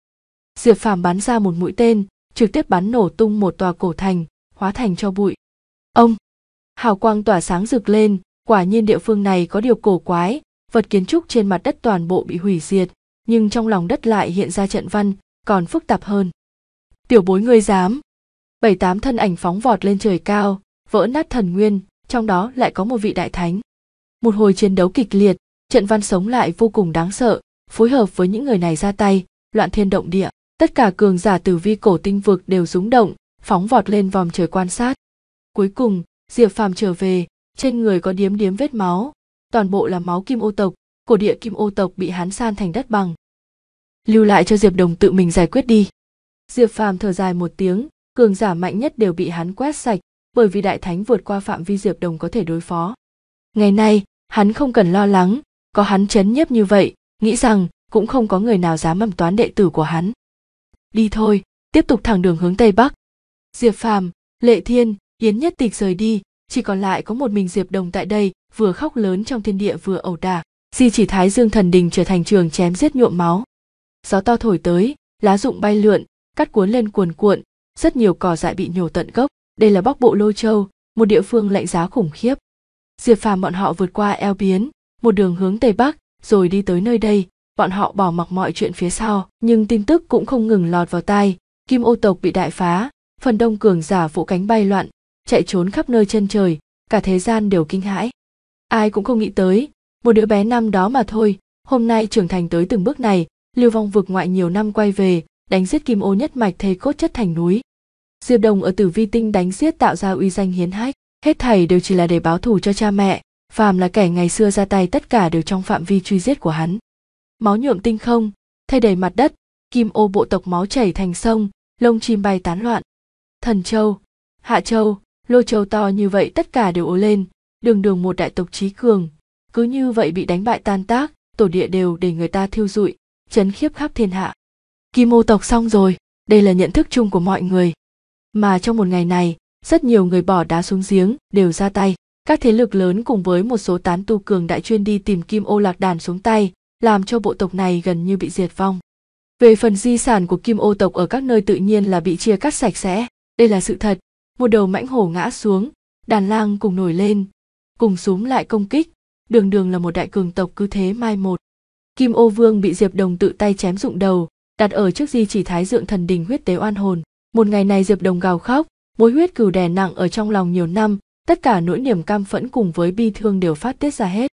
diệp phàm bắn ra một mũi tên trực tiếp bắn nổ tung một tòa cổ thành hóa thành cho bụi ông hào quang tỏa sáng rực lên quả nhiên địa phương này có điều cổ quái vật kiến trúc trên mặt đất toàn bộ bị hủy diệt nhưng trong lòng đất lại hiện ra trận văn còn phức tạp hơn tiểu bối ngươi dám bảy tám thân ảnh phóng vọt lên trời cao vỡ nát thần nguyên trong đó lại có một vị đại thánh một hồi chiến đấu kịch liệt trận văn sống lại vô cùng đáng sợ phối hợp với những người này ra tay loạn thiên động địa tất cả cường giả tử vi cổ tinh vực đều rúng động phóng vọt lên vòng trời quan sát cuối cùng diệp phàm trở về trên người có điếm điếm vết máu toàn bộ là máu kim ô tộc cổ địa kim ô tộc bị hán san thành đất bằng lưu lại cho diệp đồng tự mình giải quyết đi diệp phàm thở dài một tiếng cường giả mạnh nhất đều bị hắn quét sạch bởi vì đại thánh vượt qua phạm vi diệp đồng có thể đối phó ngày nay hắn không cần lo lắng có hắn chấn nhiếp như vậy nghĩ rằng cũng không có người nào dám mầm toán đệ tử của hắn đi thôi tiếp tục thẳng đường hướng tây bắc diệp phàm lệ thiên yến nhất tịch rời đi chỉ còn lại có một mình diệp đồng tại đây vừa khóc lớn trong thiên địa vừa ẩu đả di chỉ thái dương thần đình trở thành trường chém giết nhuộm máu gió to thổi tới lá rụng bay lượn cắt cuốn lên cuồn cuộn rất nhiều cỏ dại bị nhổ tận gốc đây là bắc bộ lô châu một địa phương lạnh giá khủng khiếp diệp phàm bọn họ vượt qua eo biến một đường hướng tây bắc rồi đi tới nơi đây bọn họ bỏ mặc mọi chuyện phía sau nhưng tin tức cũng không ngừng lọt vào tai kim ô tộc bị đại phá phần đông cường giả vũ cánh bay loạn chạy trốn khắp nơi chân trời cả thế gian đều kinh hãi ai cũng không nghĩ tới một đứa bé năm đó mà thôi hôm nay trưởng thành tới từng bước này lưu vong vực ngoại nhiều năm quay về đánh giết kim ô nhất mạch thây cốt chất thành núi diệp đồng ở tử vi tinh đánh giết tạo ra uy danh hiến hách hết thảy đều chỉ là để báo thù cho cha mẹ phàm là kẻ ngày xưa ra tay tất cả đều trong phạm vi truy giết của hắn máu nhuộm tinh không thay đầy mặt đất kim ô bộ tộc máu chảy thành sông lông chim bay tán loạn thần châu hạ châu lô châu to như vậy tất cả đều ố lên đường đường một đại tộc trí cường cứ như vậy bị đánh bại tan tác tổ địa đều để người ta thiêu dụi, chấn khiếp khắp thiên hạ kim ô tộc xong rồi đây là nhận thức chung của mọi người mà trong một ngày này rất nhiều người bỏ đá xuống giếng đều ra tay các thế lực lớn cùng với một số tán tu cường đại chuyên đi tìm kim ô lạc đàn xuống tay làm cho bộ tộc này gần như bị diệt vong. Về phần di sản của kim ô tộc ở các nơi tự nhiên là bị chia cắt sạch sẽ, đây là sự thật. Một đầu mãnh hổ ngã xuống, đàn lang cùng nổi lên, cùng xuống lại công kích, đường đường là một đại cường tộc cứ thế mai một. Kim ô vương bị Diệp Đồng tự tay chém rụng đầu, đặt ở trước di chỉ thái dượng thần đình huyết tế oan hồn. Một ngày này Diệp Đồng gào khóc, mối huyết cừu đè nặng ở trong lòng nhiều năm, tất cả nỗi niềm cam phẫn cùng với bi thương đều phát tiết ra hết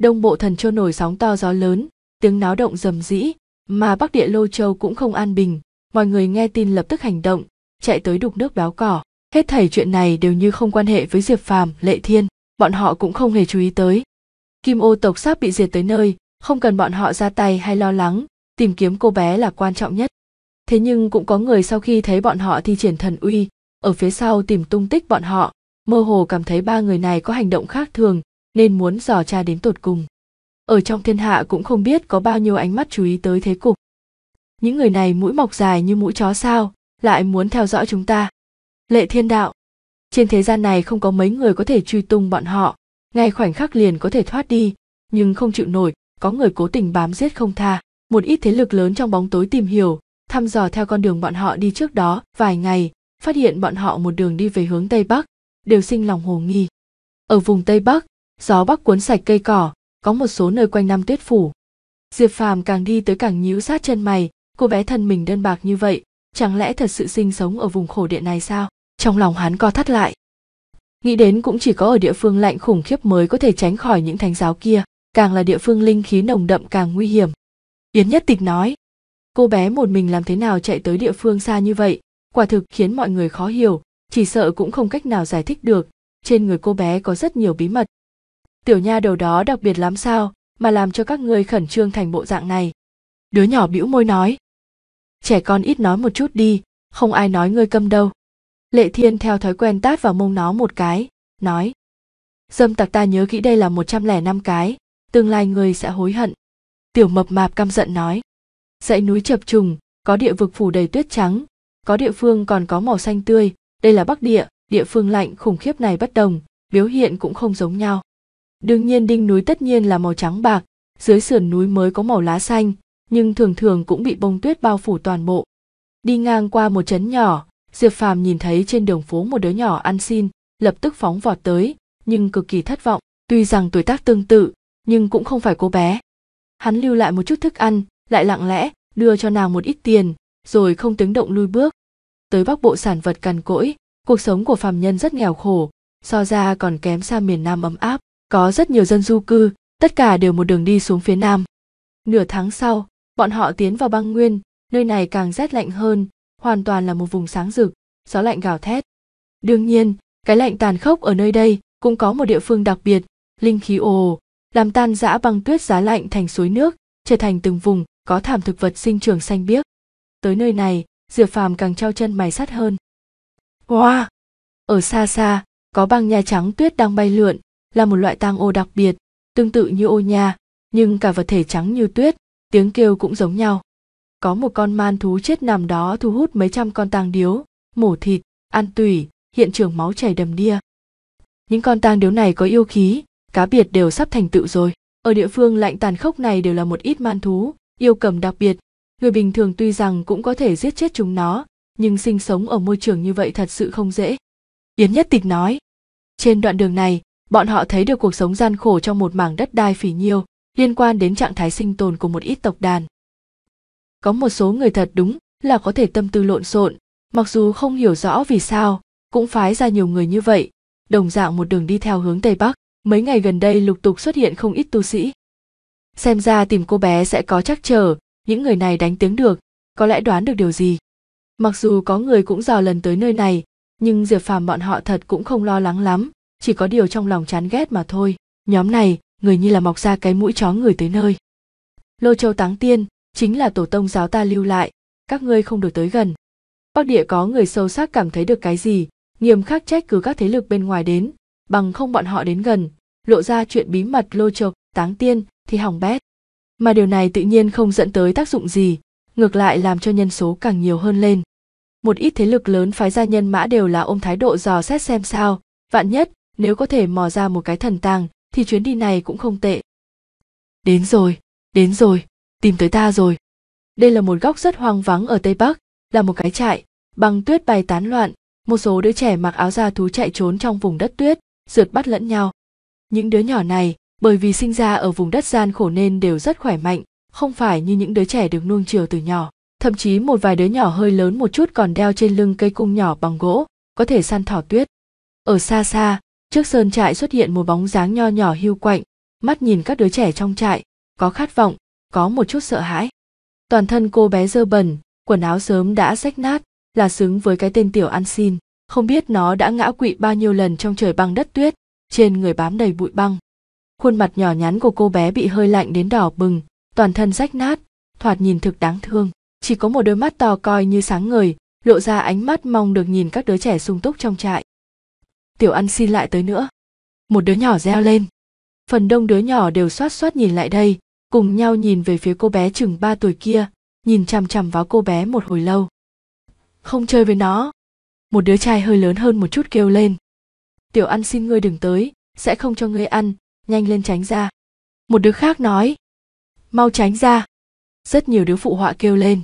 đông bộ thần châu nổi sóng to gió lớn tiếng náo động rầm rĩ mà bắc địa lô châu cũng không an bình mọi người nghe tin lập tức hành động chạy tới đục nước báo cỏ hết thảy chuyện này đều như không quan hệ với diệp phàm lệ thiên bọn họ cũng không hề chú ý tới kim ô tộc sắp bị diệt tới nơi không cần bọn họ ra tay hay lo lắng tìm kiếm cô bé là quan trọng nhất thế nhưng cũng có người sau khi thấy bọn họ thi triển thần uy ở phía sau tìm tung tích bọn họ mơ hồ cảm thấy ba người này có hành động khác thường nên muốn dò tra đến tột cùng ở trong thiên hạ cũng không biết có bao nhiêu ánh mắt chú ý tới thế cục những người này mũi mọc dài như mũi chó sao lại muốn theo dõi chúng ta lệ thiên đạo trên thế gian này không có mấy người có thể truy tung bọn họ ngay khoảnh khắc liền có thể thoát đi nhưng không chịu nổi có người cố tình bám giết không tha một ít thế lực lớn trong bóng tối tìm hiểu thăm dò theo con đường bọn họ đi trước đó vài ngày phát hiện bọn họ một đường đi về hướng tây bắc đều sinh lòng hồ nghi ở vùng tây bắc gió bắc cuốn sạch cây cỏ có một số nơi quanh năm tuyết phủ diệp phàm càng đi tới càng nhíu sát chân mày cô bé thân mình đơn bạc như vậy chẳng lẽ thật sự sinh sống ở vùng khổ địa này sao trong lòng hắn co thắt lại nghĩ đến cũng chỉ có ở địa phương lạnh khủng khiếp mới có thể tránh khỏi những thánh giáo kia càng là địa phương linh khí nồng đậm càng nguy hiểm yến nhất tịch nói cô bé một mình làm thế nào chạy tới địa phương xa như vậy quả thực khiến mọi người khó hiểu chỉ sợ cũng không cách nào giải thích được trên người cô bé có rất nhiều bí mật tiểu nha đầu đó đặc biệt lắm sao mà làm cho các ngươi khẩn trương thành bộ dạng này đứa nhỏ bĩu môi nói trẻ con ít nói một chút đi không ai nói ngươi câm đâu lệ thiên theo thói quen tát vào mông nó một cái nói dâm tặc ta nhớ kỹ đây là một trăm lẻ năm cái tương lai ngươi sẽ hối hận tiểu mập mạp căm giận nói dãy núi chập trùng có địa vực phủ đầy tuyết trắng có địa phương còn có màu xanh tươi đây là bắc địa địa phương lạnh khủng khiếp này bất đồng biểu hiện cũng không giống nhau Đương nhiên đinh núi tất nhiên là màu trắng bạc, dưới sườn núi mới có màu lá xanh, nhưng thường thường cũng bị bông tuyết bao phủ toàn bộ. Đi ngang qua một trấn nhỏ, Diệp Phàm nhìn thấy trên đường phố một đứa nhỏ ăn xin, lập tức phóng vọt tới, nhưng cực kỳ thất vọng, tuy rằng tuổi tác tương tự, nhưng cũng không phải cô bé. Hắn lưu lại một chút thức ăn, lại lặng lẽ đưa cho nàng một ít tiền, rồi không tiếng động lui bước. Tới Bắc Bộ sản vật cằn cỗi, cuộc sống của phàm nhân rất nghèo khổ, so ra còn kém xa miền Nam ấm áp có rất nhiều dân du cư, tất cả đều một đường đi xuống phía nam. Nửa tháng sau, bọn họ tiến vào băng nguyên, nơi này càng rét lạnh hơn, hoàn toàn là một vùng sáng rực, gió lạnh gào thét. Đương nhiên, cái lạnh tàn khốc ở nơi đây cũng có một địa phương đặc biệt, linh khí ồ ồ, làm tan rã băng tuyết giá lạnh thành suối nước, trở thành từng vùng có thảm thực vật sinh trưởng xanh biếc. Tới nơi này, Diệp Phàm càng trao chân mày sắt hơn. Wow! Ở xa xa, có băng nhà trắng tuyết đang bay lượn, là một loại tang ô đặc biệt tương tự như ô nha, nhưng cả vật thể trắng như tuyết tiếng kêu cũng giống nhau có một con man thú chết nằm đó thu hút mấy trăm con tang điếu mổ thịt ăn tủy hiện trường máu chảy đầm đìa những con tang điếu này có yêu khí cá biệt đều sắp thành tựu rồi ở địa phương lạnh tàn khốc này đều là một ít man thú yêu cầm đặc biệt người bình thường tuy rằng cũng có thể giết chết chúng nó nhưng sinh sống ở môi trường như vậy thật sự không dễ yến nhất tịch nói trên đoạn đường này bọn họ thấy được cuộc sống gian khổ trong một mảng đất đai phỉ nhiêu liên quan đến trạng thái sinh tồn của một ít tộc đàn có một số người thật đúng là có thể tâm tư lộn xộn mặc dù không hiểu rõ vì sao cũng phái ra nhiều người như vậy đồng dạng một đường đi theo hướng tây bắc mấy ngày gần đây lục tục xuất hiện không ít tu sĩ xem ra tìm cô bé sẽ có chắc trở những người này đánh tiếng được có lẽ đoán được điều gì mặc dù có người cũng dò lần tới nơi này nhưng diệp phàm bọn họ thật cũng không lo lắng lắm chỉ có điều trong lòng chán ghét mà thôi nhóm này người như là mọc ra cái mũi chó người tới nơi lô châu táng tiên chính là tổ tông giáo ta lưu lại các ngươi không được tới gần bắc địa có người sâu sắc cảm thấy được cái gì nghiêm khắc trách cứ các thế lực bên ngoài đến bằng không bọn họ đến gần lộ ra chuyện bí mật lô châu táng tiên thì hỏng bét mà điều này tự nhiên không dẫn tới tác dụng gì ngược lại làm cho nhân số càng nhiều hơn lên một ít thế lực lớn phái gia nhân mã đều là ôm thái độ dò xét xem sao vạn nhất nếu có thể mò ra một cái thần tàng thì chuyến đi này cũng không tệ đến rồi đến rồi tìm tới ta rồi đây là một góc rất hoang vắng ở tây bắc là một cái trại băng tuyết bay tán loạn một số đứa trẻ mặc áo da thú chạy trốn trong vùng đất tuyết rượt bắt lẫn nhau những đứa nhỏ này bởi vì sinh ra ở vùng đất gian khổ nên đều rất khỏe mạnh không phải như những đứa trẻ được nuông chiều từ nhỏ thậm chí một vài đứa nhỏ hơi lớn một chút còn đeo trên lưng cây cung nhỏ bằng gỗ có thể săn thỏ tuyết ở xa xa trước sơn trại xuất hiện một bóng dáng nho nhỏ hiu quạnh mắt nhìn các đứa trẻ trong trại có khát vọng có một chút sợ hãi toàn thân cô bé dơ bẩn quần áo sớm đã rách nát là xứng với cái tên tiểu ăn xin không biết nó đã ngã quỵ bao nhiêu lần trong trời băng đất tuyết trên người bám đầy bụi băng khuôn mặt nhỏ nhắn của cô bé bị hơi lạnh đến đỏ bừng toàn thân rách nát thoạt nhìn thực đáng thương chỉ có một đôi mắt to coi như sáng ngời lộ ra ánh mắt mong được nhìn các đứa trẻ sung túc trong trại tiểu ăn xin lại tới nữa một đứa nhỏ reo lên phần đông đứa nhỏ đều xoát xoát nhìn lại đây cùng nhau nhìn về phía cô bé chừng ba tuổi kia, nhìn chằm chằm vào cô bé một hồi lâu. Không chơi với nó. Một đứa trai hơi lớn hơn một chút kêu lên. Tiểu ăn xin ngươi đừng tới, sẽ không cho ngươi ăn, nhanh lên tránh ra. Một đứa khác nói. Mau tránh ra. Rất nhiều đứa phụ họa kêu lên.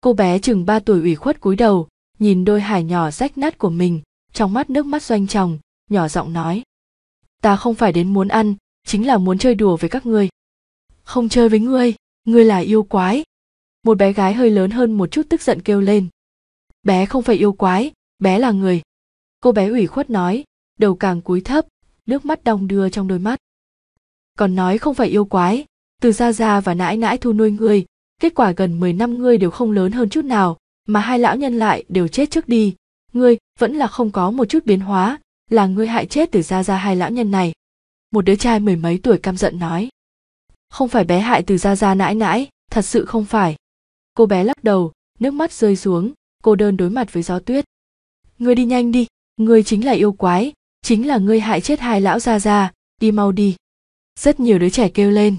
Cô bé chừng ba tuổi ủy khuất cúi đầu, nhìn đôi hải nhỏ rách nát của mình, trong mắt nước mắt doanh tròng nhỏ giọng nói ta không phải đến muốn ăn chính là muốn chơi đùa với các ngươi không chơi với ngươi ngươi là yêu quái một bé gái hơi lớn hơn một chút tức giận kêu lên bé không phải yêu quái bé là người cô bé ủy khuất nói đầu càng cúi thấp nước mắt đong đưa trong đôi mắt còn nói không phải yêu quái từ gia gia và nãi nãi thu nuôi ngươi kết quả gần mười năm ngươi đều không lớn hơn chút nào mà hai lão nhân lại đều chết trước đi ngươi vẫn là không có một chút biến hóa là ngươi hại chết từ gia gia hai lão nhân này một đứa trai mười mấy tuổi căm giận nói không phải bé hại từ gia gia nãi nãi thật sự không phải cô bé lắc đầu nước mắt rơi xuống cô đơn đối mặt với gió tuyết ngươi đi nhanh đi ngươi chính là yêu quái chính là ngươi hại chết hai lão gia gia đi mau đi rất nhiều đứa trẻ kêu lên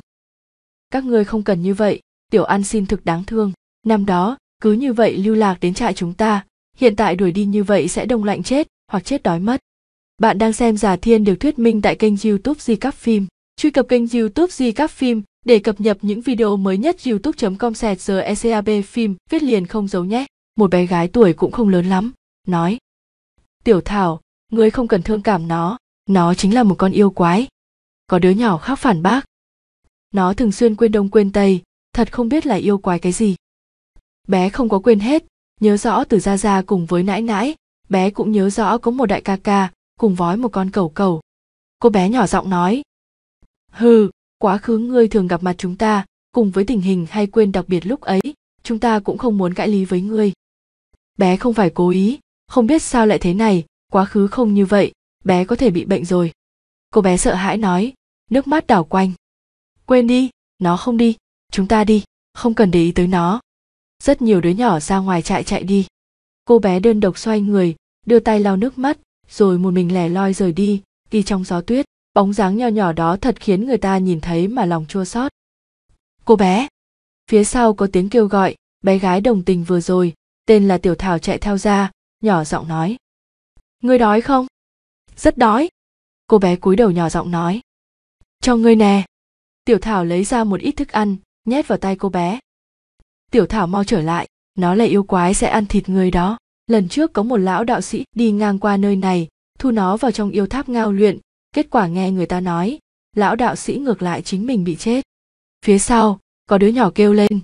các ngươi không cần như vậy tiểu an xin thực đáng thương năm đó cứ như vậy lưu lạc đến trại chúng ta hiện tại đuổi đi như vậy sẽ đông lạnh chết hoặc chết đói mất bạn đang xem giả thiên được thuyết minh tại kênh youtube di các phim truy cập kênh youtube di các phim để cập nhật những video mới nhất youtube com sẹt giờ ecab phim viết liền không giấu nhé một bé gái tuổi cũng không lớn lắm nói tiểu thảo ngươi không cần thương cảm nó nó chính là một con yêu quái có đứa nhỏ khác phản bác nó thường xuyên quên đông quên tây thật không biết là yêu quái cái gì bé không có quên hết nhớ rõ từ ra ra cùng với nãi nãi bé cũng nhớ rõ có một đại ca ca cùng vói một con cầu cầu cô bé nhỏ giọng nói hừ quá khứ ngươi thường gặp mặt chúng ta cùng với tình hình hay quên đặc biệt lúc ấy chúng ta cũng không muốn cãi lý với ngươi bé không phải cố ý không biết sao lại thế này quá khứ không như vậy bé có thể bị bệnh rồi cô bé sợ hãi nói nước mắt đảo quanh quên đi nó không đi chúng ta đi không cần để ý tới nó rất nhiều đứa nhỏ ra ngoài trại chạy đi cô bé đơn độc xoay người đưa tay lau nước mắt rồi một mình lẻ loi rời đi đi trong gió tuyết bóng dáng nho nhỏ đó thật khiến người ta nhìn thấy mà lòng chua xót cô bé phía sau có tiếng kêu gọi bé gái đồng tình vừa rồi tên là tiểu thảo chạy theo ra nhỏ giọng nói ngươi đói không rất đói cô bé cúi đầu nhỏ giọng nói cho ngươi nè tiểu thảo lấy ra một ít thức ăn nhét vào tay cô bé tiểu thảo mau trở lại nó là yêu quái sẽ ăn thịt người đó lần trước có một lão đạo sĩ đi ngang qua nơi này thu nó vào trong yêu tháp ngao luyện kết quả nghe người ta nói lão đạo sĩ ngược lại chính mình bị chết phía sau có đứa nhỏ kêu lên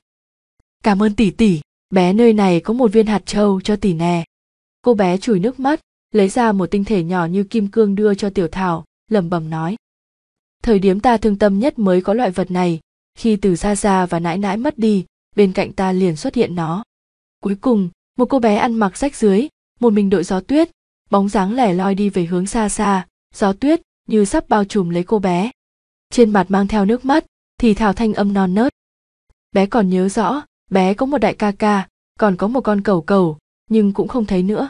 cảm ơn tỷ tỷ bé nơi này có một viên hạt trâu cho tỷ nè cô bé chùi nước mắt lấy ra một tinh thể nhỏ như kim cương đưa cho tiểu thảo lẩm bẩm nói thời điểm ta thương tâm nhất mới có loại vật này khi từ xa xa và nãi nãi mất đi bên cạnh ta liền xuất hiện nó cuối cùng một cô bé ăn mặc rách dưới một mình đội gió tuyết bóng dáng lẻ loi đi về hướng xa xa gió tuyết như sắp bao trùm lấy cô bé trên mặt mang theo nước mắt thì thào thanh âm non nớt bé còn nhớ rõ bé có một đại ca ca còn có một con cầu cầu nhưng cũng không thấy nữa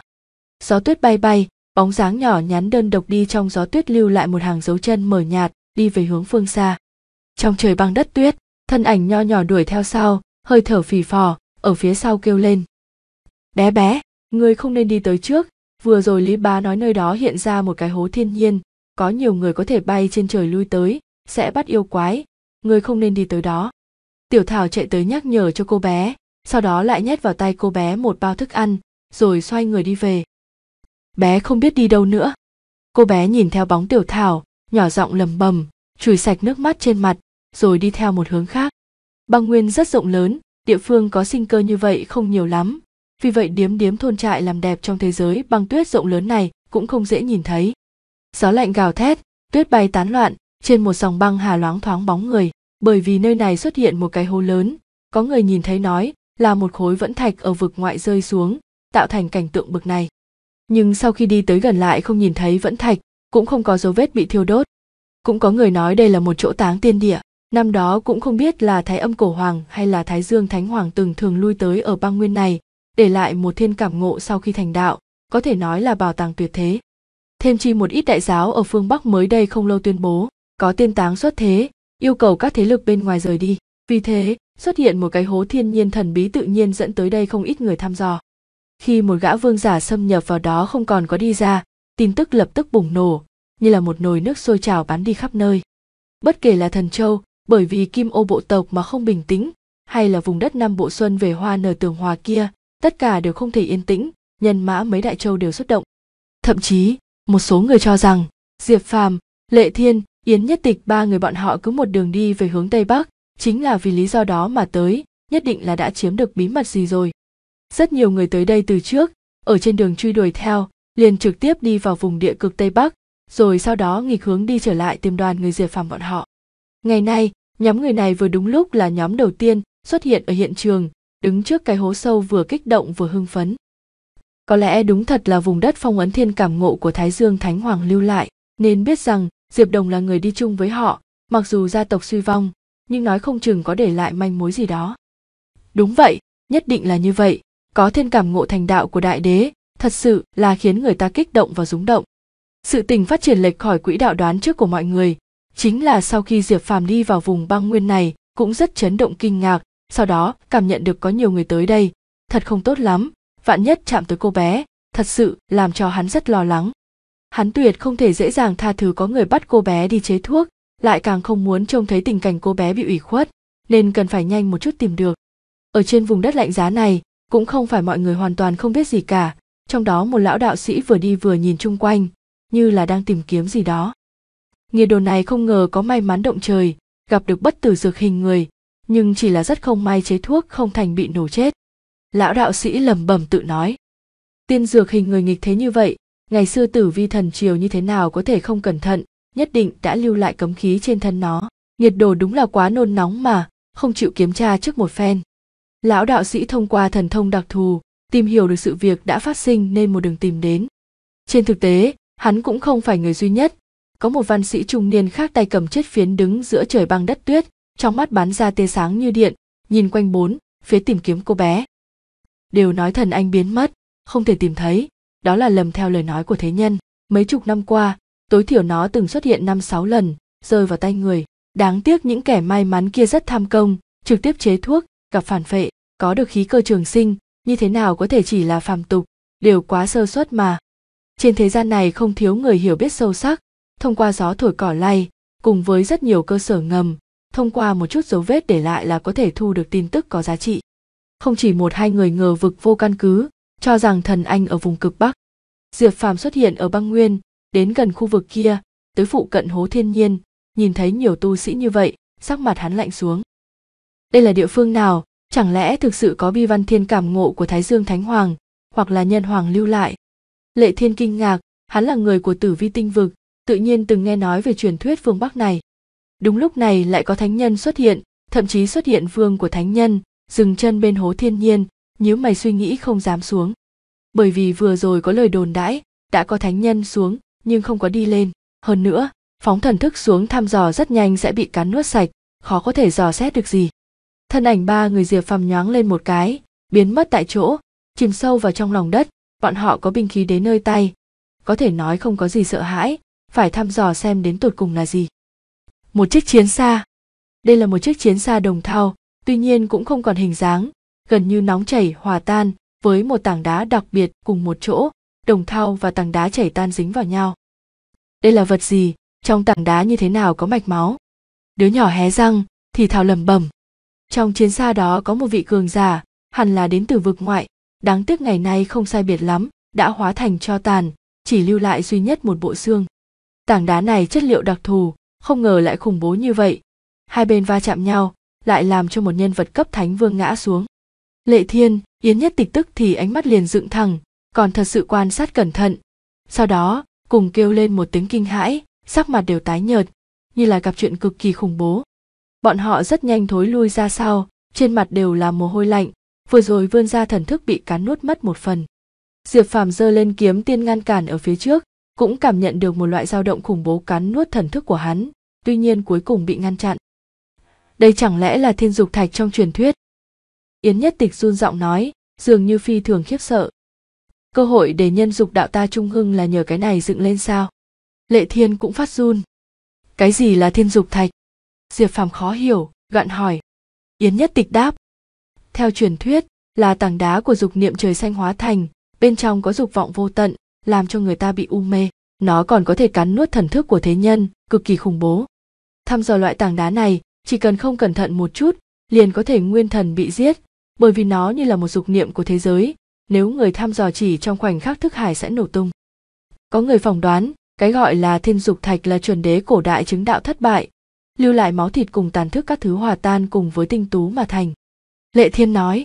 gió tuyết bay bay bóng dáng nhỏ nhắn đơn độc đi trong gió tuyết lưu lại một hàng dấu chân mờ nhạt đi về hướng phương xa trong trời băng đất tuyết thân ảnh nho nhỏ đuổi theo sau hơi thở phì phò ở phía sau kêu lên bé bé người không nên đi tới trước vừa rồi lý ba nói nơi đó hiện ra một cái hố thiên nhiên có nhiều người có thể bay trên trời lui tới sẽ bắt yêu quái người không nên đi tới đó tiểu thảo chạy tới nhắc nhở cho cô bé sau đó lại nhét vào tay cô bé một bao thức ăn rồi xoay người đi về bé không biết đi đâu nữa cô bé nhìn theo bóng tiểu thảo nhỏ giọng lầm bầm chùi sạch nước mắt trên mặt rồi đi theo một hướng khác băng nguyên rất rộng lớn địa phương có sinh cơ như vậy không nhiều lắm vì vậy điếm điếm thôn trại làm đẹp trong thế giới băng tuyết rộng lớn này cũng không dễ nhìn thấy gió lạnh gào thét tuyết bay tán loạn trên một dòng băng hà loáng thoáng bóng người bởi vì nơi này xuất hiện một cái hố lớn có người nhìn thấy nói là một khối vẫn thạch ở vực ngoại rơi xuống tạo thành cảnh tượng bực này nhưng sau khi đi tới gần lại không nhìn thấy vẫn thạch cũng không có dấu vết bị thiêu đốt cũng có người nói đây là một chỗ táng tiên địa Năm đó cũng không biết là Thái Âm Cổ Hoàng hay là Thái Dương Thánh Hoàng từng thường lui tới ở băng nguyên này, để lại một thiên cảm ngộ sau khi thành đạo, có thể nói là bảo tàng tuyệt thế. Thêm chi một ít đại giáo ở phương Bắc mới đây không lâu tuyên bố, có tiên táng xuất thế, yêu cầu các thế lực bên ngoài rời đi. Vì thế, xuất hiện một cái hố thiên nhiên thần bí tự nhiên dẫn tới đây không ít người thăm dò. Khi một gã vương giả xâm nhập vào đó không còn có đi ra, tin tức lập tức bùng nổ, như là một nồi nước sôi trào bắn đi khắp nơi. Bất kể là thần châu bởi vì kim ô bộ tộc mà không bình tĩnh hay là vùng đất nam bộ xuân về hoa nở tường hòa kia tất cả đều không thể yên tĩnh nhân mã mấy đại châu đều xuất động thậm chí một số người cho rằng diệp phàm lệ thiên yến nhất tịch ba người bọn họ cứ một đường đi về hướng tây bắc chính là vì lý do đó mà tới nhất định là đã chiếm được bí mật gì rồi rất nhiều người tới đây từ trước ở trên đường truy đuổi theo liền trực tiếp đi vào vùng địa cực tây bắc rồi sau đó nghịch hướng đi trở lại tìm đoàn người diệp phàm bọn họ Ngày nay, nhóm người này vừa đúng lúc là nhóm đầu tiên xuất hiện ở hiện trường, đứng trước cái hố sâu vừa kích động vừa hưng phấn. Có lẽ đúng thật là vùng đất phong ấn thiên cảm ngộ của Thái Dương Thánh Hoàng lưu lại, nên biết rằng Diệp Đồng là người đi chung với họ, mặc dù gia tộc suy vong, nhưng nói không chừng có để lại manh mối gì đó. Đúng vậy, nhất định là như vậy, có thiên cảm ngộ thành đạo của đại đế, thật sự là khiến người ta kích động và rúng động. Sự tình phát triển lệch khỏi quỹ đạo đoán trước của mọi người, chính là sau khi diệp phàm đi vào vùng băng nguyên này cũng rất chấn động kinh ngạc sau đó cảm nhận được có nhiều người tới đây thật không tốt lắm vạn nhất chạm tới cô bé thật sự làm cho hắn rất lo lắng hắn tuyệt không thể dễ dàng tha thứ có người bắt cô bé đi chế thuốc lại càng không muốn trông thấy tình cảnh cô bé bị ủy khuất nên cần phải nhanh một chút tìm được ở trên vùng đất lạnh giá này cũng không phải mọi người hoàn toàn không biết gì cả trong đó một lão đạo sĩ vừa đi vừa nhìn chung quanh như là đang tìm kiếm gì đó Nghiệt đồ này không ngờ có may mắn động trời, gặp được bất tử dược hình người, nhưng chỉ là rất không may chế thuốc không thành bị nổ chết. Lão đạo sĩ lẩm bẩm tự nói. Tiên dược hình người nghịch thế như vậy, ngày xưa tử vi thần triều như thế nào có thể không cẩn thận, nhất định đã lưu lại cấm khí trên thân nó. Nhiệt đồ đúng là quá nôn nóng mà, không chịu kiểm tra trước một phen. Lão đạo sĩ thông qua thần thông đặc thù, tìm hiểu được sự việc đã phát sinh nên một đường tìm đến. Trên thực tế, hắn cũng không phải người duy nhất có một văn sĩ trung niên khác tay cầm chiếc phiến đứng giữa trời băng đất tuyết trong mắt bắn ra tia sáng như điện nhìn quanh bốn phía tìm kiếm cô bé đều nói thần anh biến mất không thể tìm thấy đó là lầm theo lời nói của thế nhân mấy chục năm qua tối thiểu nó từng xuất hiện năm sáu lần rơi vào tay người đáng tiếc những kẻ may mắn kia rất tham công trực tiếp chế thuốc gặp phản phệ có được khí cơ trường sinh như thế nào có thể chỉ là phàm tục đều quá sơ suất mà trên thế gian này không thiếu người hiểu biết sâu sắc thông qua gió thổi cỏ lay cùng với rất nhiều cơ sở ngầm thông qua một chút dấu vết để lại là có thể thu được tin tức có giá trị không chỉ một hai người ngờ vực vô căn cứ cho rằng thần anh ở vùng cực bắc diệp phàm xuất hiện ở băng nguyên đến gần khu vực kia tới phụ cận hố thiên nhiên nhìn thấy nhiều tu sĩ như vậy sắc mặt hắn lạnh xuống đây là địa phương nào chẳng lẽ thực sự có bi văn thiên cảm ngộ của thái dương thánh hoàng hoặc là nhân hoàng lưu lại lệ thiên kinh ngạc hắn là người của tử vi tinh vực tự nhiên từng nghe nói về truyền thuyết phương Bắc này. Đúng lúc này lại có thánh nhân xuất hiện, thậm chí xuất hiện vương của thánh nhân, dừng chân bên hố thiên nhiên, nhíu mày suy nghĩ không dám xuống. Bởi vì vừa rồi có lời đồn đãi, đã có thánh nhân xuống, nhưng không có đi lên. Hơn nữa, phóng thần thức xuống thăm dò rất nhanh sẽ bị cắn nuốt sạch, khó có thể dò xét được gì. Thân ảnh ba người Diệp Phàm nhoáng lên một cái, biến mất tại chỗ, chìm sâu vào trong lòng đất, bọn họ có binh khí đến nơi tay. Có thể nói không có gì sợ hãi, phải thăm dò xem đến tột cùng là gì. Một chiếc chiến xa. Đây là một chiếc chiến xa đồng thau, tuy nhiên cũng không còn hình dáng, gần như nóng chảy hòa tan với một tảng đá đặc biệt cùng một chỗ, đồng thau và tảng đá chảy tan dính vào nhau. Đây là vật gì, trong tảng đá như thế nào có mạch máu? Đứa nhỏ hé răng, thì thào lầm bẩm Trong chiến xa đó có một vị cường giả, hẳn là đến từ vực ngoại, đáng tiếc ngày nay không sai biệt lắm, đã hóa thành cho tàn, chỉ lưu lại duy nhất một bộ xương tảng đá này chất liệu đặc thù không ngờ lại khủng bố như vậy hai bên va chạm nhau lại làm cho một nhân vật cấp thánh vương ngã xuống lệ thiên yến nhất tịch tức thì ánh mắt liền dựng thẳng còn thật sự quan sát cẩn thận sau đó cùng kêu lên một tiếng kinh hãi sắc mặt đều tái nhợt như là gặp chuyện cực kỳ khủng bố bọn họ rất nhanh thối lui ra sau trên mặt đều là mồ hôi lạnh vừa rồi vươn ra thần thức bị cắn nuốt mất một phần diệp phàm giơ lên kiếm tiên ngăn cản ở phía trước cũng cảm nhận được một loại dao động khủng bố cắn nuốt thần thức của hắn, tuy nhiên cuối cùng bị ngăn chặn. Đây chẳng lẽ là thiên dục thạch trong truyền thuyết? Yến Nhất Tịch run giọng nói, dường như phi thường khiếp sợ. Cơ hội để nhân dục đạo ta trung hưng là nhờ cái này dựng lên sao? Lệ Thiên cũng phát run. Cái gì là thiên dục thạch? Diệp Phàm khó hiểu, gặn hỏi. Yến Nhất Tịch đáp. Theo truyền thuyết, là tảng đá của dục niệm trời xanh hóa thành, bên trong có dục vọng vô tận, làm cho người ta bị u mê nó còn có thể cắn nuốt thần thức của thế nhân cực kỳ khủng bố thăm dò loại tảng đá này chỉ cần không cẩn thận một chút liền có thể nguyên thần bị giết bởi vì nó như là một dục niệm của thế giới nếu người thăm dò chỉ trong khoảnh khắc thức hải sẽ nổ tung có người phỏng đoán cái gọi là thiên dục thạch là chuẩn đế cổ đại chứng đạo thất bại lưu lại máu thịt cùng tàn thức các thứ hòa tan cùng với tinh tú mà thành lệ thiên nói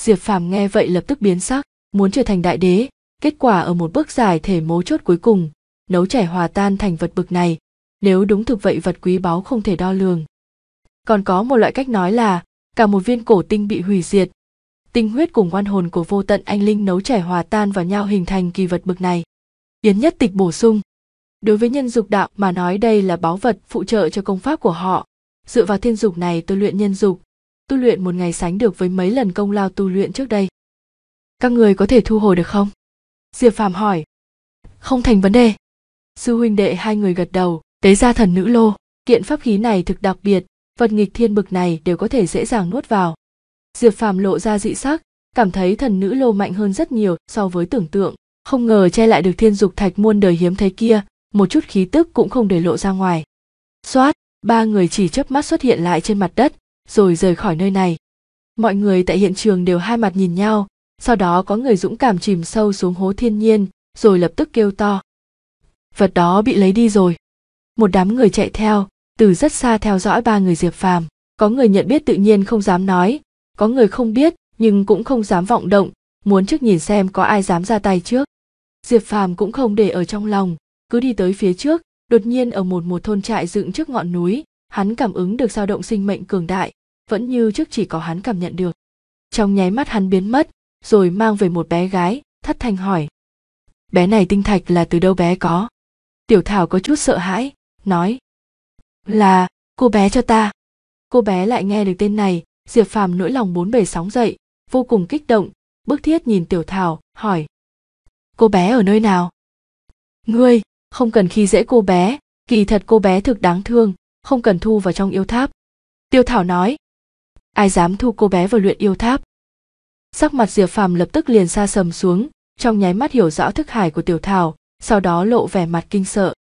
diệp phàm nghe vậy lập tức biến sắc muốn trở thành đại đế Kết quả ở một bước giải thể mấu chốt cuối cùng, nấu chảy hòa tan thành vật bực này, nếu đúng thực vậy vật quý báu không thể đo lường. Còn có một loại cách nói là, cả một viên cổ tinh bị hủy diệt, tinh huyết cùng oan hồn của vô tận anh linh nấu chảy hòa tan vào nhau hình thành kỳ vật bực này. Yến Nhất Tịch bổ sung, đối với nhân dục đạo mà nói đây là báu vật phụ trợ cho công pháp của họ, dựa vào thiên dục này tôi luyện nhân dục, tu luyện một ngày sánh được với mấy lần công lao tu luyện trước đây. Các người có thể thu hồi được không? diệp Phạm hỏi không thành vấn đề sư huynh đệ hai người gật đầu tế ra thần nữ lô kiện pháp khí này thực đặc biệt vật nghịch thiên bực này đều có thể dễ dàng nuốt vào diệp Phạm lộ ra dị sắc cảm thấy thần nữ lô mạnh hơn rất nhiều so với tưởng tượng không ngờ che lại được thiên dục thạch muôn đời hiếm thấy kia một chút khí tức cũng không để lộ ra ngoài xoát ba người chỉ chớp mắt xuất hiện lại trên mặt đất rồi rời khỏi nơi này mọi người tại hiện trường đều hai mặt nhìn nhau sau đó có người dũng cảm chìm sâu xuống hố thiên nhiên rồi lập tức kêu to vật đó bị lấy đi rồi một đám người chạy theo từ rất xa theo dõi ba người diệp phàm có người nhận biết tự nhiên không dám nói có người không biết nhưng cũng không dám vọng động muốn trước nhìn xem có ai dám ra tay trước diệp phàm cũng không để ở trong lòng cứ đi tới phía trước đột nhiên ở một một thôn trại dựng trước ngọn núi hắn cảm ứng được dao động sinh mệnh cường đại vẫn như trước chỉ có hắn cảm nhận được trong nháy mắt hắn biến mất rồi mang về một bé gái thất thanh hỏi bé này tinh thạch là từ đâu bé có tiểu thảo có chút sợ hãi nói là cô bé cho ta cô bé lại nghe được tên này diệp phàm nỗi lòng bốn bề sóng dậy vô cùng kích động bức thiết nhìn tiểu thảo hỏi cô bé ở nơi nào ngươi không cần khi dễ cô bé kỳ thật cô bé thực đáng thương không cần thu vào trong yêu tháp tiêu thảo nói ai dám thu cô bé vào luyện yêu tháp sắc mặt diệp phàm lập tức liền xa sầm xuống trong nháy mắt hiểu rõ thức hải của tiểu thảo sau đó lộ vẻ mặt kinh sợ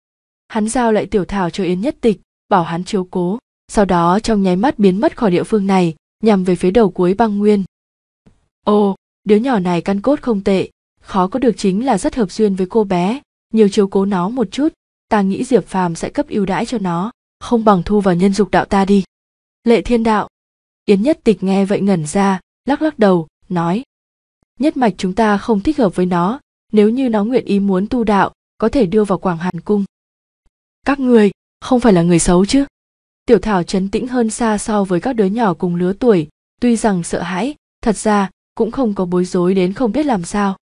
hắn giao lại tiểu thảo cho yến nhất tịch bảo hắn chiếu cố sau đó trong nháy mắt biến mất khỏi địa phương này nhằm về phía đầu cuối băng nguyên ô đứa nhỏ này căn cốt không tệ khó có được chính là rất hợp duyên với cô bé nhiều chiếu cố nó một chút ta nghĩ diệp phàm sẽ cấp ưu đãi cho nó không bằng thu vào nhân dục đạo ta đi lệ thiên đạo yến nhất tịch nghe vậy ngẩn ra lắc lắc đầu nói nhất mạch chúng ta không thích hợp với nó nếu như nó nguyện ý muốn tu đạo có thể đưa vào quảng hàn cung các người không phải là người xấu chứ tiểu thảo trấn tĩnh hơn xa so với các đứa nhỏ cùng lứa tuổi tuy rằng sợ hãi thật ra cũng không có bối rối đến không biết làm sao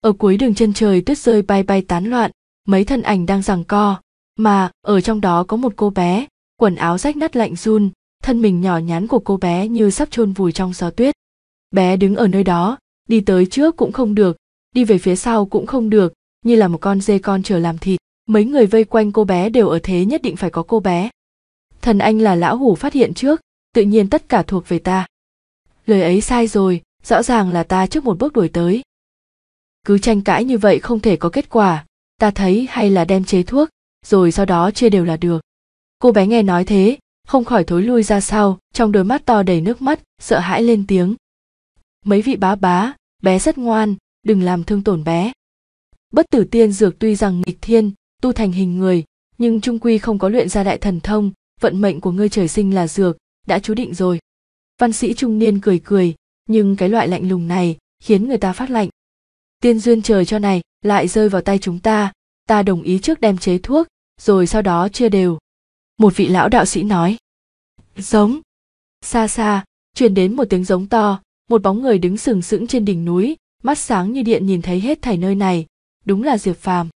ở cuối đường chân trời tuyết rơi bay bay tán loạn mấy thân ảnh đang giằng co mà ở trong đó có một cô bé quần áo rách nát lạnh run thân mình nhỏ nhắn của cô bé như sắp chôn vùi trong gió tuyết bé đứng ở nơi đó đi tới trước cũng không được đi về phía sau cũng không được như là một con dê con chờ làm thịt mấy người vây quanh cô bé đều ở thế nhất định phải có cô bé thần anh là lão hủ phát hiện trước tự nhiên tất cả thuộc về ta lời ấy sai rồi rõ ràng là ta trước một bước đuổi tới cứ tranh cãi như vậy không thể có kết quả ta thấy hay là đem chế thuốc rồi sau đó chia đều là được cô bé nghe nói thế không khỏi thối lui ra sau trong đôi mắt to đầy nước mắt sợ hãi lên tiếng mấy vị bá bá bé rất ngoan đừng làm thương tổn bé bất tử tiên dược tuy rằng nghịch thiên tu thành hình người nhưng trung quy không có luyện ra đại thần thông vận mệnh của ngươi trời sinh là dược đã chú định rồi văn sĩ trung niên cười cười nhưng cái loại lạnh lùng này khiến người ta phát lạnh tiên duyên trời cho này lại rơi vào tay chúng ta ta đồng ý trước đem chế thuốc rồi sau đó chia đều một vị lão đạo sĩ nói giống xa xa truyền đến một tiếng giống to một bóng người đứng sừng sững trên đỉnh núi mắt sáng như điện nhìn thấy hết thảy nơi này đúng là diệp phàm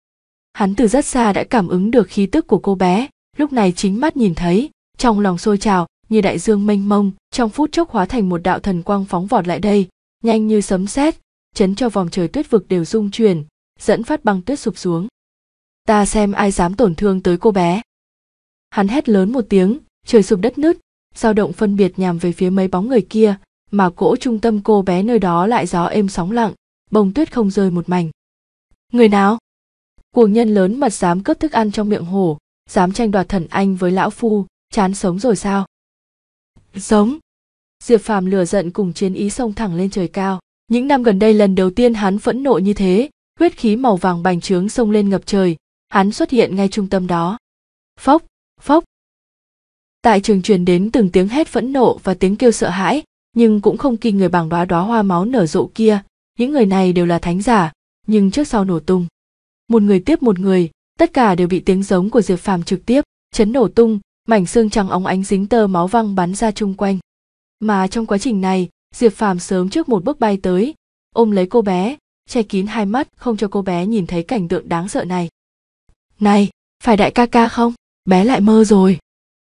hắn từ rất xa đã cảm ứng được khí tức của cô bé lúc này chính mắt nhìn thấy trong lòng sôi trào như đại dương mênh mông trong phút chốc hóa thành một đạo thần quang phóng vọt lại đây nhanh như sấm sét chấn cho vòng trời tuyết vực đều rung chuyển dẫn phát băng tuyết sụp xuống ta xem ai dám tổn thương tới cô bé hắn hét lớn một tiếng trời sụp đất nứt dao động phân biệt nhằm về phía mấy bóng người kia mà cỗ trung tâm cô bé nơi đó lại gió êm sóng lặng bông tuyết không rơi một mảnh người nào cuồng nhân lớn mật dám cướp thức ăn trong miệng hổ dám tranh đoạt thần anh với lão phu chán sống rồi sao sống diệp phàm lửa giận cùng chiến ý sông thẳng lên trời cao những năm gần đây lần đầu tiên hắn phẫn nộ như thế huyết khí màu vàng bành trướng sông lên ngập trời hắn xuất hiện ngay trung tâm đó phốc phốc tại trường truyền đến từng tiếng hét phẫn nộ và tiếng kêu sợ hãi nhưng cũng không kinh người bằng đóa đóa hoa máu nở rộ kia những người này đều là thánh giả nhưng trước sau nổ tung một người tiếp một người tất cả đều bị tiếng giống của diệp phàm trực tiếp chấn nổ tung mảnh xương trắng óng ánh dính tơ máu văng bắn ra chung quanh mà trong quá trình này diệp phàm sớm trước một bước bay tới ôm lấy cô bé che kín hai mắt không cho cô bé nhìn thấy cảnh tượng đáng sợ này này phải đại ca ca không bé lại mơ rồi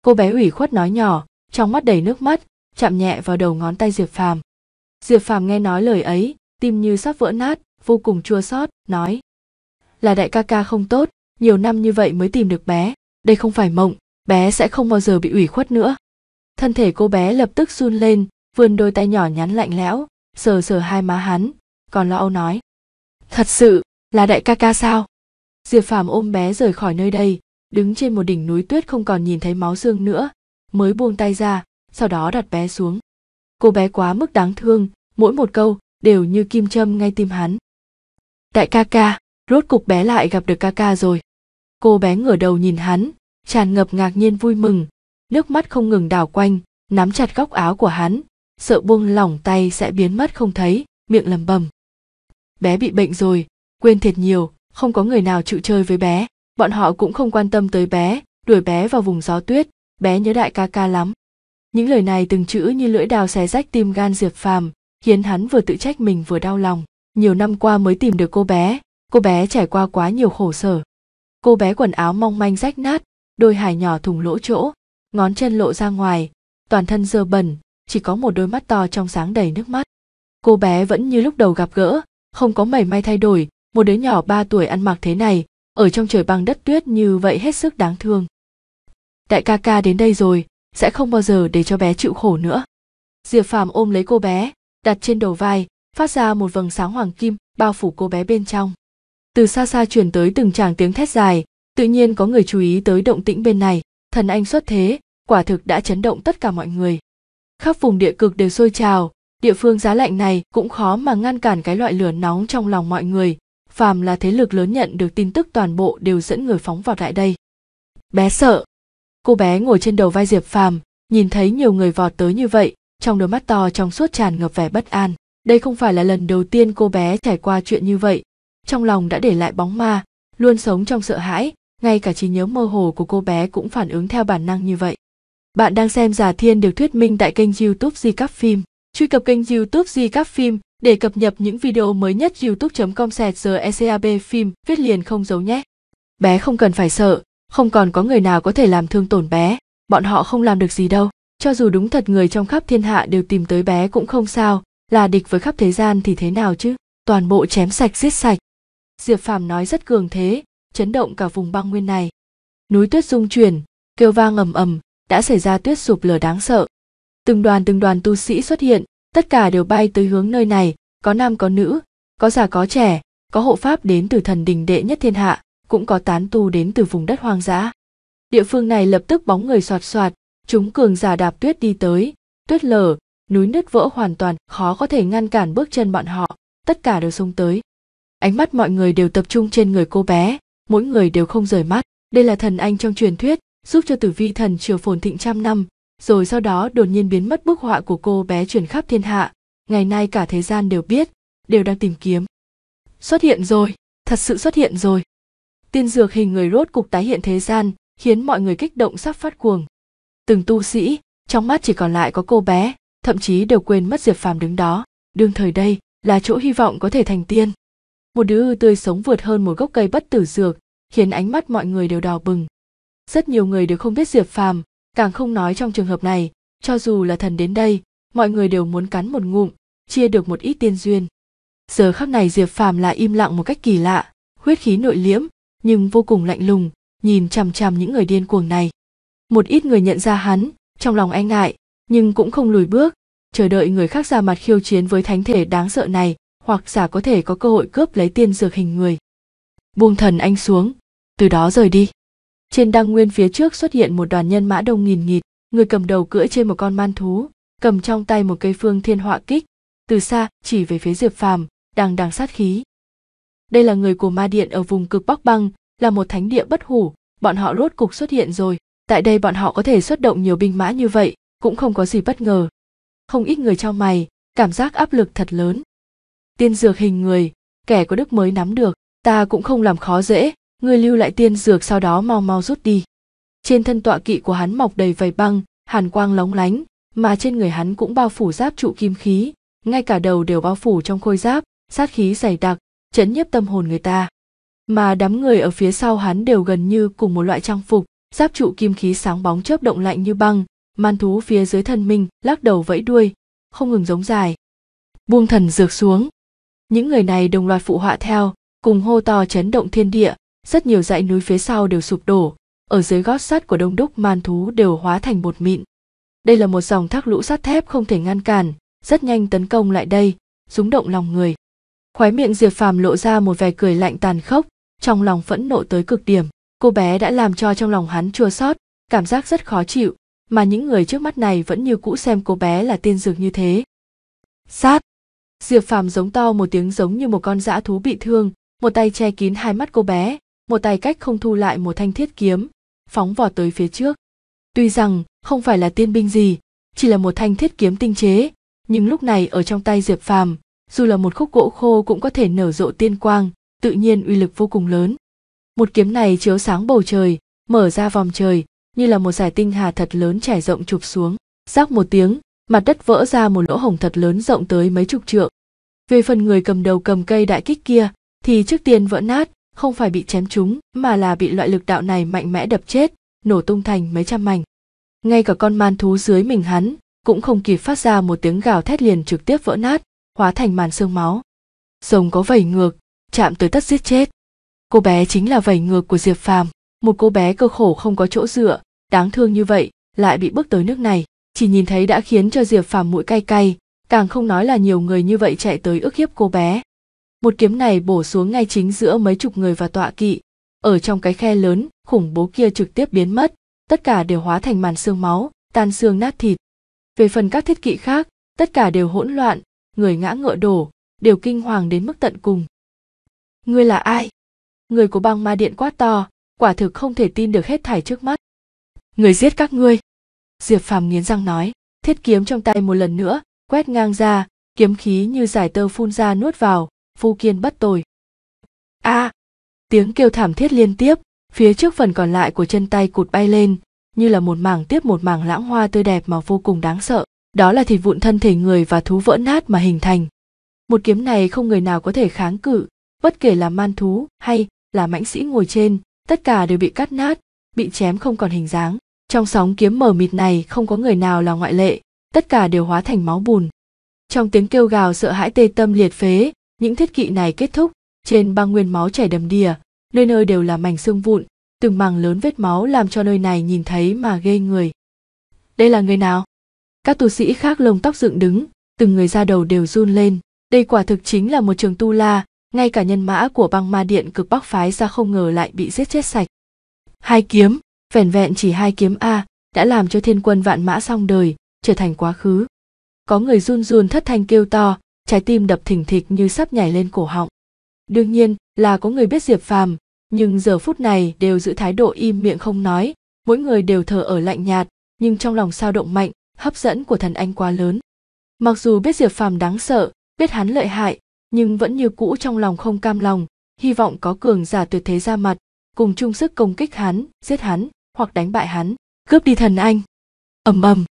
cô bé ủy khuất nói nhỏ trong mắt đầy nước mắt chạm nhẹ vào đầu ngón tay diệp phàm diệp phàm nghe nói lời ấy tim như sắp vỡ nát vô cùng chua xót nói là đại ca ca không tốt nhiều năm như vậy mới tìm được bé đây không phải mộng bé sẽ không bao giờ bị ủy khuất nữa thân thể cô bé lập tức run lên vươn đôi tay nhỏ nhắn lạnh lẽo sờ sờ hai má hắn còn lo âu nói thật sự là đại ca ca sao diệp phàm ôm bé rời khỏi nơi đây đứng trên một đỉnh núi tuyết không còn nhìn thấy máu xương nữa mới buông tay ra sau đó đặt bé xuống cô bé quá mức đáng thương mỗi một câu đều như kim châm ngay tim hắn đại ca ca rốt cục bé lại gặp được ca ca rồi cô bé ngửa đầu nhìn hắn tràn ngập ngạc nhiên vui mừng nước mắt không ngừng đảo quanh nắm chặt góc áo của hắn sợ buông lỏng tay sẽ biến mất không thấy miệng lầm bầm bé bị bệnh rồi quên thiệt nhiều không có người nào chịu chơi với bé bọn họ cũng không quan tâm tới bé đuổi bé vào vùng gió tuyết bé nhớ đại ca ca lắm những lời này từng chữ như lưỡi đào xé rách tim gan diệp phàm khiến hắn vừa tự trách mình vừa đau lòng nhiều năm qua mới tìm được cô bé cô bé trải qua quá nhiều khổ sở cô bé quần áo mong manh rách nát đôi hài nhỏ thủng lỗ chỗ ngón chân lộ ra ngoài toàn thân dơ bẩn chỉ có một đôi mắt to trong sáng đầy nước mắt cô bé vẫn như lúc đầu gặp gỡ không có mảy may thay đổi một đứa nhỏ ba tuổi ăn mặc thế này ở trong trời băng đất tuyết như vậy hết sức đáng thương đại ca ca đến đây rồi sẽ không bao giờ để cho bé chịu khổ nữa diệp phàm ôm lấy cô bé đặt trên đầu vai phát ra một vầng sáng hoàng kim bao phủ cô bé bên trong từ xa xa truyền tới từng tràng tiếng thét dài tự nhiên có người chú ý tới động tĩnh bên này thần anh xuất thế quả thực đã chấn động tất cả mọi người khắp vùng địa cực đều sôi trào địa phương giá lạnh này cũng khó mà ngăn cản cái loại lửa nóng trong lòng mọi người phàm là thế lực lớn nhận được tin tức toàn bộ đều dẫn người phóng vào lại đây bé sợ cô bé ngồi trên đầu vai diệp phàm nhìn thấy nhiều người vọt tới như vậy trong đôi mắt to trong suốt tràn ngập vẻ bất an đây không phải là lần đầu tiên cô bé trải qua chuyện như vậy trong lòng đã để lại bóng ma luôn sống trong sợ hãi ngay cả trí nhớ mơ hồ của cô bé cũng phản ứng theo bản năng như vậy bạn đang xem giả thiên được thuyết minh tại kênh youtube di các phim truy cập kênh youtube di các phim để cập nhật những video mới nhất youtube com sẹt giờ ecab phim viết liền không giấu nhé bé không cần phải sợ không còn có người nào có thể làm thương tổn bé bọn họ không làm được gì đâu cho dù đúng thật người trong khắp thiên hạ đều tìm tới bé cũng không sao là địch với khắp thế gian thì thế nào chứ toàn bộ chém sạch giết sạch diệp phàm nói rất cường thế chấn động cả vùng băng nguyên này núi tuyết rung chuyển kêu vang ầm ầm đã xảy ra tuyết sụp lở đáng sợ từng đoàn từng đoàn tu sĩ xuất hiện tất cả đều bay tới hướng nơi này có nam có nữ có già có trẻ có hộ pháp đến từ thần đình đệ nhất thiên hạ cũng có tán tu đến từ vùng đất hoang dã. Địa phương này lập tức bóng người soạt soạt, chúng cường giả đạp tuyết đi tới, tuyết lở, núi nứt vỡ hoàn toàn, khó có thể ngăn cản bước chân bọn họ, tất cả đều xông tới. Ánh mắt mọi người đều tập trung trên người cô bé, mỗi người đều không rời mắt. Đây là thần anh trong truyền thuyết, giúp cho tử vi thần triều phồn thịnh trăm năm, rồi sau đó đột nhiên biến mất bức họa của cô bé truyền khắp thiên hạ. Ngày nay cả thế gian đều biết, đều đang tìm kiếm. Xuất hiện rồi, thật sự xuất hiện rồi tiên dược hình người rốt cục tái hiện thế gian khiến mọi người kích động sắp phát cuồng từng tu sĩ trong mắt chỉ còn lại có cô bé thậm chí đều quên mất diệp phàm đứng đó đương thời đây là chỗ hy vọng có thể thành tiên một đứa tươi sống vượt hơn một gốc cây bất tử dược khiến ánh mắt mọi người đều đỏ bừng rất nhiều người đều không biết diệp phàm càng không nói trong trường hợp này cho dù là thần đến đây mọi người đều muốn cắn một ngụm chia được một ít tiên duyên giờ khắc này diệp phàm lại im lặng một cách kỳ lạ huyết khí nội liễm nhưng vô cùng lạnh lùng nhìn chằm chằm những người điên cuồng này một ít người nhận ra hắn trong lòng e ngại nhưng cũng không lùi bước chờ đợi người khác ra mặt khiêu chiến với thánh thể đáng sợ này hoặc giả có thể có cơ hội cướp lấy tiên dược hình người buông thần anh xuống từ đó rời đi trên đăng nguyên phía trước xuất hiện một đoàn nhân mã đông nghìn nghịt người cầm đầu cưỡi trên một con man thú cầm trong tay một cây phương thiên họa kích từ xa chỉ về phía diệp phàm đang đang sát khí đây là người của ma điện ở vùng cực bắc băng là một thánh địa bất hủ bọn họ rốt cục xuất hiện rồi tại đây bọn họ có thể xuất động nhiều binh mã như vậy cũng không có gì bất ngờ không ít người trong mày cảm giác áp lực thật lớn tiên dược hình người kẻ có đức mới nắm được ta cũng không làm khó dễ người lưu lại tiên dược sau đó mau mau rút đi trên thân tọa kỵ của hắn mọc đầy vầy băng hàn quang lóng lánh mà trên người hắn cũng bao phủ giáp trụ kim khí ngay cả đầu đều bao phủ trong khôi giáp sát khí dày đặc chấn nhiếp tâm hồn người ta mà đám người ở phía sau hắn đều gần như cùng một loại trang phục giáp trụ kim khí sáng bóng chớp động lạnh như băng man thú phía dưới thân mình lắc đầu vẫy đuôi không ngừng giống dài buông thần dược xuống những người này đồng loạt phụ họa theo cùng hô to chấn động thiên địa rất nhiều dãy núi phía sau đều sụp đổ ở dưới gót sắt của đông đúc man thú đều hóa thành bột mịn đây là một dòng thác lũ sắt thép không thể ngăn cản rất nhanh tấn công lại đây rúng động lòng người khóe miệng diệp phàm lộ ra một vẻ cười lạnh tàn khốc trong lòng phẫn nộ tới cực điểm cô bé đã làm cho trong lòng hắn chua sót cảm giác rất khó chịu mà những người trước mắt này vẫn như cũ xem cô bé là tiên dược như thế sát diệp phàm giống to một tiếng giống như một con dã thú bị thương một tay che kín hai mắt cô bé một tay cách không thu lại một thanh thiết kiếm phóng vò tới phía trước tuy rằng không phải là tiên binh gì chỉ là một thanh thiết kiếm tinh chế nhưng lúc này ở trong tay diệp phàm dù là một khúc gỗ khô cũng có thể nở rộ tiên quang tự nhiên uy lực vô cùng lớn một kiếm này chiếu sáng bầu trời mở ra vòng trời như là một giải tinh hà thật lớn trải rộng chụp xuống rác một tiếng mặt đất vỡ ra một lỗ hổng thật lớn rộng tới mấy chục trượng về phần người cầm đầu cầm cây đại kích kia thì trước tiên vỡ nát không phải bị chém chúng mà là bị loại lực đạo này mạnh mẽ đập chết nổ tung thành mấy trăm mảnh ngay cả con man thú dưới mình hắn cũng không kịp phát ra một tiếng gào thét liền trực tiếp vỡ nát hóa thành màn sương máu rồng có vẩy ngược chạm tới tất giết chết cô bé chính là vẩy ngược của diệp phàm một cô bé cơ khổ không có chỗ dựa đáng thương như vậy lại bị bước tới nước này chỉ nhìn thấy đã khiến cho diệp phàm mũi cay cay càng không nói là nhiều người như vậy chạy tới ức hiếp cô bé một kiếm này bổ xuống ngay chính giữa mấy chục người và tọa kỵ ở trong cái khe lớn khủng bố kia trực tiếp biến mất tất cả đều hóa thành màn xương máu tan xương nát thịt về phần các thiết kỵ khác tất cả đều hỗn loạn người ngã ngựa đổ đều kinh hoàng đến mức tận cùng ngươi là ai người của băng ma điện quát to quả thực không thể tin được hết thảy trước mắt người giết các ngươi diệp phàm nghiến răng nói thiết kiếm trong tay một lần nữa quét ngang ra kiếm khí như giải tơ phun ra nuốt vào phu kiên bất tồi a à, tiếng kêu thảm thiết liên tiếp phía trước phần còn lại của chân tay cụt bay lên như là một mảng tiếp một mảng lãng hoa tươi đẹp mà vô cùng đáng sợ đó là thịt vụn thân thể người và thú vỡ nát mà hình thành một kiếm này không người nào có thể kháng cự bất kể là man thú hay là mãnh sĩ ngồi trên tất cả đều bị cắt nát bị chém không còn hình dáng trong sóng kiếm mở mịt này không có người nào là ngoại lệ tất cả đều hóa thành máu bùn trong tiếng kêu gào sợ hãi tê tâm liệt phế những thiết kỵ này kết thúc trên băng nguyên máu chảy đầm đìa nơi nơi đều là mảnh xương vụn từng mảng lớn vết máu làm cho nơi này nhìn thấy mà ghê người đây là người nào các tu sĩ khác lông tóc dựng đứng từng người ra đầu đều run lên đây quả thực chính là một trường tu la ngay cả nhân mã của băng ma điện cực bắc phái ra không ngờ lại bị giết chết sạch hai kiếm vẻn vẹn chỉ hai kiếm a đã làm cho thiên quân vạn mã xong đời trở thành quá khứ có người run run thất thanh kêu to trái tim đập thình thịch như sắp nhảy lên cổ họng đương nhiên là có người biết diệp phàm nhưng giờ phút này đều giữ thái độ im miệng không nói mỗi người đều thở ở lạnh nhạt nhưng trong lòng sao động mạnh hấp dẫn của thần anh quá lớn mặc dù biết diệp phàm đáng sợ biết hắn lợi hại nhưng vẫn như cũ trong lòng không cam lòng hy vọng có cường giả tuyệt thế ra mặt cùng chung sức công kích hắn giết hắn hoặc đánh bại hắn cướp đi thần anh ầm ầm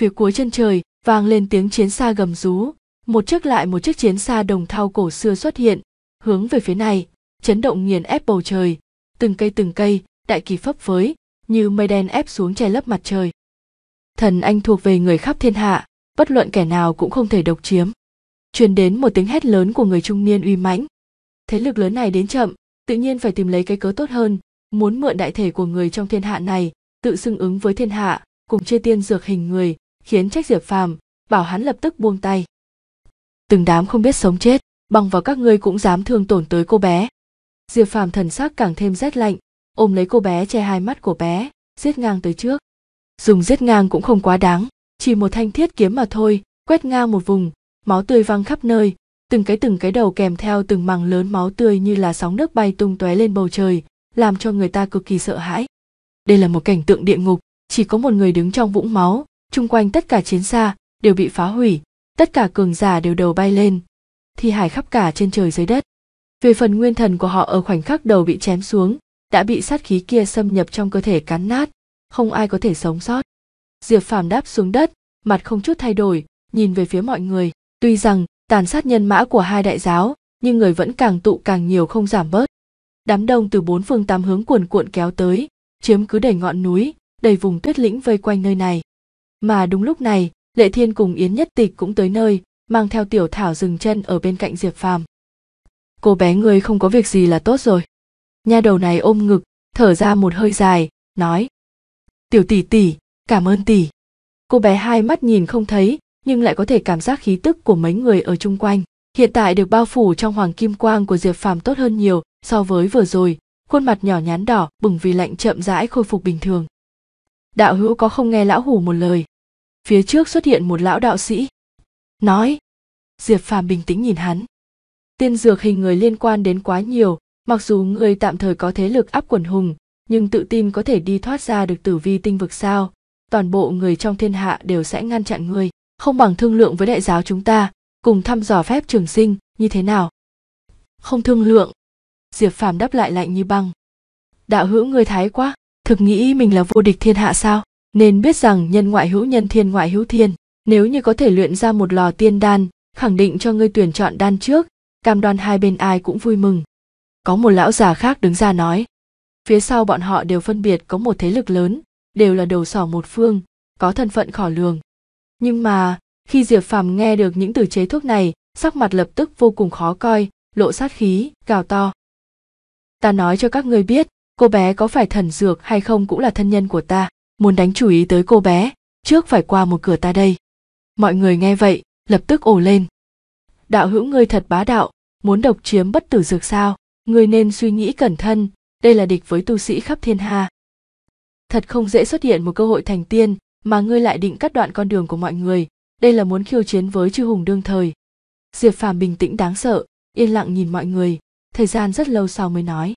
phía cuối chân trời vang lên tiếng chiến xa gầm rú một chiếc lại một chiếc chiến xa đồng thau cổ xưa xuất hiện hướng về phía này chấn động nghiền ép bầu trời từng cây từng cây đại kỳ phấp phới như mây đen ép xuống che lấp mặt trời thần anh thuộc về người khắp thiên hạ bất luận kẻ nào cũng không thể độc chiếm truyền đến một tiếng hét lớn của người trung niên uy mãnh thế lực lớn này đến chậm tự nhiên phải tìm lấy cái cớ tốt hơn muốn mượn đại thể của người trong thiên hạ này tự xưng ứng với thiên hạ cùng chia tiên dược hình người khiến trách diệp phàm bảo hắn lập tức buông tay từng đám không biết sống chết bằng vào các ngươi cũng dám thương tổn tới cô bé diệp phàm thần sắc càng thêm rét lạnh ôm lấy cô bé che hai mắt của bé giết ngang tới trước dùng giết ngang cũng không quá đáng chỉ một thanh thiết kiếm mà thôi quét ngang một vùng máu tươi văng khắp nơi từng cái từng cái đầu kèm theo từng mảng lớn máu tươi như là sóng nước bay tung tóe lên bầu trời làm cho người ta cực kỳ sợ hãi đây là một cảnh tượng địa ngục chỉ có một người đứng trong vũng máu chung quanh tất cả chiến xa đều bị phá hủy tất cả cường giả đều đầu bay lên thi hải khắp cả trên trời dưới đất về phần nguyên thần của họ ở khoảnh khắc đầu bị chém xuống đã bị sát khí kia xâm nhập trong cơ thể cắn nát không ai có thể sống sót diệp phàm đáp xuống đất mặt không chút thay đổi nhìn về phía mọi người tuy rằng tàn sát nhân mã của hai đại giáo nhưng người vẫn càng tụ càng nhiều không giảm bớt đám đông từ bốn phương tám hướng cuồn cuộn kéo tới chiếm cứ đầy ngọn núi đầy vùng tuyết lĩnh vây quanh nơi này mà đúng lúc này lệ thiên cùng yến nhất tịch cũng tới nơi mang theo tiểu thảo dừng chân ở bên cạnh diệp phàm cô bé người không có việc gì là tốt rồi nha đầu này ôm ngực thở ra một hơi dài nói tiểu tỷ tỷ cảm ơn tỷ cô bé hai mắt nhìn không thấy nhưng lại có thể cảm giác khí tức của mấy người ở chung quanh hiện tại được bao phủ trong hoàng kim quang của diệp phàm tốt hơn nhiều so với vừa rồi khuôn mặt nhỏ nhán đỏ bừng vì lạnh chậm rãi khôi phục bình thường đạo hữu có không nghe lão hủ một lời phía trước xuất hiện một lão đạo sĩ nói diệp phàm bình tĩnh nhìn hắn tiên dược hình người liên quan đến quá nhiều mặc dù người tạm thời có thế lực áp quần hùng nhưng tự tin có thể đi thoát ra được tử vi tinh vực sao toàn bộ người trong thiên hạ đều sẽ ngăn chặn ngươi không bằng thương lượng với đại giáo chúng ta cùng thăm dò phép trường sinh như thế nào không thương lượng diệp phàm đáp lại lạnh như băng đạo hữu ngươi thái quá thực nghĩ mình là vô địch thiên hạ sao nên biết rằng nhân ngoại hữu nhân thiên ngoại hữu thiên nếu như có thể luyện ra một lò tiên đan khẳng định cho ngươi tuyển chọn đan trước cam đoan hai bên ai cũng vui mừng có một lão già khác đứng ra nói phía sau bọn họ đều phân biệt có một thế lực lớn đều là đầu sỏ một phương có thân phận khỏ lường nhưng mà khi diệp phàm nghe được những từ chế thuốc này sắc mặt lập tức vô cùng khó coi lộ sát khí gào to ta nói cho các ngươi biết cô bé có phải thần dược hay không cũng là thân nhân của ta muốn đánh chú ý tới cô bé trước phải qua một cửa ta đây mọi người nghe vậy lập tức ồ lên đạo hữu ngươi thật bá đạo muốn độc chiếm bất tử dược sao ngươi nên suy nghĩ cẩn thân đây là địch với tu sĩ khắp thiên hà thật không dễ xuất hiện một cơ hội thành tiên mà ngươi lại định cắt đoạn con đường của mọi người đây là muốn khiêu chiến với chư hùng đương thời diệp phàm bình tĩnh đáng sợ yên lặng nhìn mọi người thời gian rất lâu sau mới nói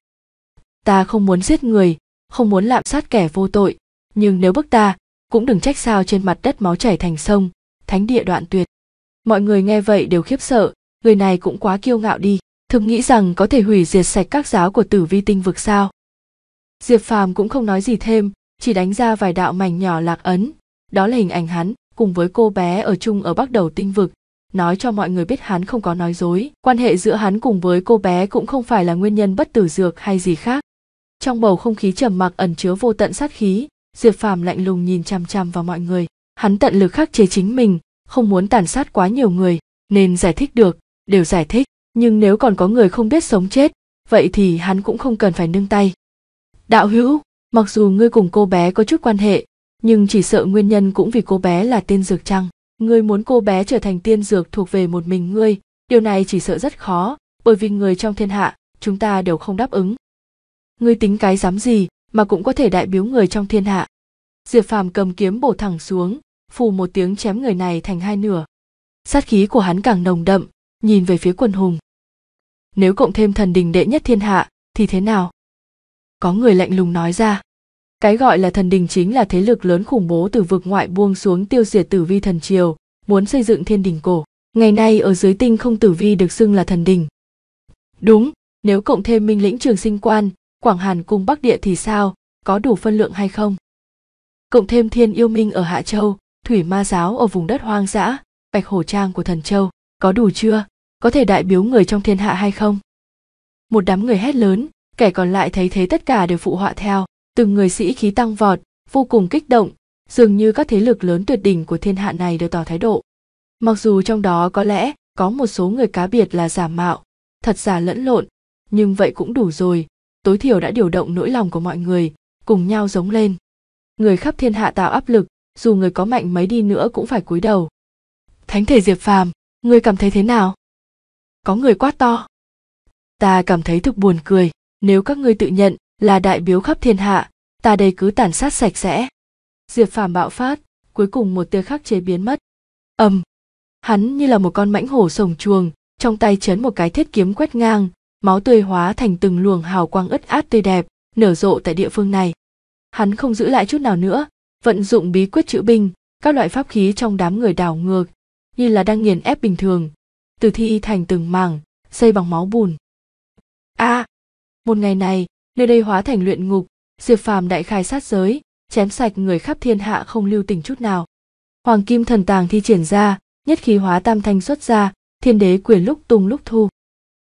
ta không muốn giết người không muốn lạm sát kẻ vô tội nhưng nếu bức ta cũng đừng trách sao trên mặt đất máu chảy thành sông thánh địa đoạn tuyệt mọi người nghe vậy đều khiếp sợ người này cũng quá kiêu ngạo đi Thực nghĩ rằng có thể hủy diệt sạch các giáo của tử vi tinh vực sao. Diệp Phàm cũng không nói gì thêm, chỉ đánh ra vài đạo mảnh nhỏ lạc ấn. Đó là hình ảnh hắn cùng với cô bé ở chung ở bắc đầu tinh vực, nói cho mọi người biết hắn không có nói dối. Quan hệ giữa hắn cùng với cô bé cũng không phải là nguyên nhân bất tử dược hay gì khác. Trong bầu không khí trầm mặc ẩn chứa vô tận sát khí, Diệp Phàm lạnh lùng nhìn chằm chằm vào mọi người. Hắn tận lực khắc chế chính mình, không muốn tàn sát quá nhiều người, nên giải thích được, đều giải thích nhưng nếu còn có người không biết sống chết vậy thì hắn cũng không cần phải nâng tay đạo hữu mặc dù ngươi cùng cô bé có chút quan hệ nhưng chỉ sợ nguyên nhân cũng vì cô bé là tiên dược chăng ngươi muốn cô bé trở thành tiên dược thuộc về một mình ngươi điều này chỉ sợ rất khó bởi vì người trong thiên hạ chúng ta đều không đáp ứng ngươi tính cái dám gì mà cũng có thể đại biếu người trong thiên hạ diệp phàm cầm kiếm bổ thẳng xuống phù một tiếng chém người này thành hai nửa sát khí của hắn càng nồng đậm nhìn về phía quần hùng nếu cộng thêm thần đình đệ nhất thiên hạ thì thế nào có người lạnh lùng nói ra cái gọi là thần đình chính là thế lực lớn khủng bố từ vực ngoại buông xuống tiêu diệt tử vi thần triều muốn xây dựng thiên đình cổ ngày nay ở dưới tinh không tử vi được xưng là thần đình đúng nếu cộng thêm minh lĩnh trường sinh quan quảng hàn cung bắc địa thì sao có đủ phân lượng hay không cộng thêm thiên yêu minh ở hạ châu thủy ma giáo ở vùng đất hoang dã bạch hổ trang của thần châu có đủ chưa có thể đại biếu người trong thiên hạ hay không một đám người hét lớn kẻ còn lại thấy thế tất cả đều phụ họa theo từng người sĩ khí tăng vọt vô cùng kích động dường như các thế lực lớn tuyệt đỉnh của thiên hạ này đều tỏ thái độ mặc dù trong đó có lẽ có một số người cá biệt là giả mạo thật giả lẫn lộn nhưng vậy cũng đủ rồi tối thiểu đã điều động nỗi lòng của mọi người cùng nhau giống lên người khắp thiên hạ tạo áp lực dù người có mạnh mấy đi nữa cũng phải cúi đầu thánh thể diệp phàm người cảm thấy thế nào có người quát to ta cảm thấy thực buồn cười nếu các ngươi tự nhận là đại biếu khắp thiên hạ ta đây cứ tàn sát sạch sẽ diệp phàm bạo phát cuối cùng một tia khắc chế biến mất ầm hắn như là một con mãnh hổ sồng chuồng trong tay chấn một cái thiết kiếm quét ngang máu tươi hóa thành từng luồng hào quang ướt át tươi đẹp nở rộ tại địa phương này hắn không giữ lại chút nào nữa vận dụng bí quyết chữ binh các loại pháp khí trong đám người đảo ngược như là đang nghiền ép bình thường từ thi thành từng mảng xây bằng máu bùn a à, một ngày này nơi đây hóa thành luyện ngục diệp phàm đại khai sát giới chém sạch người khắp thiên hạ không lưu tình chút nào hoàng kim thần tàng thi triển ra nhất khí hóa tam thanh xuất ra thiên đế quyền lúc tung lúc thu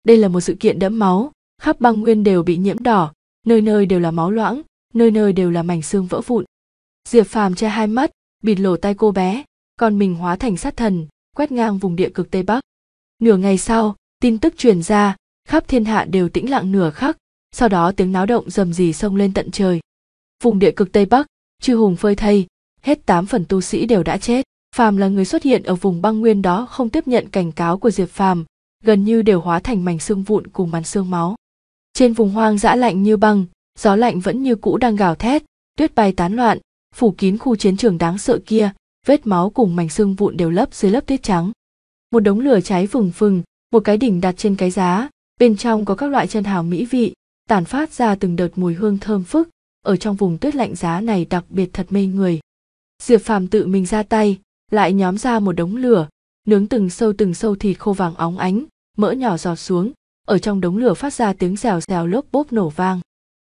đây là một sự kiện đẫm máu khắp băng nguyên đều bị nhiễm đỏ nơi nơi đều là máu loãng nơi nơi đều là mảnh xương vỡ vụn diệp phàm che hai mắt bịt lổ tay cô bé còn mình hóa thành sát thần quét ngang vùng địa cực tây bắc nửa ngày sau tin tức truyền ra khắp thiên hạ đều tĩnh lặng nửa khắc sau đó tiếng náo động rầm rì xông lên tận trời vùng địa cực tây bắc chư hùng phơi thây hết tám phần tu sĩ đều đã chết phàm là người xuất hiện ở vùng băng nguyên đó không tiếp nhận cảnh cáo của diệp phàm gần như đều hóa thành mảnh xương vụn cùng màn xương máu trên vùng hoang dã lạnh như băng gió lạnh vẫn như cũ đang gào thét tuyết bay tán loạn phủ kín khu chiến trường đáng sợ kia vết máu cùng mảnh xương vụn đều lấp dưới lớp tuyết trắng một đống lửa cháy phừng phừng một cái đỉnh đặt trên cái giá bên trong có các loại chân hào mỹ vị tản phát ra từng đợt mùi hương thơm phức ở trong vùng tuyết lạnh giá này đặc biệt thật mê người diệp phàm tự mình ra tay lại nhóm ra một đống lửa nướng từng sâu từng sâu thịt khô vàng óng ánh mỡ nhỏ giọt xuống ở trong đống lửa phát ra tiếng rèo rèo lốp bốp nổ vang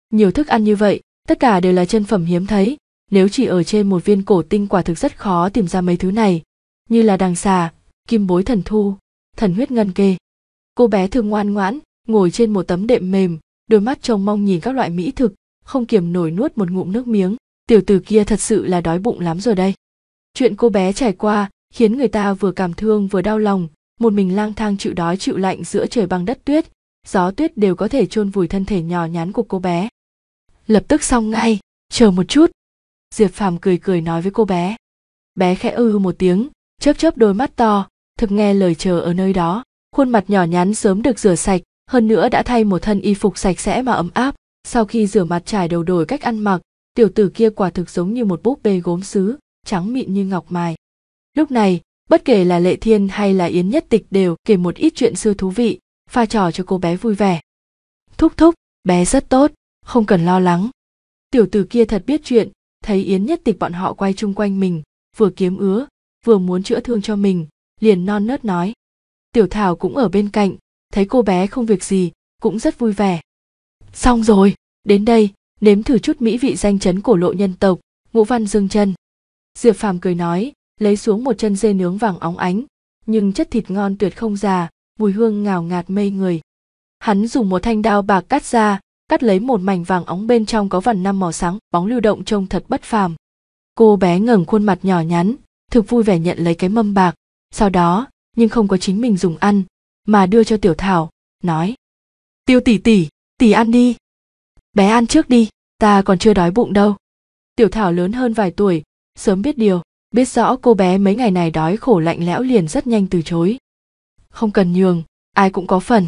nhiều thức ăn như vậy tất cả đều là chân phẩm hiếm thấy nếu chỉ ở trên một viên cổ tinh quả thực rất khó tìm ra mấy thứ này như là đằng xà kim bối thần thu thần huyết ngân kê cô bé thường ngoan ngoãn ngồi trên một tấm đệm mềm đôi mắt trông mong nhìn các loại mỹ thực không kiềm nổi nuốt một ngụm nước miếng tiểu tử kia thật sự là đói bụng lắm rồi đây chuyện cô bé trải qua khiến người ta vừa cảm thương vừa đau lòng một mình lang thang chịu đói chịu lạnh giữa trời băng đất tuyết gió tuyết đều có thể chôn vùi thân thể nhỏ nhắn của cô bé lập tức xong ngay chờ một chút diệp phàm cười cười nói với cô bé bé khẽ ư ừ một tiếng chớp chớp đôi mắt to thực nghe lời chờ ở nơi đó khuôn mặt nhỏ nhắn sớm được rửa sạch hơn nữa đã thay một thân y phục sạch sẽ mà ấm áp sau khi rửa mặt trải đầu đổi cách ăn mặc tiểu tử kia quả thực giống như một búp bê gốm xứ trắng mịn như ngọc mài lúc này bất kể là lệ thiên hay là yến nhất tịch đều kể một ít chuyện xưa thú vị pha trò cho cô bé vui vẻ thúc thúc bé rất tốt không cần lo lắng tiểu tử kia thật biết chuyện thấy yến nhất tịch bọn họ quay chung quanh mình vừa kiếm ứa vừa muốn chữa thương cho mình liền non nớt nói tiểu thảo cũng ở bên cạnh thấy cô bé không việc gì cũng rất vui vẻ xong rồi đến đây nếm thử chút mỹ vị danh chấn cổ lộ nhân tộc ngũ văn dương chân diệp phàm cười nói lấy xuống một chân dê nướng vàng óng ánh nhưng chất thịt ngon tuyệt không già mùi hương ngào ngạt mê người hắn dùng một thanh đao bạc cắt ra cắt lấy một mảnh vàng óng bên trong có vằn năm màu sáng bóng lưu động trông thật bất phàm cô bé ngẩng khuôn mặt nhỏ nhắn thực vui vẻ nhận lấy cái mâm bạc sau đó nhưng không có chính mình dùng ăn mà đưa cho tiểu thảo nói tiêu tỷ tỷ tỷ ăn đi bé ăn trước đi ta còn chưa đói bụng đâu tiểu thảo lớn hơn vài tuổi sớm biết điều biết rõ cô bé mấy ngày này đói khổ lạnh lẽo liền rất nhanh từ chối không cần nhường ai cũng có phần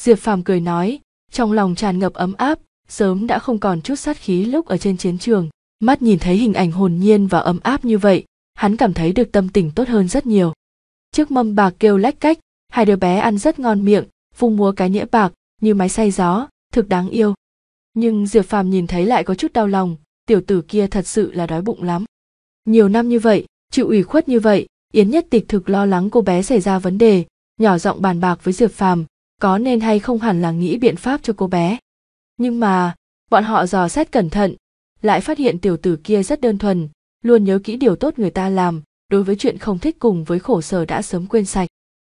diệp phàm cười nói trong lòng tràn ngập ấm áp sớm đã không còn chút sát khí lúc ở trên chiến trường mắt nhìn thấy hình ảnh hồn nhiên và ấm áp như vậy hắn cảm thấy được tâm tình tốt hơn rất nhiều chiếc mâm bạc kêu lách cách hai đứa bé ăn rất ngon miệng phung múa cái nhĩa bạc như máy xay gió thực đáng yêu nhưng diệp phàm nhìn thấy lại có chút đau lòng tiểu tử kia thật sự là đói bụng lắm nhiều năm như vậy chịu ủy khuất như vậy yến nhất tịch thực lo lắng cô bé xảy ra vấn đề nhỏ giọng bàn bạc với diệp phàm có nên hay không hẳn là nghĩ biện pháp cho cô bé nhưng mà bọn họ dò xét cẩn thận lại phát hiện tiểu tử kia rất đơn thuần luôn nhớ kỹ điều tốt người ta làm đối với chuyện không thích cùng với khổ sở đã sớm quên sạch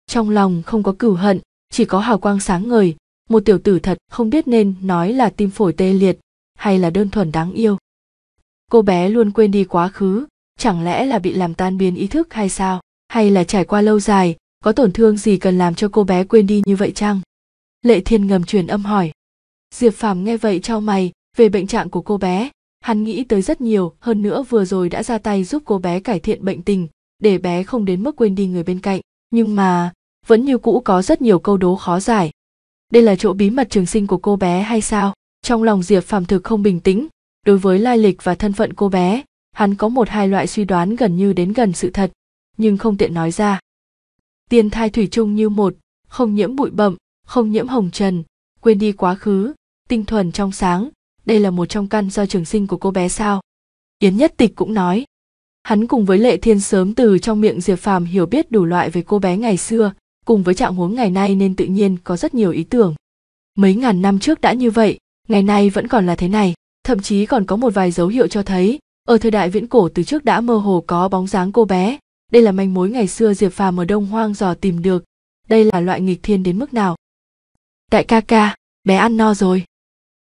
trong lòng không có cửu hận chỉ có hào quang sáng ngời một tiểu tử thật không biết nên nói là tim phổi tê liệt hay là đơn thuần đáng yêu cô bé luôn quên đi quá khứ chẳng lẽ là bị làm tan biến ý thức hay sao hay là trải qua lâu dài có tổn thương gì cần làm cho cô bé quên đi như vậy chăng lệ thiên ngầm truyền âm hỏi diệp phàm nghe vậy trao mày về bệnh trạng của cô bé Hắn nghĩ tới rất nhiều, hơn nữa vừa rồi đã ra tay giúp cô bé cải thiện bệnh tình, để bé không đến mức quên đi người bên cạnh. Nhưng mà, vẫn như cũ có rất nhiều câu đố khó giải. Đây là chỗ bí mật trường sinh của cô bé hay sao? Trong lòng Diệp Phàm thực không bình tĩnh, đối với lai lịch và thân phận cô bé, hắn có một hai loại suy đoán gần như đến gần sự thật, nhưng không tiện nói ra. Tiên thai thủy chung như một, không nhiễm bụi bậm, không nhiễm hồng trần, quên đi quá khứ, tinh thuần trong sáng, đây là một trong căn do trường sinh của cô bé sao yến nhất tịch cũng nói hắn cùng với lệ thiên sớm từ trong miệng diệp phàm hiểu biết đủ loại về cô bé ngày xưa cùng với trạng huống ngày nay nên tự nhiên có rất nhiều ý tưởng mấy ngàn năm trước đã như vậy ngày nay vẫn còn là thế này thậm chí còn có một vài dấu hiệu cho thấy ở thời đại viễn cổ từ trước đã mơ hồ có bóng dáng cô bé đây là manh mối ngày xưa diệp phàm ở đông hoang dò tìm được đây là loại nghịch thiên đến mức nào đại ca ca bé ăn no rồi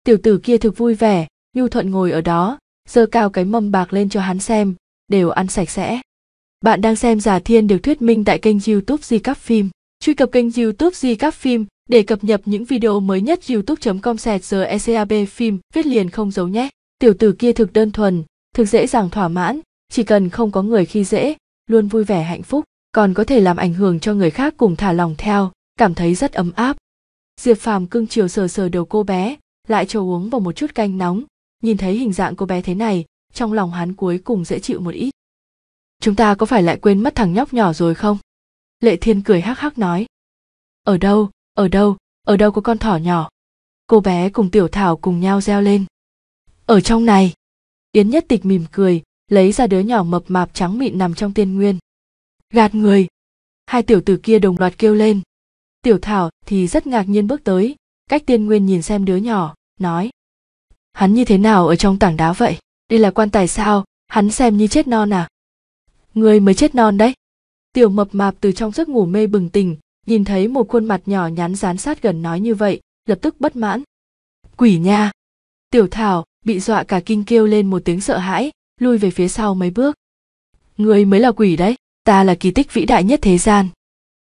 tiểu tử kia thực vui vẻ nhu thuận ngồi ở đó giơ cao cái mâm bạc lên cho hắn xem đều ăn sạch sẽ bạn đang xem giả thiên được thuyết minh tại kênh youtube di các phim truy cập kênh youtube di các phim để cập nhật những video mới nhất youtube com sẹt giờ ecab phim viết liền không giấu nhé tiểu tử kia thực đơn thuần thực dễ dàng thỏa mãn chỉ cần không có người khi dễ luôn vui vẻ hạnh phúc còn có thể làm ảnh hưởng cho người khác cùng thả lòng theo cảm thấy rất ấm áp diệp phàm cưng chiều sờ sờ đầu cô bé lại cho uống vào một chút canh nóng nhìn thấy hình dạng cô bé thế này trong lòng hắn cuối cùng dễ chịu một ít chúng ta có phải lại quên mất thằng nhóc nhỏ rồi không lệ thiên cười hắc hắc nói ở đâu ở đâu ở đâu có con thỏ nhỏ cô bé cùng tiểu thảo cùng nhau reo lên ở trong này yến nhất tịch mỉm cười lấy ra đứa nhỏ mập mạp trắng mịn nằm trong tiên nguyên gạt người hai tiểu tử kia đồng loạt kêu lên tiểu thảo thì rất ngạc nhiên bước tới cách tiên nguyên nhìn xem đứa nhỏ nói hắn như thế nào ở trong tảng đá vậy đây là quan tài sao hắn xem như chết non à người mới chết non đấy tiểu mập mạp từ trong giấc ngủ mê bừng tỉnh nhìn thấy một khuôn mặt nhỏ nhắn dán sát gần nói như vậy lập tức bất mãn quỷ nha tiểu thảo bị dọa cả kinh kêu lên một tiếng sợ hãi lui về phía sau mấy bước người mới là quỷ đấy ta là kỳ tích vĩ đại nhất thế gian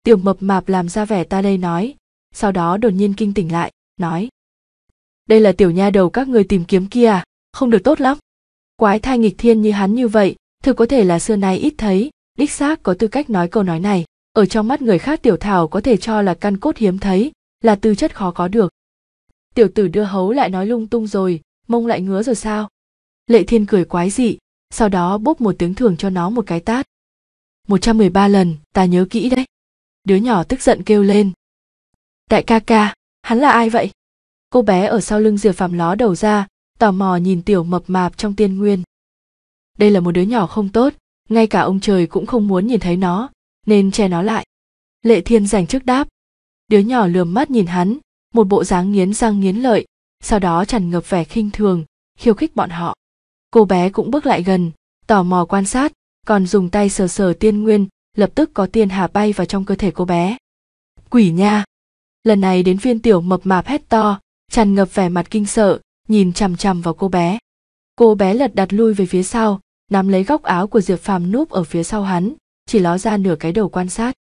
tiểu mập mạp làm ra vẻ ta đây nói sau đó đột nhiên kinh tỉnh lại nói đây là tiểu nha đầu các người tìm kiếm kia à? không được tốt lắm quái thai nghịch thiên như hắn như vậy thực có thể là xưa nay ít thấy đích xác có tư cách nói câu nói này ở trong mắt người khác tiểu thảo có thể cho là căn cốt hiếm thấy là tư chất khó có được tiểu tử đưa hấu lại nói lung tung rồi mông lại ngứa rồi sao lệ thiên cười quái dị sau đó bốp một tiếng thường cho nó một cái tát 113 lần ta nhớ kỹ đấy đứa nhỏ tức giận kêu lên đại ca ca hắn là ai vậy cô bé ở sau lưng diệp phàm ló đầu ra tò mò nhìn tiểu mập mạp trong tiên nguyên đây là một đứa nhỏ không tốt ngay cả ông trời cũng không muốn nhìn thấy nó nên che nó lại lệ thiên giành trước đáp đứa nhỏ lườm mắt nhìn hắn một bộ dáng nghiến răng nghiến lợi sau đó tràn ngập vẻ khinh thường khiêu khích bọn họ cô bé cũng bước lại gần tò mò quan sát còn dùng tay sờ sờ tiên nguyên lập tức có tiên hà bay vào trong cơ thể cô bé quỷ nha lần này đến viên tiểu mập mạp hét to tràn ngập vẻ mặt kinh sợ nhìn chằm chằm vào cô bé cô bé lật đặt lui về phía sau nắm lấy góc áo của diệp phàm núp ở phía sau hắn chỉ ló ra nửa cái đầu quan sát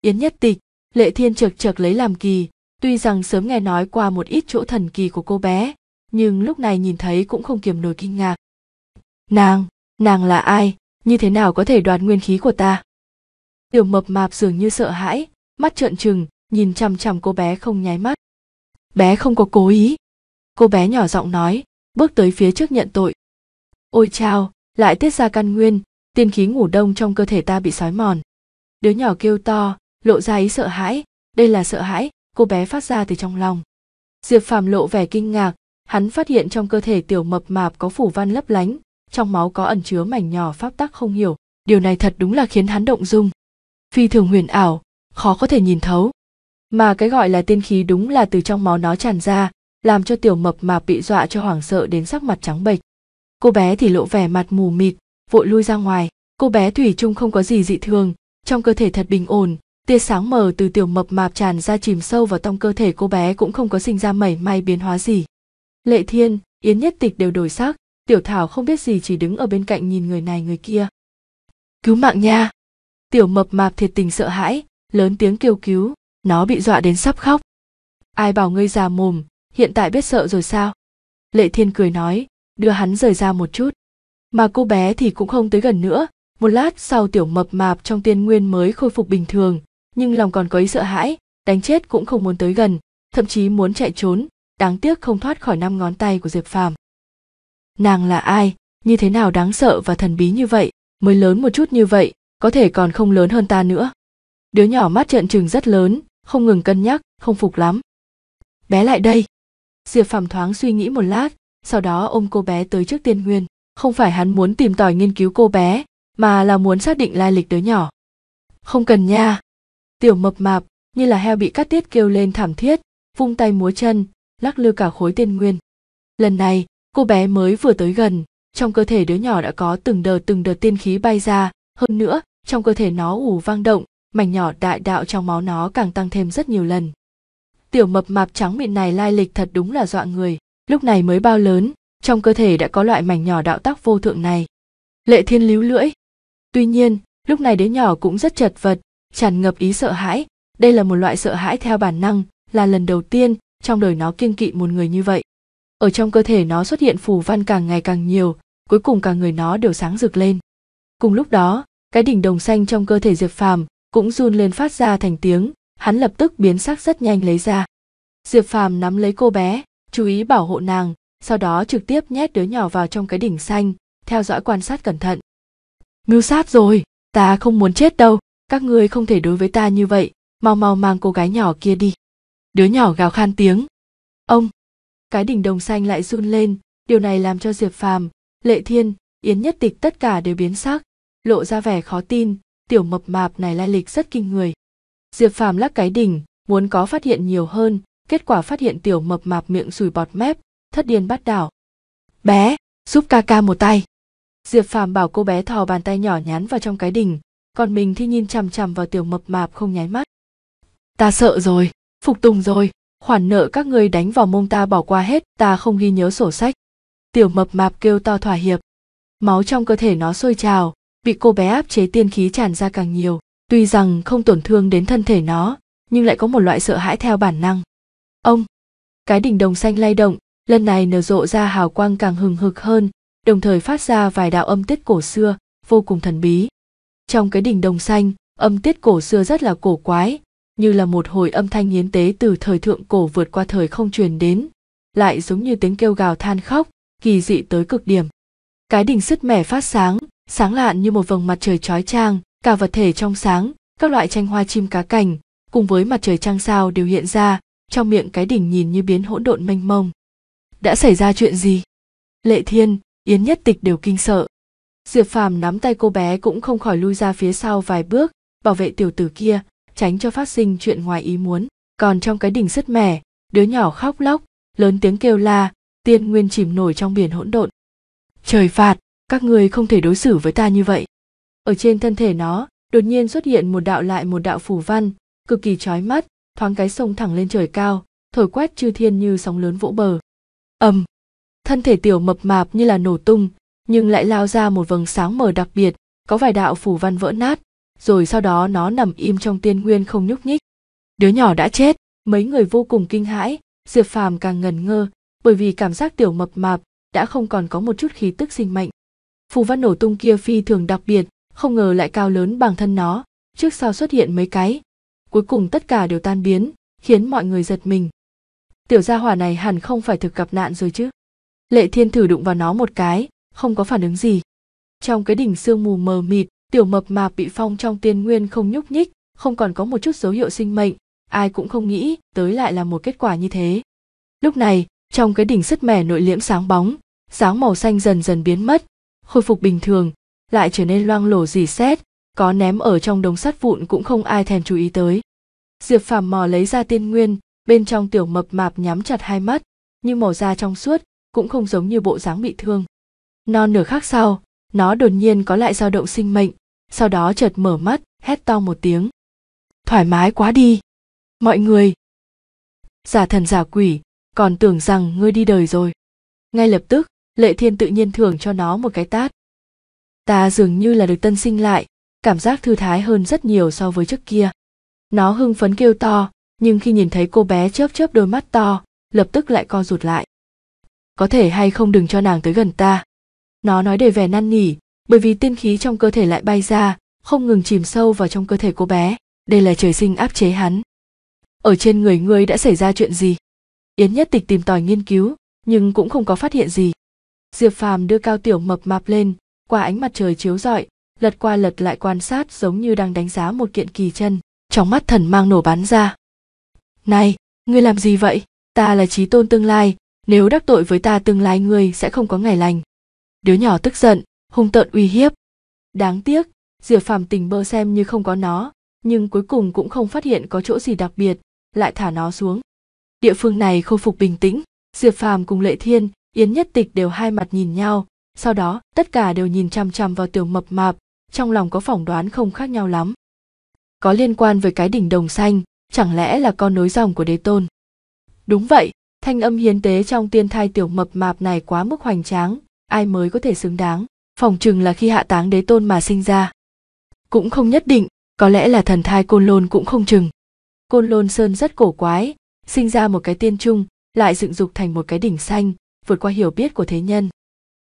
yến nhất tịch lệ thiên chực chực lấy làm kỳ tuy rằng sớm nghe nói qua một ít chỗ thần kỳ của cô bé nhưng lúc này nhìn thấy cũng không kiềm nổi kinh ngạc nàng nàng là ai như thế nào có thể đoạt nguyên khí của ta tiểu mập mạp dường như sợ hãi mắt trợn trừng nhìn chằm chằm cô bé không nháy mắt bé không có cố ý cô bé nhỏ giọng nói bước tới phía trước nhận tội ôi chao lại tiết ra căn nguyên tiên khí ngủ đông trong cơ thể ta bị sói mòn đứa nhỏ kêu to lộ ra ý sợ hãi đây là sợ hãi cô bé phát ra từ trong lòng diệp phàm lộ vẻ kinh ngạc hắn phát hiện trong cơ thể tiểu mập mạp có phủ văn lấp lánh trong máu có ẩn chứa mảnh nhỏ pháp tắc không hiểu điều này thật đúng là khiến hắn động dung phi thường huyền ảo khó có thể nhìn thấu mà cái gọi là tiên khí đúng là từ trong máu nó tràn ra làm cho tiểu mập mạp bị dọa cho hoảng sợ đến sắc mặt trắng bệch cô bé thì lộ vẻ mặt mù mịt vội lui ra ngoài cô bé thủy chung không có gì dị thường trong cơ thể thật bình ổn tia sáng mờ từ tiểu mập mạp tràn ra chìm sâu vào trong cơ thể cô bé cũng không có sinh ra mảy may biến hóa gì lệ thiên yến nhất tịch đều đổi sắc tiểu thảo không biết gì chỉ đứng ở bên cạnh nhìn người này người kia cứu mạng nha tiểu mập mạp thiệt tình sợ hãi lớn tiếng kêu cứu nó bị dọa đến sắp khóc ai bảo ngươi già mồm hiện tại biết sợ rồi sao lệ thiên cười nói đưa hắn rời ra một chút mà cô bé thì cũng không tới gần nữa một lát sau tiểu mập mạp trong tiên nguyên mới khôi phục bình thường nhưng lòng còn có ý sợ hãi đánh chết cũng không muốn tới gần thậm chí muốn chạy trốn đáng tiếc không thoát khỏi năm ngón tay của diệp phàm nàng là ai như thế nào đáng sợ và thần bí như vậy mới lớn một chút như vậy có thể còn không lớn hơn ta nữa đứa nhỏ mắt trợn trừng rất lớn không ngừng cân nhắc không phục lắm bé lại đây diệp Phạm thoáng suy nghĩ một lát sau đó ôm cô bé tới trước tiên nguyên không phải hắn muốn tìm tòi nghiên cứu cô bé mà là muốn xác định lai lịch đứa nhỏ không cần nha tiểu mập mạp như là heo bị cắt tiết kêu lên thảm thiết vung tay múa chân lắc lư cả khối tiên nguyên lần này cô bé mới vừa tới gần trong cơ thể đứa nhỏ đã có từng đợt từng đợt tiên khí bay ra hơn nữa trong cơ thể nó ủ vang động mảnh nhỏ đại đạo trong máu nó càng tăng thêm rất nhiều lần tiểu mập mạp trắng mịn này lai lịch thật đúng là dọa người lúc này mới bao lớn trong cơ thể đã có loại mảnh nhỏ đạo tác vô thượng này lệ thiên líu lưỡi tuy nhiên lúc này đứa nhỏ cũng rất chật vật tràn ngập ý sợ hãi đây là một loại sợ hãi theo bản năng là lần đầu tiên trong đời nó kiên kỵ một người như vậy ở trong cơ thể nó xuất hiện phù văn càng ngày càng nhiều cuối cùng cả người nó đều sáng rực lên cùng lúc đó cái đỉnh đồng xanh trong cơ thể diệp phàm cũng run lên phát ra thành tiếng hắn lập tức biến sắc rất nhanh lấy ra diệp phàm nắm lấy cô bé chú ý bảo hộ nàng sau đó trực tiếp nhét đứa nhỏ vào trong cái đỉnh xanh theo dõi quan sát cẩn thận mưu sát rồi ta không muốn chết đâu các ngươi không thể đối với ta như vậy mau mau mang cô gái nhỏ kia đi đứa nhỏ gào khan tiếng ông cái đỉnh đồng xanh lại run lên điều này làm cho diệp phàm lệ thiên yến nhất tịch tất cả đều biến sắc lộ ra vẻ khó tin tiểu mập mạp này lai lịch rất kinh người diệp phàm lắc cái đỉnh muốn có phát hiện nhiều hơn kết quả phát hiện tiểu mập mạp miệng sùi bọt mép thất điên bắt đảo bé giúp ca ca một tay diệp phàm bảo cô bé thò bàn tay nhỏ nhắn vào trong cái đỉnh còn mình thì nhìn chằm chằm vào tiểu mập mạp không nháy mắt ta sợ rồi phục tùng rồi khoản nợ các ngươi đánh vào mông ta bỏ qua hết ta không ghi nhớ sổ sách tiểu mập mạp kêu to thỏa hiệp máu trong cơ thể nó sôi trào bị cô bé áp chế tiên khí tràn ra càng nhiều tuy rằng không tổn thương đến thân thể nó nhưng lại có một loại sợ hãi theo bản năng ông cái đỉnh đồng xanh lay động lần này nở rộ ra hào quang càng hừng hực hơn đồng thời phát ra vài đạo âm tiết cổ xưa vô cùng thần bí trong cái đỉnh đồng xanh âm tiết cổ xưa rất là cổ quái như là một hồi âm thanh hiến tế từ thời thượng cổ vượt qua thời không truyền đến lại giống như tiếng kêu gào than khóc kỳ dị tới cực điểm cái đỉnh sứt mẻ phát sáng sáng lạn như một vầng mặt trời trói trang cả vật thể trong sáng các loại tranh hoa chim cá cảnh cùng với mặt trời trăng sao đều hiện ra trong miệng cái đỉnh nhìn như biến hỗn độn mênh mông đã xảy ra chuyện gì lệ thiên yến nhất tịch đều kinh sợ diệp phàm nắm tay cô bé cũng không khỏi lui ra phía sau vài bước bảo vệ tiểu tử kia tránh cho phát sinh chuyện ngoài ý muốn còn trong cái đỉnh sứt mẻ đứa nhỏ khóc lóc lớn tiếng kêu la tiên nguyên chìm nổi trong biển hỗn độn trời phạt các người không thể đối xử với ta như vậy ở trên thân thể nó đột nhiên xuất hiện một đạo lại một đạo phủ văn cực kỳ trói mắt thoáng cái sông thẳng lên trời cao thổi quét chư thiên như sóng lớn vỗ bờ ầm thân thể tiểu mập mạp như là nổ tung nhưng lại lao ra một vầng sáng mờ đặc biệt có vài đạo phủ văn vỡ nát rồi sau đó nó nằm im trong tiên nguyên không nhúc nhích đứa nhỏ đã chết mấy người vô cùng kinh hãi diệp phàm càng ngần ngơ bởi vì cảm giác tiểu mập mạp đã không còn có một chút khí tức sinh mệnh phù văn nổ tung kia phi thường đặc biệt không ngờ lại cao lớn bằng thân nó trước sau xuất hiện mấy cái cuối cùng tất cả đều tan biến khiến mọi người giật mình tiểu gia hỏa này hẳn không phải thực gặp nạn rồi chứ lệ thiên thử đụng vào nó một cái không có phản ứng gì trong cái đỉnh sương mù mờ mịt tiểu mập mạp bị phong trong tiên nguyên không nhúc nhích không còn có một chút dấu hiệu sinh mệnh ai cũng không nghĩ tới lại là một kết quả như thế lúc này trong cái đỉnh sứt mẻ nội liễm sáng bóng sáng màu xanh dần dần biến mất khôi phục bình thường lại trở nên loang lổ dỉ xét có ném ở trong đống sắt vụn cũng không ai thèm chú ý tới diệp phàm mò lấy ra tiên nguyên bên trong tiểu mập mạp nhắm chặt hai mắt nhưng màu da trong suốt cũng không giống như bộ dáng bị thương non nửa khắc sau nó đột nhiên có lại dao động sinh mệnh sau đó chợt mở mắt hét to một tiếng thoải mái quá đi mọi người giả thần giả quỷ còn tưởng rằng ngươi đi đời rồi ngay lập tức lệ thiên tự nhiên thưởng cho nó một cái tát ta dường như là được tân sinh lại cảm giác thư thái hơn rất nhiều so với trước kia nó hưng phấn kêu to nhưng khi nhìn thấy cô bé chớp chớp đôi mắt to lập tức lại co rụt lại có thể hay không đừng cho nàng tới gần ta nó nói để vẻ năn nỉ bởi vì tiên khí trong cơ thể lại bay ra không ngừng chìm sâu vào trong cơ thể cô bé đây là trời sinh áp chế hắn ở trên người ngươi đã xảy ra chuyện gì yến nhất tịch tìm tòi nghiên cứu nhưng cũng không có phát hiện gì diệp phàm đưa cao tiểu mập mạp lên qua ánh mặt trời chiếu rọi lật qua lật lại quan sát giống như đang đánh giá một kiện kỳ chân trong mắt thần mang nổ bắn ra này ngươi làm gì vậy ta là trí tôn tương lai nếu đắc tội với ta tương lai ngươi sẽ không có ngày lành đứa nhỏ tức giận hung tợn uy hiếp đáng tiếc diệp phàm tình bơ xem như không có nó nhưng cuối cùng cũng không phát hiện có chỗ gì đặc biệt lại thả nó xuống địa phương này khôi phục bình tĩnh diệp phàm cùng lệ thiên yến nhất tịch đều hai mặt nhìn nhau sau đó tất cả đều nhìn chằm chằm vào tiểu mập mạp trong lòng có phỏng đoán không khác nhau lắm có liên quan với cái đỉnh đồng xanh chẳng lẽ là con nối dòng của đế tôn đúng vậy thanh âm hiến tế trong tiên thai tiểu mập mạp này quá mức hoành tráng ai mới có thể xứng đáng Phỏng chừng là khi hạ táng đế tôn mà sinh ra cũng không nhất định có lẽ là thần thai côn lôn cũng không chừng côn lôn sơn rất cổ quái sinh ra một cái tiên trung lại dựng dục thành một cái đỉnh xanh vượt qua hiểu biết của thế nhân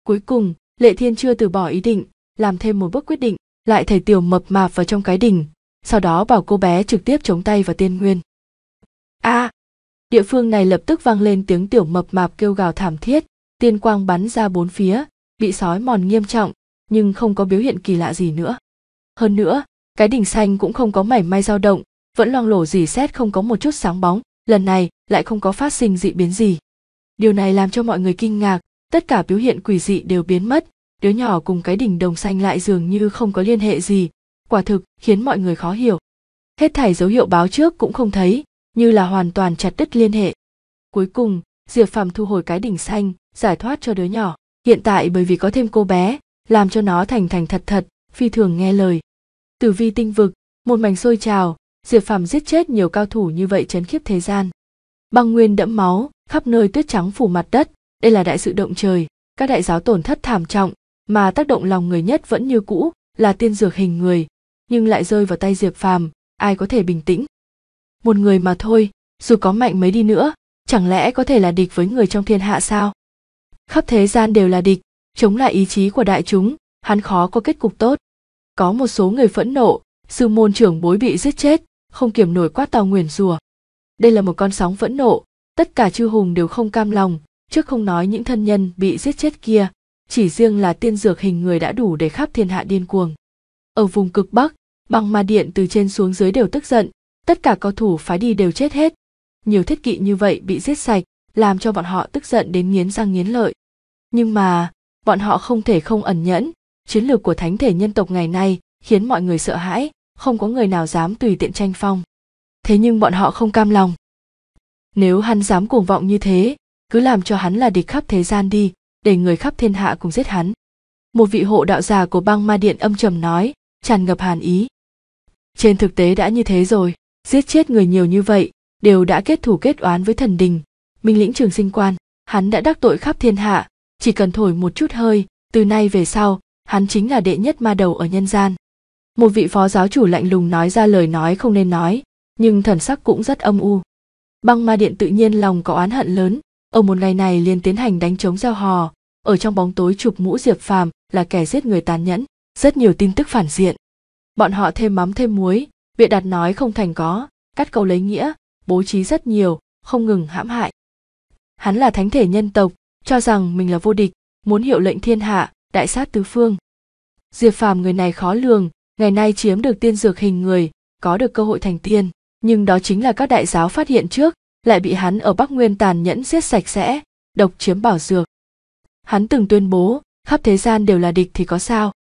cuối cùng lệ thiên chưa từ bỏ ý định làm thêm một bước quyết định lại thầy tiểu mập mạp vào trong cái đỉnh sau đó bảo cô bé trực tiếp chống tay vào tiên nguyên a à, địa phương này lập tức vang lên tiếng tiểu mập mạp kêu gào thảm thiết tiên quang bắn ra bốn phía bị sói mòn nghiêm trọng nhưng không có biểu hiện kỳ lạ gì nữa hơn nữa cái đỉnh xanh cũng không có mảy may dao động vẫn loang lổ dì xét không có một chút sáng bóng lần này lại không có phát sinh dị biến gì điều này làm cho mọi người kinh ngạc tất cả biểu hiện quỷ dị đều biến mất đứa nhỏ cùng cái đỉnh đồng xanh lại dường như không có liên hệ gì quả thực khiến mọi người khó hiểu hết thảy dấu hiệu báo trước cũng không thấy như là hoàn toàn chặt đứt liên hệ cuối cùng diệp phàm thu hồi cái đỉnh xanh giải thoát cho đứa nhỏ hiện tại bởi vì có thêm cô bé làm cho nó thành thành thật thật phi thường nghe lời tử vi tinh vực một mảnh sôi trào diệp phàm giết chết nhiều cao thủ như vậy chấn khiếp thế gian băng nguyên đẫm máu khắp nơi tuyết trắng phủ mặt đất đây là đại sự động trời các đại giáo tổn thất thảm trọng mà tác động lòng người nhất vẫn như cũ là tiên dược hình người nhưng lại rơi vào tay diệp phàm ai có thể bình tĩnh một người mà thôi dù có mạnh mấy đi nữa chẳng lẽ có thể là địch với người trong thiên hạ sao khắp thế gian đều là địch chống lại ý chí của đại chúng hắn khó có kết cục tốt có một số người phẫn nộ sư môn trưởng bối bị giết chết không kiểm nổi quát tàu nguyền rùa đây là một con sóng phẫn nộ tất cả chư hùng đều không cam lòng trước không nói những thân nhân bị giết chết kia chỉ riêng là tiên dược hình người đã đủ để khắp thiên hạ điên cuồng ở vùng cực bắc bằng ma điện từ trên xuống dưới đều tức giận tất cả cao thủ phái đi đều chết hết nhiều thiết kỵ như vậy bị giết sạch làm cho bọn họ tức giận đến nghiến răng nghiến lợi nhưng mà bọn họ không thể không ẩn nhẫn chiến lược của thánh thể nhân tộc ngày nay khiến mọi người sợ hãi không có người nào dám tùy tiện tranh phong thế nhưng bọn họ không cam lòng nếu hắn dám cuồng vọng như thế cứ làm cho hắn là địch khắp thế gian đi để người khắp thiên hạ cùng giết hắn một vị hộ đạo già của băng ma điện âm trầm nói tràn ngập hàn ý trên thực tế đã như thế rồi giết chết người nhiều như vậy đều đã kết thủ kết oán với thần đình minh lĩnh trường sinh quan hắn đã đắc tội khắp thiên hạ chỉ cần thổi một chút hơi từ nay về sau hắn chính là đệ nhất ma đầu ở nhân gian một vị phó giáo chủ lạnh lùng nói ra lời nói không nên nói nhưng thần sắc cũng rất âm u băng ma điện tự nhiên lòng có oán hận lớn ở một ngày này liền tiến hành đánh chống gieo hò ở trong bóng tối chụp mũ diệp phàm là kẻ giết người tàn nhẫn rất nhiều tin tức phản diện bọn họ thêm mắm thêm muối bịa đặt nói không thành có cắt câu lấy nghĩa bố trí rất nhiều không ngừng hãm hại hắn là thánh thể nhân tộc cho rằng mình là vô địch muốn hiệu lệnh thiên hạ đại sát tứ phương diệp phàm người này khó lường ngày nay chiếm được tiên dược hình người có được cơ hội thành tiên nhưng đó chính là các đại giáo phát hiện trước lại bị hắn ở bắc nguyên tàn nhẫn giết sạch sẽ độc chiếm bảo dược hắn từng tuyên bố khắp thế gian đều là địch thì có sao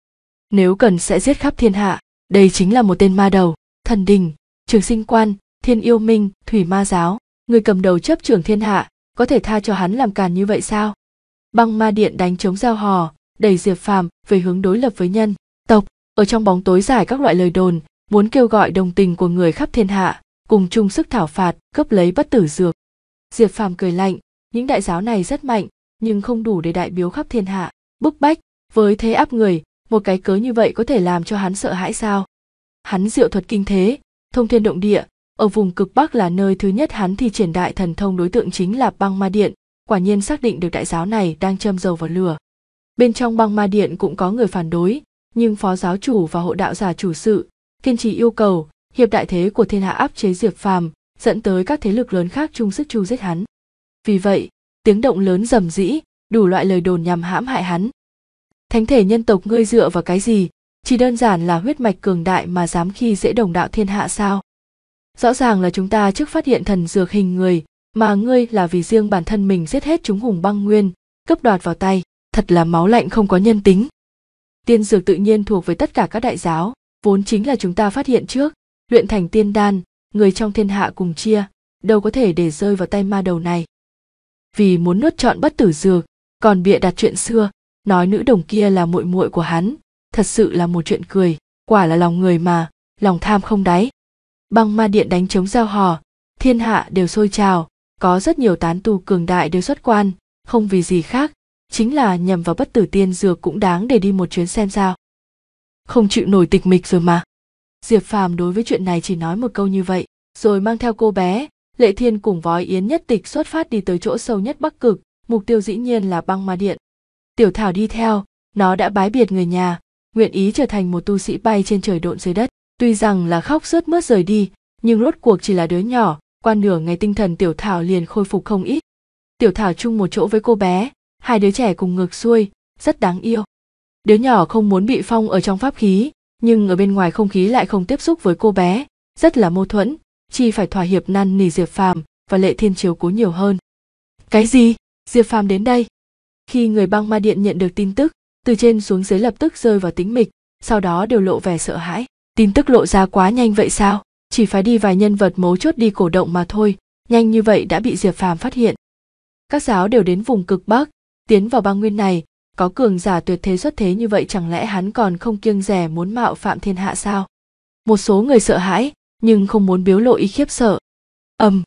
nếu cần sẽ giết khắp thiên hạ đây chính là một tên ma đầu thần đình trường sinh quan thiên yêu minh thủy ma giáo người cầm đầu chấp trưởng thiên hạ có thể tha cho hắn làm càn như vậy sao băng ma điện đánh chống giao hò đẩy diệp phàm về hướng đối lập với nhân tộc ở trong bóng tối giải các loại lời đồn muốn kêu gọi đồng tình của người khắp thiên hạ cùng chung sức thảo phạt cướp lấy bất tử dược diệp phàm cười lạnh những đại giáo này rất mạnh nhưng không đủ để đại biếu khắp thiên hạ bức bách với thế áp người một cái cớ như vậy có thể làm cho hắn sợ hãi sao hắn diệu thuật kinh thế thông thiên động địa ở vùng cực bắc là nơi thứ nhất hắn thì triển đại thần thông đối tượng chính là băng ma điện quả nhiên xác định được đại giáo này đang châm dầu vào lửa bên trong băng ma điện cũng có người phản đối nhưng phó giáo chủ và hộ đạo giả chủ sự kiên trì yêu cầu hiệp đại thế của thiên hạ áp chế diệp phàm dẫn tới các thế lực lớn khác chung sức chu giết hắn vì vậy tiếng động lớn rầm rĩ đủ loại lời đồn nhằm hãm hại hắn thánh thể nhân tộc ngươi dựa vào cái gì chỉ đơn giản là huyết mạch cường đại mà dám khi dễ đồng đạo thiên hạ sao rõ ràng là chúng ta trước phát hiện thần dược hình người mà ngươi là vì riêng bản thân mình giết hết chúng hùng băng nguyên cấp đoạt vào tay thật là máu lạnh không có nhân tính tiên dược tự nhiên thuộc với tất cả các đại giáo vốn chính là chúng ta phát hiện trước luyện thành tiên đan người trong thiên hạ cùng chia đâu có thể để rơi vào tay ma đầu này vì muốn nuốt trọn bất tử dược còn bịa đặt chuyện xưa nói nữ đồng kia là muội muội của hắn thật sự là một chuyện cười quả là lòng người mà lòng tham không đáy băng ma điện đánh chống giao hò thiên hạ đều sôi trào có rất nhiều tán tu cường đại đều xuất quan không vì gì khác chính là nhằm vào bất tử tiên dược cũng đáng để đi một chuyến xem sao không chịu nổi tịch mịch rồi mà diệp phàm đối với chuyện này chỉ nói một câu như vậy rồi mang theo cô bé lệ thiên cùng vói yến nhất tịch xuất phát đi tới chỗ sâu nhất bắc cực mục tiêu dĩ nhiên là băng ma điện tiểu thảo đi theo nó đã bái biệt người nhà nguyện ý trở thành một tu sĩ bay trên trời độn dưới đất tuy rằng là khóc rớt mướt rời đi nhưng rốt cuộc chỉ là đứa nhỏ qua nửa ngày tinh thần tiểu thảo liền khôi phục không ít tiểu thảo chung một chỗ với cô bé hai đứa trẻ cùng ngược xuôi rất đáng yêu đứa nhỏ không muốn bị phong ở trong pháp khí nhưng ở bên ngoài không khí lại không tiếp xúc với cô bé rất là mâu thuẫn chi phải thỏa hiệp năn nỉ diệp phàm và lệ thiên chiếu cố nhiều hơn cái gì diệp phàm đến đây khi người băng ma điện nhận được tin tức từ trên xuống dưới lập tức rơi vào tính mịch sau đó đều lộ vẻ sợ hãi tin tức lộ ra quá nhanh vậy sao chỉ phải đi vài nhân vật mấu chốt đi cổ động mà thôi nhanh như vậy đã bị diệp phàm phát hiện các giáo đều đến vùng cực bắc tiến vào băng nguyên này có cường giả tuyệt thế xuất thế như vậy chẳng lẽ hắn còn không kiêng rẻ muốn mạo phạm thiên hạ sao một số người sợ hãi nhưng không muốn biếu lộ ý khiếp sợ ầm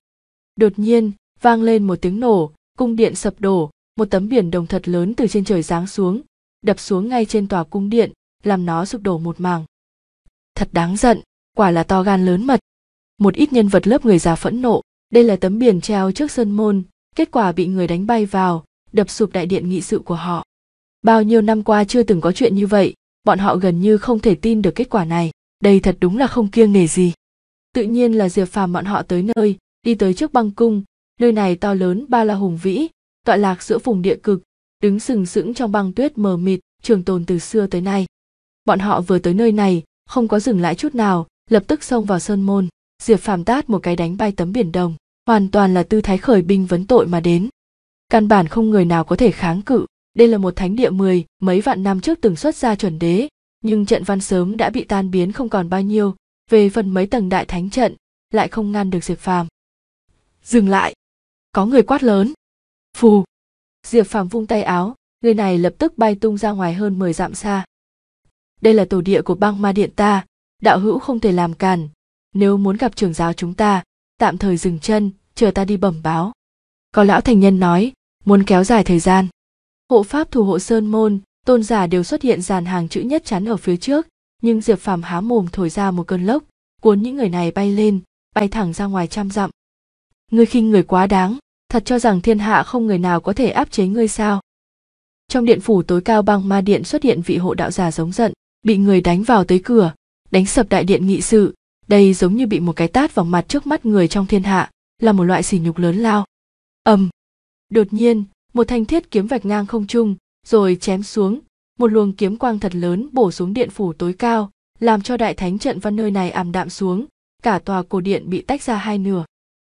đột nhiên vang lên một tiếng nổ cung điện sập đổ một tấm biển đồng thật lớn từ trên trời giáng xuống đập xuống ngay trên tòa cung điện làm nó sụp đổ một mảng thật đáng giận quả là to gan lớn mật một ít nhân vật lớp người già phẫn nộ đây là tấm biển treo trước sơn môn kết quả bị người đánh bay vào đập sụp đại điện nghị sự của họ bao nhiêu năm qua chưa từng có chuyện như vậy bọn họ gần như không thể tin được kết quả này đây thật đúng là không kiêng nể gì tự nhiên là diệp phàm bọn họ tới nơi đi tới trước băng cung nơi này to lớn ba la hùng vĩ tọa lạc giữa vùng địa cực đứng sừng sững trong băng tuyết mờ mịt trường tồn từ xưa tới nay bọn họ vừa tới nơi này không có dừng lại chút nào lập tức xông vào sơn môn diệp phàm tát một cái đánh bay tấm biển đồng hoàn toàn là tư thái khởi binh vấn tội mà đến căn bản không người nào có thể kháng cự đây là một thánh địa mười mấy vạn năm trước từng xuất ra chuẩn đế, nhưng trận văn sớm đã bị tan biến không còn bao nhiêu, về phần mấy tầng đại thánh trận, lại không ngăn được Diệp Phàm. Dừng lại! Có người quát lớn! Phù! Diệp Phàm vung tay áo, người này lập tức bay tung ra ngoài hơn 10 dặm xa. Đây là tổ địa của băng ma điện ta, đạo hữu không thể làm càn. Nếu muốn gặp trưởng giáo chúng ta, tạm thời dừng chân, chờ ta đi bẩm báo. Có lão thành nhân nói, muốn kéo dài thời gian hộ pháp thủ hộ sơn môn tôn giả đều xuất hiện dàn hàng chữ nhất chắn ở phía trước nhưng diệp phàm há mồm thổi ra một cơn lốc cuốn những người này bay lên bay thẳng ra ngoài trăm dặm ngươi khinh người quá đáng thật cho rằng thiên hạ không người nào có thể áp chế ngươi sao trong điện phủ tối cao băng ma điện xuất hiện vị hộ đạo giả giống giận bị người đánh vào tới cửa đánh sập đại điện nghị sự đây giống như bị một cái tát vào mặt trước mắt người trong thiên hạ là một loại sỉ nhục lớn lao ầm đột nhiên một thanh thiết kiếm vạch ngang không trung rồi chém xuống một luồng kiếm quang thật lớn bổ xuống điện phủ tối cao làm cho đại thánh trận văn nơi này ảm đạm xuống cả tòa cổ điện bị tách ra hai nửa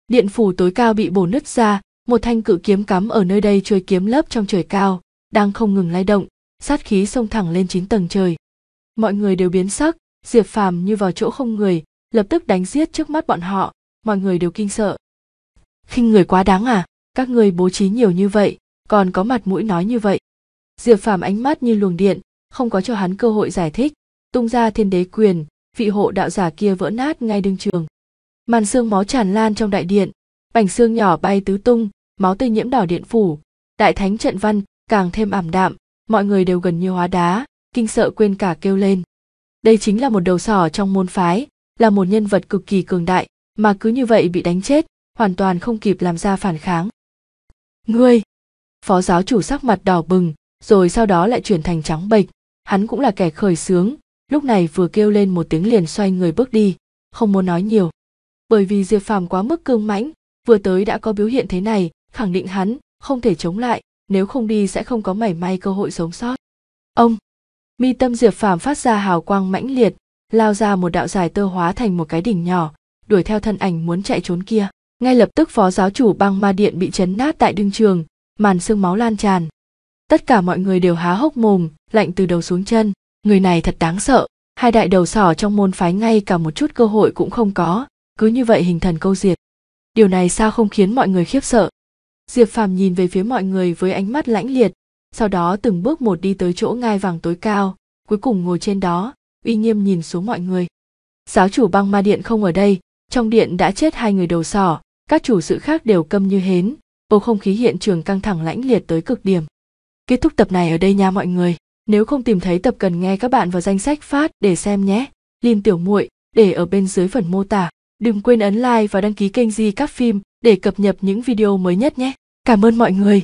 điện phủ tối cao bị bổ nứt ra một thanh cự kiếm cắm ở nơi đây chuôi kiếm lấp trong trời cao đang không ngừng lay động sát khí xông thẳng lên chín tầng trời mọi người đều biến sắc diệp phàm như vào chỗ không người lập tức đánh giết trước mắt bọn họ mọi người đều kinh sợ khinh người quá đáng à các ngươi bố trí nhiều như vậy còn có mặt mũi nói như vậy diệp phàm ánh mắt như luồng điện không có cho hắn cơ hội giải thích tung ra thiên đế quyền vị hộ đạo giả kia vỡ nát ngay đương trường màn xương máu tràn lan trong đại điện bành xương nhỏ bay tứ tung máu tươi nhiễm đỏ điện phủ đại thánh trận văn càng thêm ảm đạm mọi người đều gần như hóa đá kinh sợ quên cả kêu lên đây chính là một đầu sỏ trong môn phái là một nhân vật cực kỳ cường đại mà cứ như vậy bị đánh chết hoàn toàn không kịp làm ra phản kháng ngươi phó giáo chủ sắc mặt đỏ bừng rồi sau đó lại chuyển thành trắng bệch hắn cũng là kẻ khởi sướng lúc này vừa kêu lên một tiếng liền xoay người bước đi không muốn nói nhiều bởi vì diệp phàm quá mức cương mãnh vừa tới đã có biểu hiện thế này khẳng định hắn không thể chống lại nếu không đi sẽ không có mảy may cơ hội sống sót ông mi tâm diệp phàm phát ra hào quang mãnh liệt lao ra một đạo dài tơ hóa thành một cái đỉnh nhỏ đuổi theo thân ảnh muốn chạy trốn kia ngay lập tức phó giáo chủ băng ma điện bị chấn nát tại đương trường màn xương máu lan tràn tất cả mọi người đều há hốc mồm lạnh từ đầu xuống chân người này thật đáng sợ hai đại đầu sỏ trong môn phái ngay cả một chút cơ hội cũng không có cứ như vậy hình thần câu diệt điều này sao không khiến mọi người khiếp sợ diệp phàm nhìn về phía mọi người với ánh mắt lãnh liệt sau đó từng bước một đi tới chỗ ngai vàng tối cao cuối cùng ngồi trên đó uy nghiêm nhìn xuống mọi người giáo chủ băng ma điện không ở đây trong điện đã chết hai người đầu sỏ các chủ sự khác đều câm như hến bầu không khí hiện trường căng thẳng lãnh liệt tới cực điểm. Kết thúc tập này ở đây nha mọi người, nếu không tìm thấy tập cần nghe các bạn vào danh sách phát để xem nhé. Lim tiểu muội để ở bên dưới phần mô tả. Đừng quên ấn like và đăng ký kênh Di các phim để cập nhật những video mới nhất nhé. Cảm ơn mọi người.